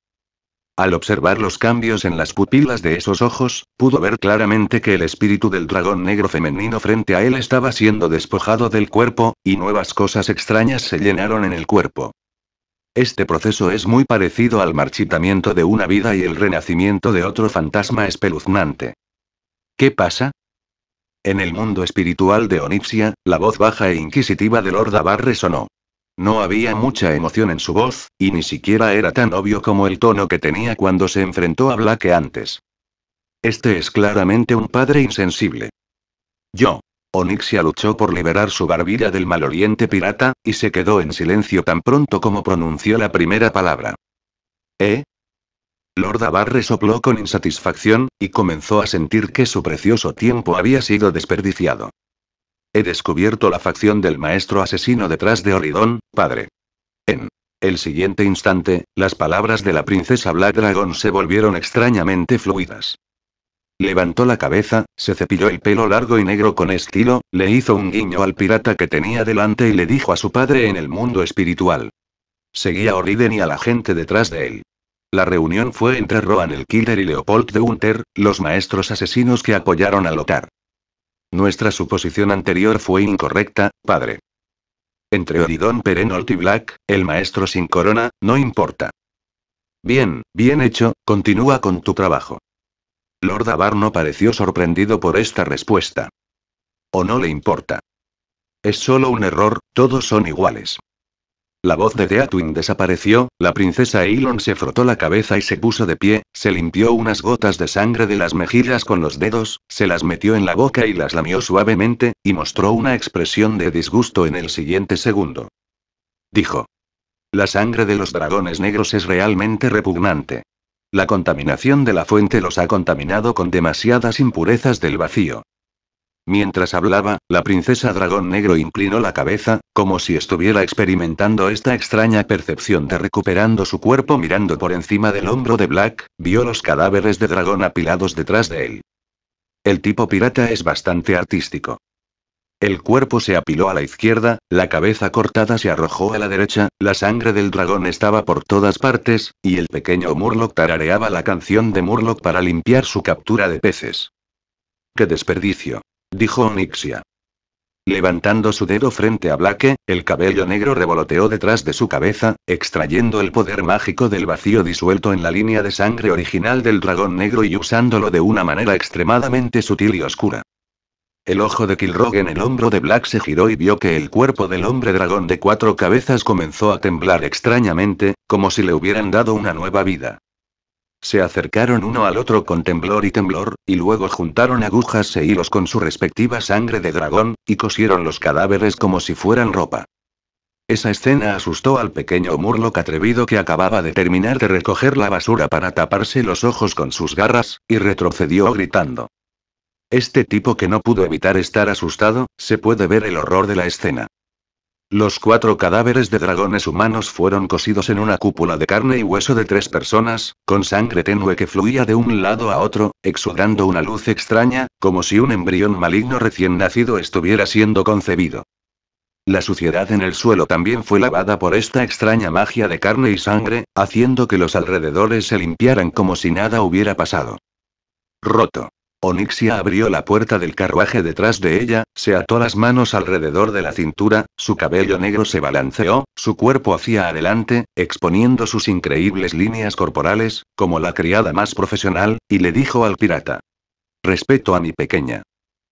Al observar los cambios en las pupilas de esos ojos, pudo ver claramente que el espíritu del dragón negro femenino frente a él estaba siendo despojado del cuerpo, y nuevas cosas extrañas se llenaron en el cuerpo. Este proceso es muy parecido al marchitamiento de una vida y el renacimiento de otro fantasma espeluznante. ¿Qué pasa? En el mundo espiritual de Onipsia, la voz baja e inquisitiva de Lord Abar resonó. No había mucha emoción en su voz, y ni siquiera era tan obvio como el tono que tenía cuando se enfrentó a Black antes. Este es claramente un padre insensible. Yo. Onixia luchó por liberar su barbilla del maloliente pirata, y se quedó en silencio tan pronto como pronunció la primera palabra. ¿Eh? Lord Abar resopló con insatisfacción, y comenzó a sentir que su precioso tiempo había sido desperdiciado. He descubierto la facción del maestro asesino detrás de Oridón, padre. En el siguiente instante, las palabras de la princesa Black Dragon se volvieron extrañamente fluidas. Levantó la cabeza, se cepilló el pelo largo y negro con estilo, le hizo un guiño al pirata que tenía delante y le dijo a su padre en el mundo espiritual. Seguía a Oriden y a la gente detrás de él. La reunión fue entre Rohan el Killer y Leopold de Hunter, los maestros asesinos que apoyaron a Lothar. Nuestra suposición anterior fue incorrecta, padre. Entre Oridón Perenolt y Black, el maestro sin corona, no importa. Bien, bien hecho, continúa con tu trabajo. Lord Avar no pareció sorprendido por esta respuesta. O no le importa. Es solo un error, todos son iguales. La voz de Deatwin desapareció, la princesa Elon se frotó la cabeza y se puso de pie, se limpió unas gotas de sangre de las mejillas con los dedos, se las metió en la boca y las lamió suavemente, y mostró una expresión de disgusto en el siguiente segundo. Dijo. La sangre de los dragones negros es realmente repugnante. La contaminación de la fuente los ha contaminado con demasiadas impurezas del vacío. Mientras hablaba, la princesa dragón negro inclinó la cabeza, como si estuviera experimentando esta extraña percepción de recuperando su cuerpo mirando por encima del hombro de Black, vio los cadáveres de dragón apilados detrás de él. El tipo pirata es bastante artístico. El cuerpo se apiló a la izquierda, la cabeza cortada se arrojó a la derecha, la sangre del dragón estaba por todas partes, y el pequeño Murloc tarareaba la canción de Murloc para limpiar su captura de peces. ¡Qué desperdicio! dijo Onyxia. Levantando su dedo frente a Blake, el cabello negro revoloteó detrás de su cabeza, extrayendo el poder mágico del vacío disuelto en la línea de sangre original del dragón negro y usándolo de una manera extremadamente sutil y oscura. El ojo de Kilrog en el hombro de Black se giró y vio que el cuerpo del hombre dragón de cuatro cabezas comenzó a temblar extrañamente, como si le hubieran dado una nueva vida. Se acercaron uno al otro con temblor y temblor, y luego juntaron agujas e hilos con su respectiva sangre de dragón, y cosieron los cadáveres como si fueran ropa. Esa escena asustó al pequeño Murloc atrevido que acababa de terminar de recoger la basura para taparse los ojos con sus garras, y retrocedió gritando. Este tipo que no pudo evitar estar asustado, se puede ver el horror de la escena. Los cuatro cadáveres de dragones humanos fueron cosidos en una cúpula de carne y hueso de tres personas, con sangre tenue que fluía de un lado a otro, exudando una luz extraña, como si un embrión maligno recién nacido estuviera siendo concebido. La suciedad en el suelo también fue lavada por esta extraña magia de carne y sangre, haciendo que los alrededores se limpiaran como si nada hubiera pasado. Roto. Onixia abrió la puerta del carruaje detrás de ella, se ató las manos alrededor de la cintura, su cabello negro se balanceó, su cuerpo hacia adelante, exponiendo sus increíbles líneas corporales, como la criada más profesional, y le dijo al pirata. Respeto a mi pequeña.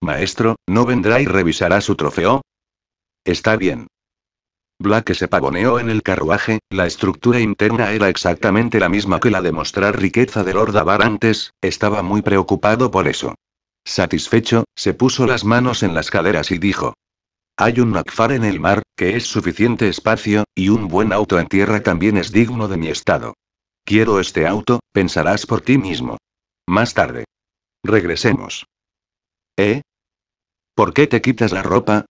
Maestro, ¿no vendrá y revisará su trofeo? Está bien que se pavoneó en el carruaje, la estructura interna era exactamente la misma que la de mostrar riqueza del Ordabar antes, estaba muy preocupado por eso. Satisfecho, se puso las manos en las caderas y dijo. Hay un Nakfar en el mar, que es suficiente espacio, y un buen auto en tierra también es digno de mi estado. Quiero este auto, pensarás por ti mismo. Más tarde. Regresemos. ¿Eh? ¿Por qué te quitas la ropa?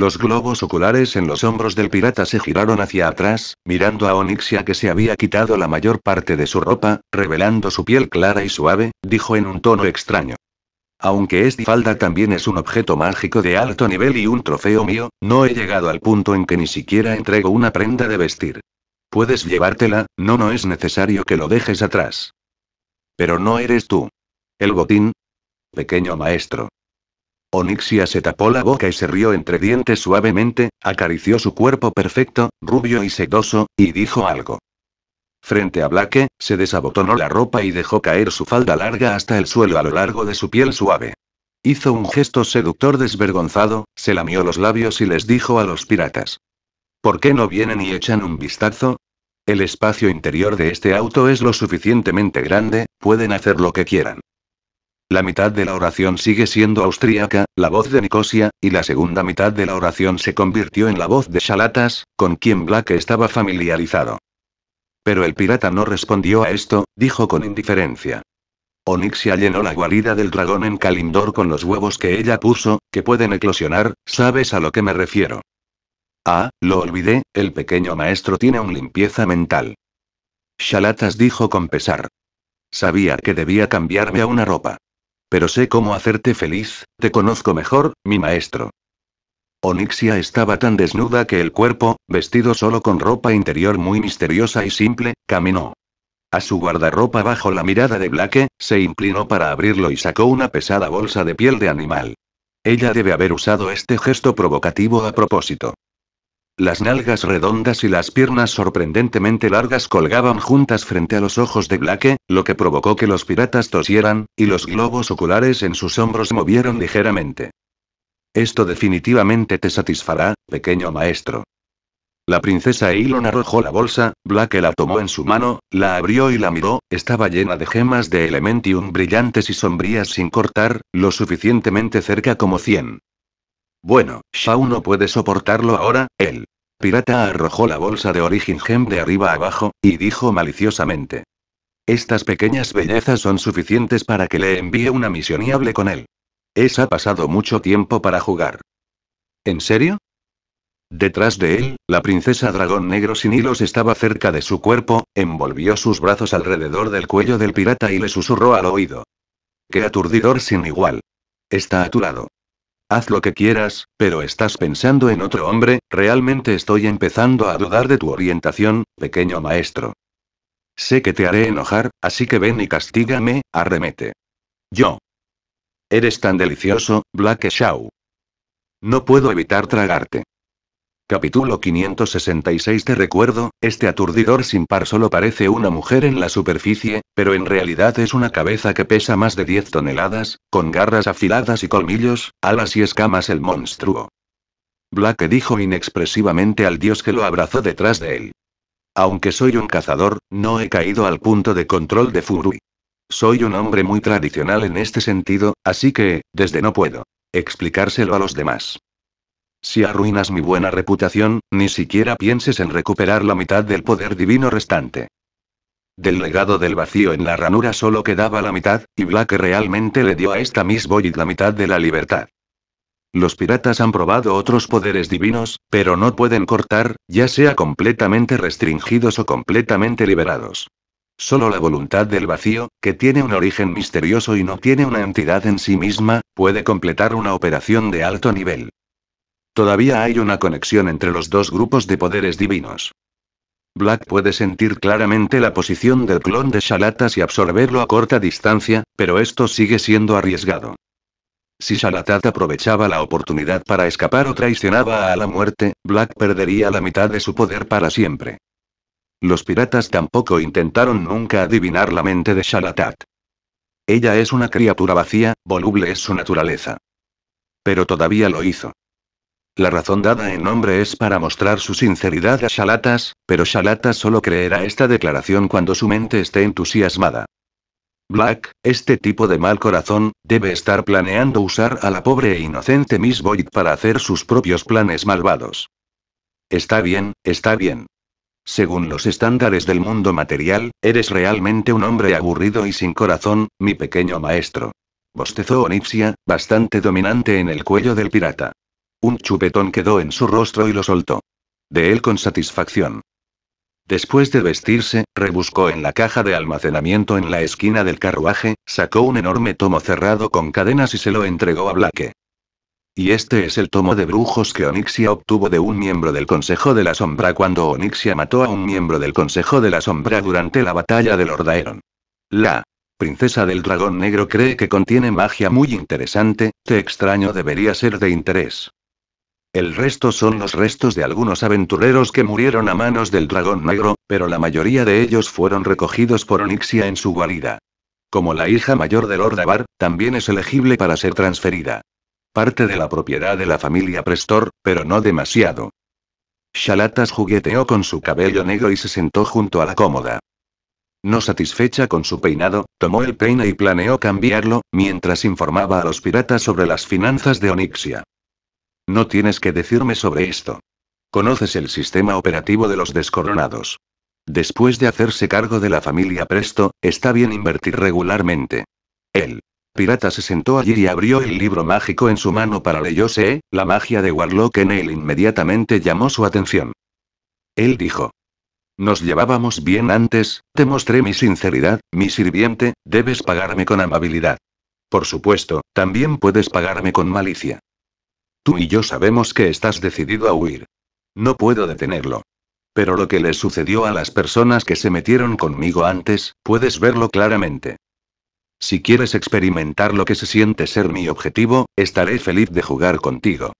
Los globos oculares en los hombros del pirata se giraron hacia atrás, mirando a Onyxia que se había quitado la mayor parte de su ropa, revelando su piel clara y suave, dijo en un tono extraño. Aunque esta falda también es un objeto mágico de alto nivel y un trofeo mío, no he llegado al punto en que ni siquiera entrego una prenda de vestir. Puedes llevártela, no, no es necesario que lo dejes atrás. Pero no eres tú. El botín. Pequeño maestro. Onixia se tapó la boca y se rió entre dientes suavemente, acarició su cuerpo perfecto, rubio y sedoso, y dijo algo. Frente a Blake, se desabotonó la ropa y dejó caer su falda larga hasta el suelo a lo largo de su piel suave. Hizo un gesto seductor desvergonzado, se lamió los labios y les dijo a los piratas. ¿Por qué no vienen y echan un vistazo? El espacio interior de este auto es lo suficientemente grande, pueden hacer lo que quieran. La mitad de la oración sigue siendo austríaca, la voz de Nicosia, y la segunda mitad de la oración se convirtió en la voz de Shalatas, con quien Black estaba familiarizado. Pero el pirata no respondió a esto, dijo con indiferencia. Onixia llenó la guarida del dragón en Kalimdor con los huevos que ella puso, que pueden eclosionar, ¿sabes a lo que me refiero? Ah, lo olvidé, el pequeño maestro tiene un limpieza mental. Shalatas dijo con pesar. Sabía que debía cambiarme a una ropa. Pero sé cómo hacerte feliz, te conozco mejor, mi maestro. Onixia estaba tan desnuda que el cuerpo, vestido solo con ropa interior muy misteriosa y simple, caminó. A su guardarropa bajo la mirada de Blake, se inclinó para abrirlo y sacó una pesada bolsa de piel de animal. Ella debe haber usado este gesto provocativo a propósito. Las nalgas redondas y las piernas sorprendentemente largas colgaban juntas frente a los ojos de Blake, lo que provocó que los piratas tosieran, y los globos oculares en sus hombros movieron ligeramente. Esto definitivamente te satisfará, pequeño maestro. La princesa Elon arrojó la bolsa, Blake la tomó en su mano, la abrió y la miró, estaba llena de gemas de elementium brillantes y sombrías sin cortar, lo suficientemente cerca como 100. Bueno, Shao no puede soportarlo ahora, él. Pirata arrojó la bolsa de origen Gem de arriba abajo, y dijo maliciosamente. Estas pequeñas bellezas son suficientes para que le envíe una misión y hable con él. Es ha pasado mucho tiempo para jugar. ¿En serio? Detrás de él, la princesa dragón negro sin hilos estaba cerca de su cuerpo, envolvió sus brazos alrededor del cuello del pirata y le susurró al oído. ¡Qué aturdidor sin igual! Está a tu lado. Haz lo que quieras, pero estás pensando en otro hombre, realmente estoy empezando a dudar de tu orientación, pequeño maestro. Sé que te haré enojar, así que ven y castígame, arremete. Yo. Eres tan delicioso, Black Shaw. No puedo evitar tragarte. Capítulo 566 Te recuerdo, este aturdidor sin par solo parece una mujer en la superficie, pero en realidad es una cabeza que pesa más de 10 toneladas, con garras afiladas y colmillos, alas y escamas el monstruo. Black dijo inexpresivamente al dios que lo abrazó detrás de él. Aunque soy un cazador, no he caído al punto de control de Furui. Soy un hombre muy tradicional en este sentido, así que, desde no puedo explicárselo a los demás. Si arruinas mi buena reputación, ni siquiera pienses en recuperar la mitad del poder divino restante. Del legado del vacío en la ranura solo quedaba la mitad, y Black realmente le dio a esta Miss Boyd la mitad de la libertad. Los piratas han probado otros poderes divinos, pero no pueden cortar, ya sea completamente restringidos o completamente liberados. Solo la voluntad del vacío, que tiene un origen misterioso y no tiene una entidad en sí misma, puede completar una operación de alto nivel. Todavía hay una conexión entre los dos grupos de poderes divinos. Black puede sentir claramente la posición del clon de Shalatas y absorberlo a corta distancia, pero esto sigue siendo arriesgado. Si Shalatat aprovechaba la oportunidad para escapar o traicionaba a la muerte, Black perdería la mitad de su poder para siempre. Los piratas tampoco intentaron nunca adivinar la mente de Shalatat. Ella es una criatura vacía, voluble es su naturaleza. Pero todavía lo hizo. La razón dada en nombre es para mostrar su sinceridad a Shalatas, pero Shalatas solo creerá esta declaración cuando su mente esté entusiasmada. Black, este tipo de mal corazón, debe estar planeando usar a la pobre e inocente Miss Boyd para hacer sus propios planes malvados. Está bien, está bien. Según los estándares del mundo material, eres realmente un hombre aburrido y sin corazón, mi pequeño maestro. Bostezó Onipsia, bastante dominante en el cuello del pirata. Un chupetón quedó en su rostro y lo soltó. De él con satisfacción. Después de vestirse, rebuscó en la caja de almacenamiento en la esquina del carruaje, sacó un enorme tomo cerrado con cadenas y se lo entregó a Blake. Y este es el tomo de brujos que Onixia obtuvo de un miembro del Consejo de la Sombra cuando Onixia mató a un miembro del Consejo de la Sombra durante la batalla del Ordaeron. La princesa del dragón negro cree que contiene magia muy interesante, te extraño debería ser de interés. El resto son los restos de algunos aventureros que murieron a manos del dragón negro, pero la mayoría de ellos fueron recogidos por Onixia en su guarida. Como la hija mayor del Avar, también es elegible para ser transferida. Parte de la propiedad de la familia Prestor, pero no demasiado. Shalatas jugueteó con su cabello negro y se sentó junto a la cómoda. No satisfecha con su peinado, tomó el peine y planeó cambiarlo, mientras informaba a los piratas sobre las finanzas de Onixia. No tienes que decirme sobre esto. Conoces el sistema operativo de los descoronados. Después de hacerse cargo de la familia Presto, está bien invertir regularmente. El pirata se sentó allí y abrió el libro mágico en su mano para leyose, la magia de Warlock en él inmediatamente llamó su atención. Él dijo. Nos llevábamos bien antes, te mostré mi sinceridad, mi sirviente, debes pagarme con amabilidad. Por supuesto, también puedes pagarme con malicia. Tú y yo sabemos que estás decidido a huir. No puedo detenerlo. Pero lo que le sucedió a las personas que se metieron conmigo antes, puedes verlo claramente. Si quieres experimentar lo que se siente ser mi objetivo, estaré feliz de jugar contigo.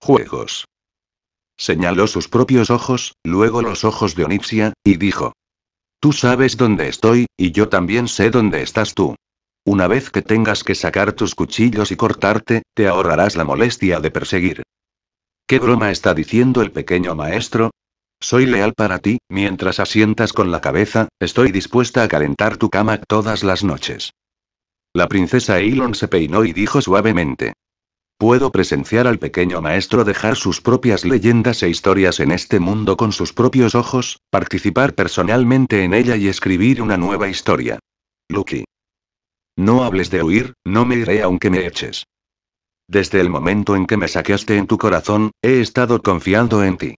Juegos. Señaló sus propios ojos, luego los ojos de Onipsia, y dijo. Tú sabes dónde estoy, y yo también sé dónde estás tú. Una vez que tengas que sacar tus cuchillos y cortarte, te ahorrarás la molestia de perseguir. ¿Qué broma está diciendo el pequeño maestro? Soy leal para ti, mientras asientas con la cabeza, estoy dispuesta a calentar tu cama todas las noches. La princesa Elon se peinó y dijo suavemente. Puedo presenciar al pequeño maestro dejar sus propias leyendas e historias en este mundo con sus propios ojos, participar personalmente en ella y escribir una nueva historia. Lucky. No hables de huir, no me iré aunque me eches. Desde el momento en que me saqueaste en tu corazón, he estado confiando en ti.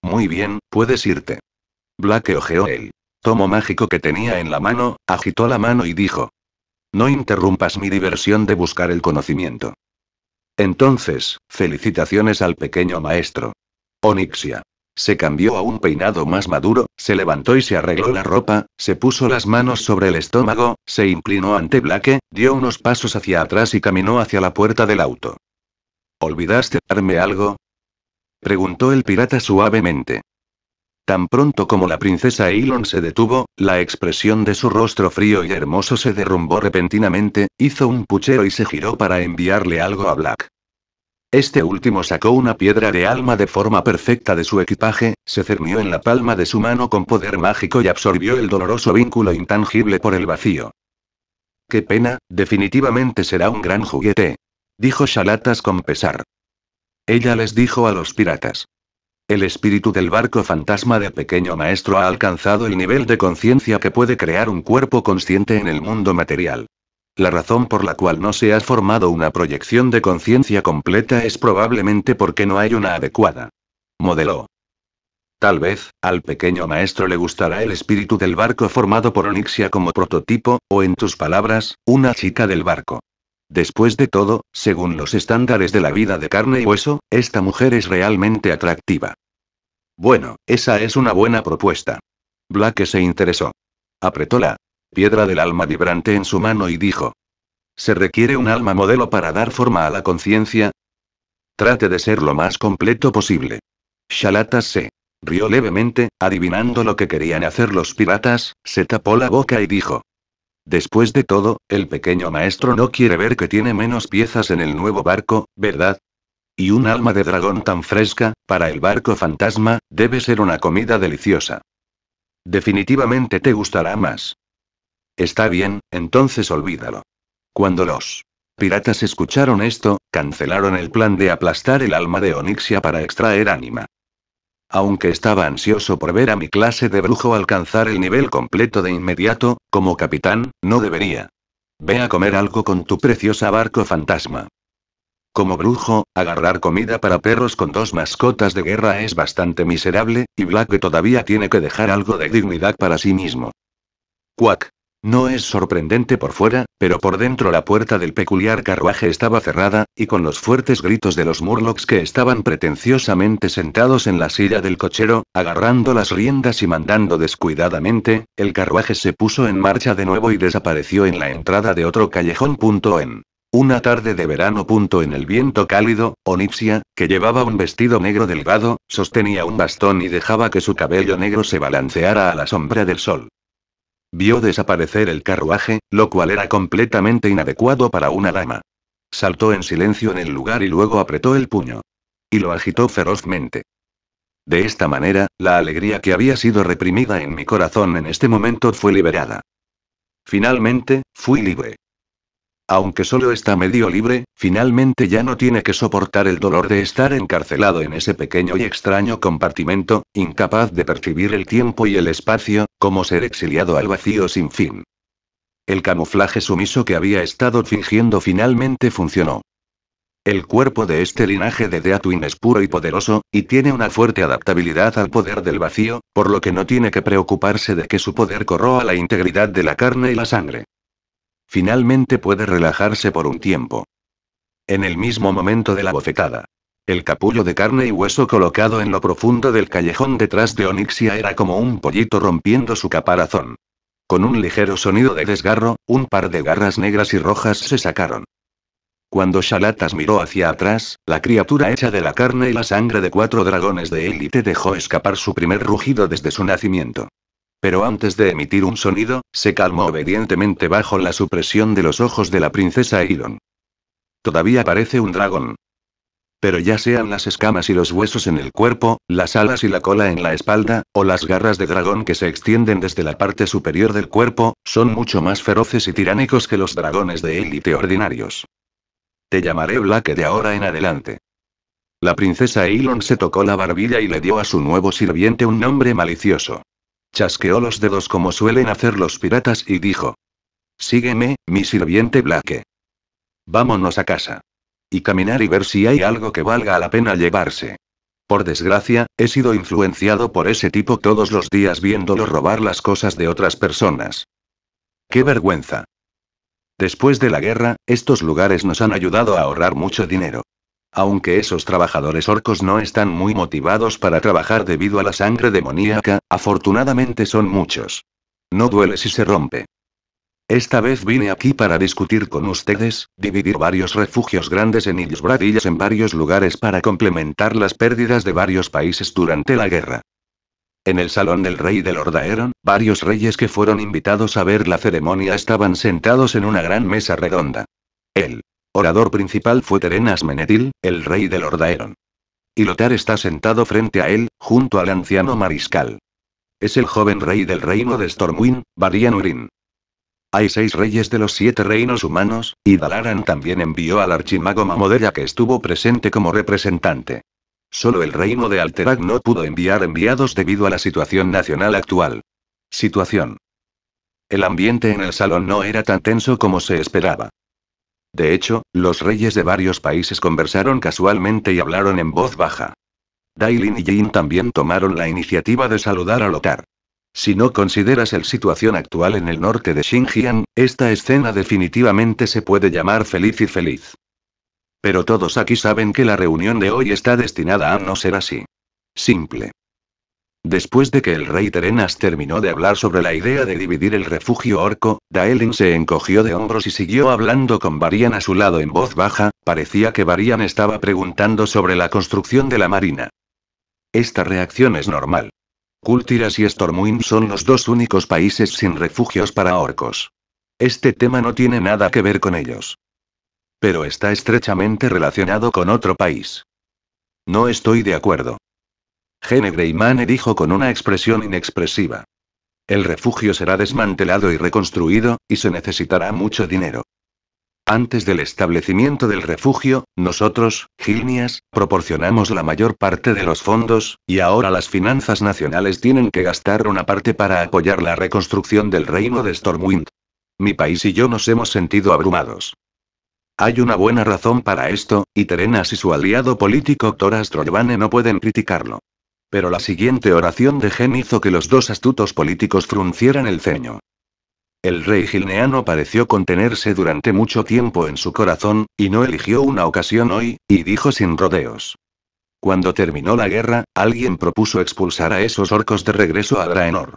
Muy bien, puedes irte. Black ojeó el tomo mágico que tenía en la mano, agitó la mano y dijo. No interrumpas mi diversión de buscar el conocimiento. Entonces, felicitaciones al pequeño maestro. Onixia. Se cambió a un peinado más maduro, se levantó y se arregló la ropa, se puso las manos sobre el estómago, se inclinó ante Black, dio unos pasos hacia atrás y caminó hacia la puerta del auto. ¿Olvidaste darme algo? preguntó el pirata suavemente. Tan pronto como la princesa Elon se detuvo, la expresión de su rostro frío y hermoso se derrumbó repentinamente, hizo un puchero y se giró para enviarle algo a Black. Este último sacó una piedra de alma de forma perfecta de su equipaje, se cernió en la palma de su mano con poder mágico y absorbió el doloroso vínculo intangible por el vacío. Qué pena, definitivamente será un gran juguete. Dijo Shalatas con pesar. Ella les dijo a los piratas. El espíritu del barco fantasma de pequeño maestro ha alcanzado el nivel de conciencia que puede crear un cuerpo consciente en el mundo material. La razón por la cual no se ha formado una proyección de conciencia completa es probablemente porque no hay una adecuada. Modeló. Tal vez, al pequeño maestro le gustará el espíritu del barco formado por Onixia como prototipo, o en tus palabras, una chica del barco. Después de todo, según los estándares de la vida de carne y hueso, esta mujer es realmente atractiva. Bueno, esa es una buena propuesta. Black se interesó. Apretó la piedra del alma vibrante en su mano y dijo. ¿Se requiere un alma modelo para dar forma a la conciencia? Trate de ser lo más completo posible. Shalata se rió levemente, adivinando lo que querían hacer los piratas, se tapó la boca y dijo. Después de todo, el pequeño maestro no quiere ver que tiene menos piezas en el nuevo barco, ¿verdad? Y un alma de dragón tan fresca, para el barco fantasma, debe ser una comida deliciosa. Definitivamente te gustará más. Está bien, entonces olvídalo. Cuando los piratas escucharon esto, cancelaron el plan de aplastar el alma de Onixia para extraer ánima. Aunque estaba ansioso por ver a mi clase de brujo alcanzar el nivel completo de inmediato, como capitán, no debería. Ve a comer algo con tu preciosa barco fantasma. Como brujo, agarrar comida para perros con dos mascotas de guerra es bastante miserable, y Black todavía tiene que dejar algo de dignidad para sí mismo. Quack, no es sorprendente por fuera, pero por dentro la puerta del peculiar carruaje estaba cerrada, y con los fuertes gritos de los murlocs que estaban pretenciosamente sentados en la silla del cochero, agarrando las riendas y mandando descuidadamente, el carruaje se puso en marcha de nuevo y desapareció en la entrada de otro callejón. En una tarde de verano. En el viento cálido, Onipsia, que llevaba un vestido negro delgado, sostenía un bastón y dejaba que su cabello negro se balanceara a la sombra del sol. Vio desaparecer el carruaje, lo cual era completamente inadecuado para una dama. Saltó en silencio en el lugar y luego apretó el puño. Y lo agitó ferozmente. De esta manera, la alegría que había sido reprimida en mi corazón en este momento fue liberada. Finalmente, fui libre. Aunque solo está medio libre, finalmente ya no tiene que soportar el dolor de estar encarcelado en ese pequeño y extraño compartimento, incapaz de percibir el tiempo y el espacio, como ser exiliado al vacío sin fin. El camuflaje sumiso que había estado fingiendo finalmente funcionó. El cuerpo de este linaje de Deatwin es puro y poderoso, y tiene una fuerte adaptabilidad al poder del vacío, por lo que no tiene que preocuparse de que su poder corroa la integridad de la carne y la sangre. Finalmente puede relajarse por un tiempo. En el mismo momento de la bofetada. El capullo de carne y hueso colocado en lo profundo del callejón detrás de Onixia era como un pollito rompiendo su caparazón. Con un ligero sonido de desgarro, un par de garras negras y rojas se sacaron. Cuando Shalatas miró hacia atrás, la criatura hecha de la carne y la sangre de cuatro dragones de élite dejó escapar su primer rugido desde su nacimiento. Pero antes de emitir un sonido, se calmó obedientemente bajo la supresión de los ojos de la princesa Elon. Todavía parece un dragón. Pero ya sean las escamas y los huesos en el cuerpo, las alas y la cola en la espalda, o las garras de dragón que se extienden desde la parte superior del cuerpo, son mucho más feroces y tiránicos que los dragones de élite ordinarios. Te llamaré Black de ahora en adelante. La princesa Elon se tocó la barbilla y le dio a su nuevo sirviente un nombre malicioso. Chasqueó los dedos como suelen hacer los piratas y dijo. Sígueme, mi sirviente Blake. Vámonos a casa. Y caminar y ver si hay algo que valga la pena llevarse. Por desgracia, he sido influenciado por ese tipo todos los días viéndolo robar las cosas de otras personas. ¡Qué vergüenza! Después de la guerra, estos lugares nos han ayudado a ahorrar mucho dinero. Aunque esos trabajadores orcos no están muy motivados para trabajar debido a la sangre demoníaca, afortunadamente son muchos. No duele si se rompe. Esta vez vine aquí para discutir con ustedes, dividir varios refugios grandes en Bradillas en varios lugares para complementar las pérdidas de varios países durante la guerra. En el salón del rey del Ordaeron, varios reyes que fueron invitados a ver la ceremonia estaban sentados en una gran mesa redonda. Él. Orador principal fue Terenas Menetil, el rey Lordaeron. Y Ilotar está sentado frente a él, junto al anciano mariscal. Es el joven rey del reino de Stormwind, Varian Urin. Hay seis reyes de los siete reinos humanos, y Dalaran también envió al archimago Mamodella que estuvo presente como representante. Solo el reino de Alterac no pudo enviar enviados debido a la situación nacional actual. Situación. El ambiente en el salón no era tan tenso como se esperaba. De hecho, los reyes de varios países conversaron casualmente y hablaron en voz baja. Dailin y Jin también tomaron la iniciativa de saludar a Lothar. Si no consideras el situación actual en el norte de Xinjiang, esta escena definitivamente se puede llamar feliz y feliz. Pero todos aquí saben que la reunión de hoy está destinada a no ser así. Simple. Después de que el rey Terenas terminó de hablar sobre la idea de dividir el refugio orco, Daelin se encogió de hombros y siguió hablando con Varian a su lado en voz baja, parecía que Varian estaba preguntando sobre la construcción de la marina. Esta reacción es normal. Cultiras y Stormwind son los dos únicos países sin refugios para orcos. Este tema no tiene nada que ver con ellos. Pero está estrechamente relacionado con otro país. No estoy de acuerdo. Gene Greymane dijo con una expresión inexpresiva. El refugio será desmantelado y reconstruido, y se necesitará mucho dinero. Antes del establecimiento del refugio, nosotros, Gilnias, proporcionamos la mayor parte de los fondos, y ahora las finanzas nacionales tienen que gastar una parte para apoyar la reconstrucción del reino de Stormwind. Mi país y yo nos hemos sentido abrumados. Hay una buena razón para esto, y Terenas y su aliado político Thoras no pueden criticarlo. Pero la siguiente oración de Gem hizo que los dos astutos políticos fruncieran el ceño. El rey gilneano pareció contenerse durante mucho tiempo en su corazón, y no eligió una ocasión hoy, y dijo sin rodeos. Cuando terminó la guerra, alguien propuso expulsar a esos orcos de regreso a Draenor.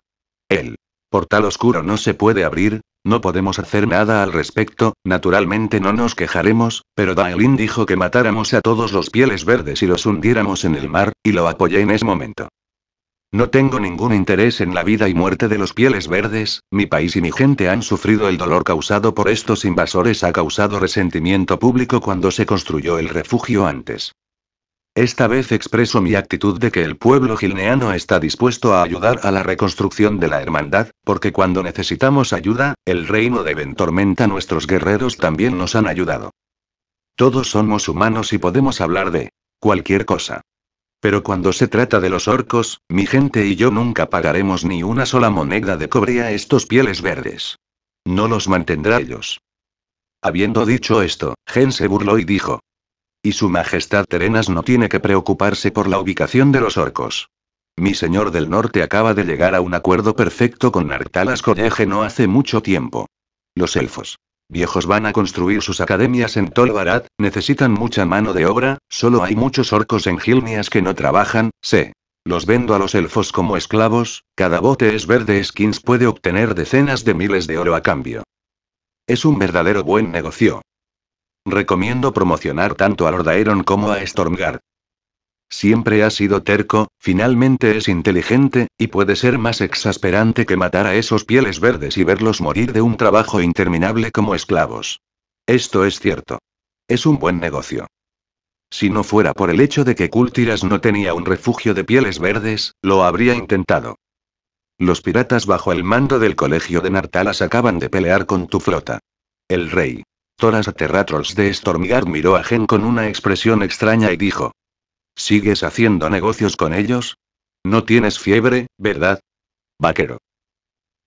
El portal oscuro no se puede abrir, no podemos hacer nada al respecto, naturalmente no nos quejaremos, pero Daelin dijo que matáramos a todos los pieles verdes y los hundiéramos en el mar, y lo apoyé en ese momento. No tengo ningún interés en la vida y muerte de los pieles verdes, mi país y mi gente han sufrido el dolor causado por estos invasores ha causado resentimiento público cuando se construyó el refugio antes. Esta vez expreso mi actitud de que el pueblo gilneano está dispuesto a ayudar a la reconstrucción de la hermandad, porque cuando necesitamos ayuda, el reino de Ventormenta nuestros guerreros también nos han ayudado. Todos somos humanos y podemos hablar de cualquier cosa. Pero cuando se trata de los orcos, mi gente y yo nunca pagaremos ni una sola moneda de cobre a estos pieles verdes. No los mantendrá ellos. Habiendo dicho esto, Gen se burló y dijo, y su majestad Terenas no tiene que preocuparse por la ubicación de los orcos. Mi señor del norte acaba de llegar a un acuerdo perfecto con Nartalas College no hace mucho tiempo. Los elfos. Viejos van a construir sus academias en Tolbarat, necesitan mucha mano de obra, solo hay muchos orcos en Gilnias que no trabajan, sé. Los vendo a los elfos como esclavos, cada bote es verde skins puede obtener decenas de miles de oro a cambio. Es un verdadero buen negocio. Recomiendo promocionar tanto a Lordaeron como a Stormguard. Siempre ha sido terco, finalmente es inteligente, y puede ser más exasperante que matar a esos pieles verdes y verlos morir de un trabajo interminable como esclavos. Esto es cierto. Es un buen negocio. Si no fuera por el hecho de que Cultiras no tenía un refugio de pieles verdes, lo habría intentado. Los piratas bajo el mando del colegio de Nartalas acaban de pelear con tu flota. El rey. Toras aterratros de Stormgar miró a Gen con una expresión extraña y dijo. ¿Sigues haciendo negocios con ellos? No tienes fiebre, ¿verdad? Vaquero.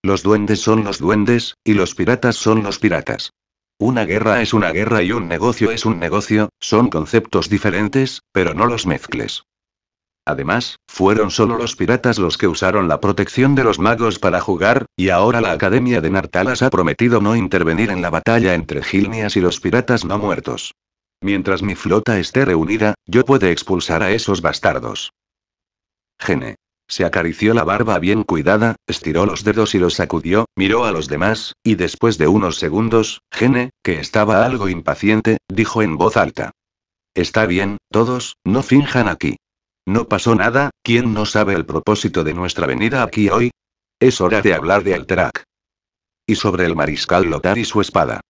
Los duendes son los duendes, y los piratas son los piratas. Una guerra es una guerra y un negocio es un negocio, son conceptos diferentes, pero no los mezcles. Además, fueron solo los piratas los que usaron la protección de los magos para jugar, y ahora la Academia de Nartalas ha prometido no intervenir en la batalla entre Gilnias y los piratas no muertos. Mientras mi flota esté reunida, yo puedo expulsar a esos bastardos. Gene. Se acarició la barba bien cuidada, estiró los dedos y los sacudió, miró a los demás, y después de unos segundos, Gene, que estaba algo impaciente, dijo en voz alta. Está bien, todos, no finjan aquí. No pasó nada, ¿quién no sabe el propósito de nuestra venida aquí hoy? Es hora de hablar de Alterac. Y sobre el mariscal Lothar y su espada.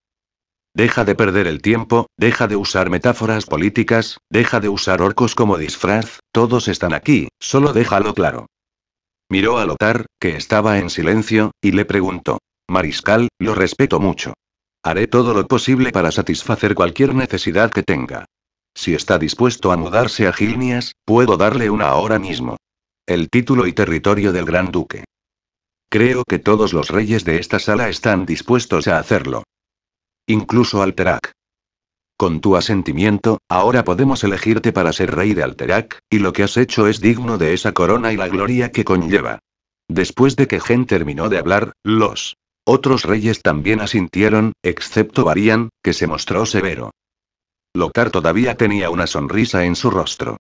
Deja de perder el tiempo, deja de usar metáforas políticas, deja de usar orcos como disfraz, todos están aquí, solo déjalo claro. Miró a Lothar, que estaba en silencio, y le preguntó. Mariscal, lo respeto mucho. Haré todo lo posible para satisfacer cualquier necesidad que tenga. Si está dispuesto a mudarse a Gilnias, puedo darle una ahora mismo. El título y territorio del Gran Duque. Creo que todos los reyes de esta sala están dispuestos a hacerlo. Incluso Alterac. Con tu asentimiento, ahora podemos elegirte para ser rey de Alterac, y lo que has hecho es digno de esa corona y la gloria que conlleva. Después de que Gen terminó de hablar, los otros reyes también asintieron, excepto Varian, que se mostró severo. Lothar todavía tenía una sonrisa en su rostro.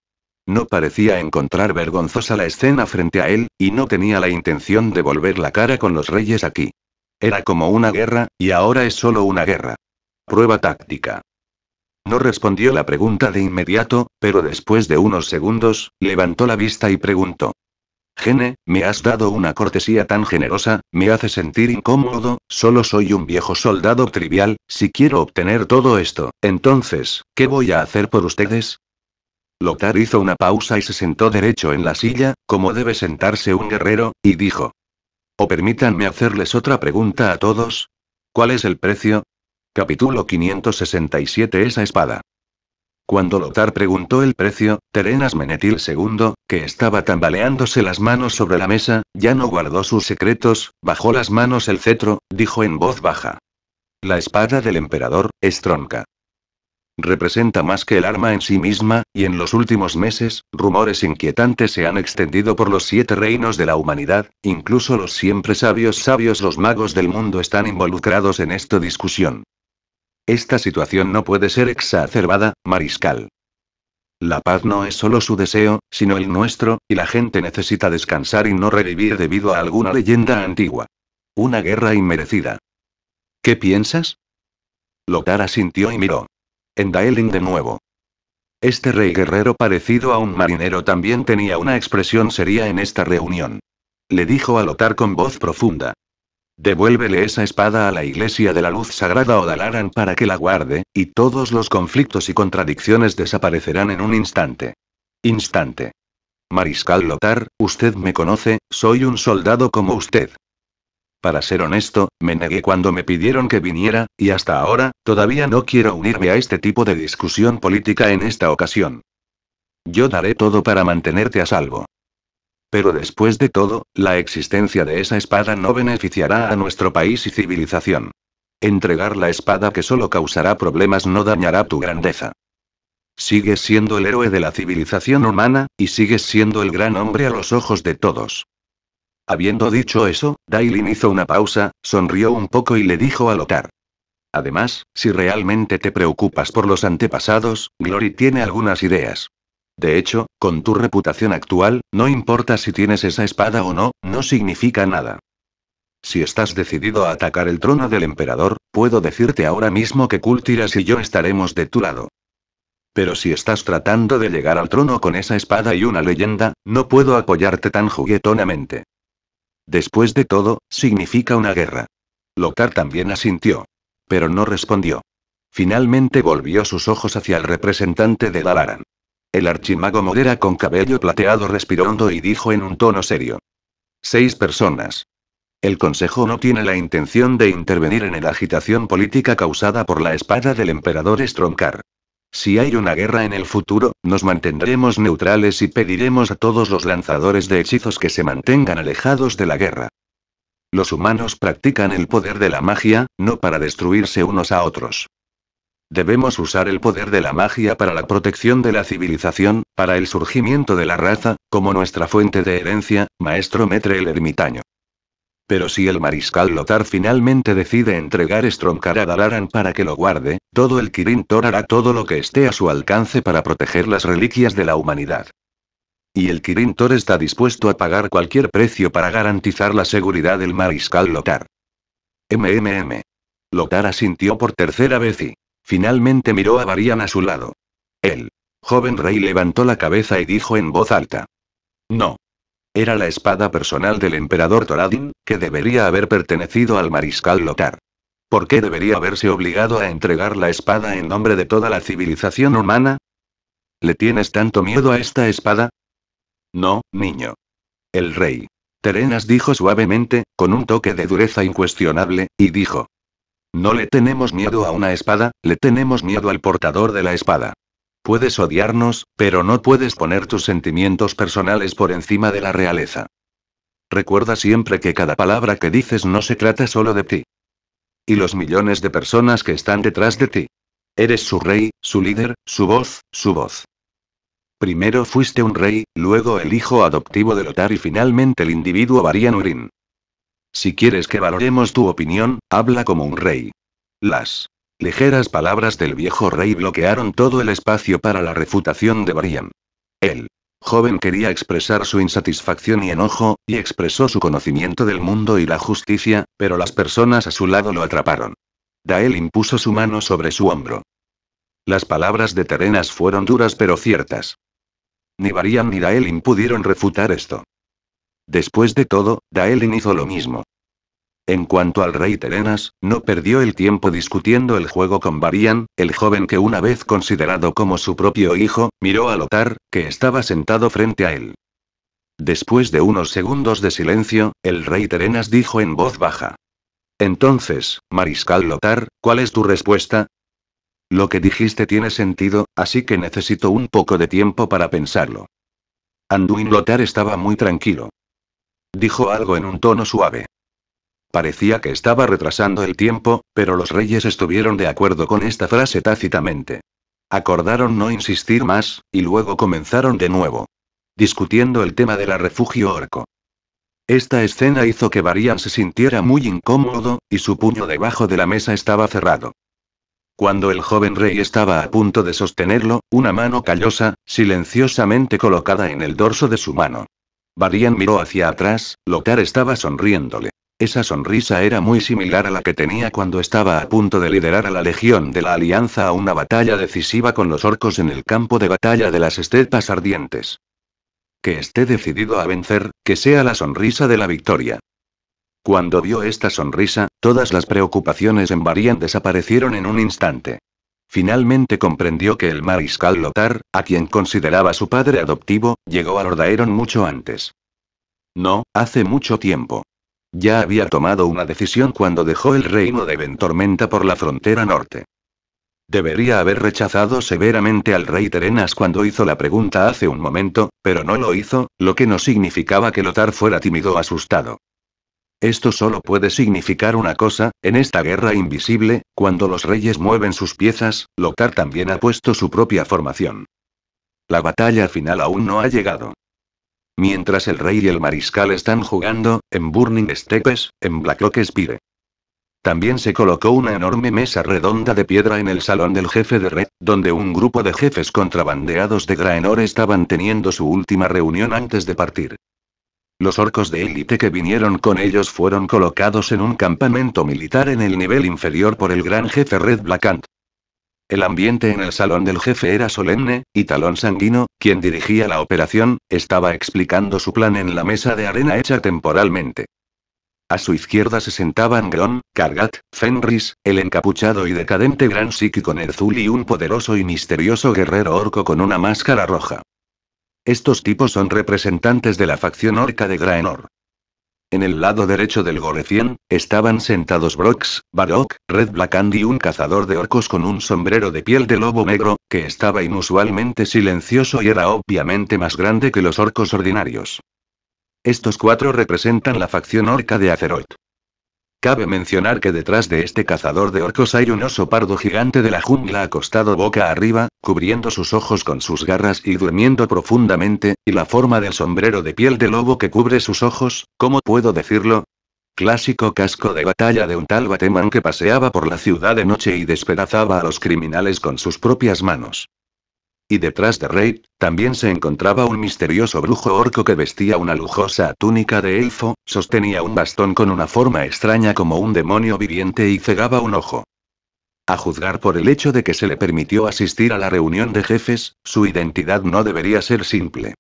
No parecía encontrar vergonzosa la escena frente a él, y no tenía la intención de volver la cara con los reyes aquí. Era como una guerra, y ahora es solo una guerra. Prueba táctica. No respondió la pregunta de inmediato, pero después de unos segundos, levantó la vista y preguntó. Gene, me has dado una cortesía tan generosa, me hace sentir incómodo, solo soy un viejo soldado trivial, si quiero obtener todo esto, entonces, ¿qué voy a hacer por ustedes? Lotar hizo una pausa y se sentó derecho en la silla, como debe sentarse un guerrero, y dijo. O permítanme hacerles otra pregunta a todos. ¿Cuál es el precio? Capítulo 567 Esa espada. Cuando Lotar preguntó el precio, Terenas Menetil II, que estaba tambaleándose las manos sobre la mesa, ya no guardó sus secretos, bajó las manos el cetro, dijo en voz baja. La espada del emperador, es tronca. Representa más que el arma en sí misma, y en los últimos meses, rumores inquietantes se han extendido por los siete reinos de la humanidad, incluso los siempre sabios sabios los magos del mundo están involucrados en esta discusión. Esta situación no puede ser exacerbada, mariscal. La paz no es solo su deseo, sino el nuestro, y la gente necesita descansar y no revivir debido a alguna leyenda antigua. Una guerra inmerecida. ¿Qué piensas? Lotar asintió y miró. En Daelin de nuevo. Este rey guerrero parecido a un marinero también tenía una expresión seria en esta reunión. Le dijo a Lotar con voz profunda. Devuélvele esa espada a la Iglesia de la Luz Sagrada o Dalaran para que la guarde, y todos los conflictos y contradicciones desaparecerán en un instante. Instante. Mariscal Lothar, usted me conoce, soy un soldado como usted. Para ser honesto, me negué cuando me pidieron que viniera, y hasta ahora, todavía no quiero unirme a este tipo de discusión política en esta ocasión. Yo daré todo para mantenerte a salvo. Pero después de todo, la existencia de esa espada no beneficiará a nuestro país y civilización. Entregar la espada que solo causará problemas no dañará tu grandeza. Sigues siendo el héroe de la civilización humana, y sigues siendo el gran hombre a los ojos de todos. Habiendo dicho eso, Dailin hizo una pausa, sonrió un poco y le dijo a Lotar. Además, si realmente te preocupas por los antepasados, Glory tiene algunas ideas. De hecho, con tu reputación actual, no importa si tienes esa espada o no, no significa nada. Si estás decidido a atacar el trono del emperador, puedo decirte ahora mismo que Kultiras y yo estaremos de tu lado. Pero si estás tratando de llegar al trono con esa espada y una leyenda, no puedo apoyarte tan juguetonamente. Después de todo, significa una guerra. Locar también asintió. Pero no respondió. Finalmente volvió sus ojos hacia el representante de Dalaran. El archimago Modera con cabello plateado respiró hondo y dijo en un tono serio. Seis personas. El Consejo no tiene la intención de intervenir en la agitación política causada por la espada del emperador Stromkar. Si hay una guerra en el futuro, nos mantendremos neutrales y pediremos a todos los lanzadores de hechizos que se mantengan alejados de la guerra. Los humanos practican el poder de la magia, no para destruirse unos a otros. Debemos usar el poder de la magia para la protección de la civilización, para el surgimiento de la raza, como nuestra fuente de herencia, maestro Metre el ermitaño. Pero si el mariscal Lothar finalmente decide entregar Stromkar a Dalaran para que lo guarde, todo el Kirin Tor hará todo lo que esté a su alcance para proteger las reliquias de la humanidad. Y el Kirin Tor está dispuesto a pagar cualquier precio para garantizar la seguridad del mariscal Lothar. MMM. Lothar asintió por tercera vez y, Finalmente miró a Varian a su lado. El joven rey levantó la cabeza y dijo en voz alta. No. Era la espada personal del emperador Toradin, que debería haber pertenecido al mariscal Lothar. ¿Por qué debería haberse obligado a entregar la espada en nombre de toda la civilización humana? ¿Le tienes tanto miedo a esta espada? No, niño. El rey. Terenas dijo suavemente, con un toque de dureza incuestionable, y dijo. No le tenemos miedo a una espada, le tenemos miedo al portador de la espada. Puedes odiarnos, pero no puedes poner tus sentimientos personales por encima de la realeza. Recuerda siempre que cada palabra que dices no se trata solo de ti. Y los millones de personas que están detrás de ti. Eres su rey, su líder, su voz, su voz. Primero fuiste un rey, luego el hijo adoptivo de otar y finalmente el individuo Varian Urin. Si quieres que valoremos tu opinión, habla como un rey. Las ligeras palabras del viejo rey bloquearon todo el espacio para la refutación de Bariam. El joven quería expresar su insatisfacción y enojo, y expresó su conocimiento del mundo y la justicia, pero las personas a su lado lo atraparon. Dael impuso su mano sobre su hombro. Las palabras de Terenas fueron duras pero ciertas. Ni Bariam ni Dael impudieron refutar esto. Después de todo, Daelin hizo lo mismo. En cuanto al rey Terenas, no perdió el tiempo discutiendo el juego con Varian, el joven que una vez considerado como su propio hijo, miró a Lothar, que estaba sentado frente a él. Después de unos segundos de silencio, el rey Terenas dijo en voz baja. Entonces, Mariscal Lothar, ¿cuál es tu respuesta? Lo que dijiste tiene sentido, así que necesito un poco de tiempo para pensarlo. Anduin Lothar estaba muy tranquilo. Dijo algo en un tono suave. Parecía que estaba retrasando el tiempo, pero los reyes estuvieron de acuerdo con esta frase tácitamente. Acordaron no insistir más, y luego comenzaron de nuevo. Discutiendo el tema de la refugio orco. Esta escena hizo que Varian se sintiera muy incómodo, y su puño debajo de la mesa estaba cerrado. Cuando el joven rey estaba a punto de sostenerlo, una mano callosa, silenciosamente colocada en el dorso de su mano, Varian miró hacia atrás, Lothar estaba sonriéndole. Esa sonrisa era muy similar a la que tenía cuando estaba a punto de liderar a la Legión de la Alianza a una batalla decisiva con los orcos en el campo de batalla de las estepas ardientes. Que esté decidido a vencer, que sea la sonrisa de la victoria. Cuando vio esta sonrisa, todas las preocupaciones en Varian desaparecieron en un instante. Finalmente comprendió que el mariscal Lothar, a quien consideraba su padre adoptivo, llegó a Lordaeron mucho antes. No, hace mucho tiempo. Ya había tomado una decisión cuando dejó el reino de Ventormenta por la frontera norte. Debería haber rechazado severamente al rey Terenas cuando hizo la pregunta hace un momento, pero no lo hizo, lo que no significaba que Lothar fuera tímido o asustado. Esto solo puede significar una cosa, en esta guerra invisible, cuando los reyes mueven sus piezas, Lokar también ha puesto su propia formación. La batalla final aún no ha llegado. Mientras el rey y el mariscal están jugando, en Burning Steppes, en Blackrock Spire. También se colocó una enorme mesa redonda de piedra en el salón del jefe de red, donde un grupo de jefes contrabandeados de Graenor estaban teniendo su última reunión antes de partir. Los orcos de élite que vinieron con ellos fueron colocados en un campamento militar en el nivel inferior por el gran jefe Red Blackant. El ambiente en el salón del jefe era solemne, y Talón Sanguino, quien dirigía la operación, estaba explicando su plan en la mesa de arena hecha temporalmente. A su izquierda se sentaban Grom, Kargat, Fenris, el encapuchado y decadente Gran Siki con Zul y un poderoso y misterioso guerrero orco con una máscara roja. Estos tipos son representantes de la facción orca de Graenor. En el lado derecho del Gorecien, estaban sentados Brox, Barok, Red Blackand y un cazador de orcos con un sombrero de piel de lobo negro, que estaba inusualmente silencioso y era obviamente más grande que los orcos ordinarios. Estos cuatro representan la facción orca de Azeroth. Cabe mencionar que detrás de este cazador de orcos hay un oso pardo gigante de la jungla acostado boca arriba, cubriendo sus ojos con sus garras y durmiendo profundamente, y la forma del sombrero de piel de lobo que cubre sus ojos, ¿cómo puedo decirlo? Clásico casco de batalla de un tal Bateman que paseaba por la ciudad de noche y despedazaba a los criminales con sus propias manos. Y detrás de Rey, también se encontraba un misterioso brujo orco que vestía una lujosa túnica de elfo, sostenía un bastón con una forma extraña como un demonio viviente y cegaba un ojo. A juzgar por el hecho de que se le permitió asistir a la reunión de jefes, su identidad no debería ser simple.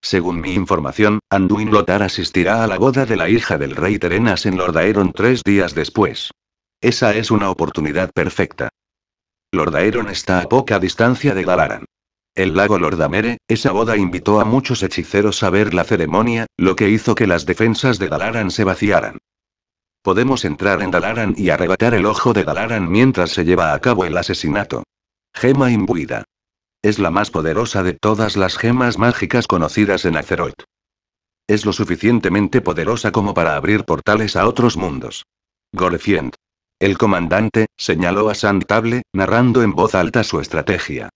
Según mi información, Anduin Lothar asistirá a la boda de la hija del rey Terenas en Lordaeron tres días después. Esa es una oportunidad perfecta. Lordaeron está a poca distancia de Dalaran. El lago Lordamere, esa boda invitó a muchos hechiceros a ver la ceremonia, lo que hizo que las defensas de Dalaran se vaciaran. Podemos entrar en Dalaran y arrebatar el ojo de Dalaran mientras se lleva a cabo el asesinato. Gema imbuida. Es la más poderosa de todas las gemas mágicas conocidas en Azeroth. Es lo suficientemente poderosa como para abrir portales a otros mundos. Gorefiend. El comandante, señaló a Santable, narrando en voz alta su estrategia.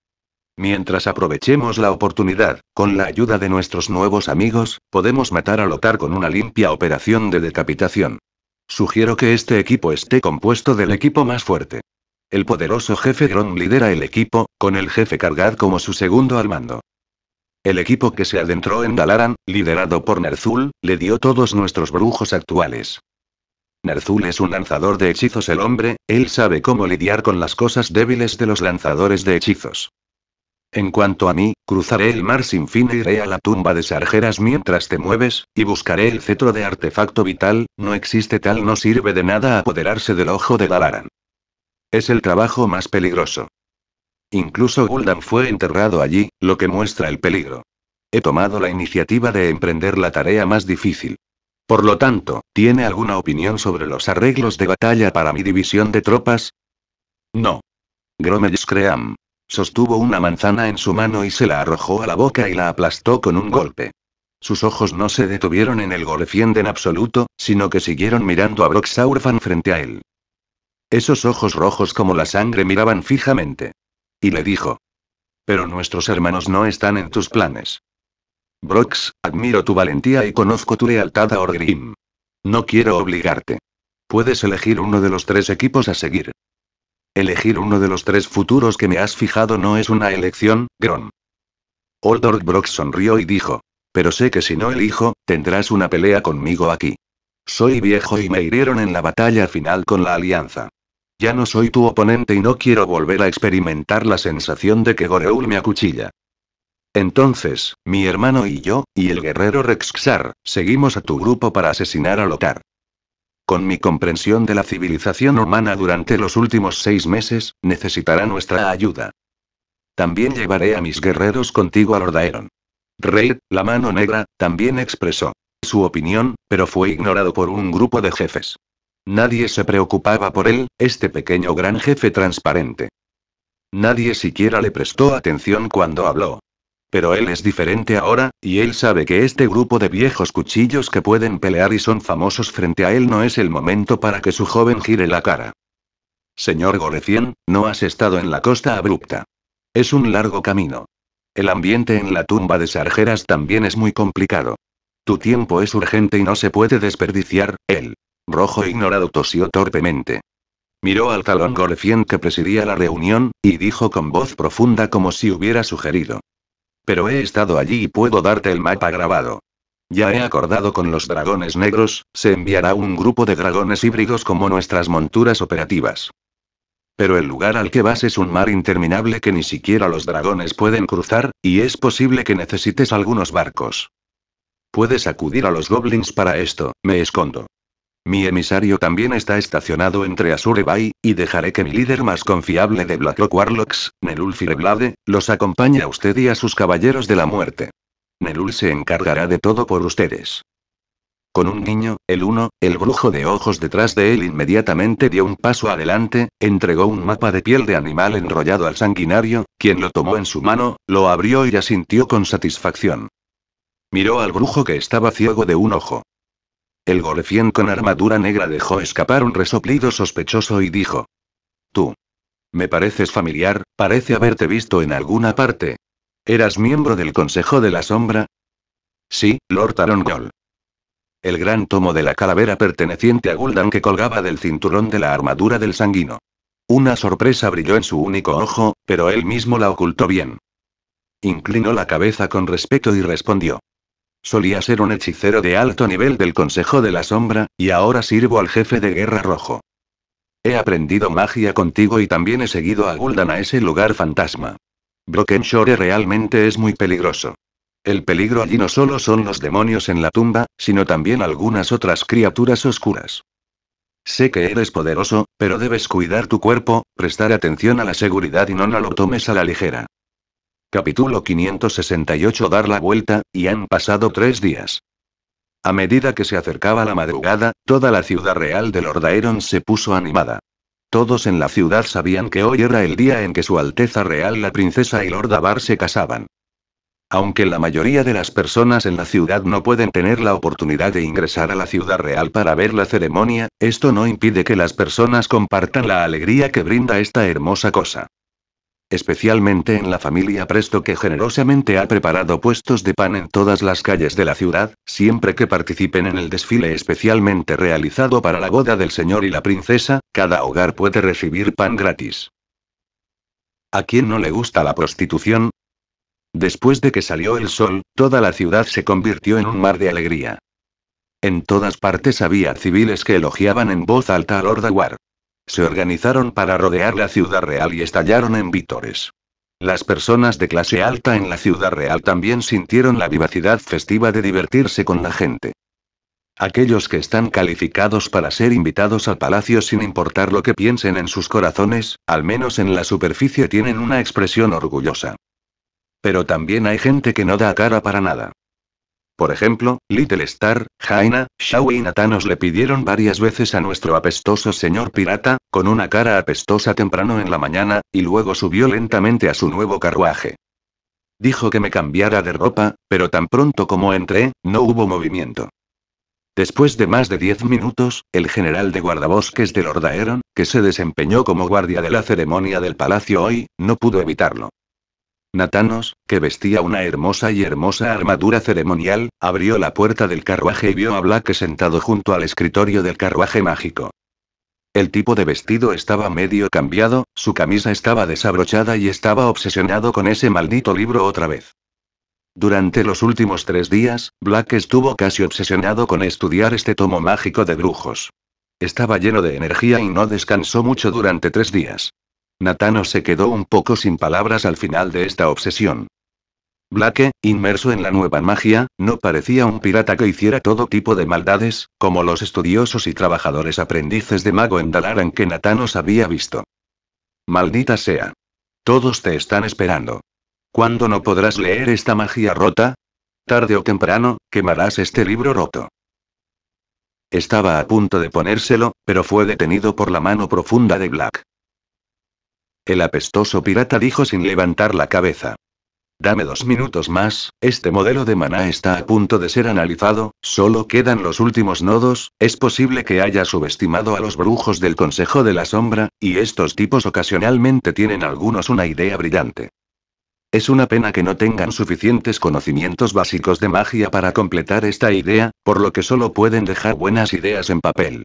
Mientras aprovechemos la oportunidad, con la ayuda de nuestros nuevos amigos, podemos matar a Lotar con una limpia operación de decapitación. Sugiero que este equipo esté compuesto del equipo más fuerte. El poderoso jefe Gron lidera el equipo, con el jefe Cargad como su segundo al mando. El equipo que se adentró en Dalaran, liderado por Nerzul, le dio todos nuestros brujos actuales. Ner'zhul es un lanzador de hechizos el hombre, él sabe cómo lidiar con las cosas débiles de los lanzadores de hechizos. En cuanto a mí, cruzaré el mar sin fin iré a la tumba de Sargeras mientras te mueves, y buscaré el cetro de artefacto vital, no existe tal no sirve de nada apoderarse del ojo de Dalaran. Es el trabajo más peligroso. Incluso Gul'dan fue enterrado allí, lo que muestra el peligro. He tomado la iniciativa de emprender la tarea más difícil. Por lo tanto, ¿tiene alguna opinión sobre los arreglos de batalla para mi división de tropas? No. Gromel Scream. Sostuvo una manzana en su mano y se la arrojó a la boca y la aplastó con un golpe. Sus ojos no se detuvieron en el golefiende en absoluto, sino que siguieron mirando a Broxaurfan frente a él. Esos ojos rojos como la sangre miraban fijamente. Y le dijo. Pero nuestros hermanos no están en tus planes. Brox, admiro tu valentía y conozco tu lealtad a Orgrim. No quiero obligarte. Puedes elegir uno de los tres equipos a seguir. Elegir uno de los tres futuros que me has fijado no es una elección, Gron. Oldor Brox sonrió y dijo. Pero sé que si no elijo, tendrás una pelea conmigo aquí. Soy viejo y me hirieron en la batalla final con la alianza. Ya no soy tu oponente y no quiero volver a experimentar la sensación de que Goreul me acuchilla. Entonces, mi hermano y yo, y el guerrero Rexxar, seguimos a tu grupo para asesinar a Lothar. Con mi comprensión de la civilización humana durante los últimos seis meses, necesitará nuestra ayuda. También llevaré a mis guerreros contigo a Ordaeron. Rey, la mano negra, también expresó su opinión, pero fue ignorado por un grupo de jefes. Nadie se preocupaba por él, este pequeño gran jefe transparente. Nadie siquiera le prestó atención cuando habló, pero él es diferente ahora, y él sabe que este grupo de viejos cuchillos que pueden pelear y son famosos frente a él no es el momento para que su joven gire la cara. Señor Gorecien, no has estado en la costa abrupta. Es un largo camino. El ambiente en la tumba de Sargeras también es muy complicado. Tu tiempo es urgente y no se puede desperdiciar, él. Rojo ignorado tosió torpemente. Miró al talón Gorecien que presidía la reunión, y dijo con voz profunda como si hubiera sugerido. Pero he estado allí y puedo darte el mapa grabado. Ya he acordado con los dragones negros, se enviará un grupo de dragones híbridos como nuestras monturas operativas. Pero el lugar al que vas es un mar interminable que ni siquiera los dragones pueden cruzar, y es posible que necesites algunos barcos. Puedes acudir a los goblins para esto, me escondo. Mi emisario también está estacionado entre Azure Bay, y dejaré que mi líder más confiable de Blackrock Warlocks, Nelul Fireblade, los acompañe a usted y a sus caballeros de la muerte. Nelul se encargará de todo por ustedes. Con un niño, el uno, el brujo de ojos detrás de él inmediatamente dio un paso adelante, entregó un mapa de piel de animal enrollado al sanguinario, quien lo tomó en su mano, lo abrió y asintió con satisfacción. Miró al brujo que estaba ciego de un ojo. El golefien con armadura negra dejó escapar un resoplido sospechoso y dijo. Tú. Me pareces familiar, parece haberte visto en alguna parte. ¿Eras miembro del Consejo de la Sombra? Sí, Lord Arongol. El gran tomo de la calavera perteneciente a Guldan que colgaba del cinturón de la armadura del sanguino. Una sorpresa brilló en su único ojo, pero él mismo la ocultó bien. Inclinó la cabeza con respeto y respondió. Solía ser un hechicero de alto nivel del Consejo de la Sombra, y ahora sirvo al jefe de Guerra Rojo. He aprendido magia contigo y también he seguido a Guldan a ese lugar fantasma. Shore realmente es muy peligroso. El peligro allí no solo son los demonios en la tumba, sino también algunas otras criaturas oscuras. Sé que eres poderoso, pero debes cuidar tu cuerpo, prestar atención a la seguridad y no, no lo tomes a la ligera. Capítulo 568 Dar la vuelta, y han pasado tres días. A medida que se acercaba la madrugada, toda la ciudad real de Lordaeron se puso animada. Todos en la ciudad sabían que hoy era el día en que Su Alteza Real la Princesa y Lorda Bar se casaban. Aunque la mayoría de las personas en la ciudad no pueden tener la oportunidad de ingresar a la ciudad real para ver la ceremonia, esto no impide que las personas compartan la alegría que brinda esta hermosa cosa especialmente en la familia Presto que generosamente ha preparado puestos de pan en todas las calles de la ciudad, siempre que participen en el desfile especialmente realizado para la boda del señor y la princesa, cada hogar puede recibir pan gratis. ¿A quién no le gusta la prostitución? Después de que salió el sol, toda la ciudad se convirtió en un mar de alegría. En todas partes había civiles que elogiaban en voz alta al Aguard. Se organizaron para rodear la ciudad real y estallaron en vítores. Las personas de clase alta en la ciudad real también sintieron la vivacidad festiva de divertirse con la gente. Aquellos que están calificados para ser invitados al palacio sin importar lo que piensen en sus corazones, al menos en la superficie tienen una expresión orgullosa. Pero también hay gente que no da cara para nada. Por ejemplo, Little Star, Jaina, Shaw y Natanos le pidieron varias veces a nuestro apestoso señor pirata, con una cara apestosa temprano en la mañana, y luego subió lentamente a su nuevo carruaje. Dijo que me cambiara de ropa, pero tan pronto como entré, no hubo movimiento. Después de más de diez minutos, el general de guardabosques de Lordaeron, que se desempeñó como guardia de la ceremonia del palacio hoy, no pudo evitarlo. Natanos, que vestía una hermosa y hermosa armadura ceremonial, abrió la puerta del carruaje y vio a Black sentado junto al escritorio del carruaje mágico. El tipo de vestido estaba medio cambiado, su camisa estaba desabrochada y estaba obsesionado con ese maldito libro otra vez. Durante los últimos tres días, Black estuvo casi obsesionado con estudiar este tomo mágico de brujos. Estaba lleno de energía y no descansó mucho durante tres días. Natano se quedó un poco sin palabras al final de esta obsesión. Black, inmerso en la nueva magia, no parecía un pirata que hiciera todo tipo de maldades, como los estudiosos y trabajadores aprendices de mago en Dalaran que Nathanos había visto. Maldita sea. Todos te están esperando. ¿Cuándo no podrás leer esta magia rota? Tarde o temprano, quemarás este libro roto. Estaba a punto de ponérselo, pero fue detenido por la mano profunda de Black. El apestoso pirata dijo sin levantar la cabeza. Dame dos minutos más, este modelo de maná está a punto de ser analizado, solo quedan los últimos nodos, es posible que haya subestimado a los brujos del Consejo de la Sombra, y estos tipos ocasionalmente tienen algunos una idea brillante. Es una pena que no tengan suficientes conocimientos básicos de magia para completar esta idea, por lo que solo pueden dejar buenas ideas en papel.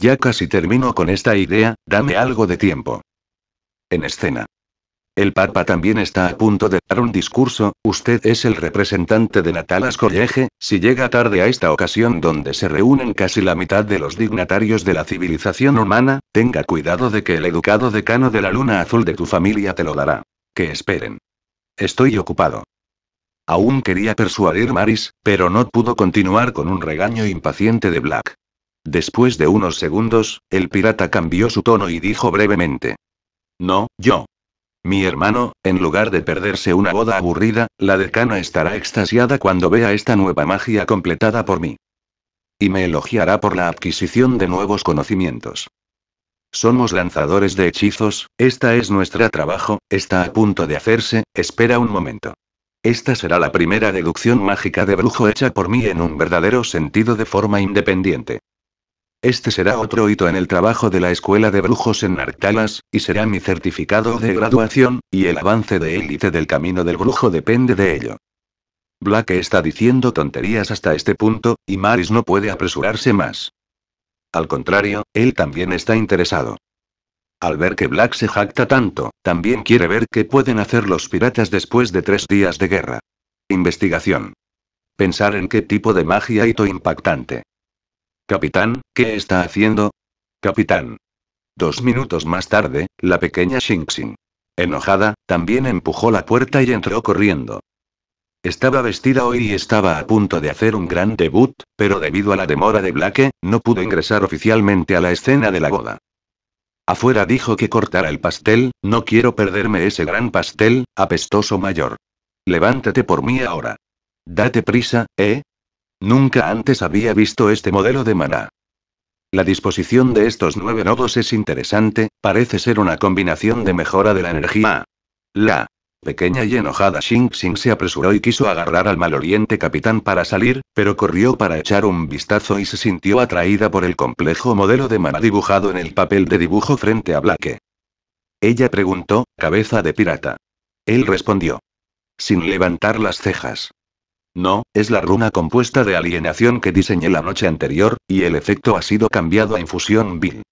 Ya casi termino con esta idea, dame algo de tiempo en escena. El Papa también está a punto de dar un discurso, usted es el representante de Natalas College, si llega tarde a esta ocasión donde se reúnen casi la mitad de los dignatarios de la civilización humana, tenga cuidado de que el educado decano de la luna azul de tu familia te lo dará. Que esperen. Estoy ocupado. Aún quería persuadir Maris, pero no pudo continuar con un regaño impaciente de Black. Después de unos segundos, el pirata cambió su tono y dijo brevemente. No, yo. Mi hermano, en lugar de perderse una boda aburrida, la decana estará extasiada cuando vea esta nueva magia completada por mí. Y me elogiará por la adquisición de nuevos conocimientos. Somos lanzadores de hechizos, esta es nuestra trabajo, está a punto de hacerse, espera un momento. Esta será la primera deducción mágica de brujo hecha por mí en un verdadero sentido de forma independiente. Este será otro hito en el trabajo de la Escuela de Brujos en Nartalas y será mi certificado de graduación, y el avance de élite del camino del brujo depende de ello. Black está diciendo tonterías hasta este punto, y Maris no puede apresurarse más. Al contrario, él también está interesado. Al ver que Black se jacta tanto, también quiere ver qué pueden hacer los piratas después de tres días de guerra. Investigación. Pensar en qué tipo de magia hito impactante. Capitán, ¿qué está haciendo? Capitán. Dos minutos más tarde, la pequeña Shinxin. enojada, también empujó la puerta y entró corriendo. Estaba vestida hoy y estaba a punto de hacer un gran debut, pero debido a la demora de Blake, no pudo ingresar oficialmente a la escena de la boda. Afuera dijo que cortara el pastel, no quiero perderme ese gran pastel, apestoso mayor. Levántate por mí ahora. Date prisa, ¿eh? Nunca antes había visto este modelo de maná. La disposición de estos nueve nodos es interesante, parece ser una combinación de mejora de la energía. La pequeña y enojada Xing se apresuró y quiso agarrar al maloliente capitán para salir, pero corrió para echar un vistazo y se sintió atraída por el complejo modelo de maná dibujado en el papel de dibujo frente a Blake. Ella preguntó, cabeza de pirata. Él respondió. Sin levantar las cejas. No, es la runa compuesta de alienación que diseñé la noche anterior, y el efecto ha sido cambiado a infusión Bill.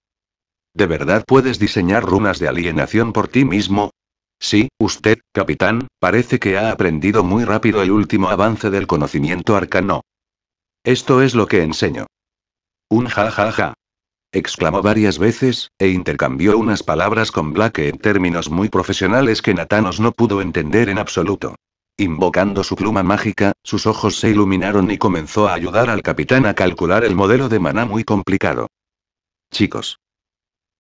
¿De verdad puedes diseñar runas de alienación por ti mismo? Sí, usted, capitán, parece que ha aprendido muy rápido el último avance del conocimiento arcano. Esto es lo que enseño. Un ja ja ja. Exclamó varias veces, e intercambió unas palabras con Black en términos muy profesionales que Nathanos no pudo entender en absoluto. Invocando su pluma mágica, sus ojos se iluminaron y comenzó a ayudar al capitán a calcular el modelo de maná muy complicado. Chicos.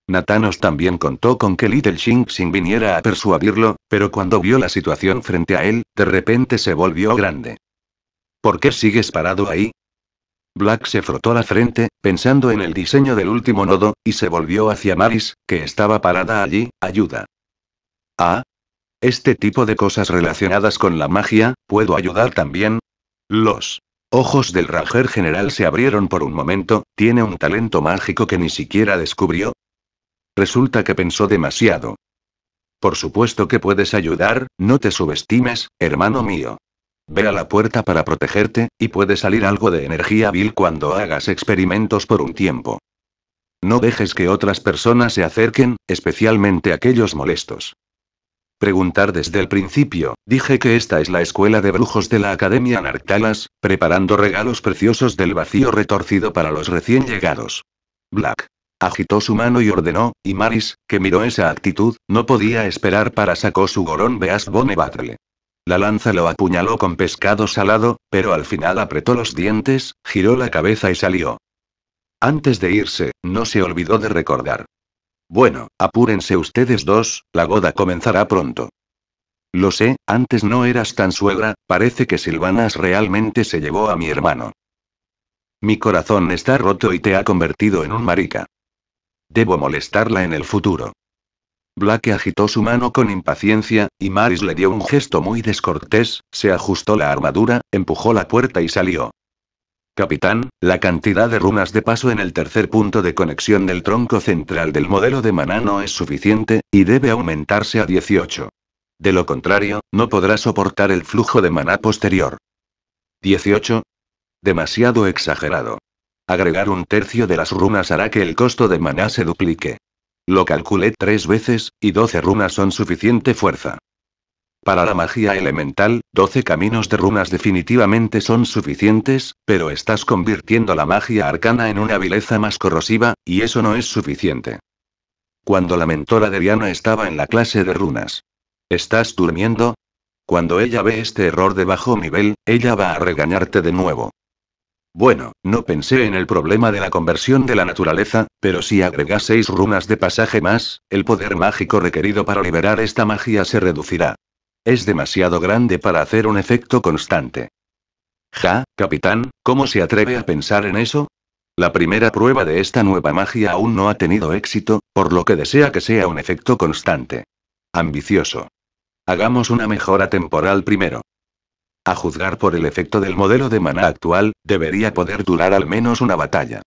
Nathanos también contó con que Little Shing viniera a persuadirlo, pero cuando vio la situación frente a él, de repente se volvió grande. ¿Por qué sigues parado ahí? Black se frotó la frente, pensando en el diseño del último nodo, y se volvió hacia Maris, que estaba parada allí, ayuda. Ah, este tipo de cosas relacionadas con la magia, ¿puedo ayudar también? Los ojos del Ranger General se abrieron por un momento, tiene un talento mágico que ni siquiera descubrió. Resulta que pensó demasiado. Por supuesto que puedes ayudar, no te subestimes, hermano mío. Ve a la puerta para protegerte, y puede salir algo de energía vil cuando hagas experimentos por un tiempo. No dejes que otras personas se acerquen, especialmente aquellos molestos. Preguntar desde el principio, dije que esta es la escuela de brujos de la Academia Narctalas, preparando regalos preciosos del vacío retorcido para los recién llegados. Black. Agitó su mano y ordenó, y Maris, que miró esa actitud, no podía esperar para sacó su gorón Beas Bone La lanza lo apuñaló con pescado salado, pero al final apretó los dientes, giró la cabeza y salió. Antes de irse, no se olvidó de recordar. Bueno, apúrense ustedes dos, la boda comenzará pronto. Lo sé, antes no eras tan suegra, parece que Silvanas realmente se llevó a mi hermano. Mi corazón está roto y te ha convertido en un marica. Debo molestarla en el futuro. Black agitó su mano con impaciencia, y Maris le dio un gesto muy descortés, se ajustó la armadura, empujó la puerta y salió. Capitán, la cantidad de runas de paso en el tercer punto de conexión del tronco central del modelo de maná no es suficiente, y debe aumentarse a 18. De lo contrario, no podrá soportar el flujo de maná posterior. 18. Demasiado exagerado. Agregar un tercio de las runas hará que el costo de maná se duplique. Lo calculé tres veces, y 12 runas son suficiente fuerza. Para la magia elemental, 12 caminos de runas definitivamente son suficientes, pero estás convirtiendo la magia arcana en una vileza más corrosiva, y eso no es suficiente. Cuando la mentora de Diana estaba en la clase de runas. ¿Estás durmiendo? Cuando ella ve este error de bajo nivel, ella va a regañarte de nuevo. Bueno, no pensé en el problema de la conversión de la naturaleza, pero si agregas seis runas de pasaje más, el poder mágico requerido para liberar esta magia se reducirá. Es demasiado grande para hacer un efecto constante. Ja, capitán, ¿cómo se atreve a pensar en eso? La primera prueba de esta nueva magia aún no ha tenido éxito, por lo que desea que sea un efecto constante. Ambicioso. Hagamos una mejora temporal primero. A juzgar por el efecto del modelo de maná actual, debería poder durar al menos una batalla.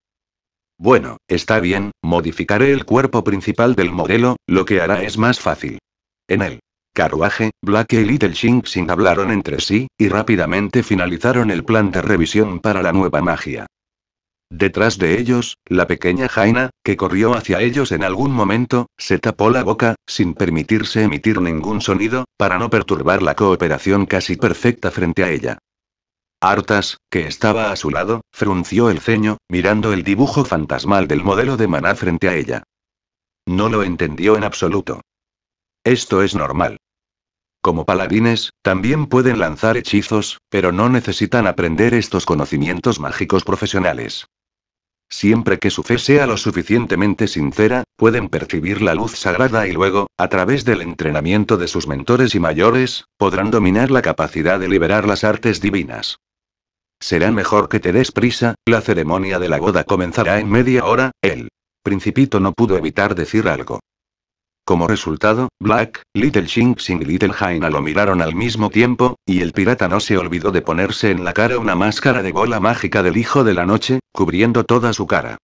Bueno, está bien, modificaré el cuerpo principal del modelo, lo que hará es más fácil. En él carruaje, Black y Little sin hablaron entre sí, y rápidamente finalizaron el plan de revisión para la nueva magia. Detrás de ellos, la pequeña Jaina, que corrió hacia ellos en algún momento, se tapó la boca, sin permitirse emitir ningún sonido, para no perturbar la cooperación casi perfecta frente a ella. Artas, que estaba a su lado, frunció el ceño, mirando el dibujo fantasmal del modelo de maná frente a ella. No lo entendió en absoluto. Esto es normal. Como paladines, también pueden lanzar hechizos, pero no necesitan aprender estos conocimientos mágicos profesionales. Siempre que su fe sea lo suficientemente sincera, pueden percibir la luz sagrada y luego, a través del entrenamiento de sus mentores y mayores, podrán dominar la capacidad de liberar las artes divinas. Será mejor que te des prisa, la ceremonia de la boda comenzará en media hora, el principito no pudo evitar decir algo. Como resultado, Black, Little Shinx y Little Jaina lo miraron al mismo tiempo, y el pirata no se olvidó de ponerse en la cara una máscara de bola mágica del Hijo de la Noche, cubriendo toda su cara.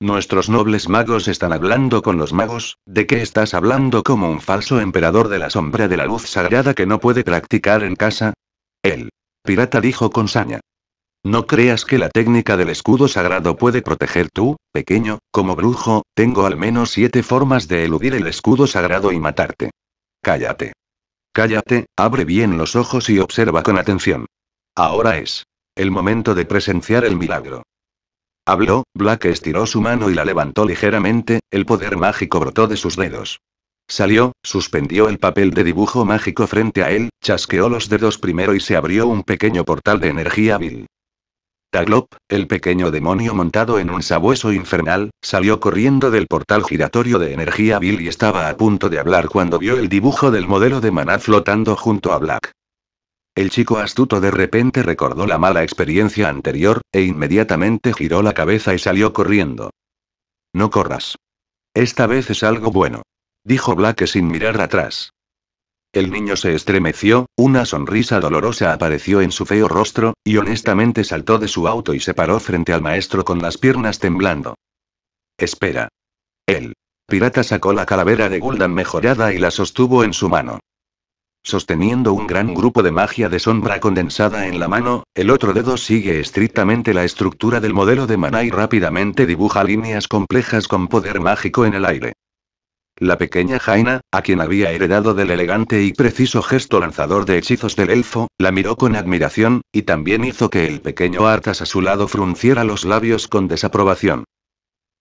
Nuestros nobles magos están hablando con los magos, ¿de qué estás hablando como un falso emperador de la sombra de la luz sagrada que no puede practicar en casa? El pirata dijo con saña. No creas que la técnica del escudo sagrado puede proteger tú, pequeño, como brujo, tengo al menos siete formas de eludir el escudo sagrado y matarte. Cállate. Cállate, abre bien los ojos y observa con atención. Ahora es. El momento de presenciar el milagro. Habló, Black estiró su mano y la levantó ligeramente, el poder mágico brotó de sus dedos. Salió, suspendió el papel de dibujo mágico frente a él, chasqueó los dedos primero y se abrió un pequeño portal de energía vil. Taglop, el pequeño demonio montado en un sabueso infernal, salió corriendo del portal giratorio de energía Bill y estaba a punto de hablar cuando vio el dibujo del modelo de maná flotando junto a Black. El chico astuto de repente recordó la mala experiencia anterior, e inmediatamente giró la cabeza y salió corriendo. No corras. Esta vez es algo bueno. Dijo Black sin mirar atrás. El niño se estremeció, una sonrisa dolorosa apareció en su feo rostro, y honestamente saltó de su auto y se paró frente al maestro con las piernas temblando. Espera. El pirata sacó la calavera de Guldan mejorada y la sostuvo en su mano. Sosteniendo un gran grupo de magia de sombra condensada en la mano, el otro dedo sigue estrictamente la estructura del modelo de mana y rápidamente dibuja líneas complejas con poder mágico en el aire. La pequeña Jaina, a quien había heredado del elegante y preciso gesto lanzador de hechizos del elfo, la miró con admiración, y también hizo que el pequeño Artas a su lado frunciera los labios con desaprobación.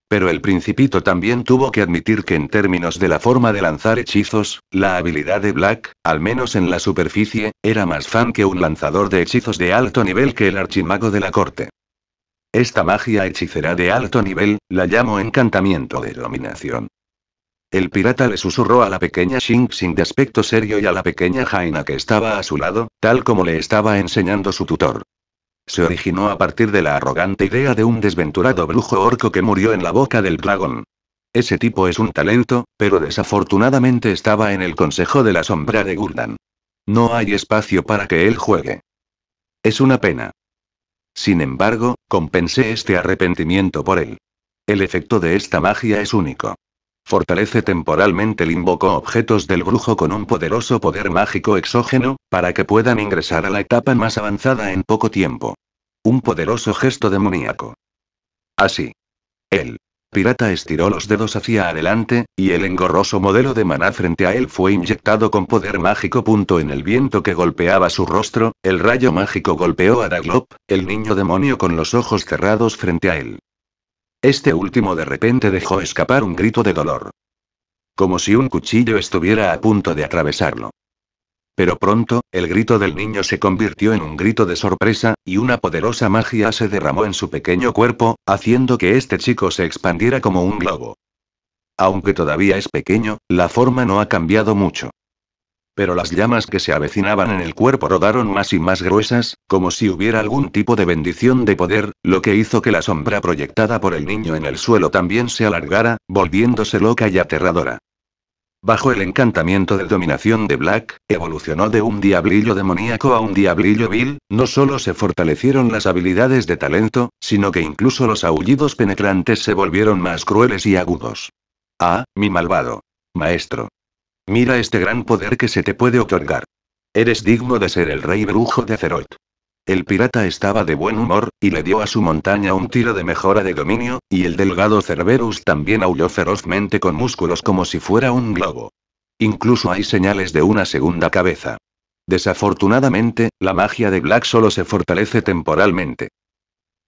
Pero el principito también tuvo que admitir que en términos de la forma de lanzar hechizos, la habilidad de Black, al menos en la superficie, era más fan que un lanzador de hechizos de alto nivel que el archimago de la corte. Esta magia hechicera de alto nivel, la llamo encantamiento de dominación. El pirata le susurró a la pequeña Xing sin de aspecto serio y a la pequeña Jaina que estaba a su lado, tal como le estaba enseñando su tutor. Se originó a partir de la arrogante idea de un desventurado brujo orco que murió en la boca del dragón. Ese tipo es un talento, pero desafortunadamente estaba en el consejo de la sombra de Gurdan. No hay espacio para que él juegue. Es una pena. Sin embargo, compensé este arrepentimiento por él. El efecto de esta magia es único fortalece temporalmente el invoco objetos del brujo con un poderoso poder mágico exógeno, para que puedan ingresar a la etapa más avanzada en poco tiempo. Un poderoso gesto demoníaco. Así. El pirata estiró los dedos hacia adelante, y el engorroso modelo de maná frente a él fue inyectado con poder mágico. Punto en el viento que golpeaba su rostro, el rayo mágico golpeó a Daglop, el niño demonio con los ojos cerrados frente a él. Este último de repente dejó escapar un grito de dolor. Como si un cuchillo estuviera a punto de atravesarlo. Pero pronto, el grito del niño se convirtió en un grito de sorpresa, y una poderosa magia se derramó en su pequeño cuerpo, haciendo que este chico se expandiera como un globo. Aunque todavía es pequeño, la forma no ha cambiado mucho pero las llamas que se avecinaban en el cuerpo rodaron más y más gruesas, como si hubiera algún tipo de bendición de poder, lo que hizo que la sombra proyectada por el niño en el suelo también se alargara, volviéndose loca y aterradora. Bajo el encantamiento de dominación de Black, evolucionó de un diablillo demoníaco a un diablillo vil, no solo se fortalecieron las habilidades de talento, sino que incluso los aullidos penetrantes se volvieron más crueles y agudos. Ah, mi malvado. Maestro. Mira este gran poder que se te puede otorgar. Eres digno de ser el rey brujo de Azeroth. El pirata estaba de buen humor, y le dio a su montaña un tiro de mejora de dominio, y el delgado Cerberus también aulló ferozmente con músculos como si fuera un globo. Incluso hay señales de una segunda cabeza. Desafortunadamente, la magia de Black solo se fortalece temporalmente.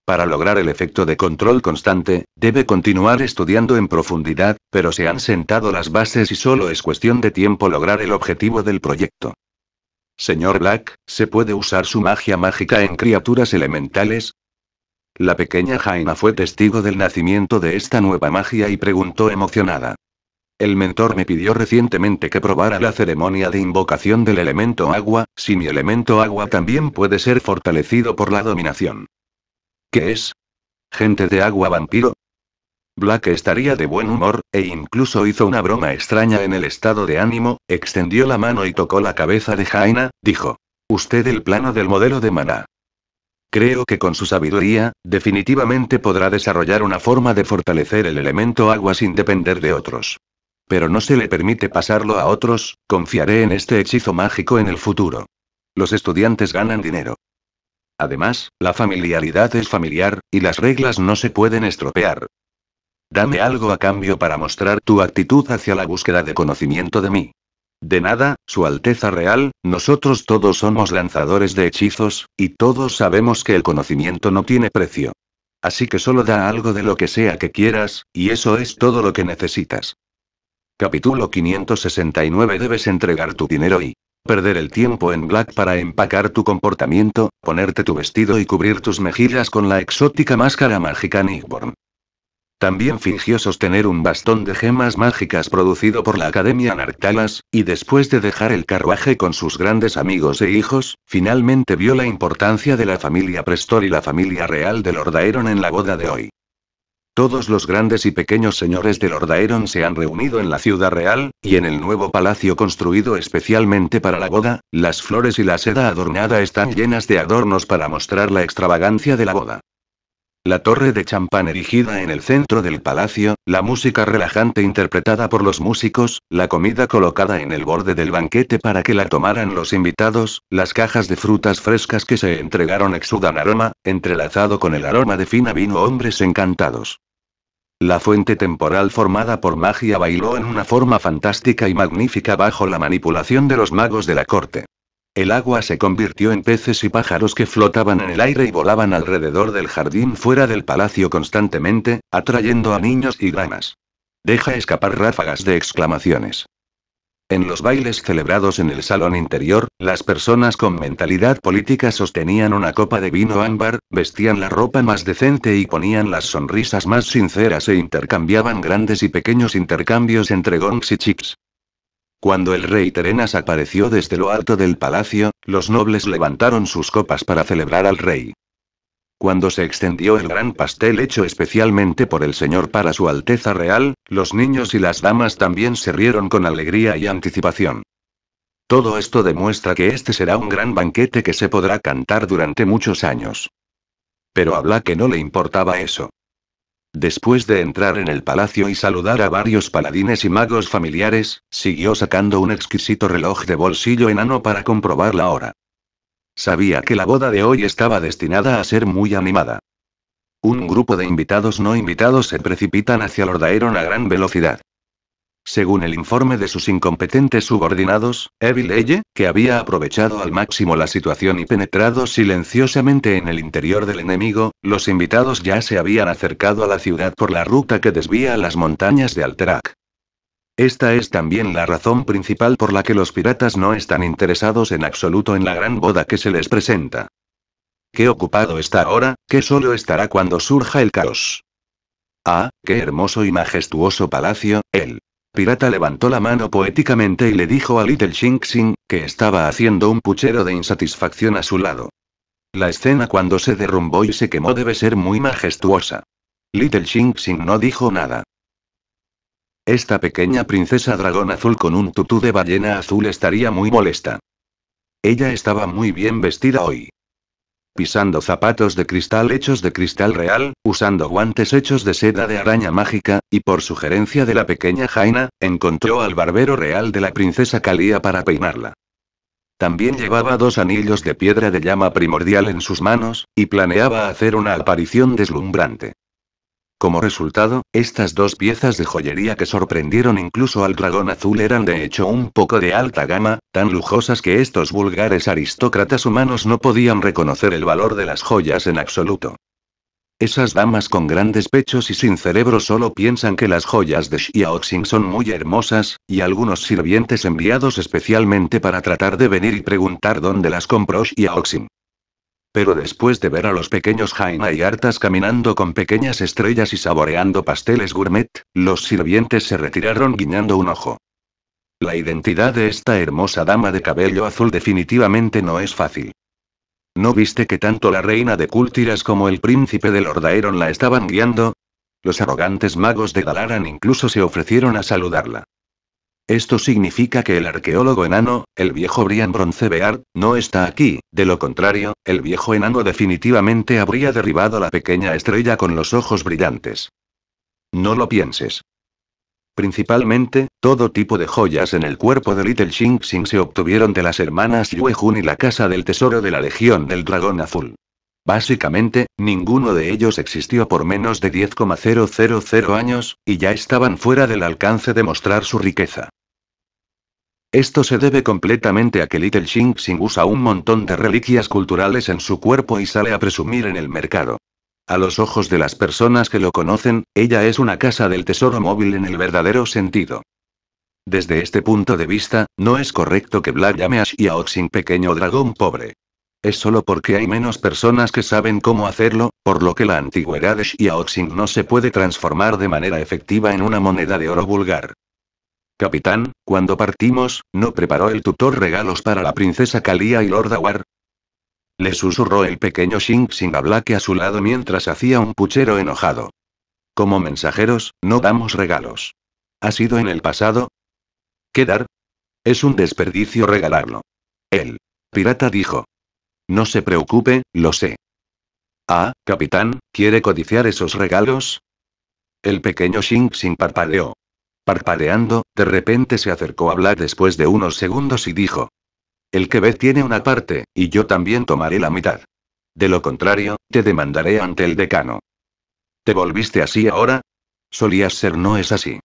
Para lograr el efecto de control constante, debe continuar estudiando en profundidad, pero se han sentado las bases y solo es cuestión de tiempo lograr el objetivo del proyecto. Señor Black, ¿se puede usar su magia mágica en criaturas elementales? La pequeña Jaina fue testigo del nacimiento de esta nueva magia y preguntó emocionada. El mentor me pidió recientemente que probara la ceremonia de invocación del elemento agua, si mi elemento agua también puede ser fortalecido por la dominación. ¿Qué es? ¿Gente de agua vampiro? Black estaría de buen humor, e incluso hizo una broma extraña en el estado de ánimo, extendió la mano y tocó la cabeza de Jaina, dijo. Usted el plano del modelo de maná. Creo que con su sabiduría, definitivamente podrá desarrollar una forma de fortalecer el elemento agua sin depender de otros. Pero no se le permite pasarlo a otros, confiaré en este hechizo mágico en el futuro. Los estudiantes ganan dinero. Además, la familiaridad es familiar, y las reglas no se pueden estropear. Dame algo a cambio para mostrar tu actitud hacia la búsqueda de conocimiento de mí. De nada, Su Alteza Real, nosotros todos somos lanzadores de hechizos, y todos sabemos que el conocimiento no tiene precio. Así que solo da algo de lo que sea que quieras, y eso es todo lo que necesitas. Capítulo 569 Debes entregar tu dinero y perder el tiempo en Black para empacar tu comportamiento, ponerte tu vestido y cubrir tus mejillas con la exótica máscara mágica Nickborn. También fingió sostener un bastón de gemas mágicas producido por la Academia Nartalas, y después de dejar el carruaje con sus grandes amigos e hijos, finalmente vio la importancia de la familia Prestor y la familia real de Lordaeron en la boda de hoy. Todos los grandes y pequeños señores del Ordaeron se han reunido en la ciudad real, y en el nuevo palacio construido especialmente para la boda, las flores y la seda adornada están llenas de adornos para mostrar la extravagancia de la boda. La torre de champán erigida en el centro del palacio, la música relajante interpretada por los músicos, la comida colocada en el borde del banquete para que la tomaran los invitados, las cajas de frutas frescas que se entregaron exudan aroma, entrelazado con el aroma de fina vino hombres encantados. La fuente temporal formada por magia bailó en una forma fantástica y magnífica bajo la manipulación de los magos de la corte. El agua se convirtió en peces y pájaros que flotaban en el aire y volaban alrededor del jardín fuera del palacio constantemente, atrayendo a niños y granas. Deja escapar ráfagas de exclamaciones. En los bailes celebrados en el salón interior, las personas con mentalidad política sostenían una copa de vino ámbar, vestían la ropa más decente y ponían las sonrisas más sinceras e intercambiaban grandes y pequeños intercambios entre gongs y chips. Cuando el rey Terenas apareció desde lo alto del palacio, los nobles levantaron sus copas para celebrar al rey. Cuando se extendió el gran pastel hecho especialmente por el señor para su Alteza Real, los niños y las damas también se rieron con alegría y anticipación. Todo esto demuestra que este será un gran banquete que se podrá cantar durante muchos años. Pero habla que no le importaba eso. Después de entrar en el palacio y saludar a varios paladines y magos familiares, siguió sacando un exquisito reloj de bolsillo enano para comprobar la hora. Sabía que la boda de hoy estaba destinada a ser muy animada. Un grupo de invitados no invitados se precipitan hacia Lordaeron a gran velocidad. Según el informe de sus incompetentes subordinados, Evil Eye, que había aprovechado al máximo la situación y penetrado silenciosamente en el interior del enemigo, los invitados ya se habían acercado a la ciudad por la ruta que desvía las montañas de Alterac. Esta es también la razón principal por la que los piratas no están interesados en absoluto en la gran boda que se les presenta. Qué ocupado está ahora, que solo estará cuando surja el caos. Ah, qué hermoso y majestuoso palacio, El Pirata levantó la mano poéticamente y le dijo a Little Xing que estaba haciendo un puchero de insatisfacción a su lado. La escena cuando se derrumbó y se quemó debe ser muy majestuosa. Little Xing no dijo nada. Esta pequeña princesa dragón azul con un tutú de ballena azul estaría muy molesta. Ella estaba muy bien vestida hoy. Pisando zapatos de cristal hechos de cristal real, usando guantes hechos de seda de araña mágica, y por sugerencia de la pequeña Jaina, encontró al barbero real de la princesa Kalia para peinarla. También llevaba dos anillos de piedra de llama primordial en sus manos, y planeaba hacer una aparición deslumbrante. Como resultado, estas dos piezas de joyería que sorprendieron incluso al dragón azul eran de hecho un poco de alta gama, tan lujosas que estos vulgares aristócratas humanos no podían reconocer el valor de las joyas en absoluto. Esas damas con grandes pechos y sin cerebro solo piensan que las joyas de Xiaoxing son muy hermosas, y algunos sirvientes enviados especialmente para tratar de venir y preguntar dónde las compró Xiaoxing. Pero después de ver a los pequeños Jaina y Artas caminando con pequeñas estrellas y saboreando pasteles gourmet, los sirvientes se retiraron guiñando un ojo. La identidad de esta hermosa dama de cabello azul definitivamente no es fácil. ¿No viste que tanto la reina de Cultiras como el príncipe de Lordaeron la estaban guiando? Los arrogantes magos de Galaran incluso se ofrecieron a saludarla. Esto significa que el arqueólogo enano, el viejo Brian Broncebeard, no está aquí, de lo contrario, el viejo enano definitivamente habría derribado la pequeña estrella con los ojos brillantes. No lo pienses. Principalmente, todo tipo de joyas en el cuerpo de Little Xing Xing se obtuvieron de las hermanas Yue y la casa del tesoro de la Legión del Dragón Azul. Básicamente, ninguno de ellos existió por menos de 10,000 años, y ya estaban fuera del alcance de mostrar su riqueza. Esto se debe completamente a que Little Xing Xing usa un montón de reliquias culturales en su cuerpo y sale a presumir en el mercado. A los ojos de las personas que lo conocen, ella es una casa del tesoro móvil en el verdadero sentido. Desde este punto de vista, no es correcto que Black llame a Xing pequeño dragón pobre. Es solo porque hay menos personas que saben cómo hacerlo, por lo que la antigüedad de Xing no se puede transformar de manera efectiva en una moneda de oro vulgar. Capitán, cuando partimos, ¿no preparó el tutor regalos para la princesa Kalia y Lord Awar? Le susurró el pequeño Shing Sing a Black a su lado mientras hacía un puchero enojado. Como mensajeros, no damos regalos. ¿Ha sido en el pasado? ¿Qué dar? Es un desperdicio regalarlo. El pirata dijo. No se preocupe, lo sé. Ah, capitán, ¿quiere codiciar esos regalos? El pequeño Shing Sing parpadeó. Parpadeando, de repente se acercó a hablar después de unos segundos y dijo. El que ve tiene una parte, y yo también tomaré la mitad. De lo contrario, te demandaré ante el decano. ¿Te volviste así ahora? Solías ser no es así.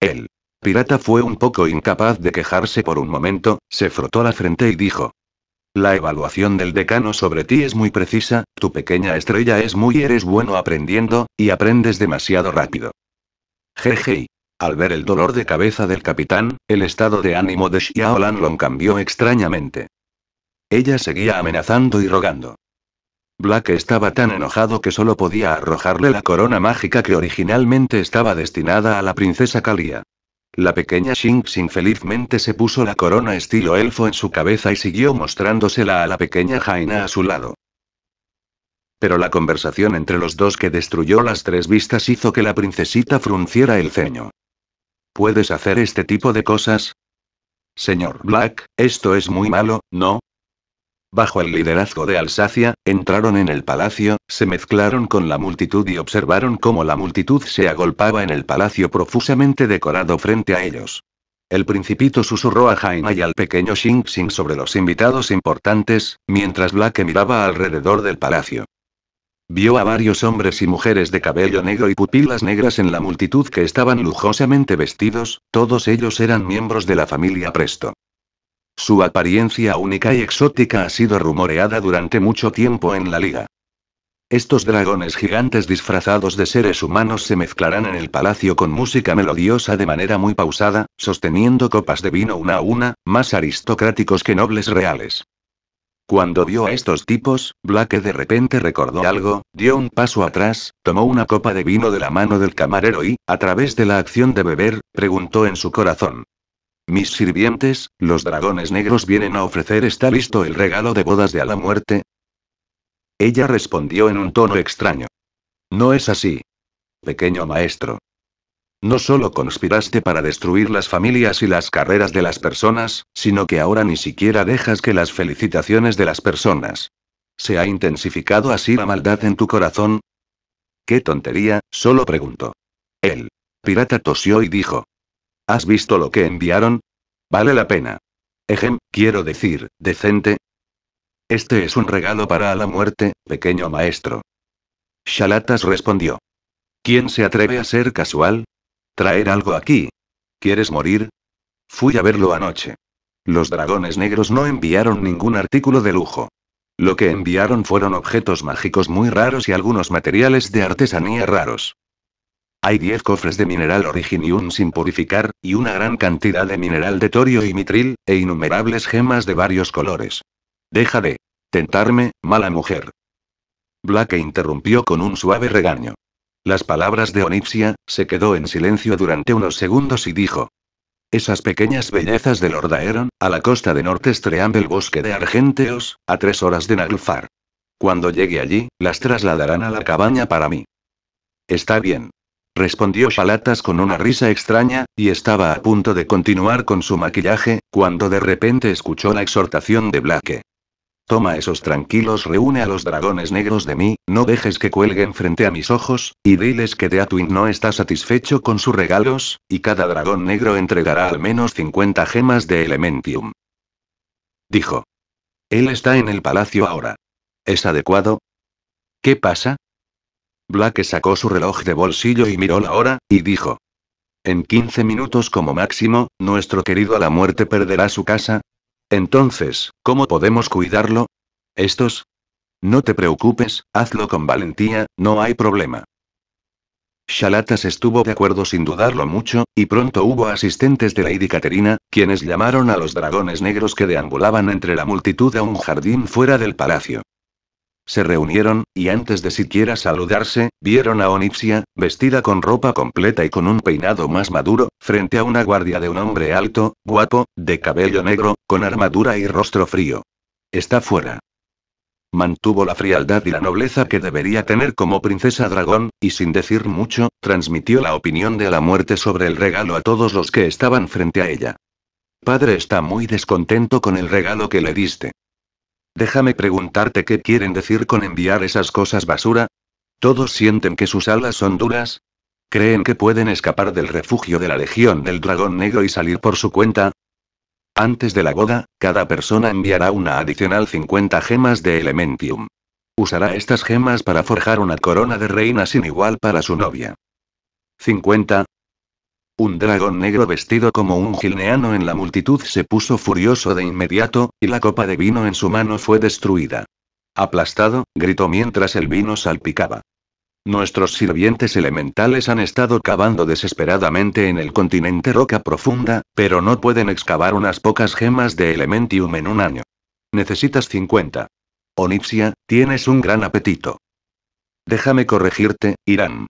El pirata fue un poco incapaz de quejarse por un momento, se frotó la frente y dijo. La evaluación del decano sobre ti es muy precisa, tu pequeña estrella es muy eres bueno aprendiendo, y aprendes demasiado rápido. Jejei. Al ver el dolor de cabeza del capitán, el estado de ánimo de Xiao Long cambió extrañamente. Ella seguía amenazando y rogando. Black estaba tan enojado que solo podía arrojarle la corona mágica que originalmente estaba destinada a la princesa Kalia. La pequeña Shinx infelizmente se puso la corona estilo elfo en su cabeza y siguió mostrándosela a la pequeña Jaina a su lado. Pero la conversación entre los dos que destruyó las tres vistas hizo que la princesita frunciera el ceño. ¿Puedes hacer este tipo de cosas? Señor Black, esto es muy malo, ¿no? Bajo el liderazgo de Alsacia, entraron en el palacio, se mezclaron con la multitud y observaron cómo la multitud se agolpaba en el palacio profusamente decorado frente a ellos. El principito susurró a Jaina y al pequeño Xing Xing sobre los invitados importantes, mientras Black miraba alrededor del palacio. Vio a varios hombres y mujeres de cabello negro y pupilas negras en la multitud que estaban lujosamente vestidos, todos ellos eran miembros de la familia Presto. Su apariencia única y exótica ha sido rumoreada durante mucho tiempo en la liga. Estos dragones gigantes disfrazados de seres humanos se mezclarán en el palacio con música melodiosa de manera muy pausada, sosteniendo copas de vino una a una, más aristocráticos que nobles reales. Cuando vio a estos tipos, Blake de repente recordó algo, dio un paso atrás, tomó una copa de vino de la mano del camarero y, a través de la acción de beber, preguntó en su corazón. Mis sirvientes, los dragones negros vienen a ofrecer está listo el regalo de bodas de a la muerte. Ella respondió en un tono extraño. No es así. Pequeño maestro. No solo conspiraste para destruir las familias y las carreras de las personas, sino que ahora ni siquiera dejas que las felicitaciones de las personas. ¿Se ha intensificado así la maldad en tu corazón? ¿Qué tontería? Solo pregunto. El pirata tosió y dijo. ¿Has visto lo que enviaron? Vale la pena. Ejem, quiero decir, decente. Este es un regalo para la muerte, pequeño maestro. Shalatas respondió. ¿Quién se atreve a ser casual? Traer algo aquí. ¿Quieres morir? Fui a verlo anoche. Los dragones negros no enviaron ningún artículo de lujo. Lo que enviaron fueron objetos mágicos muy raros y algunos materiales de artesanía raros. Hay 10 cofres de mineral un sin purificar, y una gran cantidad de mineral de torio y mitril, e innumerables gemas de varios colores. Deja de tentarme, mala mujer. Black interrumpió con un suave regaño. Las palabras de Onipsia, se quedó en silencio durante unos segundos y dijo. Esas pequeñas bellezas del Ordaeron, a la costa de norte estrean el bosque de Argenteos, a tres horas de Naglfar. Cuando llegue allí, las trasladarán a la cabaña para mí. Está bien. Respondió Palatas con una risa extraña, y estaba a punto de continuar con su maquillaje, cuando de repente escuchó la exhortación de Blake. Toma esos tranquilos, reúne a los dragones negros de mí, no dejes que cuelguen frente a mis ojos, y diles que Deatwin no está satisfecho con sus regalos, y cada dragón negro entregará al menos 50 gemas de Elementium. Dijo. Él está en el palacio ahora. ¿Es adecuado? ¿Qué pasa? Black sacó su reloj de bolsillo y miró la hora, y dijo. En 15 minutos como máximo, nuestro querido a la muerte perderá su casa, entonces, ¿cómo podemos cuidarlo? ¿Estos? No te preocupes, hazlo con valentía, no hay problema. Shalatas estuvo de acuerdo sin dudarlo mucho, y pronto hubo asistentes de Lady Caterina, quienes llamaron a los dragones negros que deambulaban entre la multitud a un jardín fuera del palacio. Se reunieron, y antes de siquiera saludarse, vieron a Onipsia, vestida con ropa completa y con un peinado más maduro, frente a una guardia de un hombre alto, guapo, de cabello negro, con armadura y rostro frío. Está fuera. Mantuvo la frialdad y la nobleza que debería tener como princesa dragón, y sin decir mucho, transmitió la opinión de la muerte sobre el regalo a todos los que estaban frente a ella. Padre está muy descontento con el regalo que le diste. Déjame preguntarte qué quieren decir con enviar esas cosas basura. Todos sienten que sus alas son duras. ¿Creen que pueden escapar del refugio de la Legión del Dragón Negro y salir por su cuenta? Antes de la boda, cada persona enviará una adicional 50 gemas de Elementium. Usará estas gemas para forjar una corona de reina sin igual para su novia. 50, un dragón negro vestido como un gilneano en la multitud se puso furioso de inmediato, y la copa de vino en su mano fue destruida. Aplastado, gritó mientras el vino salpicaba. Nuestros sirvientes elementales han estado cavando desesperadamente en el continente roca profunda, pero no pueden excavar unas pocas gemas de elementium en un año. Necesitas 50. Onipsia, tienes un gran apetito. Déjame corregirte, Irán.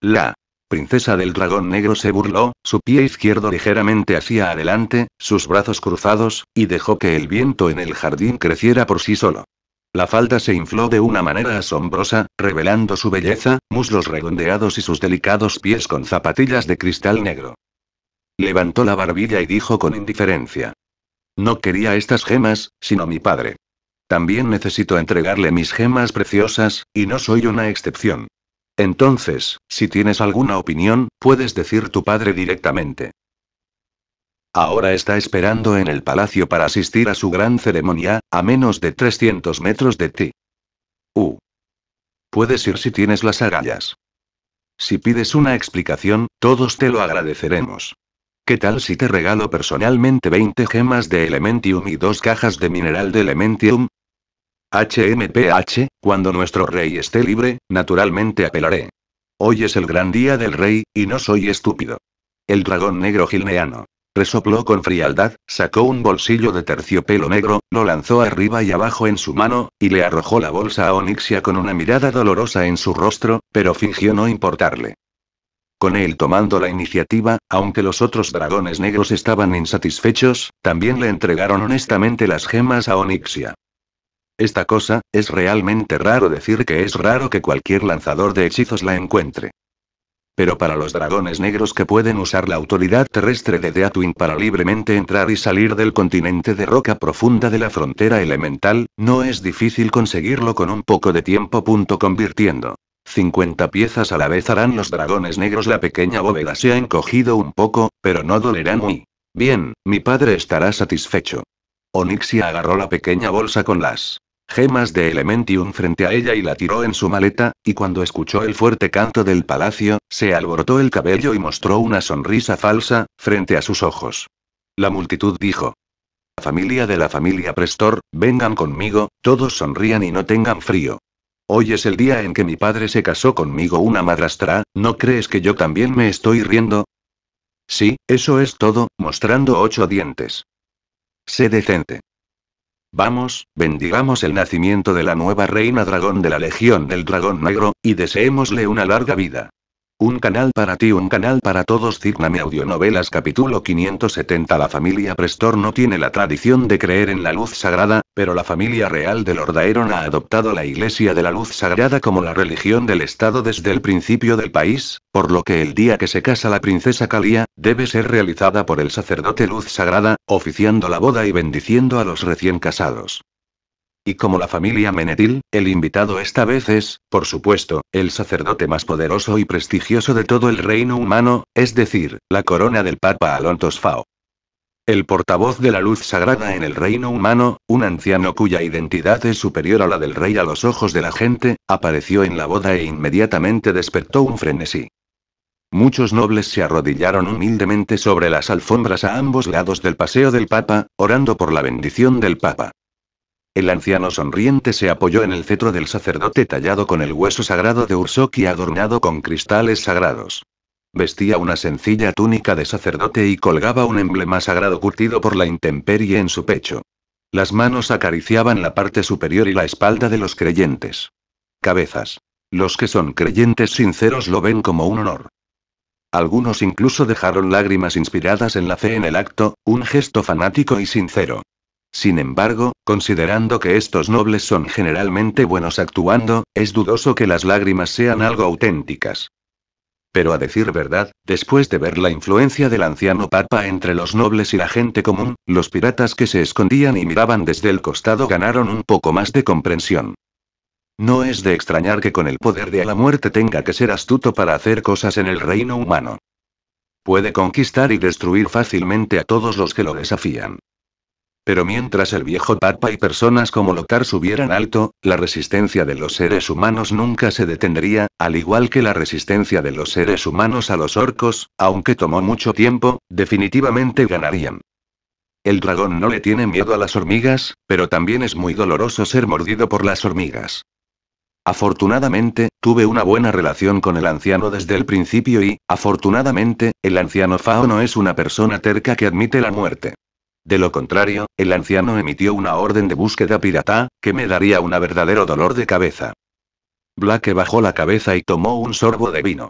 La princesa del dragón negro se burló, su pie izquierdo ligeramente hacia adelante, sus brazos cruzados, y dejó que el viento en el jardín creciera por sí solo. La falda se infló de una manera asombrosa, revelando su belleza, muslos redondeados y sus delicados pies con zapatillas de cristal negro. Levantó la barbilla y dijo con indiferencia. No quería estas gemas, sino mi padre. También necesito entregarle mis gemas preciosas, y no soy una excepción. Entonces, si tienes alguna opinión, puedes decir tu padre directamente. Ahora está esperando en el palacio para asistir a su gran ceremonia, a menos de 300 metros de ti. Uh. Puedes ir si tienes las agallas. Si pides una explicación, todos te lo agradeceremos. ¿Qué tal si te regalo personalmente 20 gemas de Elementium y dos cajas de mineral de Elementium? HMPH, cuando nuestro rey esté libre, naturalmente apelaré. Hoy es el gran día del rey, y no soy estúpido. El dragón negro gilneano. Resopló con frialdad, sacó un bolsillo de terciopelo negro, lo lanzó arriba y abajo en su mano, y le arrojó la bolsa a Onixia con una mirada dolorosa en su rostro, pero fingió no importarle. Con él tomando la iniciativa, aunque los otros dragones negros estaban insatisfechos, también le entregaron honestamente las gemas a Onixia. Esta cosa, es realmente raro decir que es raro que cualquier lanzador de hechizos la encuentre. Pero para los dragones negros que pueden usar la autoridad terrestre de Deatwin para libremente entrar y salir del continente de roca profunda de la frontera elemental, no es difícil conseguirlo con un poco de tiempo. Punto convirtiendo 50 piezas a la vez harán los dragones negros. La pequeña bóveda se ha encogido un poco, pero no dolerá muy. Bien, mi padre estará satisfecho. Onixia agarró la pequeña bolsa con las gemas de Elementium frente a ella y la tiró en su maleta, y cuando escuchó el fuerte canto del palacio, se alborotó el cabello y mostró una sonrisa falsa, frente a sus ojos. La multitud dijo. familia de la familia Prestor, vengan conmigo, todos sonrían y no tengan frío. Hoy es el día en que mi padre se casó conmigo una madrastra, ¿no crees que yo también me estoy riendo? Sí, eso es todo, mostrando ocho dientes. Sé decente. Vamos, bendigamos el nacimiento de la nueva reina dragón de la Legión del Dragón Negro, y deseémosle una larga vida. Un canal para ti, un canal para todos. mi Audionovelas, capítulo 570. La familia Prestor no tiene la tradición de creer en la luz sagrada, pero la familia real del Ordaeron ha adoptado la Iglesia de la Luz Sagrada como la religión del Estado desde el principio del país, por lo que el día que se casa la princesa Calía debe ser realizada por el sacerdote Luz Sagrada, oficiando la boda y bendiciendo a los recién casados. Y como la familia Menetil, el invitado esta vez es, por supuesto, el sacerdote más poderoso y prestigioso de todo el reino humano, es decir, la corona del Papa Alontos Fao. El portavoz de la luz sagrada en el reino humano, un anciano cuya identidad es superior a la del rey a los ojos de la gente, apareció en la boda e inmediatamente despertó un frenesí. Muchos nobles se arrodillaron humildemente sobre las alfombras a ambos lados del paseo del Papa, orando por la bendición del Papa. El anciano sonriente se apoyó en el cetro del sacerdote tallado con el hueso sagrado de Ursok y adornado con cristales sagrados. Vestía una sencilla túnica de sacerdote y colgaba un emblema sagrado curtido por la intemperie en su pecho. Las manos acariciaban la parte superior y la espalda de los creyentes. Cabezas. Los que son creyentes sinceros lo ven como un honor. Algunos incluso dejaron lágrimas inspiradas en la fe en el acto, un gesto fanático y sincero. Sin embargo, considerando que estos nobles son generalmente buenos actuando, es dudoso que las lágrimas sean algo auténticas. Pero a decir verdad, después de ver la influencia del anciano Papa entre los nobles y la gente común, los piratas que se escondían y miraban desde el costado ganaron un poco más de comprensión. No es de extrañar que con el poder de la muerte tenga que ser astuto para hacer cosas en el reino humano. Puede conquistar y destruir fácilmente a todos los que lo desafían. Pero mientras el viejo Papa y personas como Lothar subieran alto, la resistencia de los seres humanos nunca se detendría, al igual que la resistencia de los seres humanos a los orcos, aunque tomó mucho tiempo, definitivamente ganarían. El dragón no le tiene miedo a las hormigas, pero también es muy doloroso ser mordido por las hormigas. Afortunadamente, tuve una buena relación con el anciano desde el principio y, afortunadamente, el anciano Fao no es una persona terca que admite la muerte. De lo contrario, el anciano emitió una orden de búsqueda pirata, que me daría un verdadero dolor de cabeza. Blake bajó la cabeza y tomó un sorbo de vino.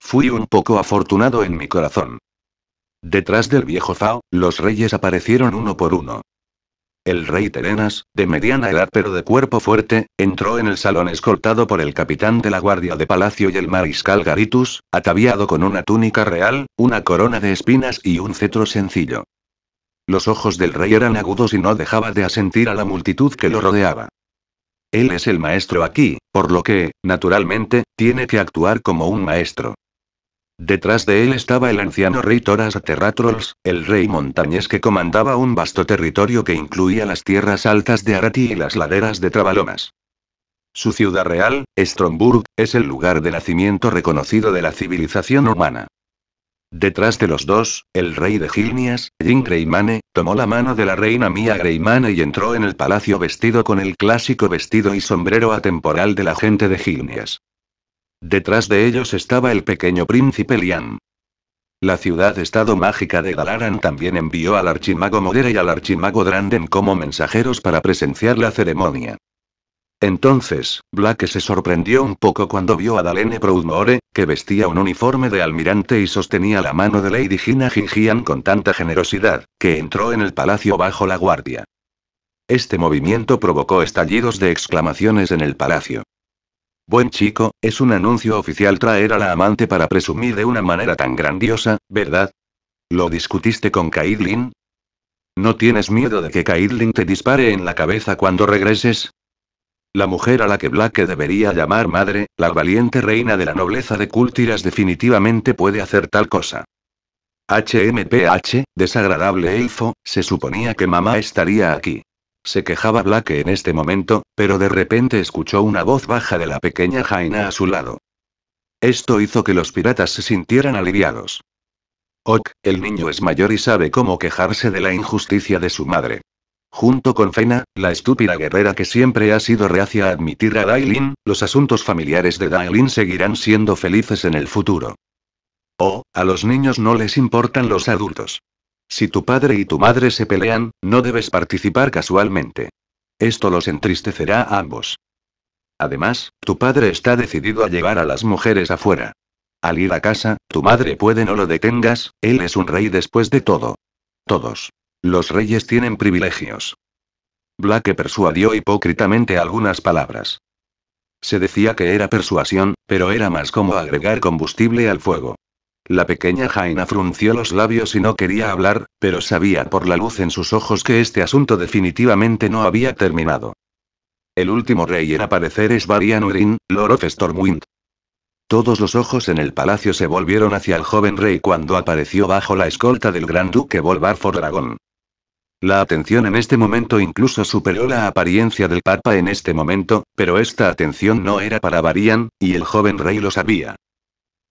Fui un poco afortunado en mi corazón. Detrás del viejo Fao, los reyes aparecieron uno por uno. El rey Terenas, de mediana edad pero de cuerpo fuerte, entró en el salón escoltado por el capitán de la guardia de palacio y el mariscal Garitus, ataviado con una túnica real, una corona de espinas y un cetro sencillo. Los ojos del rey eran agudos y no dejaba de asentir a la multitud que lo rodeaba. Él es el maestro aquí, por lo que, naturalmente, tiene que actuar como un maestro. Detrás de él estaba el anciano rey Toras el rey montañés que comandaba un vasto territorio que incluía las tierras altas de Arati y las laderas de Trabalomas. Su ciudad real, Stromburg, es el lugar de nacimiento reconocido de la civilización humana. Detrás de los dos, el rey de Gilnias, Jin tomó la mano de la reina Mia Greymane y entró en el palacio vestido con el clásico vestido y sombrero atemporal de la gente de Gilnias. Detrás de ellos estaba el pequeño príncipe Lian. La ciudad-estado mágica de Galaran también envió al archimago Modera y al archimago Dranden como mensajeros para presenciar la ceremonia. Entonces, Black se sorprendió un poco cuando vio a Dalene Proudmore, que vestía un uniforme de almirante y sostenía la mano de Lady Gina Gingian con tanta generosidad, que entró en el palacio bajo la guardia. Este movimiento provocó estallidos de exclamaciones en el palacio. Buen chico, es un anuncio oficial traer a la amante para presumir de una manera tan grandiosa, ¿verdad? ¿Lo discutiste con Caitlin? ¿No tienes miedo de que Caitlin te dispare en la cabeza cuando regreses? La mujer a la que Blake debería llamar madre, la valiente reina de la nobleza de Cultiras definitivamente puede hacer tal cosa. HMPH, desagradable elfo, se suponía que mamá estaría aquí. Se quejaba Blake en este momento, pero de repente escuchó una voz baja de la pequeña Jaina a su lado. Esto hizo que los piratas se sintieran aliviados. Ok, el niño es mayor y sabe cómo quejarse de la injusticia de su madre. Junto con Fena, la estúpida guerrera que siempre ha sido reacia a admitir a Dailin, los asuntos familiares de Dailin seguirán siendo felices en el futuro. Oh, a los niños no les importan los adultos. Si tu padre y tu madre se pelean, no debes participar casualmente. Esto los entristecerá a ambos. Además, tu padre está decidido a llevar a las mujeres afuera. Al ir a casa, tu madre puede no lo detengas, él es un rey después de todo. Todos. Los reyes tienen privilegios. Black persuadió hipócritamente algunas palabras. Se decía que era persuasión, pero era más como agregar combustible al fuego. La pequeña Jaina frunció los labios y no quería hablar, pero sabía por la luz en sus ojos que este asunto definitivamente no había terminado. El último rey en aparecer es Varian Urin, Lord of Stormwind. Todos los ojos en el palacio se volvieron hacia el joven rey cuando apareció bajo la escolta del gran duque Bolvar Dragón. La atención en este momento incluso superó la apariencia del Papa en este momento, pero esta atención no era para Varian, y el joven rey lo sabía.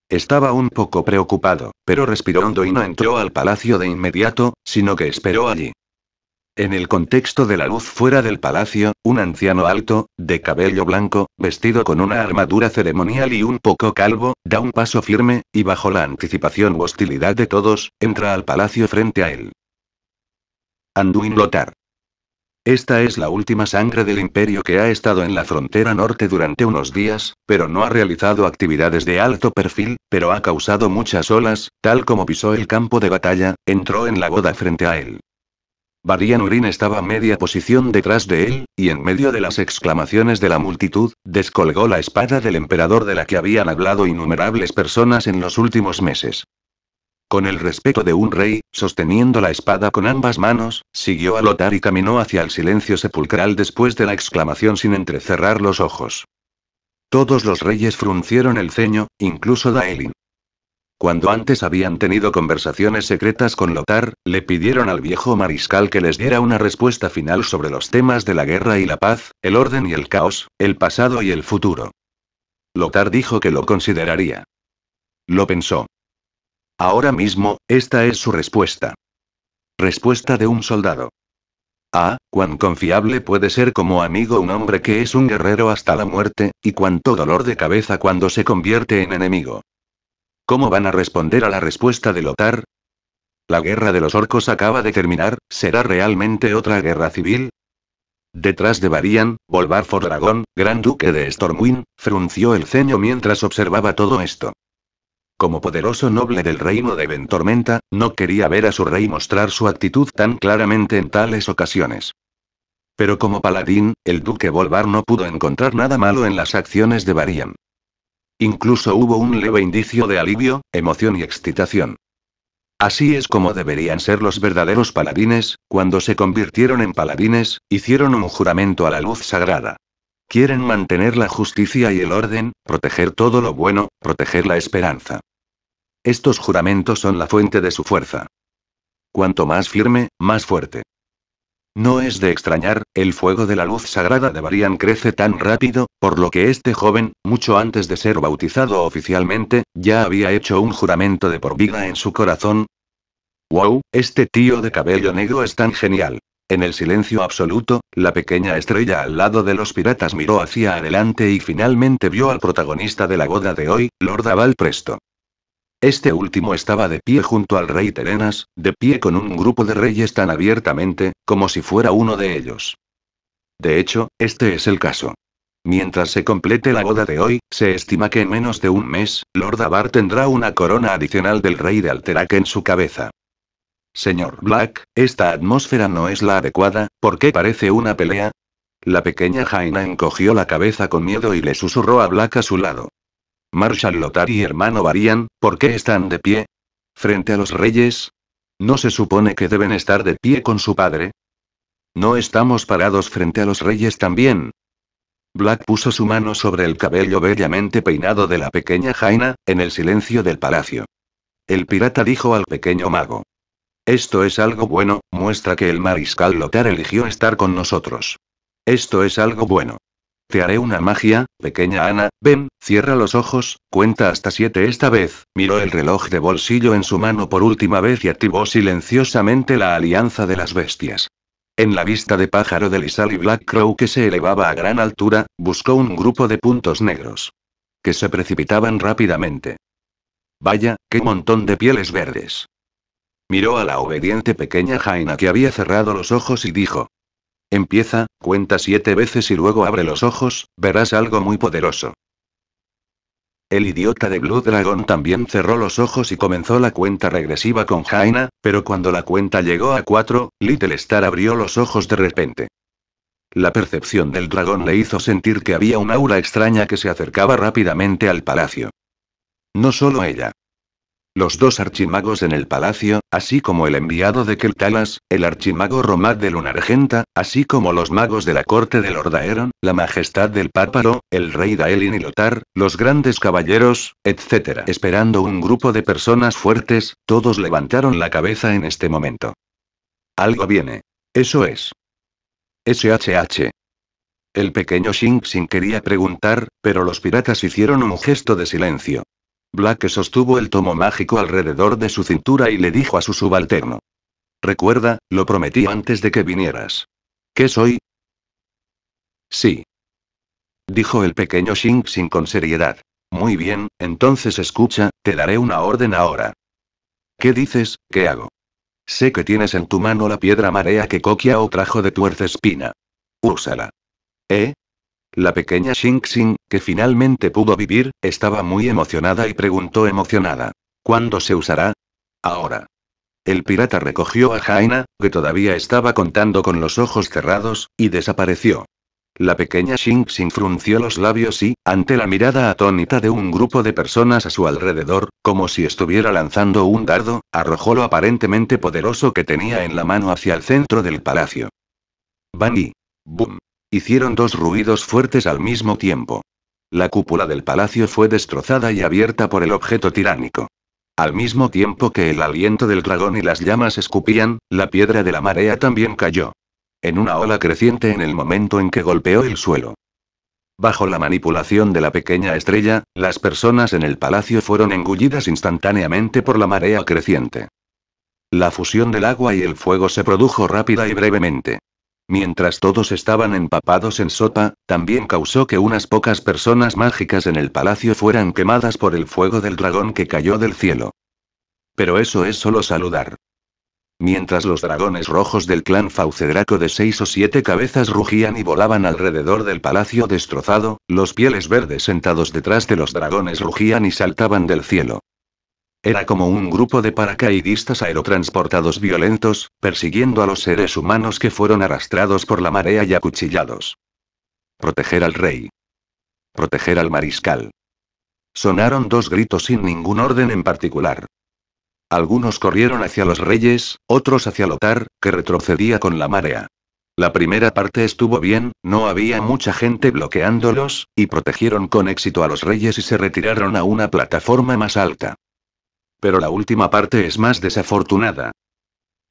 Estaba un poco preocupado, pero respiró hondo y no entró al palacio de inmediato, sino que esperó allí. En el contexto de la luz fuera del palacio, un anciano alto, de cabello blanco, vestido con una armadura ceremonial y un poco calvo, da un paso firme, y bajo la anticipación u hostilidad de todos, entra al palacio frente a él. Anduin Lothar. Esta es la última sangre del imperio que ha estado en la frontera norte durante unos días, pero no ha realizado actividades de alto perfil, pero ha causado muchas olas, tal como pisó el campo de batalla, entró en la boda frente a él. Varian Urin estaba a media posición detrás de él, y en medio de las exclamaciones de la multitud, descolgó la espada del emperador de la que habían hablado innumerables personas en los últimos meses. Con el respeto de un rey, sosteniendo la espada con ambas manos, siguió a Lotar y caminó hacia el silencio sepulcral después de la exclamación sin entrecerrar los ojos. Todos los reyes fruncieron el ceño, incluso Daelin. Cuando antes habían tenido conversaciones secretas con Lothar, le pidieron al viejo mariscal que les diera una respuesta final sobre los temas de la guerra y la paz, el orden y el caos, el pasado y el futuro. Lothar dijo que lo consideraría. Lo pensó. Ahora mismo, esta es su respuesta. Respuesta de un soldado. Ah, cuán confiable puede ser como amigo un hombre que es un guerrero hasta la muerte, y cuánto dolor de cabeza cuando se convierte en enemigo. ¿Cómo van a responder a la respuesta de Lothar? La guerra de los orcos acaba de terminar, ¿será realmente otra guerra civil? Detrás de Varian, Volvar Dragón, gran duque de Stormwind, frunció el ceño mientras observaba todo esto. Como poderoso noble del reino de Ventormenta, no quería ver a su rey mostrar su actitud tan claramente en tales ocasiones. Pero como paladín, el duque volvar no pudo encontrar nada malo en las acciones de Varian. Incluso hubo un leve indicio de alivio, emoción y excitación. Así es como deberían ser los verdaderos paladines, cuando se convirtieron en paladines, hicieron un juramento a la luz sagrada. Quieren mantener la justicia y el orden, proteger todo lo bueno, proteger la esperanza. Estos juramentos son la fuente de su fuerza. Cuanto más firme, más fuerte. No es de extrañar, el fuego de la luz sagrada de Varian crece tan rápido, por lo que este joven, mucho antes de ser bautizado oficialmente, ya había hecho un juramento de por vida en su corazón. ¡Wow! Este tío de cabello negro es tan genial. En el silencio absoluto, la pequeña estrella al lado de los piratas miró hacia adelante y finalmente vio al protagonista de la boda de hoy, Lord Aval Presto. Este último estaba de pie junto al rey Terenas, de pie con un grupo de reyes tan abiertamente, como si fuera uno de ellos. De hecho, este es el caso. Mientras se complete la boda de hoy, se estima que en menos de un mes, Lord Avar tendrá una corona adicional del rey de Alterac en su cabeza. Señor Black, esta atmósfera no es la adecuada, ¿por qué parece una pelea? La pequeña Jaina encogió la cabeza con miedo y le susurró a Black a su lado. Marshall Lothar y hermano Varian, ¿por qué están de pie? ¿Frente a los reyes? ¿No se supone que deben estar de pie con su padre? ¿No estamos parados frente a los reyes también? Black puso su mano sobre el cabello bellamente peinado de la pequeña Jaina, en el silencio del palacio. El pirata dijo al pequeño mago. Esto es algo bueno, muestra que el mariscal Lothar eligió estar con nosotros. Esto es algo bueno. Te haré una magia, pequeña Ana, ven, cierra los ojos, cuenta hasta siete esta vez, miró el reloj de bolsillo en su mano por última vez y activó silenciosamente la alianza de las bestias. En la vista de pájaro de Lisal y Black Crow que se elevaba a gran altura, buscó un grupo de puntos negros. Que se precipitaban rápidamente. Vaya, qué montón de pieles verdes. Miró a la obediente pequeña Jaina que había cerrado los ojos y dijo. Empieza, cuenta siete veces y luego abre los ojos, verás algo muy poderoso. El idiota de Blue Dragon también cerró los ojos y comenzó la cuenta regresiva con Jaina, pero cuando la cuenta llegó a cuatro, Little Star abrió los ojos de repente. La percepción del dragón le hizo sentir que había un aura extraña que se acercaba rápidamente al palacio. No solo ella los dos archimagos en el palacio, así como el enviado de Keltalas, el archimago Romad de Lunargenta, así como los magos de la corte de Lordaeron, la majestad del Páparo, el rey Daelin y Lotar, los grandes caballeros, etc. Esperando un grupo de personas fuertes, todos levantaron la cabeza en este momento. Algo viene. Eso es. SHH. El pequeño Shing quería preguntar, pero los piratas hicieron un gesto de silencio. Black sostuvo el tomo mágico alrededor de su cintura y le dijo a su subalterno. Recuerda, lo prometí antes de que vinieras. ¿Qué soy? Sí. Dijo el pequeño Shing Sin con seriedad. Muy bien, entonces escucha, te daré una orden ahora. ¿Qué dices, qué hago? Sé que tienes en tu mano la piedra marea que o trajo de tuerce espina. Úsala. ¿Eh? La pequeña Xing que finalmente pudo vivir, estaba muy emocionada y preguntó emocionada. ¿Cuándo se usará? Ahora. El pirata recogió a Jaina, que todavía estaba contando con los ojos cerrados, y desapareció. La pequeña Xing frunció los labios y, ante la mirada atónita de un grupo de personas a su alrededor, como si estuviera lanzando un dardo, arrojó lo aparentemente poderoso que tenía en la mano hacia el centro del palacio. Y Boom. Hicieron dos ruidos fuertes al mismo tiempo. La cúpula del palacio fue destrozada y abierta por el objeto tiránico. Al mismo tiempo que el aliento del dragón y las llamas escupían, la piedra de la marea también cayó. En una ola creciente en el momento en que golpeó el suelo. Bajo la manipulación de la pequeña estrella, las personas en el palacio fueron engullidas instantáneamente por la marea creciente. La fusión del agua y el fuego se produjo rápida y brevemente. Mientras todos estaban empapados en sopa, también causó que unas pocas personas mágicas en el palacio fueran quemadas por el fuego del dragón que cayó del cielo. Pero eso es solo saludar. Mientras los dragones rojos del clan Faucedraco de seis o siete cabezas rugían y volaban alrededor del palacio destrozado, los pieles verdes sentados detrás de los dragones rugían y saltaban del cielo. Era como un grupo de paracaidistas aerotransportados violentos, persiguiendo a los seres humanos que fueron arrastrados por la marea y acuchillados. Proteger al rey. Proteger al mariscal. Sonaron dos gritos sin ningún orden en particular. Algunos corrieron hacia los reyes, otros hacia Lotar, que retrocedía con la marea. La primera parte estuvo bien, no había mucha gente bloqueándolos, y protegieron con éxito a los reyes y se retiraron a una plataforma más alta pero la última parte es más desafortunada.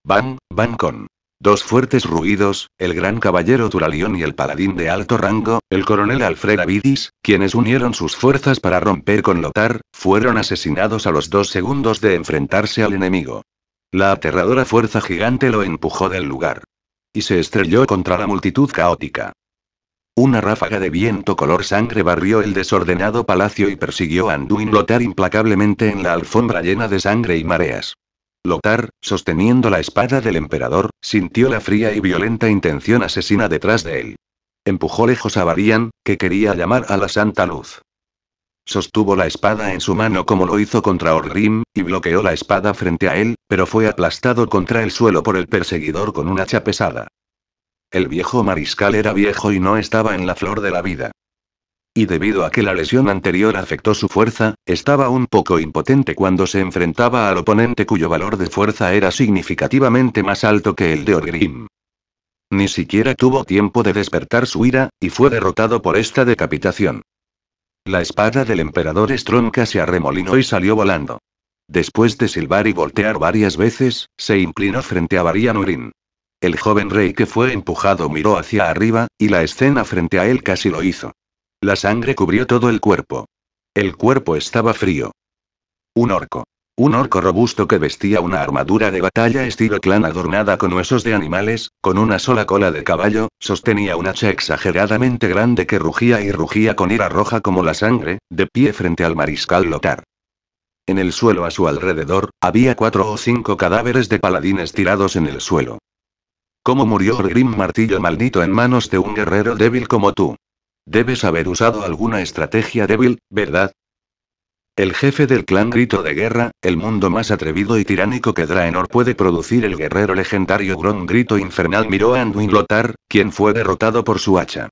Bam, bam con. Dos fuertes ruidos, el gran caballero Turalión y el paladín de alto rango, el coronel Alfred Avidis, quienes unieron sus fuerzas para romper con Lothar, fueron asesinados a los dos segundos de enfrentarse al enemigo. La aterradora fuerza gigante lo empujó del lugar. Y se estrelló contra la multitud caótica. Una ráfaga de viento color sangre barrió el desordenado palacio y persiguió a Anduin Lothar implacablemente en la alfombra llena de sangre y mareas. Lothar, sosteniendo la espada del emperador, sintió la fría y violenta intención asesina detrás de él. Empujó lejos a Varian, que quería llamar a la Santa Luz. Sostuvo la espada en su mano como lo hizo contra Orrim y bloqueó la espada frente a él, pero fue aplastado contra el suelo por el perseguidor con una hacha pesada. El viejo mariscal era viejo y no estaba en la flor de la vida. Y debido a que la lesión anterior afectó su fuerza, estaba un poco impotente cuando se enfrentaba al oponente cuyo valor de fuerza era significativamente más alto que el de Orgrim. Ni siquiera tuvo tiempo de despertar su ira, y fue derrotado por esta decapitación. La espada del emperador Stronka se arremolinó y salió volando. Después de silbar y voltear varias veces, se inclinó frente a Varian el joven rey que fue empujado miró hacia arriba, y la escena frente a él casi lo hizo. La sangre cubrió todo el cuerpo. El cuerpo estaba frío. Un orco. Un orco robusto que vestía una armadura de batalla estilo clan adornada con huesos de animales, con una sola cola de caballo, sostenía un hacha exageradamente grande que rugía y rugía con ira roja como la sangre, de pie frente al mariscal Lothar. En el suelo a su alrededor, había cuatro o cinco cadáveres de paladines tirados en el suelo. ¿Cómo murió Grim martillo maldito en manos de un guerrero débil como tú? Debes haber usado alguna estrategia débil, ¿verdad? El jefe del clan Grito de Guerra, el mundo más atrevido y tiránico que Draenor puede producir el guerrero legendario Gron Grito Infernal miró a Anduin Lothar, quien fue derrotado por su hacha.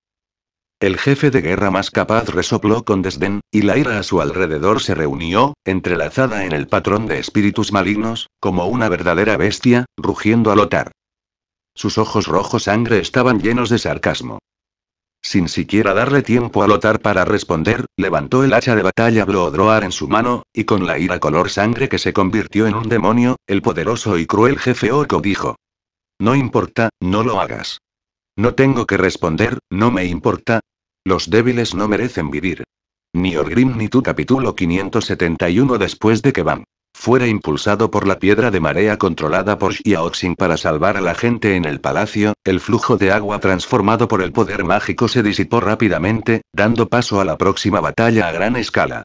El jefe de guerra más capaz resopló con desdén, y la ira a su alrededor se reunió, entrelazada en el patrón de espíritus malignos, como una verdadera bestia, rugiendo a Lothar. Sus ojos rojo sangre estaban llenos de sarcasmo. Sin siquiera darle tiempo a Lotar para responder, levantó el hacha de batalla Bloodroar en su mano, y con la ira color sangre que se convirtió en un demonio, el poderoso y cruel jefe orco dijo. No importa, no lo hagas. No tengo que responder, no me importa. Los débiles no merecen vivir. Ni Orgrim ni tu capítulo 571 después de que van fuera impulsado por la piedra de marea controlada por Xiaoxing para salvar a la gente en el palacio, el flujo de agua transformado por el poder mágico se disipó rápidamente, dando paso a la próxima batalla a gran escala.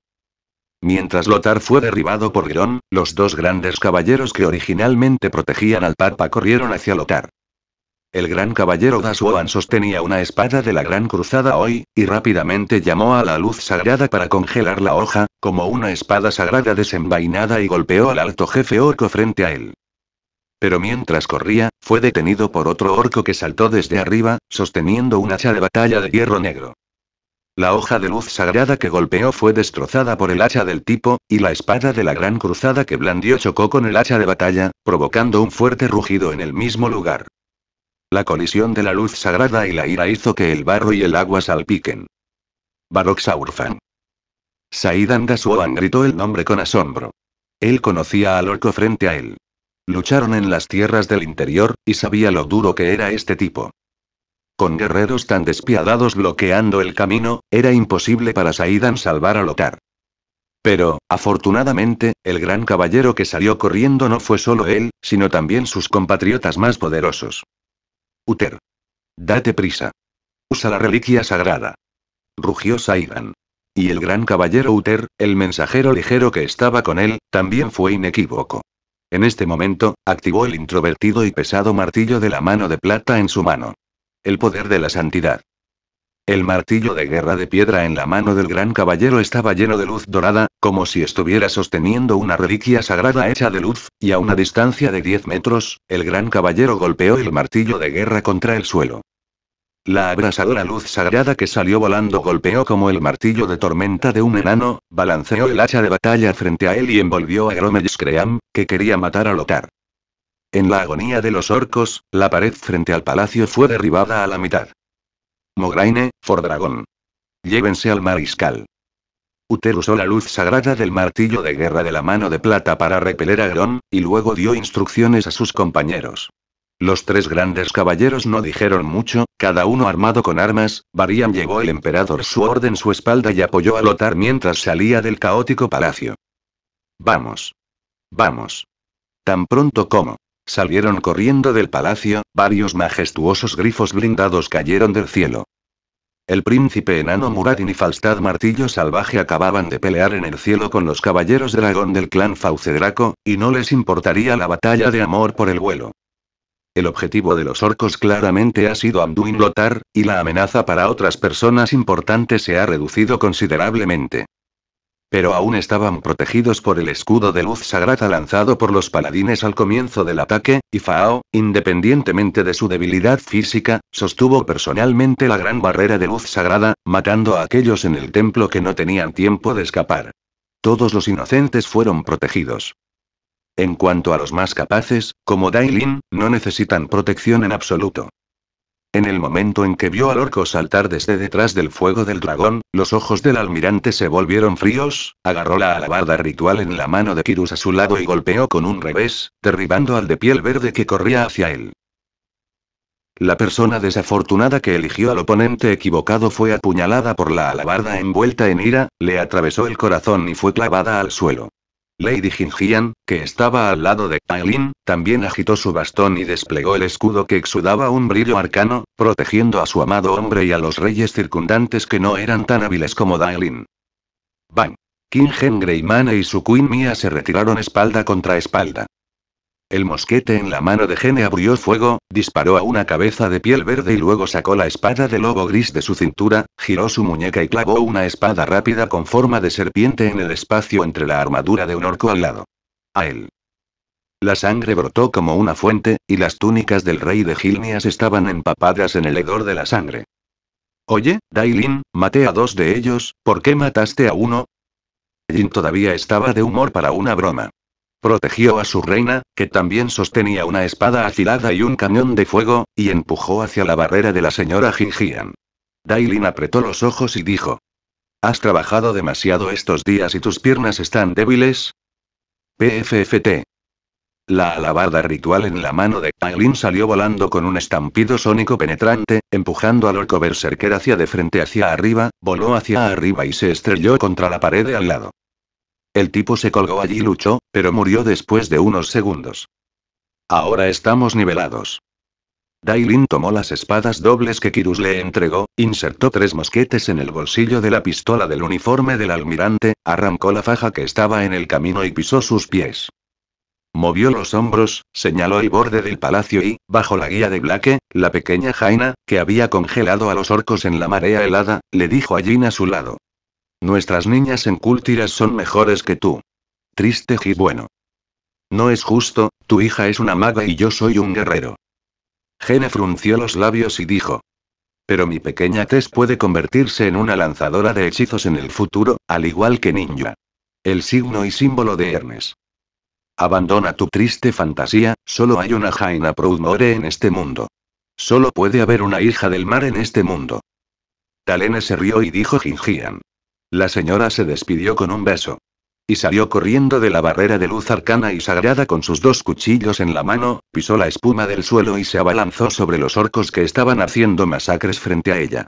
Mientras Lothar fue derribado por Girón, los dos grandes caballeros que originalmente protegían al Papa corrieron hacia Lothar. El gran caballero Dasuan sostenía una espada de la gran cruzada hoy, y rápidamente llamó a la luz sagrada para congelar la hoja, como una espada sagrada desenvainada y golpeó al alto jefe orco frente a él. Pero mientras corría, fue detenido por otro orco que saltó desde arriba, sosteniendo un hacha de batalla de hierro negro. La hoja de luz sagrada que golpeó fue destrozada por el hacha del tipo, y la espada de la gran cruzada que blandió chocó con el hacha de batalla, provocando un fuerte rugido en el mismo lugar. La colisión de la luz sagrada y la ira hizo que el barro y el agua salpiquen. Barok Saurfan. Saidan Dasuan gritó el nombre con asombro. Él conocía al orco frente a él. Lucharon en las tierras del interior, y sabía lo duro que era este tipo. Con guerreros tan despiadados bloqueando el camino, era imposible para Saidan salvar a Lotar. Pero, afortunadamente, el gran caballero que salió corriendo no fue solo él, sino también sus compatriotas más poderosos. Uther. Date prisa. Usa la reliquia sagrada. Rugió Saigan. Y el gran caballero Uter, el mensajero ligero que estaba con él, también fue inequívoco. En este momento, activó el introvertido y pesado martillo de la mano de plata en su mano. El poder de la santidad. El martillo de guerra de piedra en la mano del gran caballero estaba lleno de luz dorada, como si estuviera sosteniendo una reliquia sagrada hecha de luz, y a una distancia de 10 metros, el gran caballero golpeó el martillo de guerra contra el suelo. La abrasadora luz sagrada que salió volando golpeó como el martillo de tormenta de un enano, balanceó el hacha de batalla frente a él y envolvió a Gromellis que quería matar a Lothar. En la agonía de los orcos, la pared frente al palacio fue derribada a la mitad. Mograine, Fordragón. Llévense al mariscal. Uter usó la luz sagrada del martillo de guerra de la mano de plata para repeler a Grón, y luego dio instrucciones a sus compañeros. Los tres grandes caballeros no dijeron mucho, cada uno armado con armas, Varian llevó el emperador su orden su espalda y apoyó a Lotar mientras salía del caótico palacio. Vamos. Vamos. Tan pronto como. Salieron corriendo del palacio, varios majestuosos grifos blindados cayeron del cielo. El príncipe enano Muradin y Falstad Martillo Salvaje acababan de pelear en el cielo con los caballeros dragón del clan Faucedraco, y no les importaría la batalla de amor por el vuelo. El objetivo de los orcos claramente ha sido Anduin Lotar, y la amenaza para otras personas importantes se ha reducido considerablemente. Pero aún estaban protegidos por el escudo de luz sagrada lanzado por los paladines al comienzo del ataque, y Fao, independientemente de su debilidad física, sostuvo personalmente la gran barrera de luz sagrada, matando a aquellos en el templo que no tenían tiempo de escapar. Todos los inocentes fueron protegidos. En cuanto a los más capaces, como Dailin, no necesitan protección en absoluto. En el momento en que vio al orco saltar desde detrás del fuego del dragón, los ojos del almirante se volvieron fríos, agarró la alabarda ritual en la mano de Kirus a su lado y golpeó con un revés, derribando al de piel verde que corría hacia él. La persona desafortunada que eligió al oponente equivocado fue apuñalada por la alabarda envuelta en ira, le atravesó el corazón y fue clavada al suelo. Lady Jinjian, que estaba al lado de Dailin, también agitó su bastón y desplegó el escudo que exudaba un brillo arcano, protegiendo a su amado hombre y a los reyes circundantes que no eran tan hábiles como Dailin. Bang. King Hen Greymane y su Queen Mia se retiraron espalda contra espalda. El mosquete en la mano de Gene abrió fuego, disparó a una cabeza de piel verde y luego sacó la espada de lobo gris de su cintura, giró su muñeca y clavó una espada rápida con forma de serpiente en el espacio entre la armadura de un orco al lado. A él. La sangre brotó como una fuente, y las túnicas del rey de Gilneas estaban empapadas en el hedor de la sangre. Oye, Dailin, maté a dos de ellos, ¿por qué mataste a uno? Jin todavía estaba de humor para una broma. Protegió a su reina, que también sostenía una espada afilada y un cañón de fuego, y empujó hacia la barrera de la señora Gingian. Dailin apretó los ojos y dijo. Has trabajado demasiado estos días y tus piernas están débiles. PFFT. La alabada ritual en la mano de Dailin salió volando con un estampido sónico penetrante, empujando al orco berserker hacia de frente hacia arriba, voló hacia arriba y se estrelló contra la pared de al lado. El tipo se colgó allí y luchó, pero murió después de unos segundos. Ahora estamos nivelados. Dailin tomó las espadas dobles que Kirus le entregó, insertó tres mosquetes en el bolsillo de la pistola del uniforme del almirante, arrancó la faja que estaba en el camino y pisó sus pies. Movió los hombros, señaló el borde del palacio y, bajo la guía de Blake, la pequeña Jaina, que había congelado a los orcos en la marea helada, le dijo a Jin a su lado. Nuestras niñas en Cultiras son mejores que tú. Triste y bueno. No es justo, tu hija es una maga y yo soy un guerrero. Gene frunció los labios y dijo. Pero mi pequeña Tess puede convertirse en una lanzadora de hechizos en el futuro, al igual que Ninja. El signo y símbolo de Hermes. Abandona tu triste fantasía, solo hay una Jaina Proudmore en este mundo. Solo puede haber una hija del mar en este mundo. Talene se rió y dijo Gingian. La señora se despidió con un beso. Y salió corriendo de la barrera de luz arcana y sagrada con sus dos cuchillos en la mano, pisó la espuma del suelo y se abalanzó sobre los orcos que estaban haciendo masacres frente a ella.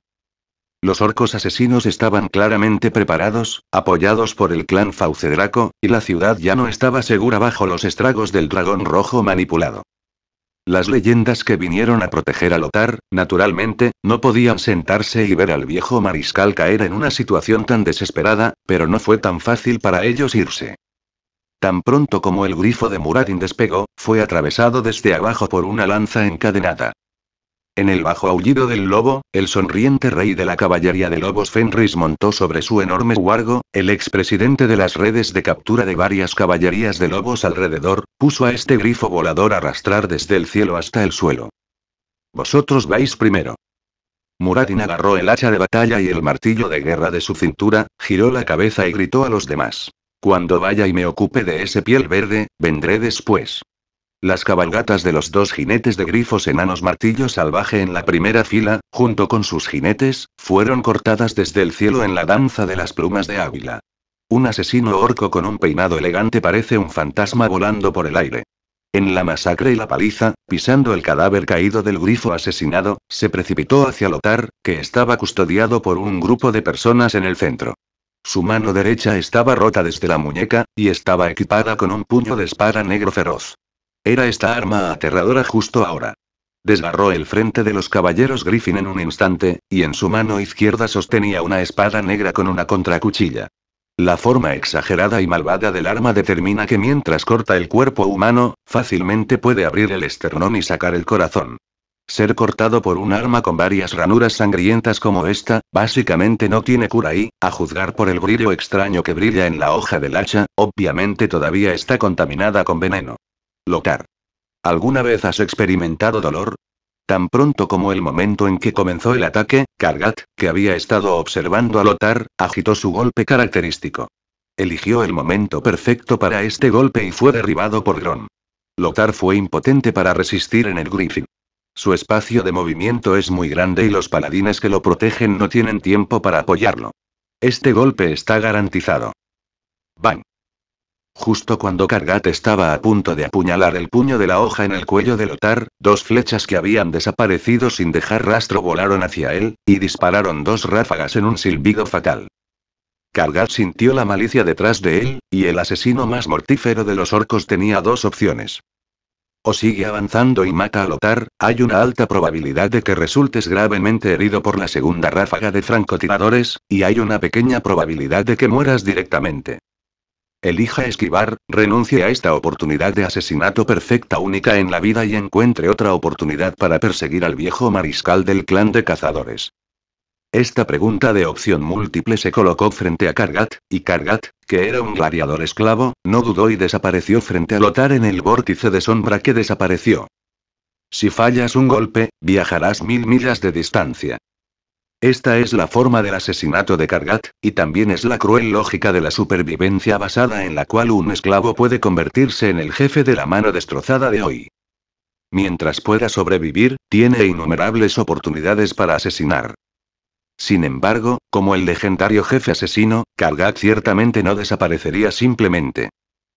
Los orcos asesinos estaban claramente preparados, apoyados por el clan Faucedraco, y la ciudad ya no estaba segura bajo los estragos del dragón rojo manipulado. Las leyendas que vinieron a proteger a Lothar, naturalmente, no podían sentarse y ver al viejo mariscal caer en una situación tan desesperada, pero no fue tan fácil para ellos irse. Tan pronto como el grifo de Muradin despegó, fue atravesado desde abajo por una lanza encadenada. En el bajo aullido del lobo, el sonriente rey de la caballería de lobos Fenris montó sobre su enorme huargo, el expresidente de las redes de captura de varias caballerías de lobos alrededor, puso a este grifo volador a arrastrar desde el cielo hasta el suelo. Vosotros vais primero. Muradin agarró el hacha de batalla y el martillo de guerra de su cintura, giró la cabeza y gritó a los demás. Cuando vaya y me ocupe de ese piel verde, vendré después. Las cabalgatas de los dos jinetes de grifos enanos martillo salvaje en la primera fila, junto con sus jinetes, fueron cortadas desde el cielo en la danza de las plumas de águila. Un asesino orco con un peinado elegante parece un fantasma volando por el aire. En la masacre y la paliza, pisando el cadáver caído del grifo asesinado, se precipitó hacia Lotar, que estaba custodiado por un grupo de personas en el centro. Su mano derecha estaba rota desde la muñeca, y estaba equipada con un puño de espada negro feroz. Era esta arma aterradora justo ahora. Desgarró el frente de los caballeros Griffin en un instante, y en su mano izquierda sostenía una espada negra con una contracuchilla. La forma exagerada y malvada del arma determina que mientras corta el cuerpo humano, fácilmente puede abrir el esternón y sacar el corazón. Ser cortado por un arma con varias ranuras sangrientas como esta, básicamente no tiene cura y, a juzgar por el brillo extraño que brilla en la hoja del hacha, obviamente todavía está contaminada con veneno. Lotar. ¿Alguna vez has experimentado dolor? Tan pronto como el momento en que comenzó el ataque, Kargat, que había estado observando a Lothar, agitó su golpe característico. Eligió el momento perfecto para este golpe y fue derribado por Grom. Lothar fue impotente para resistir en el Griffin. Su espacio de movimiento es muy grande y los paladines que lo protegen no tienen tiempo para apoyarlo. Este golpe está garantizado. Bang. Justo cuando Kargat estaba a punto de apuñalar el puño de la hoja en el cuello de Lothar, dos flechas que habían desaparecido sin dejar rastro volaron hacia él, y dispararon dos ráfagas en un silbido fatal. Kargat sintió la malicia detrás de él, y el asesino más mortífero de los orcos tenía dos opciones. O sigue avanzando y mata a Lotar, hay una alta probabilidad de que resultes gravemente herido por la segunda ráfaga de francotiradores, y hay una pequeña probabilidad de que mueras directamente. Elija esquivar, renuncie a esta oportunidad de asesinato perfecta única en la vida y encuentre otra oportunidad para perseguir al viejo mariscal del clan de cazadores. Esta pregunta de opción múltiple se colocó frente a Kargat, y Kargat, que era un gladiador esclavo, no dudó y desapareció frente a Lotar en el vórtice de sombra que desapareció. Si fallas un golpe, viajarás mil millas de distancia. Esta es la forma del asesinato de Kargat, y también es la cruel lógica de la supervivencia basada en la cual un esclavo puede convertirse en el jefe de la mano destrozada de hoy. Mientras pueda sobrevivir, tiene innumerables oportunidades para asesinar. Sin embargo, como el legendario jefe asesino, Kargat ciertamente no desaparecería simplemente.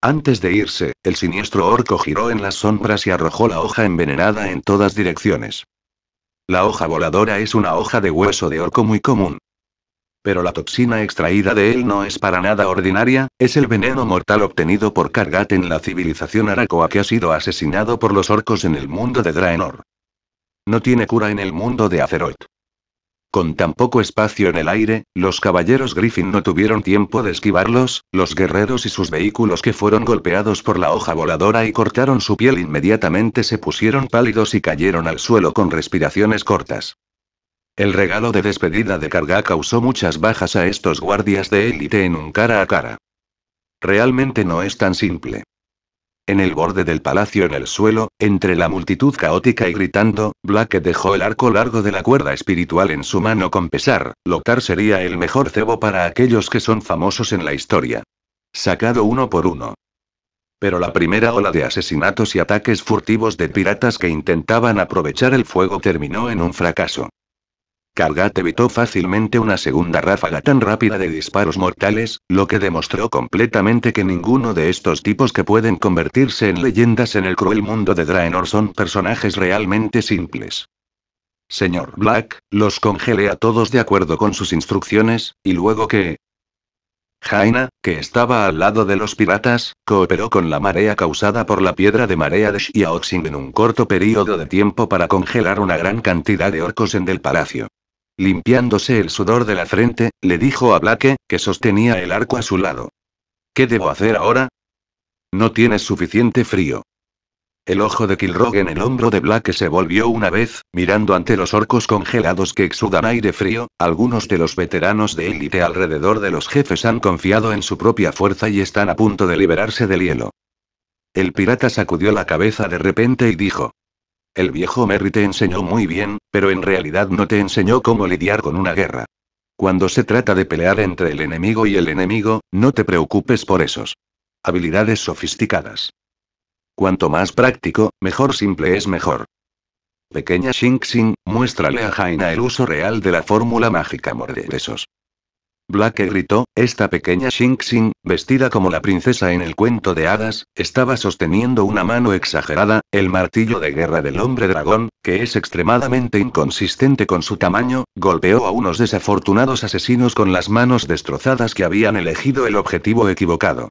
Antes de irse, el siniestro orco giró en las sombras y arrojó la hoja envenenada en todas direcciones. La hoja voladora es una hoja de hueso de orco muy común. Pero la toxina extraída de él no es para nada ordinaria, es el veneno mortal obtenido por Kargat en la civilización aracoa que ha sido asesinado por los orcos en el mundo de Draenor. No tiene cura en el mundo de Azeroth. Con tan poco espacio en el aire, los caballeros Griffin no tuvieron tiempo de esquivarlos, los guerreros y sus vehículos que fueron golpeados por la hoja voladora y cortaron su piel inmediatamente se pusieron pálidos y cayeron al suelo con respiraciones cortas. El regalo de despedida de carga causó muchas bajas a estos guardias de élite en un cara a cara. Realmente no es tan simple. En el borde del palacio en el suelo, entre la multitud caótica y gritando, Black dejó el arco largo de la cuerda espiritual en su mano con pesar, Lothar sería el mejor cebo para aquellos que son famosos en la historia. Sacado uno por uno. Pero la primera ola de asesinatos y ataques furtivos de piratas que intentaban aprovechar el fuego terminó en un fracaso. Kargat evitó fácilmente una segunda ráfaga tan rápida de disparos mortales, lo que demostró completamente que ninguno de estos tipos que pueden convertirse en leyendas en el cruel mundo de Draenor son personajes realmente simples. Señor Black, los congelé a todos de acuerdo con sus instrucciones, y luego que... Jaina, que estaba al lado de los piratas, cooperó con la marea causada por la piedra de marea de Shiaoxing en un corto periodo de tiempo para congelar una gran cantidad de orcos en el palacio. Limpiándose el sudor de la frente, le dijo a Blake, que sostenía el arco a su lado. ¿Qué debo hacer ahora? No tienes suficiente frío. El ojo de Kilrogg en el hombro de Blake se volvió una vez, mirando ante los orcos congelados que exudan aire frío. Algunos de los veteranos de élite alrededor de los jefes han confiado en su propia fuerza y están a punto de liberarse del hielo. El pirata sacudió la cabeza de repente y dijo: el viejo Merry te enseñó muy bien, pero en realidad no te enseñó cómo lidiar con una guerra. Cuando se trata de pelear entre el enemigo y el enemigo, no te preocupes por esos. Habilidades sofisticadas. Cuanto más práctico, mejor simple es mejor. Pequeña Xing muéstrale a Jaina el uso real de la fórmula mágica mordebesos. Black gritó, esta pequeña Xing vestida como la princesa en el cuento de hadas, estaba sosteniendo una mano exagerada, el martillo de guerra del hombre dragón, que es extremadamente inconsistente con su tamaño, golpeó a unos desafortunados asesinos con las manos destrozadas que habían elegido el objetivo equivocado.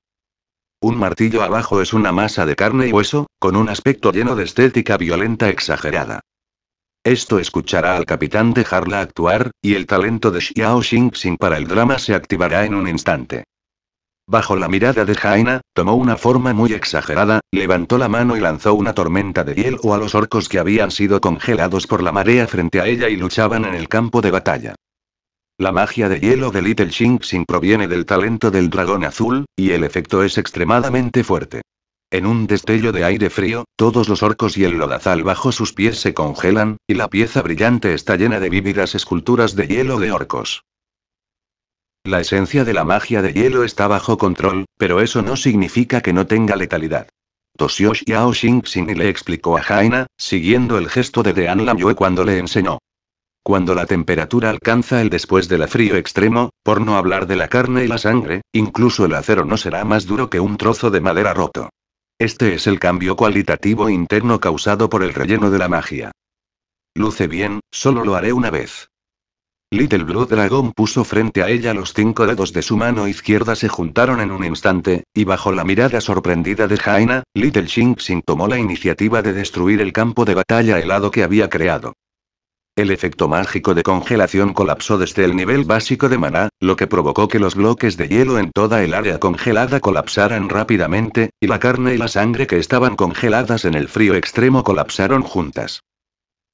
Un martillo abajo es una masa de carne y hueso, con un aspecto lleno de estética violenta exagerada. Esto escuchará al capitán dejarla actuar, y el talento de Xiao Xingxing para el drama se activará en un instante. Bajo la mirada de Jaina, tomó una forma muy exagerada, levantó la mano y lanzó una tormenta de hielo a los orcos que habían sido congelados por la marea frente a ella y luchaban en el campo de batalla. La magia de hielo de Little Xingxing proviene del talento del dragón azul, y el efecto es extremadamente fuerte. En un destello de aire frío, todos los orcos y el lodazal bajo sus pies se congelan, y la pieza brillante está llena de vívidas esculturas de hielo de orcos. La esencia de la magia de hielo está bajo control, pero eso no significa que no tenga letalidad. Toshiyoshi Xing Xingxin le explicó a Jaina, siguiendo el gesto de Dean Yue cuando le enseñó. Cuando la temperatura alcanza el después del frío extremo, por no hablar de la carne y la sangre, incluso el acero no será más duro que un trozo de madera roto. Este es el cambio cualitativo interno causado por el relleno de la magia. Luce bien, solo lo haré una vez. Little Blue Dragon puso frente a ella los cinco dedos de su mano izquierda se juntaron en un instante, y bajo la mirada sorprendida de Jaina, Little Shin-Sin tomó la iniciativa de destruir el campo de batalla helado que había creado. El efecto mágico de congelación colapsó desde el nivel básico de maná, lo que provocó que los bloques de hielo en toda el área congelada colapsaran rápidamente, y la carne y la sangre que estaban congeladas en el frío extremo colapsaron juntas.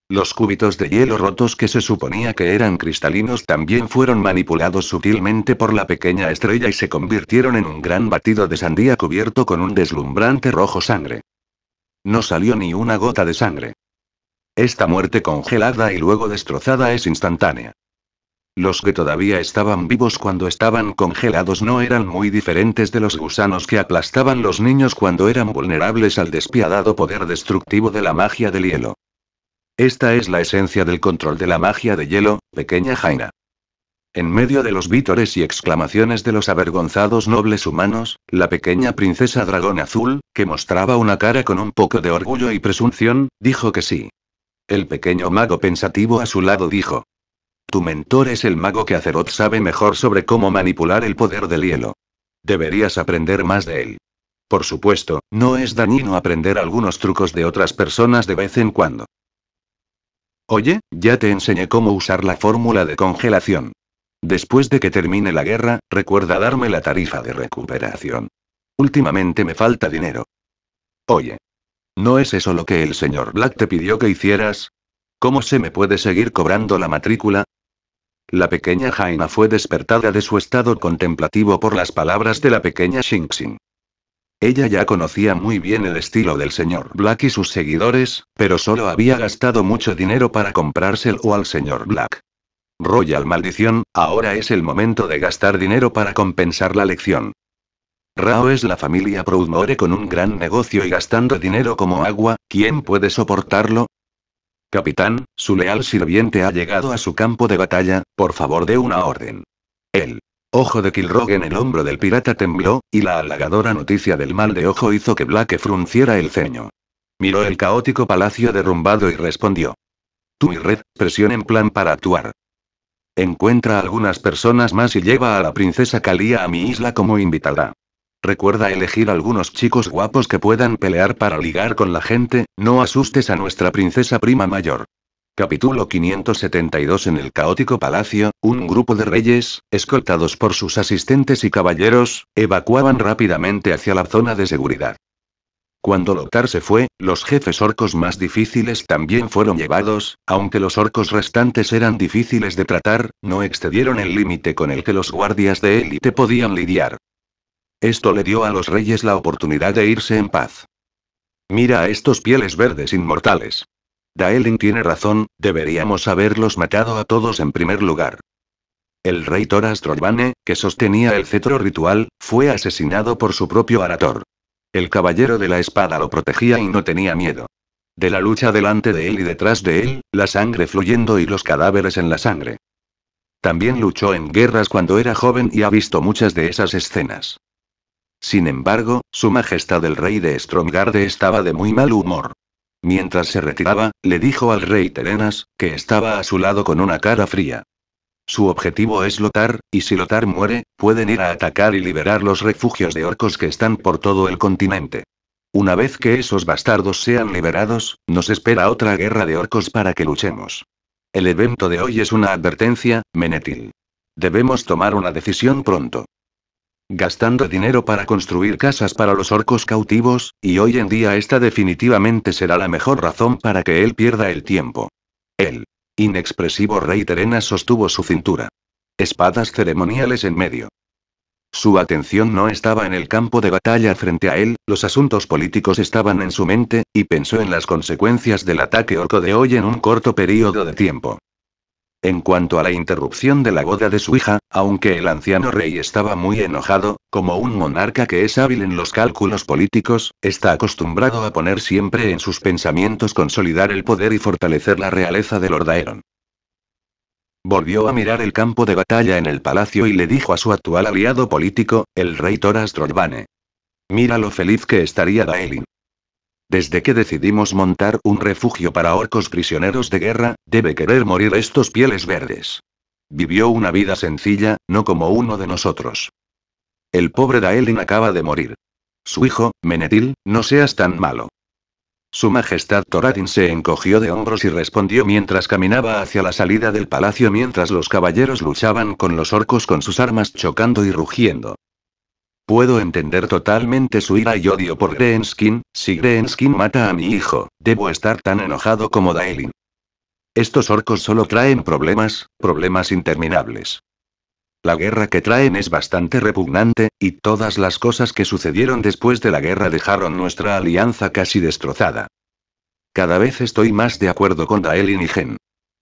Los cúbitos de hielo rotos que se suponía que eran cristalinos también fueron manipulados sutilmente por la pequeña estrella y se convirtieron en un gran batido de sandía cubierto con un deslumbrante rojo sangre. No salió ni una gota de sangre. Esta muerte congelada y luego destrozada es instantánea. Los que todavía estaban vivos cuando estaban congelados no eran muy diferentes de los gusanos que aplastaban los niños cuando eran vulnerables al despiadado poder destructivo de la magia del hielo. Esta es la esencia del control de la magia de hielo, pequeña Jaina. En medio de los vítores y exclamaciones de los avergonzados nobles humanos, la pequeña princesa dragón azul, que mostraba una cara con un poco de orgullo y presunción, dijo que sí, el pequeño mago pensativo a su lado dijo. Tu mentor es el mago que Azeroth sabe mejor sobre cómo manipular el poder del hielo. Deberías aprender más de él. Por supuesto, no es dañino aprender algunos trucos de otras personas de vez en cuando. Oye, ya te enseñé cómo usar la fórmula de congelación. Después de que termine la guerra, recuerda darme la tarifa de recuperación. Últimamente me falta dinero. Oye, ¿No es eso lo que el señor Black te pidió que hicieras? ¿Cómo se me puede seguir cobrando la matrícula? La pequeña Jaina fue despertada de su estado contemplativo por las palabras de la pequeña Shinxin. Ella ya conocía muy bien el estilo del señor Black y sus seguidores, pero solo había gastado mucho dinero para comprárselo al señor Black. Royal maldición, ahora es el momento de gastar dinero para compensar la lección. Rao es la familia Proudmore con un gran negocio y gastando dinero como agua, ¿quién puede soportarlo? Capitán, su leal sirviente ha llegado a su campo de batalla, por favor dé una orden. El ojo de Kilrog en el hombro del pirata tembló, y la halagadora noticia del mal de ojo hizo que Black frunciera el ceño. Miró el caótico palacio derrumbado y respondió. Tú y Red, presionen en plan para actuar. Encuentra a algunas personas más y lleva a la princesa Kalia a mi isla como invitada. Recuerda elegir algunos chicos guapos que puedan pelear para ligar con la gente, no asustes a nuestra princesa prima mayor. Capítulo 572 En el caótico palacio, un grupo de reyes, escoltados por sus asistentes y caballeros, evacuaban rápidamente hacia la zona de seguridad. Cuando Lothar se fue, los jefes orcos más difíciles también fueron llevados, aunque los orcos restantes eran difíciles de tratar, no excedieron el límite con el que los guardias de élite podían lidiar. Esto le dio a los reyes la oportunidad de irse en paz. Mira a estos pieles verdes inmortales. Daelin tiene razón, deberíamos haberlos matado a todos en primer lugar. El rey Toras que sostenía el cetro ritual, fue asesinado por su propio Arator. El caballero de la espada lo protegía y no tenía miedo. De la lucha delante de él y detrás de él, la sangre fluyendo y los cadáveres en la sangre. También luchó en guerras cuando era joven y ha visto muchas de esas escenas. Sin embargo, su majestad el rey de Stromgarde estaba de muy mal humor. Mientras se retiraba, le dijo al rey Terenas, que estaba a su lado con una cara fría. Su objetivo es Lotar, y si Lotar muere, pueden ir a atacar y liberar los refugios de orcos que están por todo el continente. Una vez que esos bastardos sean liberados, nos espera otra guerra de orcos para que luchemos. El evento de hoy es una advertencia, Menetil. Debemos tomar una decisión pronto gastando dinero para construir casas para los orcos cautivos, y hoy en día esta definitivamente será la mejor razón para que él pierda el tiempo. El inexpresivo rey Terena sostuvo su cintura. Espadas ceremoniales en medio. Su atención no estaba en el campo de batalla frente a él, los asuntos políticos estaban en su mente, y pensó en las consecuencias del ataque orco de hoy en un corto periodo de tiempo. En cuanto a la interrupción de la boda de su hija, aunque el anciano rey estaba muy enojado, como un monarca que es hábil en los cálculos políticos, está acostumbrado a poner siempre en sus pensamientos consolidar el poder y fortalecer la realeza de Lordaeron. Volvió a mirar el campo de batalla en el palacio y le dijo a su actual aliado político, el rey Toras Mira lo feliz que estaría Daelin. Desde que decidimos montar un refugio para orcos prisioneros de guerra, debe querer morir estos pieles verdes. Vivió una vida sencilla, no como uno de nosotros. El pobre Daelin acaba de morir. Su hijo, Menetil, no seas tan malo. Su Majestad Toradin se encogió de hombros y respondió mientras caminaba hacia la salida del palacio mientras los caballeros luchaban con los orcos con sus armas chocando y rugiendo. Puedo entender totalmente su ira y odio por Greenskin, si Greenskin mata a mi hijo, debo estar tan enojado como Daelin. Estos orcos solo traen problemas, problemas interminables. La guerra que traen es bastante repugnante, y todas las cosas que sucedieron después de la guerra dejaron nuestra alianza casi destrozada. Cada vez estoy más de acuerdo con Daelin y Gen.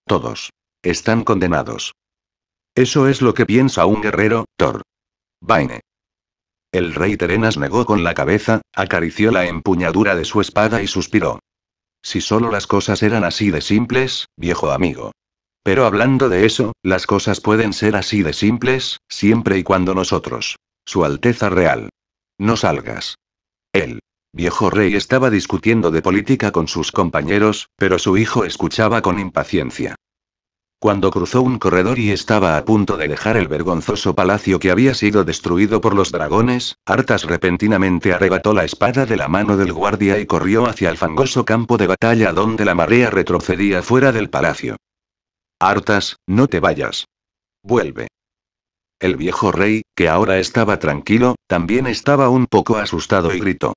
Todos. Están condenados. Eso es lo que piensa un guerrero, Thor. Vaine. El rey Terenas negó con la cabeza, acarició la empuñadura de su espada y suspiró. Si solo las cosas eran así de simples, viejo amigo. Pero hablando de eso, las cosas pueden ser así de simples, siempre y cuando nosotros, Su Alteza Real, no salgas. El viejo rey estaba discutiendo de política con sus compañeros, pero su hijo escuchaba con impaciencia. Cuando cruzó un corredor y estaba a punto de dejar el vergonzoso palacio que había sido destruido por los dragones, Artas repentinamente arrebató la espada de la mano del guardia y corrió hacia el fangoso campo de batalla donde la marea retrocedía fuera del palacio. Artas, no te vayas. Vuelve. El viejo rey, que ahora estaba tranquilo, también estaba un poco asustado y gritó.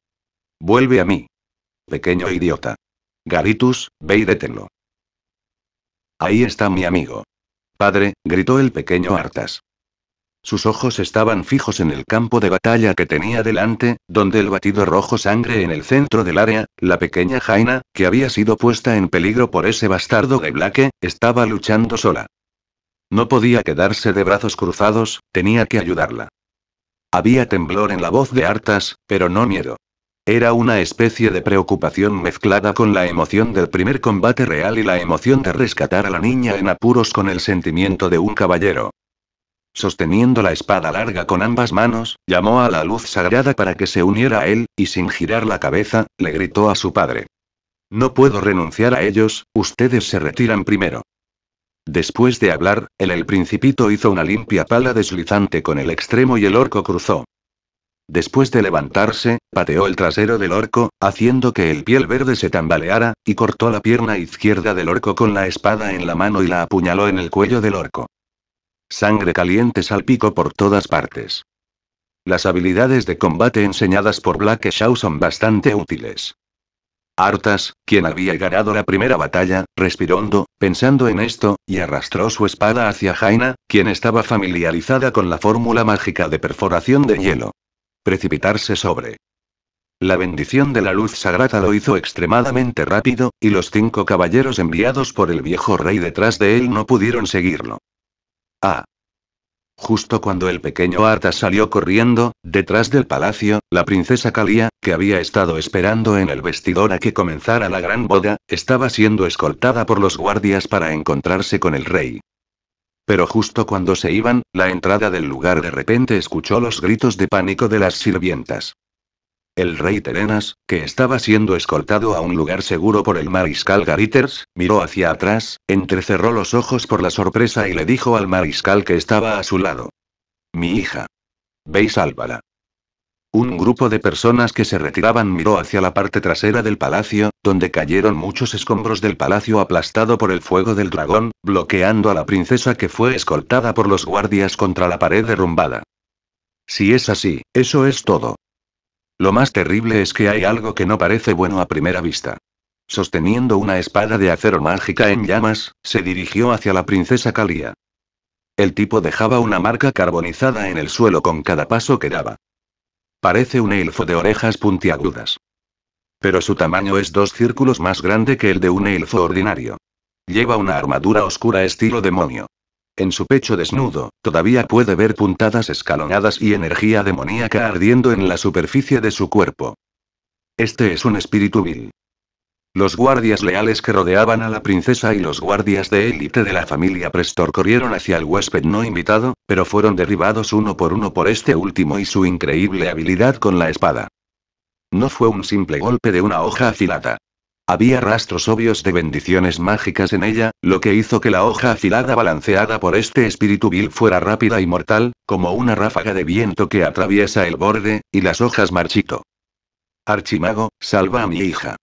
Vuelve a mí. Pequeño idiota. Garitus, ve y Ahí está mi amigo. Padre, gritó el pequeño Artas. Sus ojos estaban fijos en el campo de batalla que tenía delante, donde el batido rojo sangre en el centro del área, la pequeña Jaina, que había sido puesta en peligro por ese bastardo de Blaque, estaba luchando sola. No podía quedarse de brazos cruzados, tenía que ayudarla. Había temblor en la voz de Artas, pero no miedo. Era una especie de preocupación mezclada con la emoción del primer combate real y la emoción de rescatar a la niña en apuros con el sentimiento de un caballero. Sosteniendo la espada larga con ambas manos, llamó a la luz sagrada para que se uniera a él, y sin girar la cabeza, le gritó a su padre. No puedo renunciar a ellos, ustedes se retiran primero. Después de hablar, el el principito hizo una limpia pala deslizante con el extremo y el orco cruzó. Después de levantarse, pateó el trasero del orco, haciendo que el piel verde se tambaleara, y cortó la pierna izquierda del orco con la espada en la mano y la apuñaló en el cuello del orco. Sangre caliente salpicó por todas partes. Las habilidades de combate enseñadas por Black Shaw son bastante útiles. Artas, quien había ganado la primera batalla, respiró hondo, pensando en esto, y arrastró su espada hacia Jaina, quien estaba familiarizada con la fórmula mágica de perforación de hielo precipitarse sobre. La bendición de la luz sagrada lo hizo extremadamente rápido, y los cinco caballeros enviados por el viejo rey detrás de él no pudieron seguirlo. Ah. Justo cuando el pequeño Arta salió corriendo, detrás del palacio, la princesa Kalia, que había estado esperando en el vestidor a que comenzara la gran boda, estaba siendo escoltada por los guardias para encontrarse con el rey. Pero justo cuando se iban, la entrada del lugar de repente escuchó los gritos de pánico de las sirvientas. El rey Terenas, que estaba siendo escoltado a un lugar seguro por el mariscal Gariters, miró hacia atrás, entrecerró los ojos por la sorpresa y le dijo al mariscal que estaba a su lado. Mi hija. Veis sálvala. Un grupo de personas que se retiraban miró hacia la parte trasera del palacio, donde cayeron muchos escombros del palacio aplastado por el fuego del dragón, bloqueando a la princesa que fue escoltada por los guardias contra la pared derrumbada. Si es así, eso es todo. Lo más terrible es que hay algo que no parece bueno a primera vista. Sosteniendo una espada de acero mágica en llamas, se dirigió hacia la princesa Kalia. El tipo dejaba una marca carbonizada en el suelo con cada paso que daba. Parece un elfo de orejas puntiagudas. Pero su tamaño es dos círculos más grande que el de un elfo ordinario. Lleva una armadura oscura estilo demonio. En su pecho desnudo, todavía puede ver puntadas escalonadas y energía demoníaca ardiendo en la superficie de su cuerpo. Este es un espíritu vil. Los guardias leales que rodeaban a la princesa y los guardias de élite de la familia Prestor corrieron hacia el huésped no invitado, pero fueron derribados uno por uno por este último y su increíble habilidad con la espada. No fue un simple golpe de una hoja afilada. Había rastros obvios de bendiciones mágicas en ella, lo que hizo que la hoja afilada balanceada por este espíritu vil fuera rápida y mortal, como una ráfaga de viento que atraviesa el borde, y las hojas marchito. Archimago, salva a mi hija.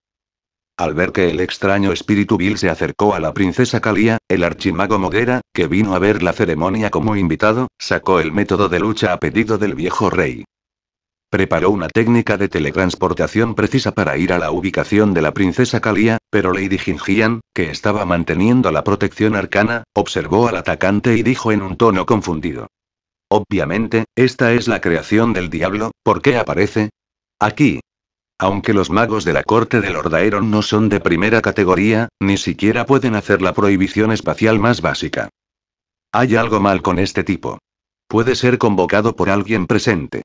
Al ver que el extraño espíritu vil se acercó a la princesa Kalia, el archimago Moguera, que vino a ver la ceremonia como invitado, sacó el método de lucha a pedido del viejo rey. Preparó una técnica de teletransportación precisa para ir a la ubicación de la princesa Kalia, pero Lady Jinjian, que estaba manteniendo la protección arcana, observó al atacante y dijo en un tono confundido. Obviamente, esta es la creación del diablo, ¿por qué aparece? Aquí, aunque los magos de la corte del Lord no son de primera categoría, ni siquiera pueden hacer la prohibición espacial más básica. Hay algo mal con este tipo. Puede ser convocado por alguien presente.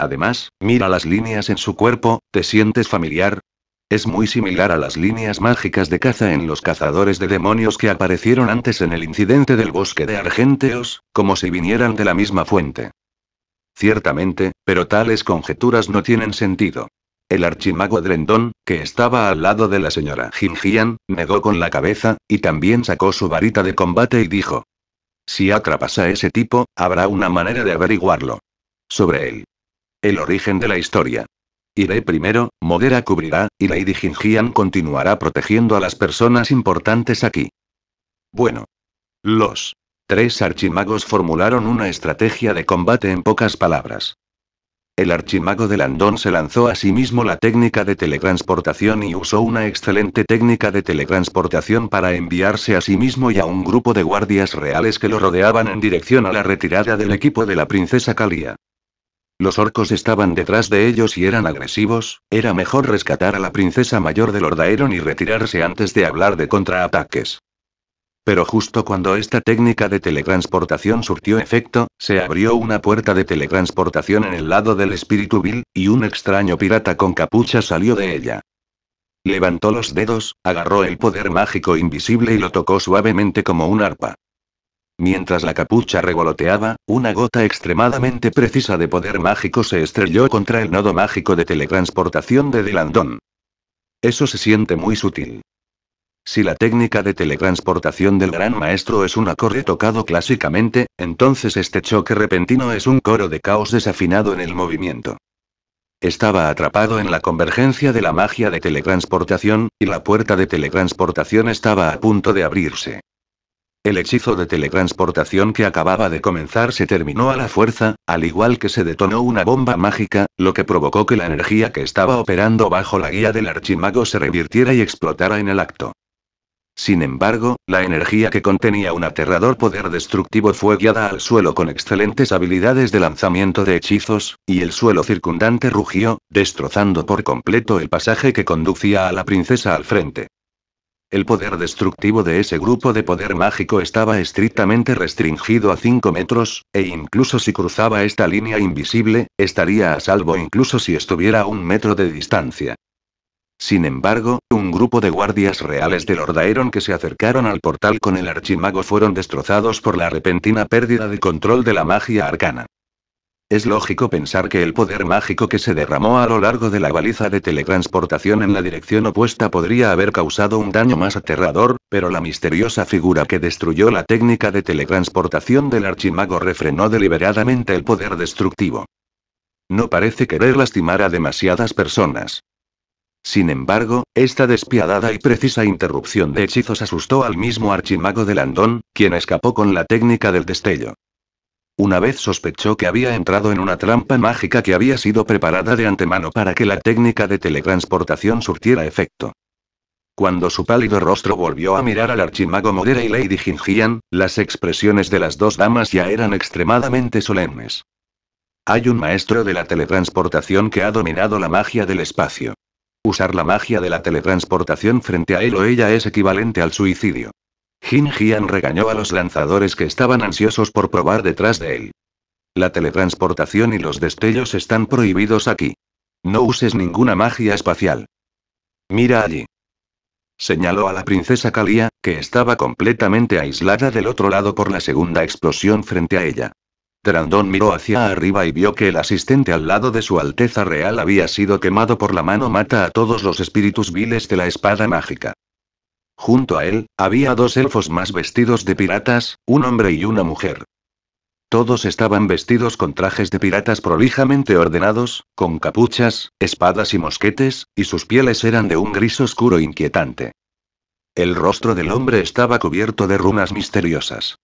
Además, mira las líneas en su cuerpo, ¿te sientes familiar? Es muy similar a las líneas mágicas de caza en los cazadores de demonios que aparecieron antes en el incidente del bosque de Argenteos, como si vinieran de la misma fuente. Ciertamente, pero tales conjeturas no tienen sentido. El archimago Drendón, que estaba al lado de la señora Jinjian, negó con la cabeza, y también sacó su varita de combate y dijo. Si atrapas a ese tipo, habrá una manera de averiguarlo. Sobre él. El origen de la historia. Iré primero, Modera cubrirá, y Lady Jinjian continuará protegiendo a las personas importantes aquí. Bueno. Los tres archimagos formularon una estrategia de combate en pocas palabras. El archimago de Landón se lanzó a sí mismo la técnica de teletransportación y usó una excelente técnica de teletransportación para enviarse a sí mismo y a un grupo de guardias reales que lo rodeaban en dirección a la retirada del equipo de la princesa Kalia. Los orcos estaban detrás de ellos y eran agresivos, era mejor rescatar a la princesa mayor del Ordaeron y retirarse antes de hablar de contraataques. Pero justo cuando esta técnica de teletransportación surtió efecto, se abrió una puerta de teletransportación en el lado del espíritu Bill, y un extraño pirata con capucha salió de ella. Levantó los dedos, agarró el poder mágico invisible y lo tocó suavemente como un arpa. Mientras la capucha revoloteaba, una gota extremadamente precisa de poder mágico se estrelló contra el nodo mágico de teletransportación de Delandón. Eso se siente muy sutil. Si la técnica de teletransportación del gran maestro es un acorde tocado clásicamente, entonces este choque repentino es un coro de caos desafinado en el movimiento. Estaba atrapado en la convergencia de la magia de teletransportación, y la puerta de teletransportación estaba a punto de abrirse. El hechizo de teletransportación que acababa de comenzar se terminó a la fuerza, al igual que se detonó una bomba mágica, lo que provocó que la energía que estaba operando bajo la guía del archimago se revirtiera y explotara en el acto. Sin embargo, la energía que contenía un aterrador poder destructivo fue guiada al suelo con excelentes habilidades de lanzamiento de hechizos, y el suelo circundante rugió, destrozando por completo el pasaje que conducía a la princesa al frente. El poder destructivo de ese grupo de poder mágico estaba estrictamente restringido a 5 metros, e incluso si cruzaba esta línea invisible, estaría a salvo incluso si estuviera a un metro de distancia. Sin embargo, un grupo de guardias reales del Ordaeron que se acercaron al portal con el archimago fueron destrozados por la repentina pérdida de control de la magia arcana. Es lógico pensar que el poder mágico que se derramó a lo largo de la baliza de teletransportación en la dirección opuesta podría haber causado un daño más aterrador, pero la misteriosa figura que destruyó la técnica de teletransportación del archimago refrenó deliberadamente el poder destructivo. No parece querer lastimar a demasiadas personas. Sin embargo, esta despiadada y precisa interrupción de hechizos asustó al mismo archimago de Landón, quien escapó con la técnica del destello. Una vez sospechó que había entrado en una trampa mágica que había sido preparada de antemano para que la técnica de teletransportación surtiera efecto. Cuando su pálido rostro volvió a mirar al archimago Modera y Lady Gingian, las expresiones de las dos damas ya eran extremadamente solemnes. Hay un maestro de la teletransportación que ha dominado la magia del espacio. Usar la magia de la teletransportación frente a él o ella es equivalente al suicidio. Jin Jian regañó a los lanzadores que estaban ansiosos por probar detrás de él. La teletransportación y los destellos están prohibidos aquí. No uses ninguna magia espacial. Mira allí. Señaló a la princesa Kalia, que estaba completamente aislada del otro lado por la segunda explosión frente a ella. Trandón miró hacia arriba y vio que el asistente al lado de su Alteza Real había sido quemado por la mano mata a todos los espíritus viles de la espada mágica. Junto a él, había dos elfos más vestidos de piratas, un hombre y una mujer. Todos estaban vestidos con trajes de piratas prolijamente ordenados, con capuchas, espadas y mosquetes, y sus pieles eran de un gris oscuro inquietante. El rostro del hombre estaba cubierto de runas misteriosas.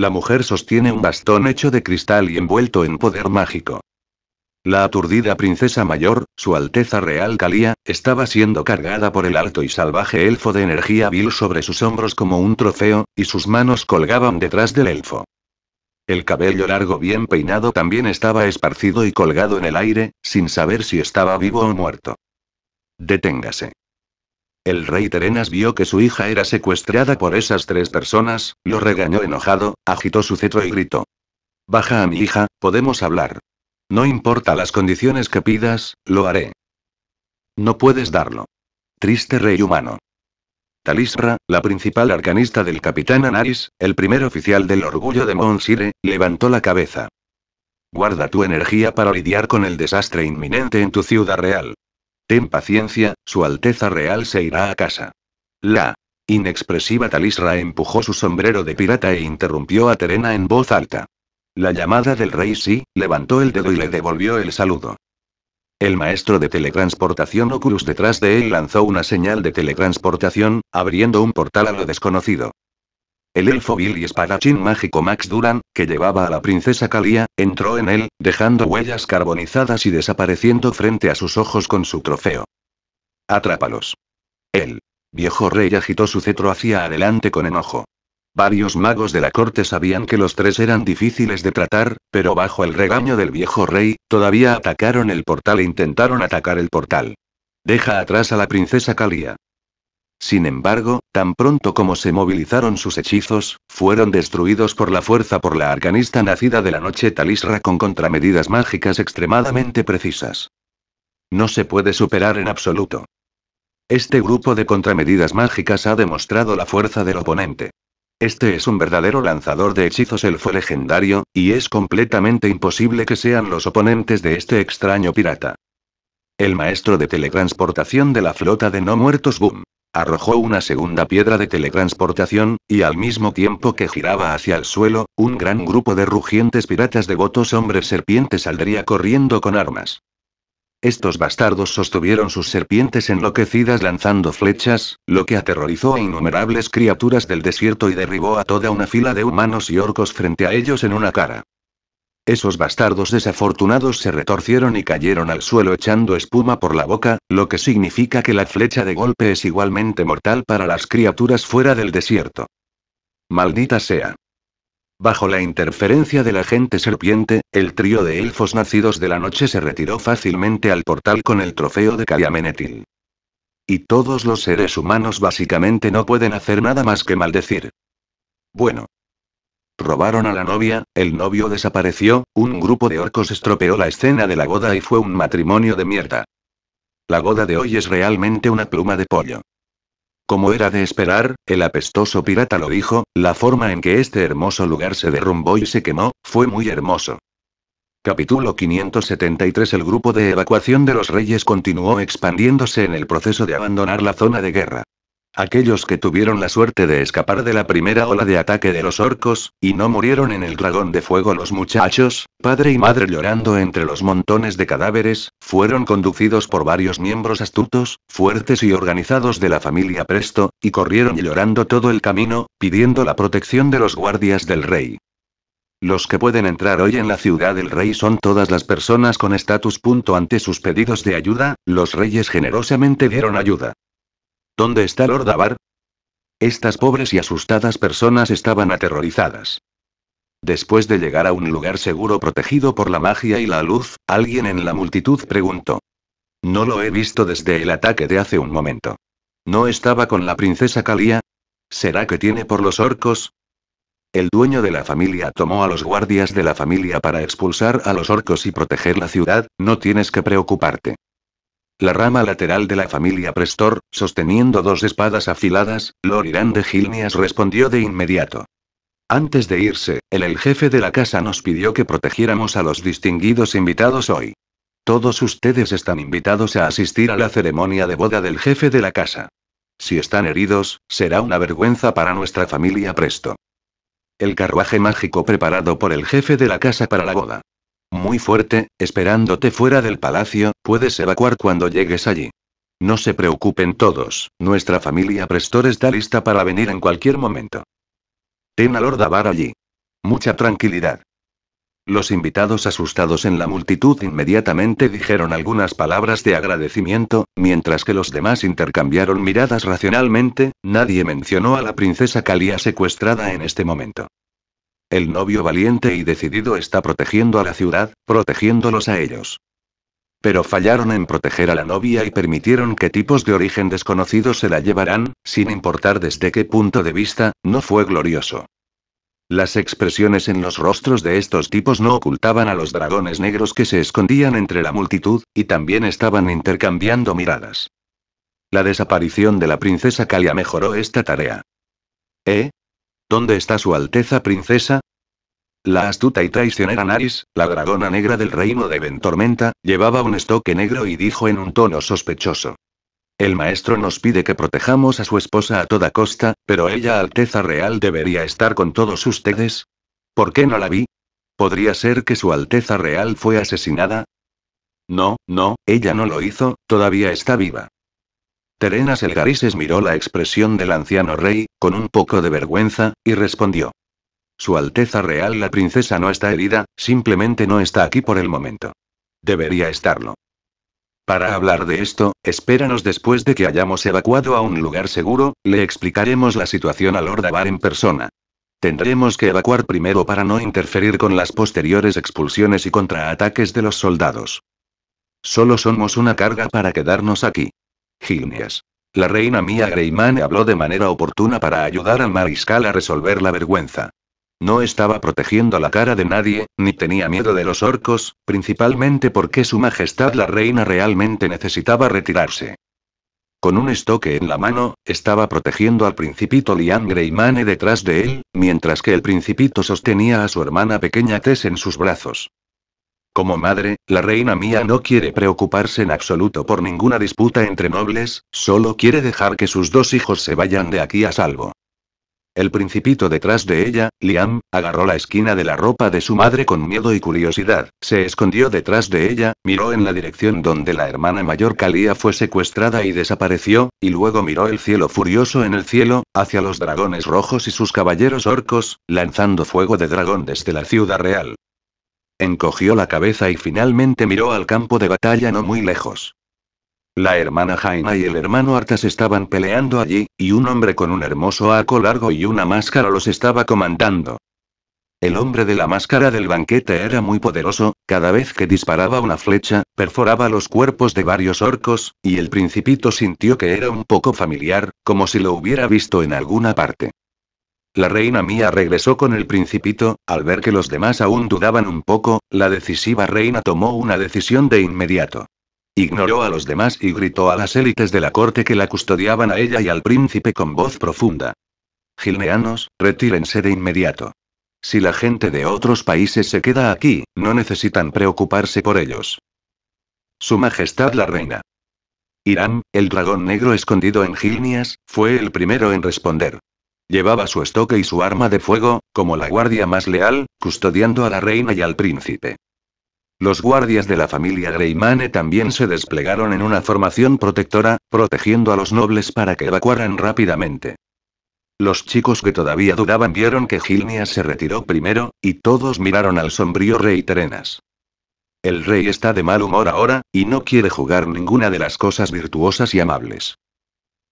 La mujer sostiene un bastón hecho de cristal y envuelto en poder mágico. La aturdida princesa mayor, su Alteza Real Calía, estaba siendo cargada por el alto y salvaje elfo de energía vil sobre sus hombros como un trofeo, y sus manos colgaban detrás del elfo. El cabello largo bien peinado también estaba esparcido y colgado en el aire, sin saber si estaba vivo o muerto. Deténgase. El rey Terenas vio que su hija era secuestrada por esas tres personas, lo regañó enojado, agitó su cetro y gritó. Baja a mi hija, podemos hablar. No importa las condiciones que pidas, lo haré. No puedes darlo. Triste rey humano. Talisra, la principal arcanista del capitán Anaris, el primer oficial del orgullo de Monsire, levantó la cabeza. Guarda tu energía para lidiar con el desastre inminente en tu ciudad real. Ten paciencia, Su Alteza Real se irá a casa. La inexpresiva Talisra empujó su sombrero de pirata e interrumpió a Terena en voz alta. La llamada del rey sí, levantó el dedo y le devolvió el saludo. El maestro de teletransportación Oculus detrás de él lanzó una señal de teletransportación, abriendo un portal a lo desconocido. El elfo vil y espadachín mágico Max Duran, que llevaba a la princesa Kalia, entró en él, dejando huellas carbonizadas y desapareciendo frente a sus ojos con su trofeo. Atrápalos. El viejo rey agitó su cetro hacia adelante con enojo. Varios magos de la corte sabían que los tres eran difíciles de tratar, pero bajo el regaño del viejo rey, todavía atacaron el portal e intentaron atacar el portal. Deja atrás a la princesa Kalia. Sin embargo, tan pronto como se movilizaron sus hechizos, fueron destruidos por la fuerza por la arcanista nacida de la noche Talisra con contramedidas mágicas extremadamente precisas. No se puede superar en absoluto. Este grupo de contramedidas mágicas ha demostrado la fuerza del oponente. Este es un verdadero lanzador de hechizos elfo legendario, y es completamente imposible que sean los oponentes de este extraño pirata. El maestro de teletransportación de la flota de no muertos Boom. Arrojó una segunda piedra de teletransportación, y al mismo tiempo que giraba hacia el suelo, un gran grupo de rugientes piratas devotos hombres serpientes saldría corriendo con armas. Estos bastardos sostuvieron sus serpientes enloquecidas lanzando flechas, lo que aterrorizó a innumerables criaturas del desierto y derribó a toda una fila de humanos y orcos frente a ellos en una cara. Esos bastardos desafortunados se retorcieron y cayeron al suelo echando espuma por la boca, lo que significa que la flecha de golpe es igualmente mortal para las criaturas fuera del desierto. Maldita sea. Bajo la interferencia de la gente serpiente, el trío de elfos nacidos de la noche se retiró fácilmente al portal con el trofeo de Cayamenetil. Y todos los seres humanos básicamente no pueden hacer nada más que maldecir. Bueno, Robaron a la novia, el novio desapareció, un grupo de orcos estropeó la escena de la boda y fue un matrimonio de mierda. La boda de hoy es realmente una pluma de pollo. Como era de esperar, el apestoso pirata lo dijo, la forma en que este hermoso lugar se derrumbó y se quemó, fue muy hermoso. Capítulo 573 El grupo de evacuación de los reyes continuó expandiéndose en el proceso de abandonar la zona de guerra. Aquellos que tuvieron la suerte de escapar de la primera ola de ataque de los orcos, y no murieron en el dragón de fuego los muchachos, padre y madre llorando entre los montones de cadáveres, fueron conducidos por varios miembros astutos, fuertes y organizados de la familia Presto, y corrieron llorando todo el camino, pidiendo la protección de los guardias del rey. Los que pueden entrar hoy en la ciudad del rey son todas las personas con estatus. Ante sus pedidos de ayuda, los reyes generosamente dieron ayuda. ¿Dónde está Lord Avar? Estas pobres y asustadas personas estaban aterrorizadas. Después de llegar a un lugar seguro protegido por la magia y la luz, alguien en la multitud preguntó. No lo he visto desde el ataque de hace un momento. ¿No estaba con la princesa Kalia? ¿Será que tiene por los orcos? El dueño de la familia tomó a los guardias de la familia para expulsar a los orcos y proteger la ciudad, no tienes que preocuparte la rama lateral de la familia Prestor, sosteniendo dos espadas afiladas, Lorirán de Gilnias respondió de inmediato. Antes de irse, el jefe de la casa, nos pidió que protegiéramos a los distinguidos invitados hoy. Todos ustedes están invitados a asistir a la ceremonia de boda del jefe de la casa. Si están heridos, será una vergüenza para nuestra familia Presto. El carruaje mágico preparado por el jefe de la casa para la boda. Muy fuerte, esperándote fuera del palacio, puedes evacuar cuando llegues allí. No se preocupen todos, nuestra familia Prestor está lista para venir en cualquier momento. Ten a Lord Avar allí. Mucha tranquilidad. Los invitados asustados en la multitud inmediatamente dijeron algunas palabras de agradecimiento, mientras que los demás intercambiaron miradas racionalmente, nadie mencionó a la princesa Kalia secuestrada en este momento. El novio valiente y decidido está protegiendo a la ciudad, protegiéndolos a ellos. Pero fallaron en proteger a la novia y permitieron que tipos de origen desconocido se la llevaran, sin importar desde qué punto de vista, no fue glorioso. Las expresiones en los rostros de estos tipos no ocultaban a los dragones negros que se escondían entre la multitud, y también estaban intercambiando miradas. La desaparición de la princesa Calia mejoró esta tarea. ¿Eh? ¿Dónde está su Alteza Princesa? La astuta y traicionera Naris, la dragona negra del reino de Ventormenta, llevaba un estoque negro y dijo en un tono sospechoso. El maestro nos pide que protejamos a su esposa a toda costa, pero ella Alteza Real debería estar con todos ustedes. ¿Por qué no la vi? ¿Podría ser que su Alteza Real fue asesinada? No, no, ella no lo hizo, todavía está viva. Terenas elgarises miró la expresión del anciano rey, con un poco de vergüenza, y respondió. Su Alteza Real la princesa no está herida, simplemente no está aquí por el momento. Debería estarlo. Para hablar de esto, espéranos después de que hayamos evacuado a un lugar seguro, le explicaremos la situación a Lord Avar en persona. Tendremos que evacuar primero para no interferir con las posteriores expulsiones y contraataques de los soldados. Solo somos una carga para quedarnos aquí. Gilneas. La reina Mia Greymane habló de manera oportuna para ayudar al mariscal a resolver la vergüenza. No estaba protegiendo la cara de nadie, ni tenía miedo de los orcos, principalmente porque su majestad la reina realmente necesitaba retirarse. Con un estoque en la mano, estaba protegiendo al principito Lian Greymane detrás de él, mientras que el principito sostenía a su hermana pequeña Tess en sus brazos. Como madre, la reina mía no quiere preocuparse en absoluto por ninguna disputa entre nobles, solo quiere dejar que sus dos hijos se vayan de aquí a salvo. El principito detrás de ella, Liam, agarró la esquina de la ropa de su madre con miedo y curiosidad, se escondió detrás de ella, miró en la dirección donde la hermana mayor Calía fue secuestrada y desapareció, y luego miró el cielo furioso en el cielo, hacia los dragones rojos y sus caballeros orcos, lanzando fuego de dragón desde la ciudad real encogió la cabeza y finalmente miró al campo de batalla no muy lejos. La hermana Jaina y el hermano Artas estaban peleando allí, y un hombre con un hermoso arco largo y una máscara los estaba comandando. El hombre de la máscara del banquete era muy poderoso, cada vez que disparaba una flecha, perforaba los cuerpos de varios orcos, y el principito sintió que era un poco familiar, como si lo hubiera visto en alguna parte. La reina Mía regresó con el principito, al ver que los demás aún dudaban un poco, la decisiva reina tomó una decisión de inmediato. Ignoró a los demás y gritó a las élites de la corte que la custodiaban a ella y al príncipe con voz profunda. Gilneanos, retírense de inmediato. Si la gente de otros países se queda aquí, no necesitan preocuparse por ellos. Su Majestad la Reina. Irán, el dragón negro escondido en Gilnias, fue el primero en responder. Llevaba su estoque y su arma de fuego, como la guardia más leal, custodiando a la reina y al príncipe. Los guardias de la familia Greymane también se desplegaron en una formación protectora, protegiendo a los nobles para que evacuaran rápidamente. Los chicos que todavía dudaban vieron que Gilnia se retiró primero, y todos miraron al sombrío rey Terenas. El rey está de mal humor ahora, y no quiere jugar ninguna de las cosas virtuosas y amables.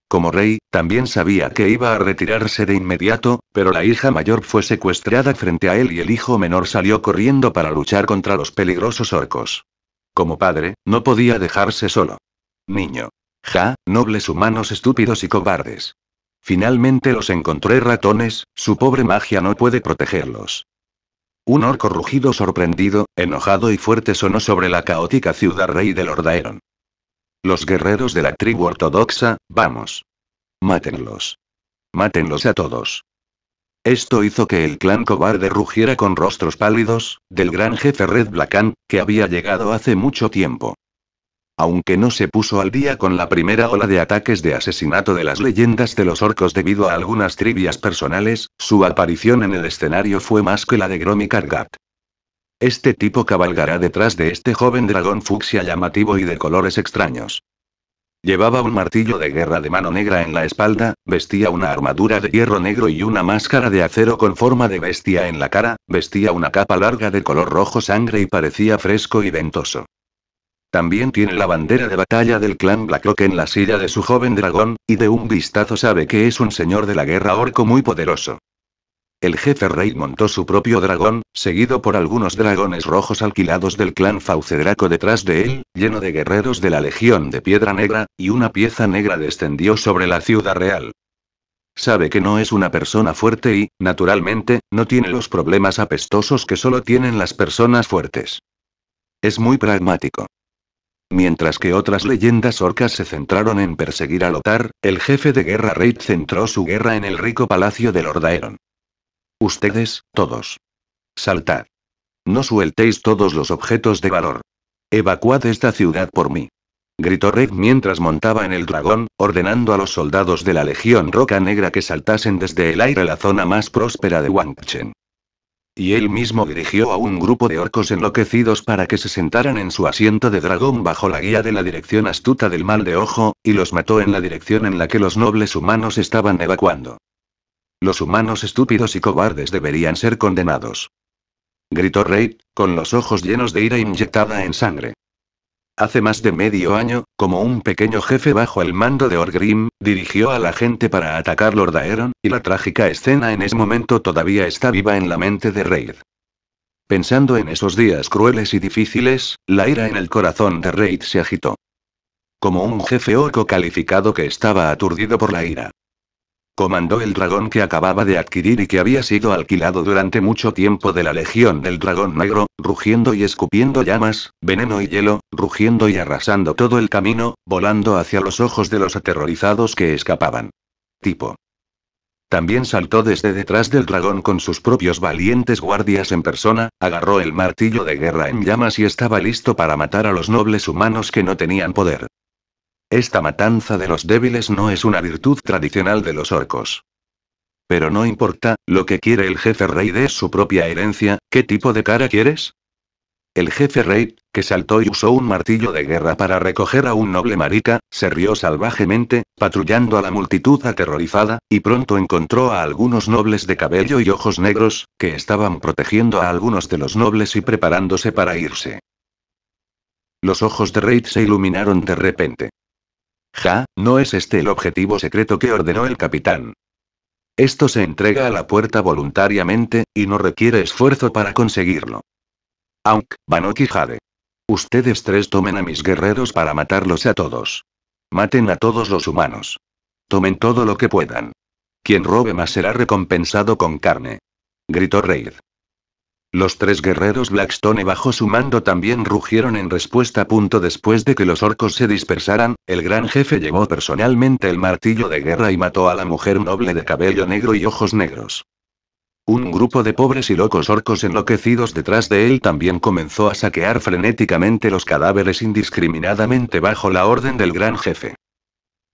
Como rey, también sabía que iba a retirarse de inmediato, pero la hija mayor fue secuestrada frente a él y el hijo menor salió corriendo para luchar contra los peligrosos orcos. Como padre, no podía dejarse solo. Niño. Ja, nobles humanos estúpidos y cobardes. Finalmente los encontré ratones, su pobre magia no puede protegerlos. Un orco rugido sorprendido, enojado y fuerte sonó sobre la caótica ciudad rey de Lordaeron. Los guerreros de la tribu ortodoxa, vamos. Mátenlos. Mátenlos a todos. Esto hizo que el clan cobarde rugiera con rostros pálidos, del gran jefe Red Blacan, que había llegado hace mucho tiempo. Aunque no se puso al día con la primera ola de ataques de asesinato de las leyendas de los orcos debido a algunas trivias personales, su aparición en el escenario fue más que la de Gromy Kargat. Este tipo cabalgará detrás de este joven dragón fucsia llamativo y de colores extraños. Llevaba un martillo de guerra de mano negra en la espalda, vestía una armadura de hierro negro y una máscara de acero con forma de bestia en la cara, vestía una capa larga de color rojo sangre y parecía fresco y ventoso. También tiene la bandera de batalla del clan Blackrock en la silla de su joven dragón, y de un vistazo sabe que es un señor de la guerra orco muy poderoso. El jefe rey montó su propio dragón, seguido por algunos dragones rojos alquilados del clan Faucedraco detrás de él, lleno de guerreros de la Legión de Piedra Negra, y una pieza negra descendió sobre la ciudad real. Sabe que no es una persona fuerte y, naturalmente, no tiene los problemas apestosos que solo tienen las personas fuertes. Es muy pragmático. Mientras que otras leyendas orcas se centraron en perseguir a Lothar, el jefe de guerra Raid centró su guerra en el rico palacio de Lordaeron. Ustedes, todos. Saltad. No sueltéis todos los objetos de valor. Evacuad esta ciudad por mí. Gritó Red mientras montaba en el dragón, ordenando a los soldados de la Legión Roca Negra que saltasen desde el aire a la zona más próspera de Wangchen. Y él mismo dirigió a un grupo de orcos enloquecidos para que se sentaran en su asiento de dragón bajo la guía de la dirección astuta del mal de ojo, y los mató en la dirección en la que los nobles humanos estaban evacuando. Los humanos estúpidos y cobardes deberían ser condenados. Gritó Raid, con los ojos llenos de ira inyectada en sangre. Hace más de medio año, como un pequeño jefe bajo el mando de Orgrim, dirigió a la gente para atacar Lord y la trágica escena en ese momento todavía está viva en la mente de Reid. Pensando en esos días crueles y difíciles, la ira en el corazón de Reid se agitó. Como un jefe orco calificado que estaba aturdido por la ira comandó el dragón que acababa de adquirir y que había sido alquilado durante mucho tiempo de la Legión del Dragón Negro, rugiendo y escupiendo llamas, veneno y hielo, rugiendo y arrasando todo el camino, volando hacia los ojos de los aterrorizados que escapaban. Tipo. También saltó desde detrás del dragón con sus propios valientes guardias en persona, agarró el martillo de guerra en llamas y estaba listo para matar a los nobles humanos que no tenían poder. Esta matanza de los débiles no es una virtud tradicional de los orcos. Pero no importa, lo que quiere el jefe rey es su propia herencia, ¿qué tipo de cara quieres? El jefe rey, que saltó y usó un martillo de guerra para recoger a un noble marica, se rió salvajemente, patrullando a la multitud aterrorizada, y pronto encontró a algunos nobles de cabello y ojos negros, que estaban protegiendo a algunos de los nobles y preparándose para irse. Los ojos de Reid se iluminaron de repente. Ja, no es este el objetivo secreto que ordenó el capitán. Esto se entrega a la puerta voluntariamente, y no requiere esfuerzo para conseguirlo. Aunque, Banoki, Jade. Ustedes tres tomen a mis guerreros para matarlos a todos. Maten a todos los humanos. Tomen todo lo que puedan. Quien robe más será recompensado con carne. Gritó Reid. Los tres guerreros Blackstone bajo su mando también rugieron en respuesta. Punto después de que los orcos se dispersaran, el gran jefe llevó personalmente el martillo de guerra y mató a la mujer noble de cabello negro y ojos negros. Un grupo de pobres y locos orcos enloquecidos detrás de él también comenzó a saquear frenéticamente los cadáveres indiscriminadamente bajo la orden del gran jefe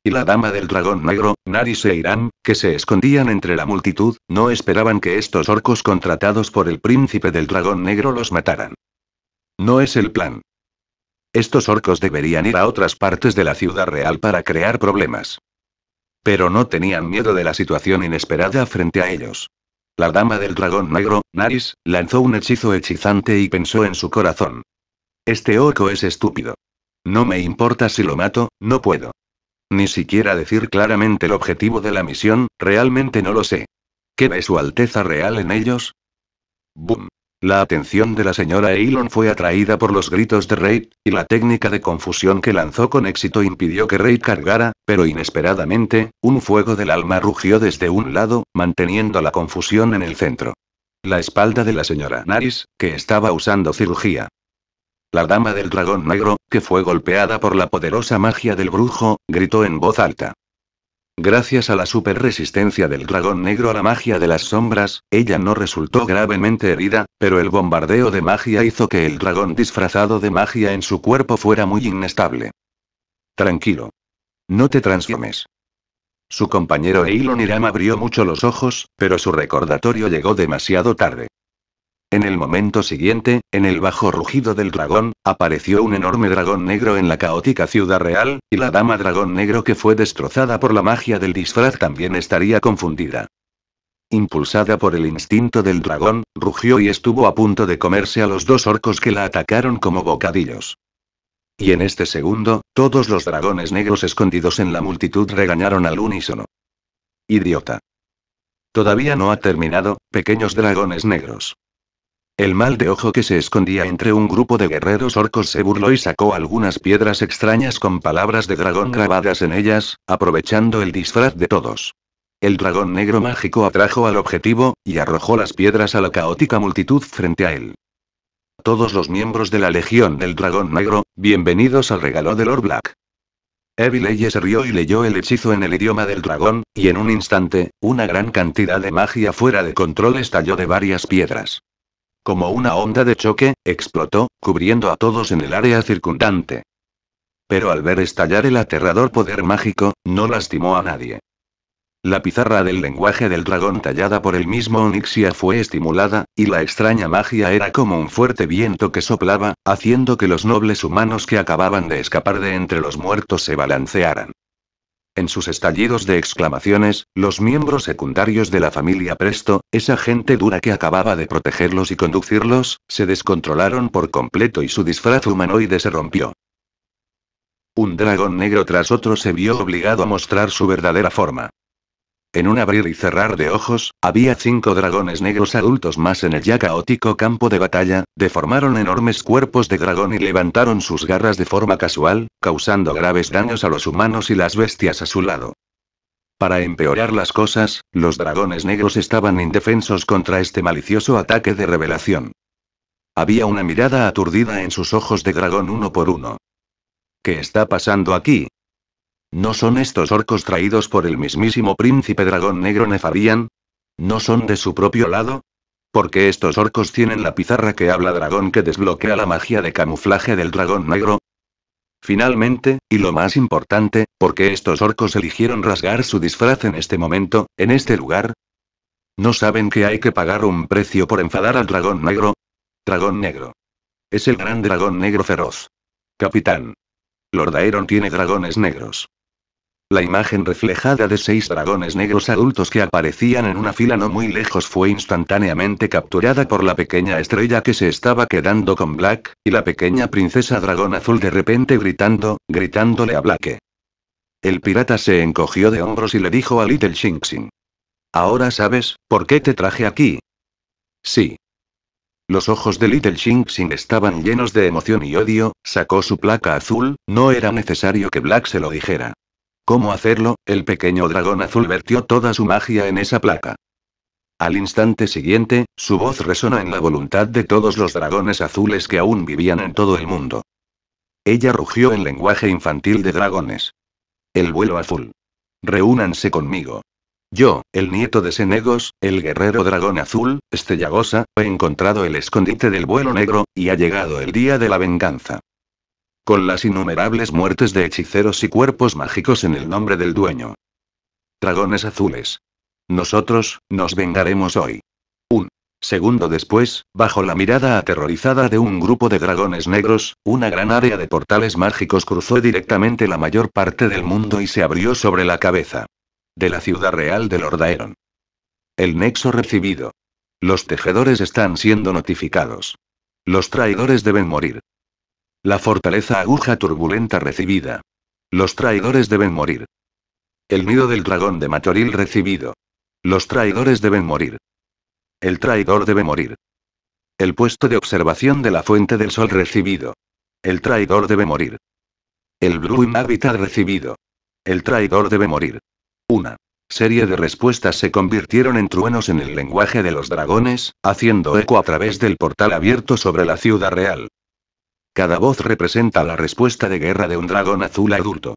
y la dama del dragón negro, Naris e Irán, que se escondían entre la multitud, no esperaban que estos orcos contratados por el príncipe del dragón negro los mataran. No es el plan. Estos orcos deberían ir a otras partes de la ciudad real para crear problemas. Pero no tenían miedo de la situación inesperada frente a ellos. La dama del dragón negro, Naris, lanzó un hechizo hechizante y pensó en su corazón. Este orco es estúpido. No me importa si lo mato, no puedo. Ni siquiera decir claramente el objetivo de la misión, realmente no lo sé. ¿Qué ve su Alteza Real en ellos? Boom. La atención de la señora Elon fue atraída por los gritos de Reid, y la técnica de confusión que lanzó con éxito impidió que Reid cargara, pero inesperadamente, un fuego del alma rugió desde un lado, manteniendo la confusión en el centro. La espalda de la señora Naris, que estaba usando cirugía. La dama del dragón negro, que fue golpeada por la poderosa magia del brujo, gritó en voz alta. Gracias a la superresistencia del dragón negro a la magia de las sombras, ella no resultó gravemente herida, pero el bombardeo de magia hizo que el dragón disfrazado de magia en su cuerpo fuera muy inestable. Tranquilo. No te transformes. Su compañero Iram abrió mucho los ojos, pero su recordatorio llegó demasiado tarde. En el momento siguiente, en el bajo rugido del dragón, apareció un enorme dragón negro en la caótica ciudad real, y la dama dragón negro que fue destrozada por la magia del disfraz también estaría confundida. Impulsada por el instinto del dragón, rugió y estuvo a punto de comerse a los dos orcos que la atacaron como bocadillos. Y en este segundo, todos los dragones negros escondidos en la multitud regañaron al unísono. Idiota. Todavía no ha terminado, pequeños dragones negros. El mal de ojo que se escondía entre un grupo de guerreros orcos se burló y sacó algunas piedras extrañas con palabras de dragón grabadas en ellas, aprovechando el disfraz de todos. El dragón negro mágico atrajo al objetivo, y arrojó las piedras a la caótica multitud frente a él. Todos los miembros de la Legión del Dragón Negro, bienvenidos al regalo de Lord Black. Evil se rió y leyó el hechizo en el idioma del dragón, y en un instante, una gran cantidad de magia fuera de control estalló de varias piedras. Como una onda de choque, explotó, cubriendo a todos en el área circundante. Pero al ver estallar el aterrador poder mágico, no lastimó a nadie. La pizarra del lenguaje del dragón tallada por el mismo Onixia fue estimulada, y la extraña magia era como un fuerte viento que soplaba, haciendo que los nobles humanos que acababan de escapar de entre los muertos se balancearan. En sus estallidos de exclamaciones, los miembros secundarios de la familia Presto, esa gente dura que acababa de protegerlos y conducirlos, se descontrolaron por completo y su disfraz humanoide se rompió. Un dragón negro tras otro se vio obligado a mostrar su verdadera forma. En un abrir y cerrar de ojos, había cinco dragones negros adultos más en el ya caótico campo de batalla, deformaron enormes cuerpos de dragón y levantaron sus garras de forma casual, causando graves daños a los humanos y las bestias a su lado. Para empeorar las cosas, los dragones negros estaban indefensos contra este malicioso ataque de revelación. Había una mirada aturdida en sus ojos de dragón uno por uno. ¿Qué está pasando aquí? ¿No son estos orcos traídos por el mismísimo príncipe dragón negro Nefarian? ¿No son de su propio lado? ¿Por qué estos orcos tienen la pizarra que habla dragón que desbloquea la magia de camuflaje del dragón negro? Finalmente, y lo más importante, ¿por qué estos orcos eligieron rasgar su disfraz en este momento, en este lugar? ¿No saben que hay que pagar un precio por enfadar al dragón negro? Dragón negro. Es el gran dragón negro feroz. Capitán. Lord Aeron tiene dragones negros. La imagen reflejada de seis dragones negros adultos que aparecían en una fila no muy lejos fue instantáneamente capturada por la pequeña estrella que se estaba quedando con Black, y la pequeña princesa dragón azul de repente gritando, gritándole a Black. El pirata se encogió de hombros y le dijo a Little Shinxin. Ahora sabes, ¿por qué te traje aquí? Sí. Los ojos de Little Shinxin estaban llenos de emoción y odio, sacó su placa azul, no era necesario que Black se lo dijera cómo hacerlo, el pequeño dragón azul vertió toda su magia en esa placa. Al instante siguiente, su voz resonó en la voluntad de todos los dragones azules que aún vivían en todo el mundo. Ella rugió en lenguaje infantil de dragones. El vuelo azul. Reúnanse conmigo. Yo, el nieto de Senegos, el guerrero dragón azul, Estellagosa, he encontrado el escondite del vuelo negro, y ha llegado el día de la venganza. Con las innumerables muertes de hechiceros y cuerpos mágicos en el nombre del dueño. Dragones azules. Nosotros, nos vengaremos hoy. Un segundo después, bajo la mirada aterrorizada de un grupo de dragones negros, una gran área de portales mágicos cruzó directamente la mayor parte del mundo y se abrió sobre la cabeza. De la ciudad real de Lordaeron. El nexo recibido. Los tejedores están siendo notificados. Los traidores deben morir. La fortaleza aguja turbulenta recibida. Los traidores deben morir. El nido del dragón de Matoril recibido. Los traidores deben morir. El traidor debe morir. El puesto de observación de la fuente del sol recibido. El traidor debe morir. El Blue Habitat recibido. El traidor debe morir. Una serie de respuestas se convirtieron en truenos en el lenguaje de los dragones, haciendo eco a través del portal abierto sobre la ciudad real. Cada voz representa la respuesta de guerra de un dragón azul adulto.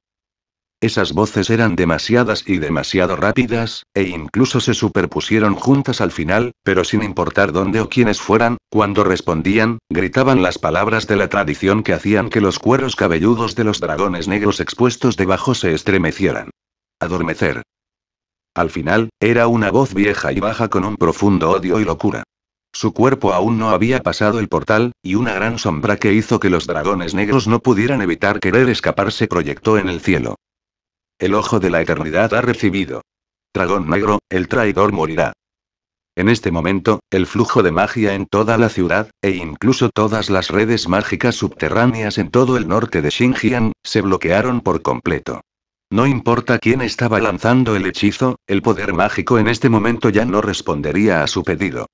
Esas voces eran demasiadas y demasiado rápidas, e incluso se superpusieron juntas al final, pero sin importar dónde o quiénes fueran, cuando respondían, gritaban las palabras de la tradición que hacían que los cueros cabelludos de los dragones negros expuestos debajo se estremecieran. Adormecer. Al final, era una voz vieja y baja con un profundo odio y locura. Su cuerpo aún no había pasado el portal, y una gran sombra que hizo que los dragones negros no pudieran evitar querer escapar se proyectó en el cielo. El ojo de la eternidad ha recibido. Dragón negro, el traidor morirá. En este momento, el flujo de magia en toda la ciudad, e incluso todas las redes mágicas subterráneas en todo el norte de Xinjiang, se bloquearon por completo. No importa quién estaba lanzando el hechizo, el poder mágico en este momento ya no respondería a su pedido.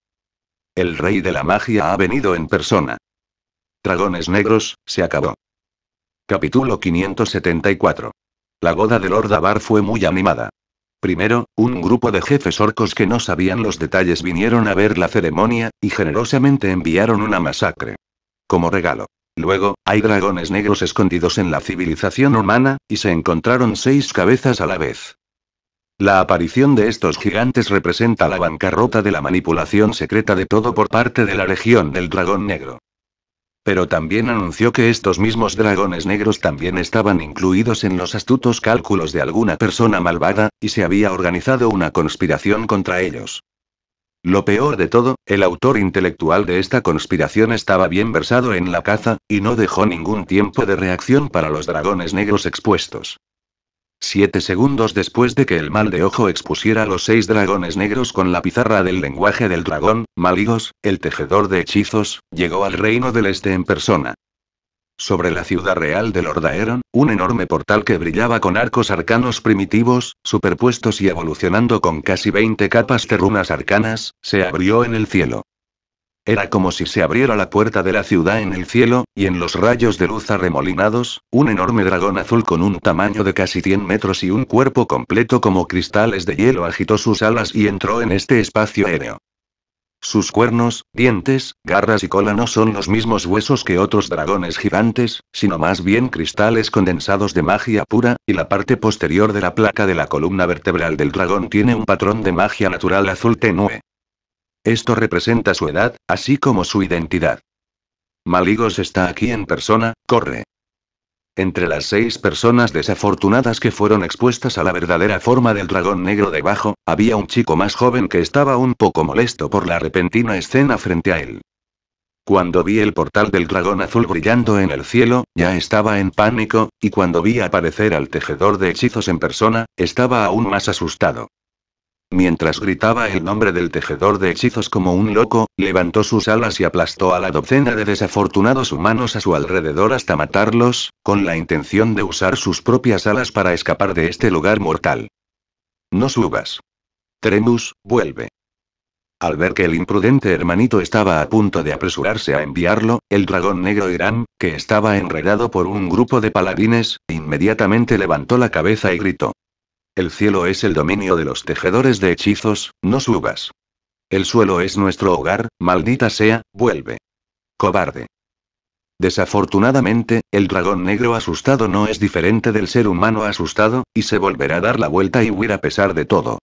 El rey de la magia ha venido en persona. Dragones negros, se acabó. Capítulo 574. La boda de Lord Abar fue muy animada. Primero, un grupo de jefes orcos que no sabían los detalles vinieron a ver la ceremonia, y generosamente enviaron una masacre. Como regalo. Luego, hay dragones negros escondidos en la civilización humana, y se encontraron seis cabezas a la vez. La aparición de estos gigantes representa la bancarrota de la manipulación secreta de todo por parte de la Legión del Dragón Negro. Pero también anunció que estos mismos dragones negros también estaban incluidos en los astutos cálculos de alguna persona malvada, y se había organizado una conspiración contra ellos. Lo peor de todo, el autor intelectual de esta conspiración estaba bien versado en la caza, y no dejó ningún tiempo de reacción para los dragones negros expuestos. Siete segundos después de que el mal de ojo expusiera los seis dragones negros con la pizarra del lenguaje del dragón, Maligos, el tejedor de hechizos, llegó al reino del este en persona. Sobre la ciudad real de Lordaeron, un enorme portal que brillaba con arcos arcanos primitivos, superpuestos y evolucionando con casi 20 capas de runas arcanas, se abrió en el cielo. Era como si se abriera la puerta de la ciudad en el cielo, y en los rayos de luz arremolinados, un enorme dragón azul con un tamaño de casi 100 metros y un cuerpo completo como cristales de hielo agitó sus alas y entró en este espacio aéreo. Sus cuernos, dientes, garras y cola no son los mismos huesos que otros dragones gigantes, sino más bien cristales condensados de magia pura, y la parte posterior de la placa de la columna vertebral del dragón tiene un patrón de magia natural azul tenue. Esto representa su edad, así como su identidad. Maligos está aquí en persona, corre. Entre las seis personas desafortunadas que fueron expuestas a la verdadera forma del dragón negro debajo, había un chico más joven que estaba un poco molesto por la repentina escena frente a él. Cuando vi el portal del dragón azul brillando en el cielo, ya estaba en pánico, y cuando vi aparecer al tejedor de hechizos en persona, estaba aún más asustado. Mientras gritaba el nombre del tejedor de hechizos como un loco, levantó sus alas y aplastó a la docena de desafortunados humanos a su alrededor hasta matarlos, con la intención de usar sus propias alas para escapar de este lugar mortal. No subas. Tremus, vuelve. Al ver que el imprudente hermanito estaba a punto de apresurarse a enviarlo, el dragón negro Irán, que estaba enredado por un grupo de paladines, inmediatamente levantó la cabeza y gritó. El cielo es el dominio de los tejedores de hechizos, no subas. El suelo es nuestro hogar, maldita sea, vuelve. Cobarde. Desafortunadamente, el dragón negro asustado no es diferente del ser humano asustado, y se volverá a dar la vuelta y huir a pesar de todo.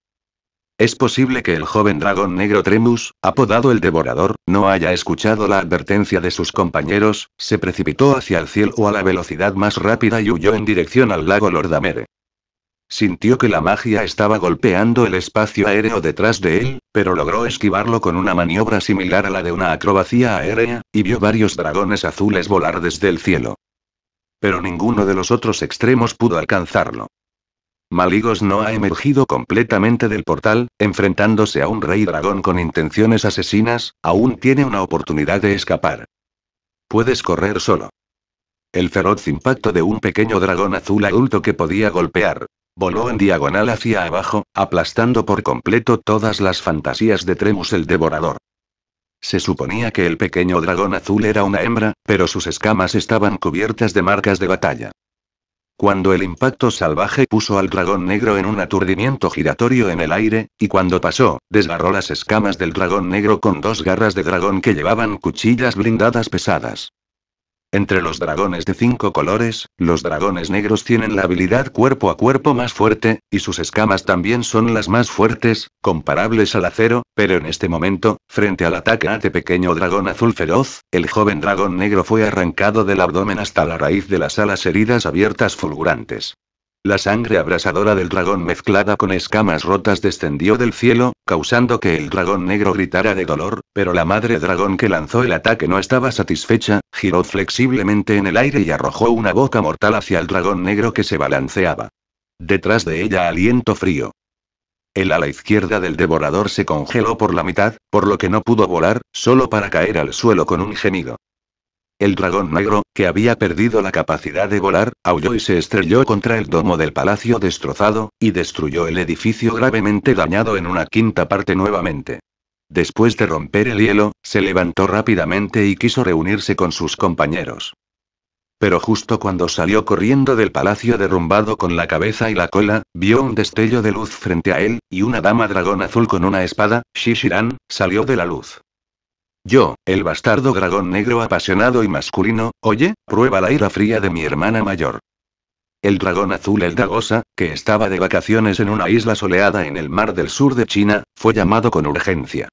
Es posible que el joven dragón negro Tremus, apodado el Devorador, no haya escuchado la advertencia de sus compañeros, se precipitó hacia el cielo a la velocidad más rápida y huyó en dirección al lago Lordamere. Sintió que la magia estaba golpeando el espacio aéreo detrás de él, pero logró esquivarlo con una maniobra similar a la de una acrobacía aérea, y vio varios dragones azules volar desde el cielo. Pero ninguno de los otros extremos pudo alcanzarlo. Maligos no ha emergido completamente del portal, enfrentándose a un rey dragón con intenciones asesinas, aún tiene una oportunidad de escapar. Puedes correr solo. El feroz impacto de un pequeño dragón azul adulto que podía golpear, voló en diagonal hacia abajo, aplastando por completo todas las fantasías de Tremus el devorador. Se suponía que el pequeño dragón azul era una hembra, pero sus escamas estaban cubiertas de marcas de batalla. Cuando el impacto salvaje puso al dragón negro en un aturdimiento giratorio en el aire, y cuando pasó, desgarró las escamas del dragón negro con dos garras de dragón que llevaban cuchillas blindadas pesadas. Entre los dragones de cinco colores, los dragones negros tienen la habilidad cuerpo a cuerpo más fuerte, y sus escamas también son las más fuertes, comparables al acero, pero en este momento, frente al ataque a este pequeño dragón azul feroz, el joven dragón negro fue arrancado del abdomen hasta la raíz de las alas heridas abiertas fulgurantes. La sangre abrasadora del dragón mezclada con escamas rotas descendió del cielo, causando que el dragón negro gritara de dolor, pero la madre dragón que lanzó el ataque no estaba satisfecha, giró flexiblemente en el aire y arrojó una boca mortal hacia el dragón negro que se balanceaba. Detrás de ella aliento frío. El ala izquierda del devorador se congeló por la mitad, por lo que no pudo volar, solo para caer al suelo con un gemido. El dragón negro, que había perdido la capacidad de volar, aulló y se estrelló contra el domo del palacio destrozado, y destruyó el edificio gravemente dañado en una quinta parte nuevamente. Después de romper el hielo, se levantó rápidamente y quiso reunirse con sus compañeros. Pero justo cuando salió corriendo del palacio derrumbado con la cabeza y la cola, vio un destello de luz frente a él, y una dama dragón azul con una espada, Shishiran, salió de la luz. Yo, el bastardo dragón negro apasionado y masculino, oye, prueba la ira fría de mi hermana mayor. El dragón azul el que estaba de vacaciones en una isla soleada en el mar del sur de China, fue llamado con urgencia.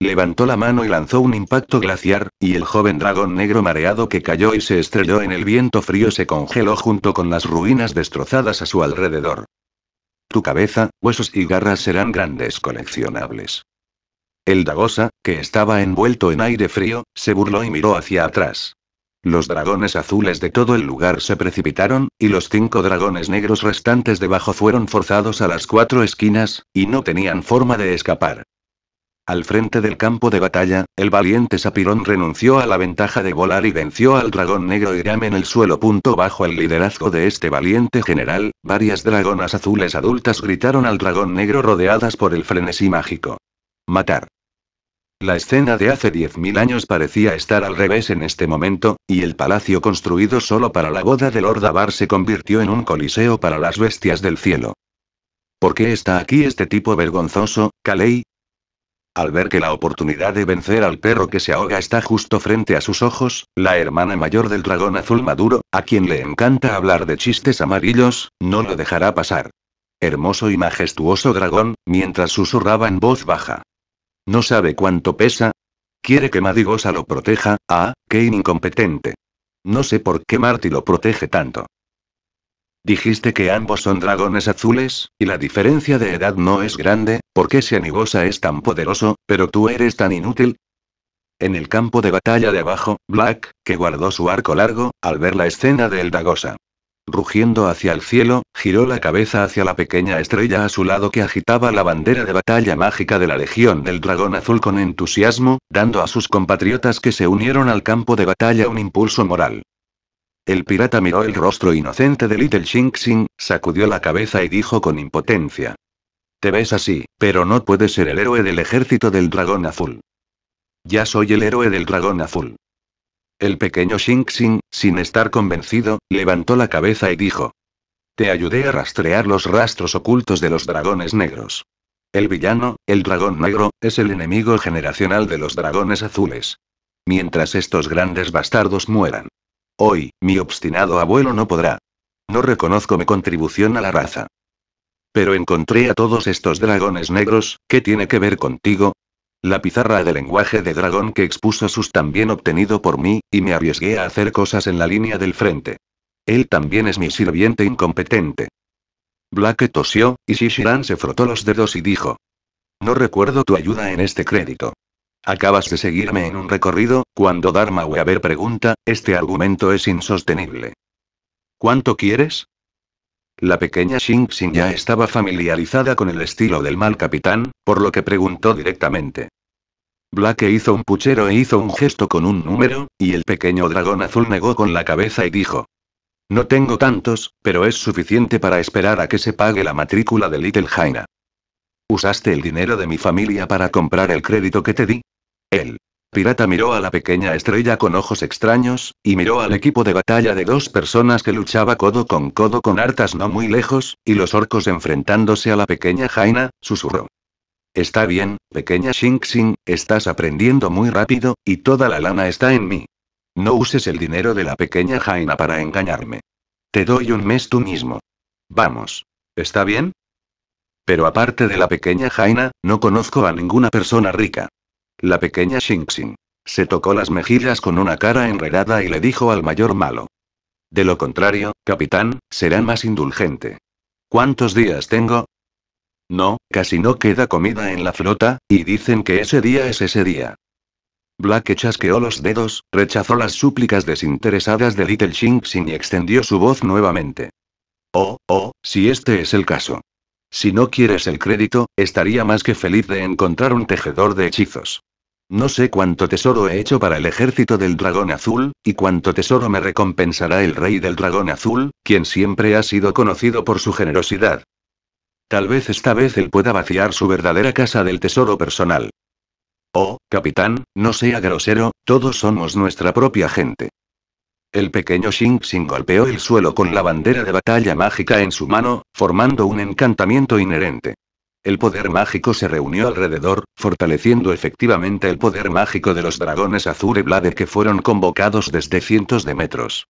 Levantó la mano y lanzó un impacto glaciar, y el joven dragón negro mareado que cayó y se estrelló en el viento frío se congeló junto con las ruinas destrozadas a su alrededor. Tu cabeza, huesos y garras serán grandes coleccionables. El Dagosa, que estaba envuelto en aire frío, se burló y miró hacia atrás. Los dragones azules de todo el lugar se precipitaron, y los cinco dragones negros restantes debajo fueron forzados a las cuatro esquinas, y no tenían forma de escapar. Al frente del campo de batalla, el valiente Sapirón renunció a la ventaja de volar y venció al dragón negro Iram en el suelo. Punto bajo el liderazgo de este valiente general, varias dragonas azules adultas gritaron al dragón negro rodeadas por el frenesí mágico. Matar. La escena de hace 10.000 años parecía estar al revés en este momento, y el palacio construido solo para la boda del Lord Abar se convirtió en un coliseo para las bestias del cielo. ¿Por qué está aquí este tipo vergonzoso, Kalei? Al ver que la oportunidad de vencer al perro que se ahoga está justo frente a sus ojos, la hermana mayor del dragón azul maduro, a quien le encanta hablar de chistes amarillos, no lo dejará pasar. Hermoso y majestuoso dragón, mientras susurraba en voz baja. ¿No sabe cuánto pesa? Quiere que Madigosa lo proteja, ah, qué incompetente. No sé por qué Marty lo protege tanto. Dijiste que ambos son dragones azules, y la diferencia de edad no es grande, ¿por qué Anigosa es tan poderoso, pero tú eres tan inútil? En el campo de batalla de abajo, Black, que guardó su arco largo, al ver la escena de Eldagosa, rugiendo hacia el cielo, giró la cabeza hacia la pequeña estrella a su lado que agitaba la bandera de batalla mágica de la Legión del Dragón Azul con entusiasmo, dando a sus compatriotas que se unieron al campo de batalla un impulso moral. El pirata miró el rostro inocente de Little Shinxin, sacudió la cabeza y dijo con impotencia. Te ves así, pero no puedes ser el héroe del ejército del dragón azul. Ya soy el héroe del dragón azul. El pequeño Xing sin estar convencido, levantó la cabeza y dijo. Te ayudé a rastrear los rastros ocultos de los dragones negros. El villano, el dragón negro, es el enemigo generacional de los dragones azules. Mientras estos grandes bastardos mueran. Hoy, mi obstinado abuelo no podrá. No reconozco mi contribución a la raza. Pero encontré a todos estos dragones negros, ¿qué tiene que ver contigo? La pizarra de lenguaje de dragón que expuso sus también obtenido por mí, y me arriesgué a hacer cosas en la línea del frente. Él también es mi sirviente incompetente. Black tosió, y Shishiran se frotó los dedos y dijo. No recuerdo tu ayuda en este crédito. Acabas de seguirme en un recorrido, cuando Dharma Weaver pregunta, este argumento es insostenible. ¿Cuánto quieres? La pequeña Xing ya estaba familiarizada con el estilo del mal capitán, por lo que preguntó directamente. Black hizo un puchero e hizo un gesto con un número, y el pequeño dragón azul negó con la cabeza y dijo. No tengo tantos, pero es suficiente para esperar a que se pague la matrícula de Little Jaina. ¿Usaste el dinero de mi familia para comprar el crédito que te di? Él. Pirata miró a la pequeña estrella con ojos extraños, y miró al equipo de batalla de dos personas que luchaba codo con codo con hartas no muy lejos, y los orcos enfrentándose a la pequeña Jaina, susurró. Está bien, pequeña Xing estás aprendiendo muy rápido, y toda la lana está en mí. No uses el dinero de la pequeña Jaina para engañarme. Te doy un mes tú mismo. Vamos. ¿Está bien? Pero aparte de la pequeña Jaina, no conozco a ninguna persona rica. La pequeña Xinxin. Se tocó las mejillas con una cara enredada y le dijo al mayor malo. De lo contrario, capitán, será más indulgente. ¿Cuántos días tengo? No, casi no queda comida en la flota, y dicen que ese día es ese día. Black chasqueó los dedos, rechazó las súplicas desinteresadas de Little Xingxing y extendió su voz nuevamente. Oh, oh, si este es el caso. Si no quieres el crédito, estaría más que feliz de encontrar un tejedor de hechizos. No sé cuánto tesoro he hecho para el ejército del dragón azul, y cuánto tesoro me recompensará el rey del dragón azul, quien siempre ha sido conocido por su generosidad. Tal vez esta vez él pueda vaciar su verdadera casa del tesoro personal. Oh, capitán, no sea grosero, todos somos nuestra propia gente. El pequeño Xing golpeó el suelo con la bandera de batalla mágica en su mano, formando un encantamiento inherente. El poder mágico se reunió alrededor, fortaleciendo efectivamente el poder mágico de los dragones y blade que fueron convocados desde cientos de metros.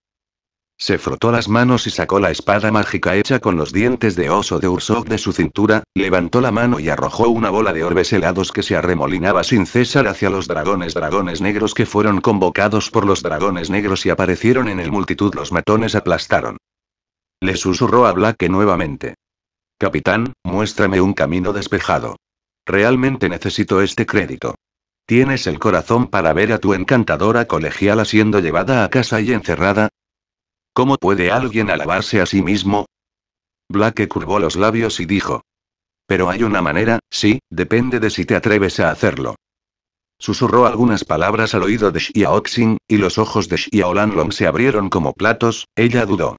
Se frotó las manos y sacó la espada mágica hecha con los dientes de oso de Ursok de su cintura, levantó la mano y arrojó una bola de orbes helados que se arremolinaba sin cesar hacia los dragones dragones negros que fueron convocados por los dragones negros y aparecieron en el multitud los matones aplastaron. Le susurró a Black nuevamente. Capitán, muéstrame un camino despejado. Realmente necesito este crédito. Tienes el corazón para ver a tu encantadora colegiala siendo llevada a casa y encerrada, ¿Cómo puede alguien alabarse a sí mismo? Blake curvó los labios y dijo. Pero hay una manera, sí, depende de si te atreves a hacerlo. Susurró algunas palabras al oído de Xiaoxing, y los ojos de Long se abrieron como platos, ella dudó.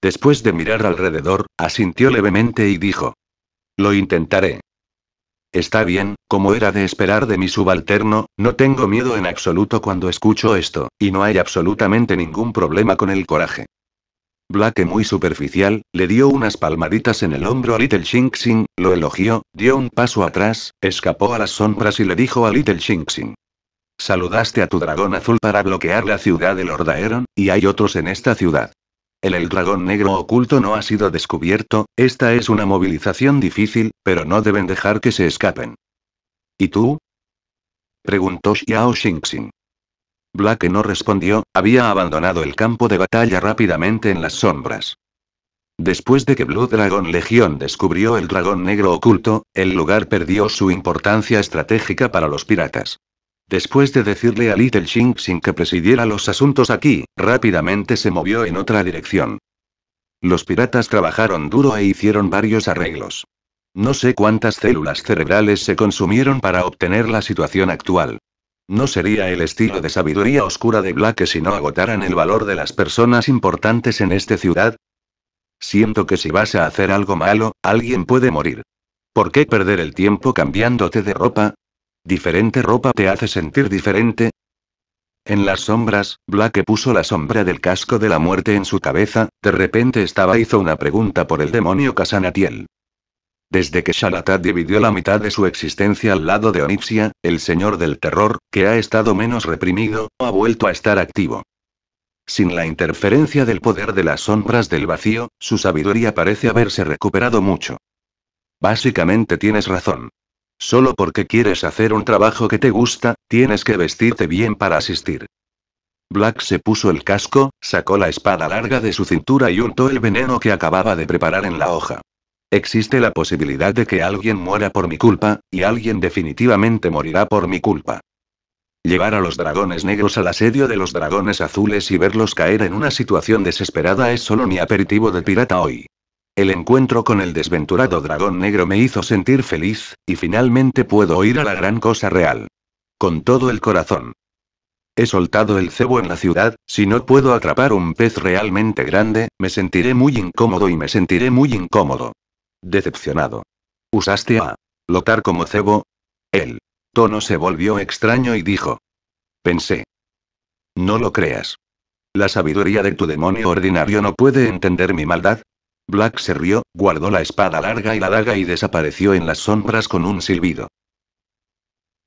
Después de mirar alrededor, asintió levemente y dijo. Lo intentaré. Está bien, como era de esperar de mi subalterno, no tengo miedo en absoluto cuando escucho esto, y no hay absolutamente ningún problema con el coraje. Black muy superficial, le dio unas palmaditas en el hombro a Little Shinxin, lo elogió, dio un paso atrás, escapó a las sombras y le dijo a Little Shinxin. Saludaste a tu dragón azul para bloquear la ciudad de Lordaeron, y hay otros en esta ciudad. El dragón negro oculto no ha sido descubierto, esta es una movilización difícil, pero no deben dejar que se escapen. ¿Y tú? Preguntó Xiao Xingxin. Black no respondió, había abandonado el campo de batalla rápidamente en las sombras. Después de que Blue Dragon Legion descubrió el dragón negro oculto, el lugar perdió su importancia estratégica para los piratas. Después de decirle a Little sin que presidiera los asuntos aquí, rápidamente se movió en otra dirección. Los piratas trabajaron duro e hicieron varios arreglos. No sé cuántas células cerebrales se consumieron para obtener la situación actual. No sería el estilo de sabiduría oscura de Black si no agotaran el valor de las personas importantes en esta ciudad. Siento que si vas a hacer algo malo, alguien puede morir. ¿Por qué perder el tiempo cambiándote de ropa? ¿Diferente ropa te hace sentir diferente? En las sombras, Black puso la sombra del casco de la muerte en su cabeza, de repente estaba hizo una pregunta por el demonio Casanatiel. Desde que Shalatat dividió la mitad de su existencia al lado de Onipsia, el señor del terror, que ha estado menos reprimido, ha vuelto a estar activo. Sin la interferencia del poder de las sombras del vacío, su sabiduría parece haberse recuperado mucho. Básicamente tienes razón, Solo porque quieres hacer un trabajo que te gusta, tienes que vestirte bien para asistir. Black se puso el casco, sacó la espada larga de su cintura y untó el veneno que acababa de preparar en la hoja. Existe la posibilidad de que alguien muera por mi culpa, y alguien definitivamente morirá por mi culpa. Llevar a los dragones negros al asedio de los dragones azules y verlos caer en una situación desesperada es solo mi aperitivo de pirata hoy. El encuentro con el desventurado dragón negro me hizo sentir feliz, y finalmente puedo ir a la gran cosa real. Con todo el corazón. He soltado el cebo en la ciudad, si no puedo atrapar un pez realmente grande, me sentiré muy incómodo y me sentiré muy incómodo. Decepcionado. ¿Usaste a Lotar como cebo? El tono se volvió extraño y dijo. Pensé. No lo creas. La sabiduría de tu demonio ordinario no puede entender mi maldad, Black se rió, guardó la espada larga y la daga y desapareció en las sombras con un silbido.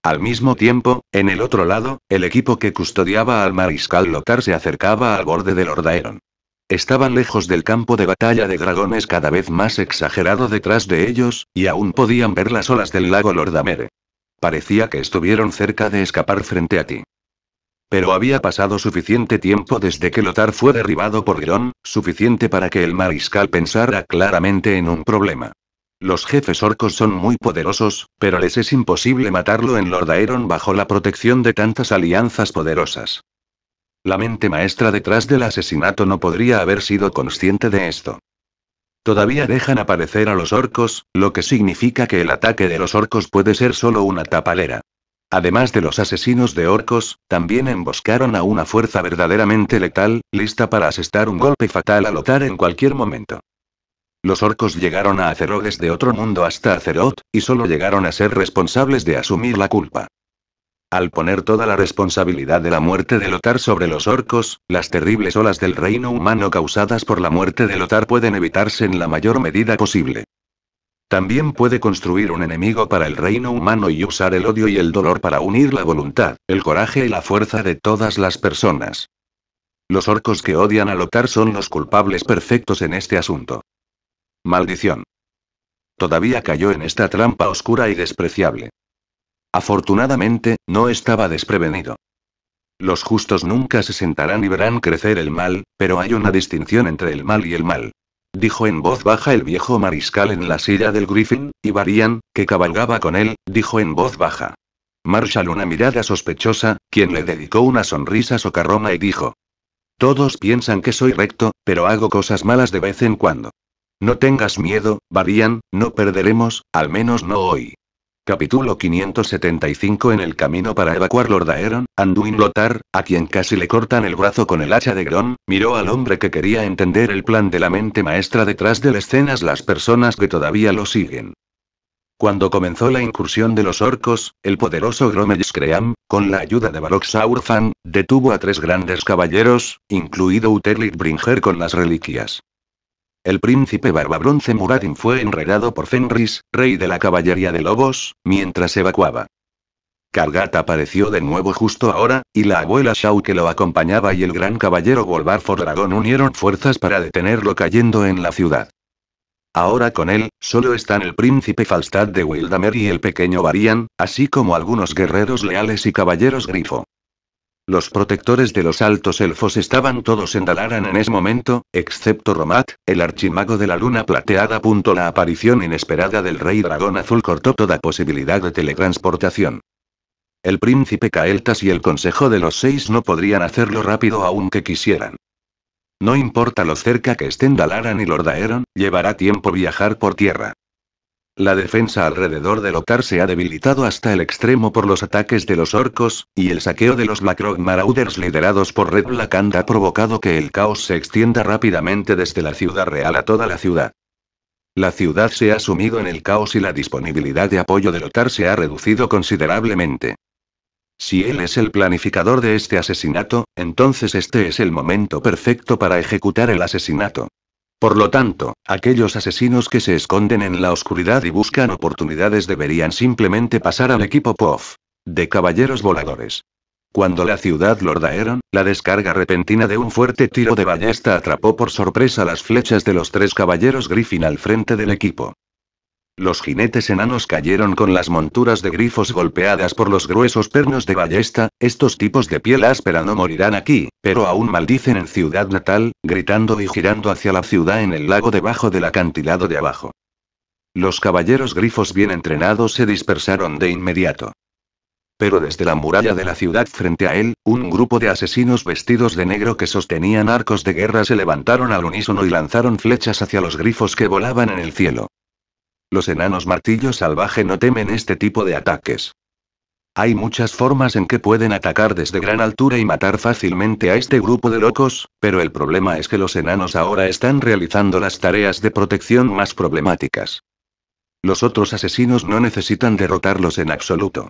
Al mismo tiempo, en el otro lado, el equipo que custodiaba al mariscal Lothar se acercaba al borde del Ordaeron. Estaban lejos del campo de batalla de dragones cada vez más exagerado detrás de ellos, y aún podían ver las olas del lago Lordamere. Parecía que estuvieron cerca de escapar frente a ti. Pero había pasado suficiente tiempo desde que Lothar fue derribado por Giron, suficiente para que el mariscal pensara claramente en un problema. Los jefes orcos son muy poderosos, pero les es imposible matarlo en Lordaeron bajo la protección de tantas alianzas poderosas. La mente maestra detrás del asesinato no podría haber sido consciente de esto. Todavía dejan aparecer a los orcos, lo que significa que el ataque de los orcos puede ser solo una tapalera. Además de los asesinos de orcos, también emboscaron a una fuerza verdaderamente letal, lista para asestar un golpe fatal a Lotar en cualquier momento. Los orcos llegaron a Azeroth desde otro mundo hasta Azeroth, y solo llegaron a ser responsables de asumir la culpa. Al poner toda la responsabilidad de la muerte de Lotar sobre los orcos, las terribles olas del reino humano causadas por la muerte de Lotar pueden evitarse en la mayor medida posible. También puede construir un enemigo para el reino humano y usar el odio y el dolor para unir la voluntad, el coraje y la fuerza de todas las personas. Los orcos que odian a Lotar son los culpables perfectos en este asunto. Maldición. Todavía cayó en esta trampa oscura y despreciable. Afortunadamente, no estaba desprevenido. Los justos nunca se sentarán y verán crecer el mal, pero hay una distinción entre el mal y el mal dijo en voz baja el viejo mariscal en la silla del Griffin, y Varian, que cabalgaba con él, dijo en voz baja. Marshall una mirada sospechosa, quien le dedicó una sonrisa socarrona y dijo. Todos piensan que soy recto, pero hago cosas malas de vez en cuando. No tengas miedo, Varian, no perderemos, al menos no hoy. Capítulo 575 En el camino para evacuar Lordaeron, Anduin Lothar, a quien casi le cortan el brazo con el hacha de Gron, miró al hombre que quería entender el plan de la mente maestra detrás de las escenas las personas que todavía lo siguen. Cuando comenzó la incursión de los orcos, el poderoso Gromelix con la ayuda de Barok Saurfang, detuvo a tres grandes caballeros, incluido Uterlit Bringer con las reliquias. El príncipe Barbabronce Muradin fue enredado por Fenris, rey de la caballería de lobos, mientras evacuaba. Kargat apareció de nuevo justo ahora, y la abuela Shao que lo acompañaba y el gran caballero Golbar Dragón unieron fuerzas para detenerlo cayendo en la ciudad. Ahora con él, solo están el príncipe Falstad de Wildamer y el pequeño Varian, así como algunos guerreros leales y caballeros grifo. Los protectores de los altos elfos estaban todos en Dalaran en ese momento, excepto Romat, el archimago de la luna plateada. La aparición inesperada del rey dragón azul cortó toda posibilidad de teletransportación. El príncipe Caeltas y el consejo de los seis no podrían hacerlo rápido aunque quisieran. No importa lo cerca que estén Dalaran y Lordaeron, llevará tiempo viajar por tierra. La defensa alrededor del Otar se ha debilitado hasta el extremo por los ataques de los orcos, y el saqueo de los Blackrock Marauders liderados por Red Blackhand ha provocado que el caos se extienda rápidamente desde la ciudad real a toda la ciudad. La ciudad se ha sumido en el caos y la disponibilidad de apoyo del Otar se ha reducido considerablemente. Si él es el planificador de este asesinato, entonces este es el momento perfecto para ejecutar el asesinato. Por lo tanto, aquellos asesinos que se esconden en la oscuridad y buscan oportunidades deberían simplemente pasar al equipo POF. De caballeros voladores. Cuando la ciudad Lordaeron, la descarga repentina de un fuerte tiro de ballesta atrapó por sorpresa las flechas de los tres caballeros Griffin al frente del equipo. Los jinetes enanos cayeron con las monturas de grifos golpeadas por los gruesos pernos de ballesta, estos tipos de piel áspera no morirán aquí, pero aún maldicen en ciudad natal, gritando y girando hacia la ciudad en el lago debajo del acantilado de abajo. Los caballeros grifos bien entrenados se dispersaron de inmediato. Pero desde la muralla de la ciudad frente a él, un grupo de asesinos vestidos de negro que sostenían arcos de guerra se levantaron al unísono y lanzaron flechas hacia los grifos que volaban en el cielo. Los enanos martillo salvaje no temen este tipo de ataques. Hay muchas formas en que pueden atacar desde gran altura y matar fácilmente a este grupo de locos, pero el problema es que los enanos ahora están realizando las tareas de protección más problemáticas. Los otros asesinos no necesitan derrotarlos en absoluto.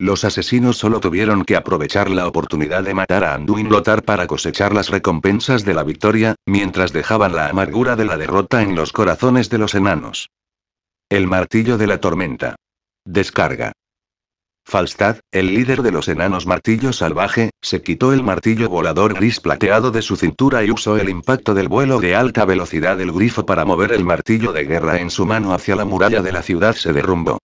Los asesinos solo tuvieron que aprovechar la oportunidad de matar a Anduin Lothar para cosechar las recompensas de la victoria, mientras dejaban la amargura de la derrota en los corazones de los enanos. El martillo de la tormenta. Descarga. Falstad, el líder de los enanos martillo salvaje, se quitó el martillo volador gris plateado de su cintura y usó el impacto del vuelo de alta velocidad del grifo para mover el martillo de guerra en su mano hacia la muralla de la ciudad se derrumbó.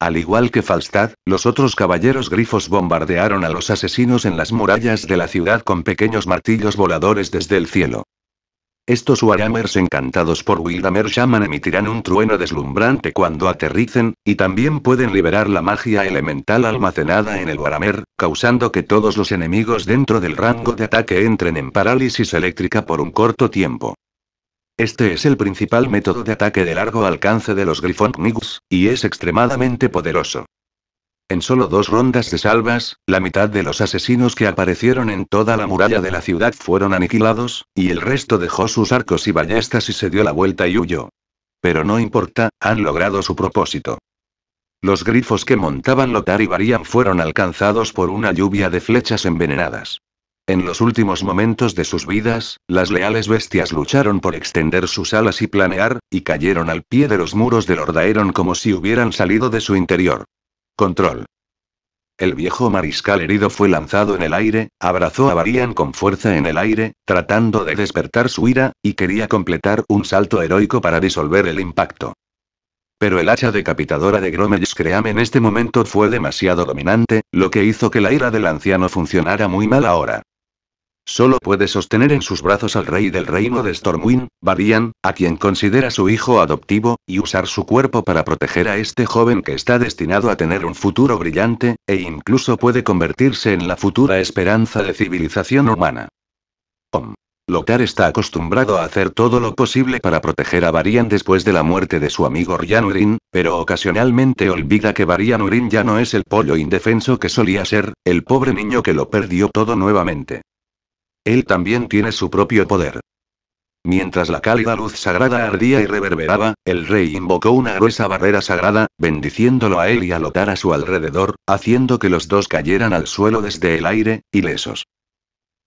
Al igual que Falstad, los otros caballeros grifos bombardearon a los asesinos en las murallas de la ciudad con pequeños martillos voladores desde el cielo. Estos Warhammers encantados por Wildamer Shaman emitirán un trueno deslumbrante cuando aterricen, y también pueden liberar la magia elemental almacenada en el Warhammer, causando que todos los enemigos dentro del rango de ataque entren en parálisis eléctrica por un corto tiempo. Este es el principal método de ataque de largo alcance de los Griffon y es extremadamente poderoso. En solo dos rondas de salvas, la mitad de los asesinos que aparecieron en toda la muralla de la ciudad fueron aniquilados, y el resto dejó sus arcos y ballestas y se dio la vuelta y huyó. Pero no importa, han logrado su propósito. Los grifos que montaban Lotar y Varian fueron alcanzados por una lluvia de flechas envenenadas. En los últimos momentos de sus vidas, las leales bestias lucharon por extender sus alas y planear, y cayeron al pie de los muros del Ordaeron como si hubieran salido de su interior. Control. El viejo mariscal herido fue lanzado en el aire, abrazó a Varian con fuerza en el aire, tratando de despertar su ira, y quería completar un salto heroico para disolver el impacto. Pero el hacha decapitadora de Gromel's Cream en este momento fue demasiado dominante, lo que hizo que la ira del anciano funcionara muy mal ahora. Solo puede sostener en sus brazos al rey del reino de Stormwind, Varian, a quien considera su hijo adoptivo, y usar su cuerpo para proteger a este joven que está destinado a tener un futuro brillante, e incluso puede convertirse en la futura esperanza de civilización humana. Om. Lothar está acostumbrado a hacer todo lo posible para proteger a Varian después de la muerte de su amigo Ryan Urin, pero ocasionalmente olvida que Varian Urin ya no es el pollo indefenso que solía ser, el pobre niño que lo perdió todo nuevamente. Él también tiene su propio poder. Mientras la cálida luz sagrada ardía y reverberaba, el rey invocó una gruesa barrera sagrada, bendiciéndolo a él y a Lotar a su alrededor, haciendo que los dos cayeran al suelo desde el aire, ilesos.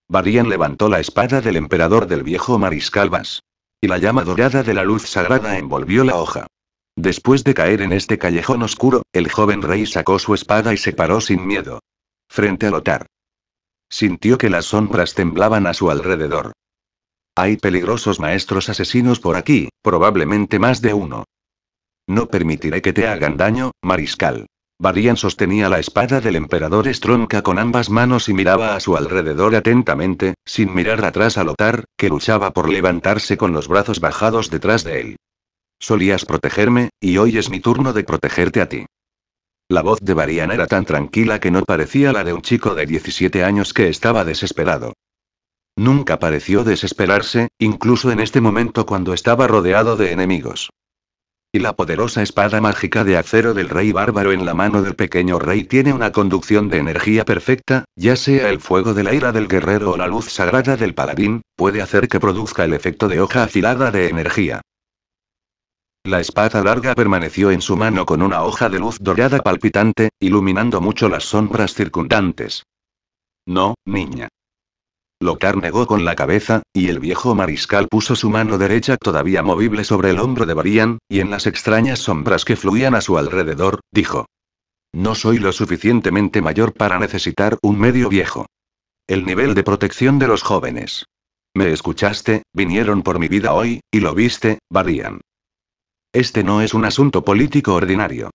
Varian levantó la espada del emperador del viejo mariscal Vas. Y la llama dorada de la luz sagrada envolvió la hoja. Después de caer en este callejón oscuro, el joven rey sacó su espada y se paró sin miedo. Frente a Lotar. Sintió que las sombras temblaban a su alrededor. Hay peligrosos maestros asesinos por aquí, probablemente más de uno. No permitiré que te hagan daño, mariscal. Varian sostenía la espada del emperador Estronca con ambas manos y miraba a su alrededor atentamente, sin mirar atrás a otar, que luchaba por levantarse con los brazos bajados detrás de él. Solías protegerme, y hoy es mi turno de protegerte a ti. La voz de Varian era tan tranquila que no parecía la de un chico de 17 años que estaba desesperado. Nunca pareció desesperarse, incluso en este momento cuando estaba rodeado de enemigos. Y la poderosa espada mágica de acero del rey bárbaro en la mano del pequeño rey tiene una conducción de energía perfecta, ya sea el fuego de la ira del guerrero o la luz sagrada del paladín, puede hacer que produzca el efecto de hoja afilada de energía. La espada larga permaneció en su mano con una hoja de luz dorada palpitante, iluminando mucho las sombras circundantes. No, niña. Locar negó con la cabeza, y el viejo mariscal puso su mano derecha todavía movible sobre el hombro de Varian, y en las extrañas sombras que fluían a su alrededor, dijo. No soy lo suficientemente mayor para necesitar un medio viejo. El nivel de protección de los jóvenes. Me escuchaste, vinieron por mi vida hoy, y lo viste, Varian. Este no es un asunto político ordinario.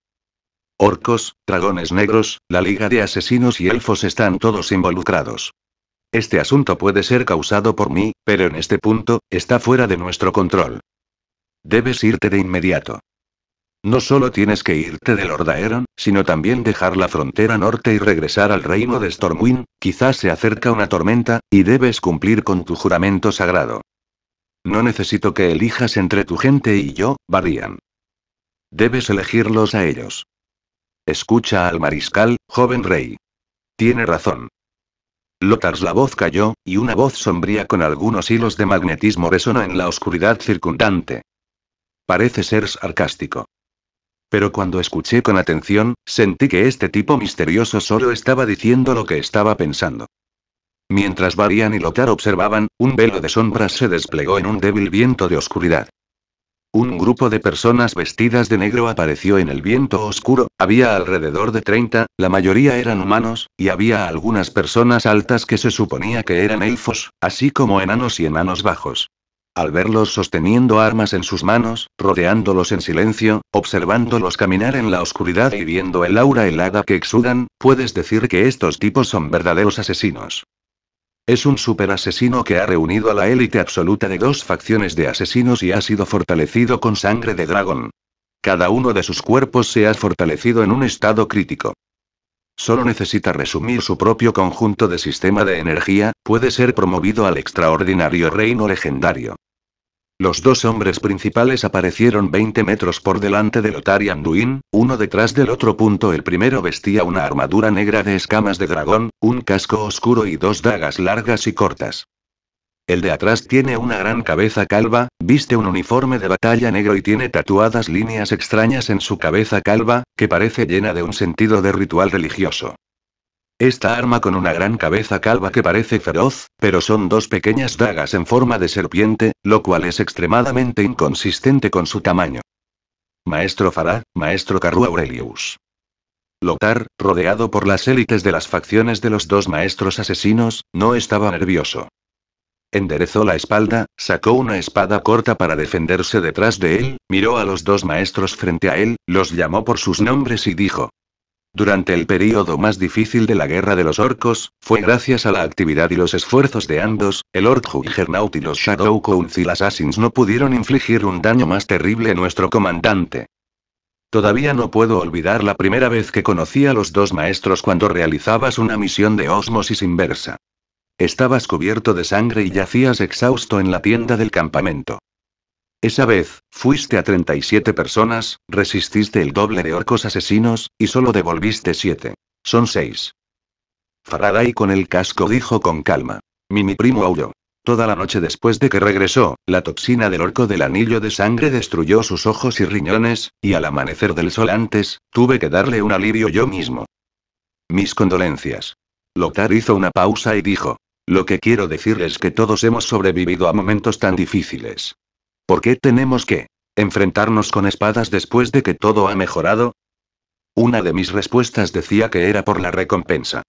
Orcos, dragones negros, la Liga de Asesinos y Elfos están todos involucrados. Este asunto puede ser causado por mí, pero en este punto, está fuera de nuestro control. Debes irte de inmediato. No solo tienes que irte del Lordaeron, sino también dejar la frontera norte y regresar al reino de Stormwind, quizás se acerca una tormenta, y debes cumplir con tu juramento sagrado. No necesito que elijas entre tu gente y yo, Varian. Debes elegirlos a ellos. Escucha al mariscal, joven rey. Tiene razón. Lotars la voz cayó, y una voz sombría con algunos hilos de magnetismo resonó en la oscuridad circundante. Parece ser sarcástico. Pero cuando escuché con atención, sentí que este tipo misterioso solo estaba diciendo lo que estaba pensando. Mientras Varian y Lothar observaban, un velo de sombras se desplegó en un débil viento de oscuridad. Un grupo de personas vestidas de negro apareció en el viento oscuro, había alrededor de 30, la mayoría eran humanos, y había algunas personas altas que se suponía que eran elfos, así como enanos y enanos bajos. Al verlos sosteniendo armas en sus manos, rodeándolos en silencio, observándolos caminar en la oscuridad y viendo el aura helada que exudan, puedes decir que estos tipos son verdaderos asesinos. Es un super asesino que ha reunido a la élite absoluta de dos facciones de asesinos y ha sido fortalecido con sangre de dragón. Cada uno de sus cuerpos se ha fortalecido en un estado crítico. Solo necesita resumir su propio conjunto de sistema de energía, puede ser promovido al extraordinario reino legendario. Los dos hombres principales aparecieron 20 metros por delante de Lothar Anduin, uno detrás del otro. Punto el primero vestía una armadura negra de escamas de dragón, un casco oscuro y dos dagas largas y cortas. El de atrás tiene una gran cabeza calva, viste un uniforme de batalla negro y tiene tatuadas líneas extrañas en su cabeza calva, que parece llena de un sentido de ritual religioso. Esta arma con una gran cabeza calva que parece feroz, pero son dos pequeñas dagas en forma de serpiente, lo cual es extremadamente inconsistente con su tamaño. Maestro Farah, Maestro Carru Aurelius. Lothar, rodeado por las élites de las facciones de los dos maestros asesinos, no estaba nervioso. Enderezó la espalda, sacó una espada corta para defenderse detrás de él, miró a los dos maestros frente a él, los llamó por sus nombres y dijo, durante el período más difícil de la Guerra de los Orcos, fue gracias a la actividad y los esfuerzos de Andos, el Lord Juggernaut y los Shadow Council Assassins no pudieron infligir un daño más terrible a nuestro comandante. Todavía no puedo olvidar la primera vez que conocí a los dos maestros cuando realizabas una misión de osmosis inversa. Estabas cubierto de sangre y yacías exhausto en la tienda del campamento. Esa vez, fuiste a 37 personas, resististe el doble de orcos asesinos, y solo devolviste 7. Son 6. Faraday con el casco dijo con calma. mi primo aulló. Toda la noche después de que regresó, la toxina del orco del anillo de sangre destruyó sus ojos y riñones, y al amanecer del sol antes, tuve que darle un alivio yo mismo. Mis condolencias. Lotar hizo una pausa y dijo. Lo que quiero decir es que todos hemos sobrevivido a momentos tan difíciles. ¿Por qué tenemos que enfrentarnos con espadas después de que todo ha mejorado? Una de mis respuestas decía que era por la recompensa.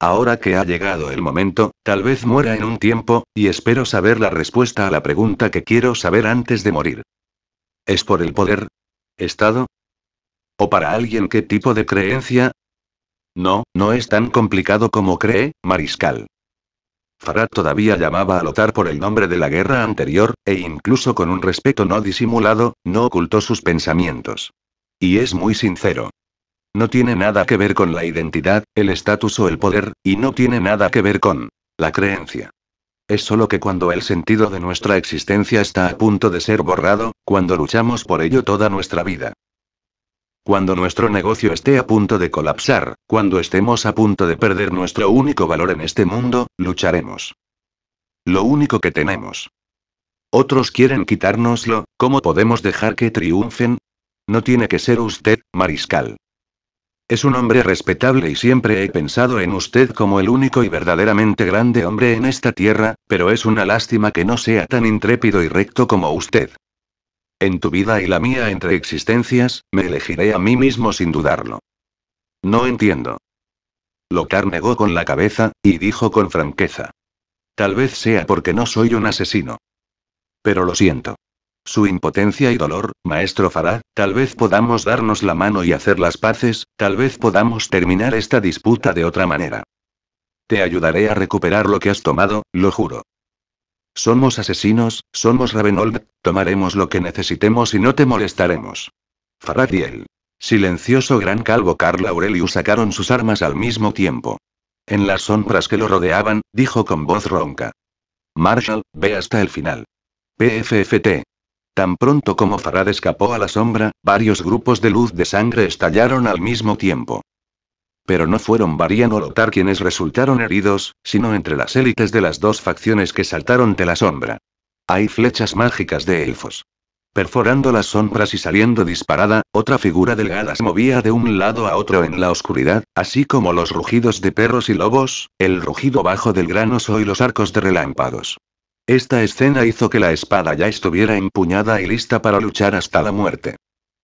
Ahora que ha llegado el momento, tal vez muera en un tiempo, y espero saber la respuesta a la pregunta que quiero saber antes de morir. ¿Es por el poder? ¿Estado? ¿O para alguien qué tipo de creencia? No, no es tan complicado como cree, mariscal. Farah todavía llamaba a lotar por el nombre de la guerra anterior, e incluso con un respeto no disimulado, no ocultó sus pensamientos. Y es muy sincero. No tiene nada que ver con la identidad, el estatus o el poder, y no tiene nada que ver con la creencia. Es solo que cuando el sentido de nuestra existencia está a punto de ser borrado, cuando luchamos por ello toda nuestra vida, cuando nuestro negocio esté a punto de colapsar, cuando estemos a punto de perder nuestro único valor en este mundo, lucharemos. Lo único que tenemos. Otros quieren quitárnoslo, ¿cómo podemos dejar que triunfen? No tiene que ser usted, mariscal. Es un hombre respetable y siempre he pensado en usted como el único y verdaderamente grande hombre en esta tierra, pero es una lástima que no sea tan intrépido y recto como usted. En tu vida y la mía entre existencias, me elegiré a mí mismo sin dudarlo. No entiendo. Locar negó con la cabeza, y dijo con franqueza. Tal vez sea porque no soy un asesino. Pero lo siento. Su impotencia y dolor, maestro Farah, tal vez podamos darnos la mano y hacer las paces, tal vez podamos terminar esta disputa de otra manera. Te ayudaré a recuperar lo que has tomado, lo juro. Somos asesinos, somos Ravenold, tomaremos lo que necesitemos y no te molestaremos. Farad y el silencioso gran calvo Carl Aurelius sacaron sus armas al mismo tiempo. En las sombras que lo rodeaban, dijo con voz ronca. Marshall, ve hasta el final. PFFT. Tan pronto como Farad escapó a la sombra, varios grupos de luz de sangre estallaron al mismo tiempo. Pero no fueron Varian o Lothar quienes resultaron heridos, sino entre las élites de las dos facciones que saltaron de la sombra. Hay flechas mágicas de elfos. Perforando las sombras y saliendo disparada, otra figura delgada se movía de un lado a otro en la oscuridad, así como los rugidos de perros y lobos, el rugido bajo del gran oso y los arcos de relámpagos. Esta escena hizo que la espada ya estuviera empuñada y lista para luchar hasta la muerte.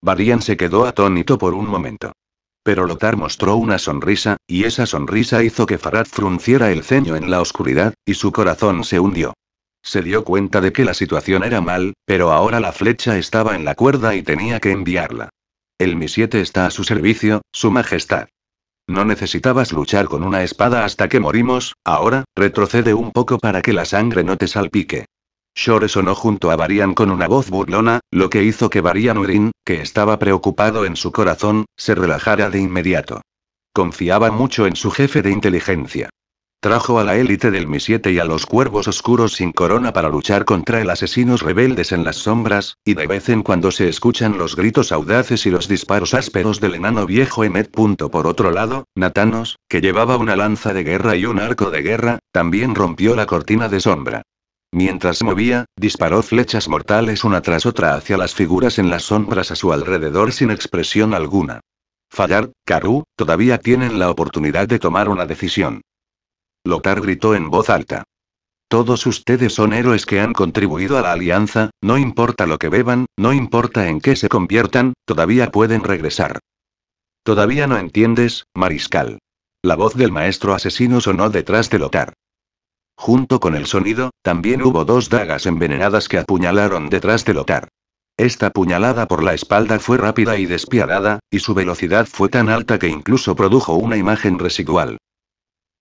Varian se quedó atónito por un momento. Pero Lothar mostró una sonrisa, y esa sonrisa hizo que Farad frunciera el ceño en la oscuridad, y su corazón se hundió. Se dio cuenta de que la situación era mal, pero ahora la flecha estaba en la cuerda y tenía que enviarla. El Mi-7 está a su servicio, su majestad. No necesitabas luchar con una espada hasta que morimos, ahora, retrocede un poco para que la sangre no te salpique. Shore sonó junto a Varian con una voz burlona, lo que hizo que Varian Urin, que estaba preocupado en su corazón, se relajara de inmediato. Confiaba mucho en su jefe de inteligencia. Trajo a la élite del Mi-7 y a los cuervos oscuros sin corona para luchar contra el asesinos rebeldes en las sombras, y de vez en cuando se escuchan los gritos audaces y los disparos ásperos del enano viejo Emet. Por otro lado, Natanos, que llevaba una lanza de guerra y un arco de guerra, también rompió la cortina de sombra. Mientras movía, disparó flechas mortales una tras otra hacia las figuras en las sombras a su alrededor sin expresión alguna. Fallar, Karu, todavía tienen la oportunidad de tomar una decisión. Lothar gritó en voz alta. Todos ustedes son héroes que han contribuido a la alianza, no importa lo que beban, no importa en qué se conviertan, todavía pueden regresar. Todavía no entiendes, mariscal. La voz del maestro asesino sonó detrás de Lothar. Junto con el sonido, también hubo dos dagas envenenadas que apuñalaron detrás de Lotar. Esta puñalada por la espalda fue rápida y despiadada, y su velocidad fue tan alta que incluso produjo una imagen residual.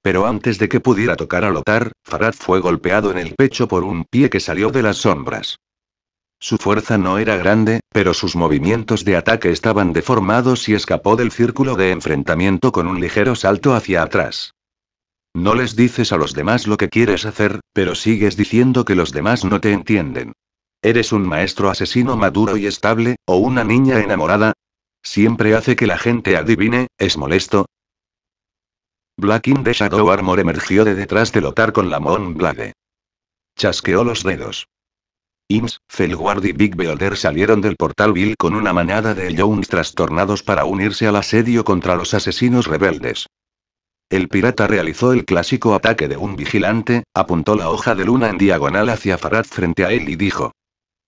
Pero antes de que pudiera tocar a Lotar, Farad fue golpeado en el pecho por un pie que salió de las sombras. Su fuerza no era grande, pero sus movimientos de ataque estaban deformados y escapó del círculo de enfrentamiento con un ligero salto hacia atrás. No les dices a los demás lo que quieres hacer, pero sigues diciendo que los demás no te entienden. ¿Eres un maestro asesino maduro y estable, o una niña enamorada? Siempre hace que la gente adivine, es molesto. in the Shadow Armor emergió de detrás de Lotar con la Mon Blade. Chasqueó los dedos. Ims, Felguard y Big Beholder salieron del portal Bill con una manada de Jones trastornados para unirse al asedio contra los asesinos rebeldes. El pirata realizó el clásico ataque de un vigilante, apuntó la hoja de luna en diagonal hacia Farad frente a él y dijo.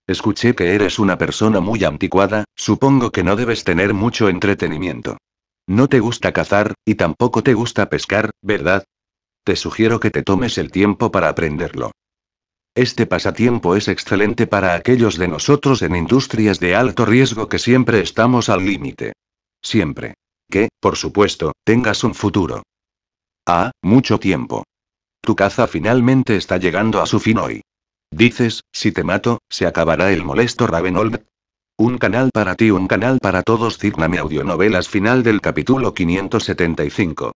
Escuché que eres una persona muy anticuada, supongo que no debes tener mucho entretenimiento. No te gusta cazar, y tampoco te gusta pescar, ¿verdad? Te sugiero que te tomes el tiempo para aprenderlo. Este pasatiempo es excelente para aquellos de nosotros en industrias de alto riesgo que siempre estamos al límite. Siempre. Que, por supuesto, tengas un futuro. Ah, mucho tiempo. Tu caza finalmente está llegando a su fin hoy. Dices, si te mato, se acabará el molesto Ravenold. Un canal para ti, un canal para todos. Círname Audionovelas final del capítulo 575.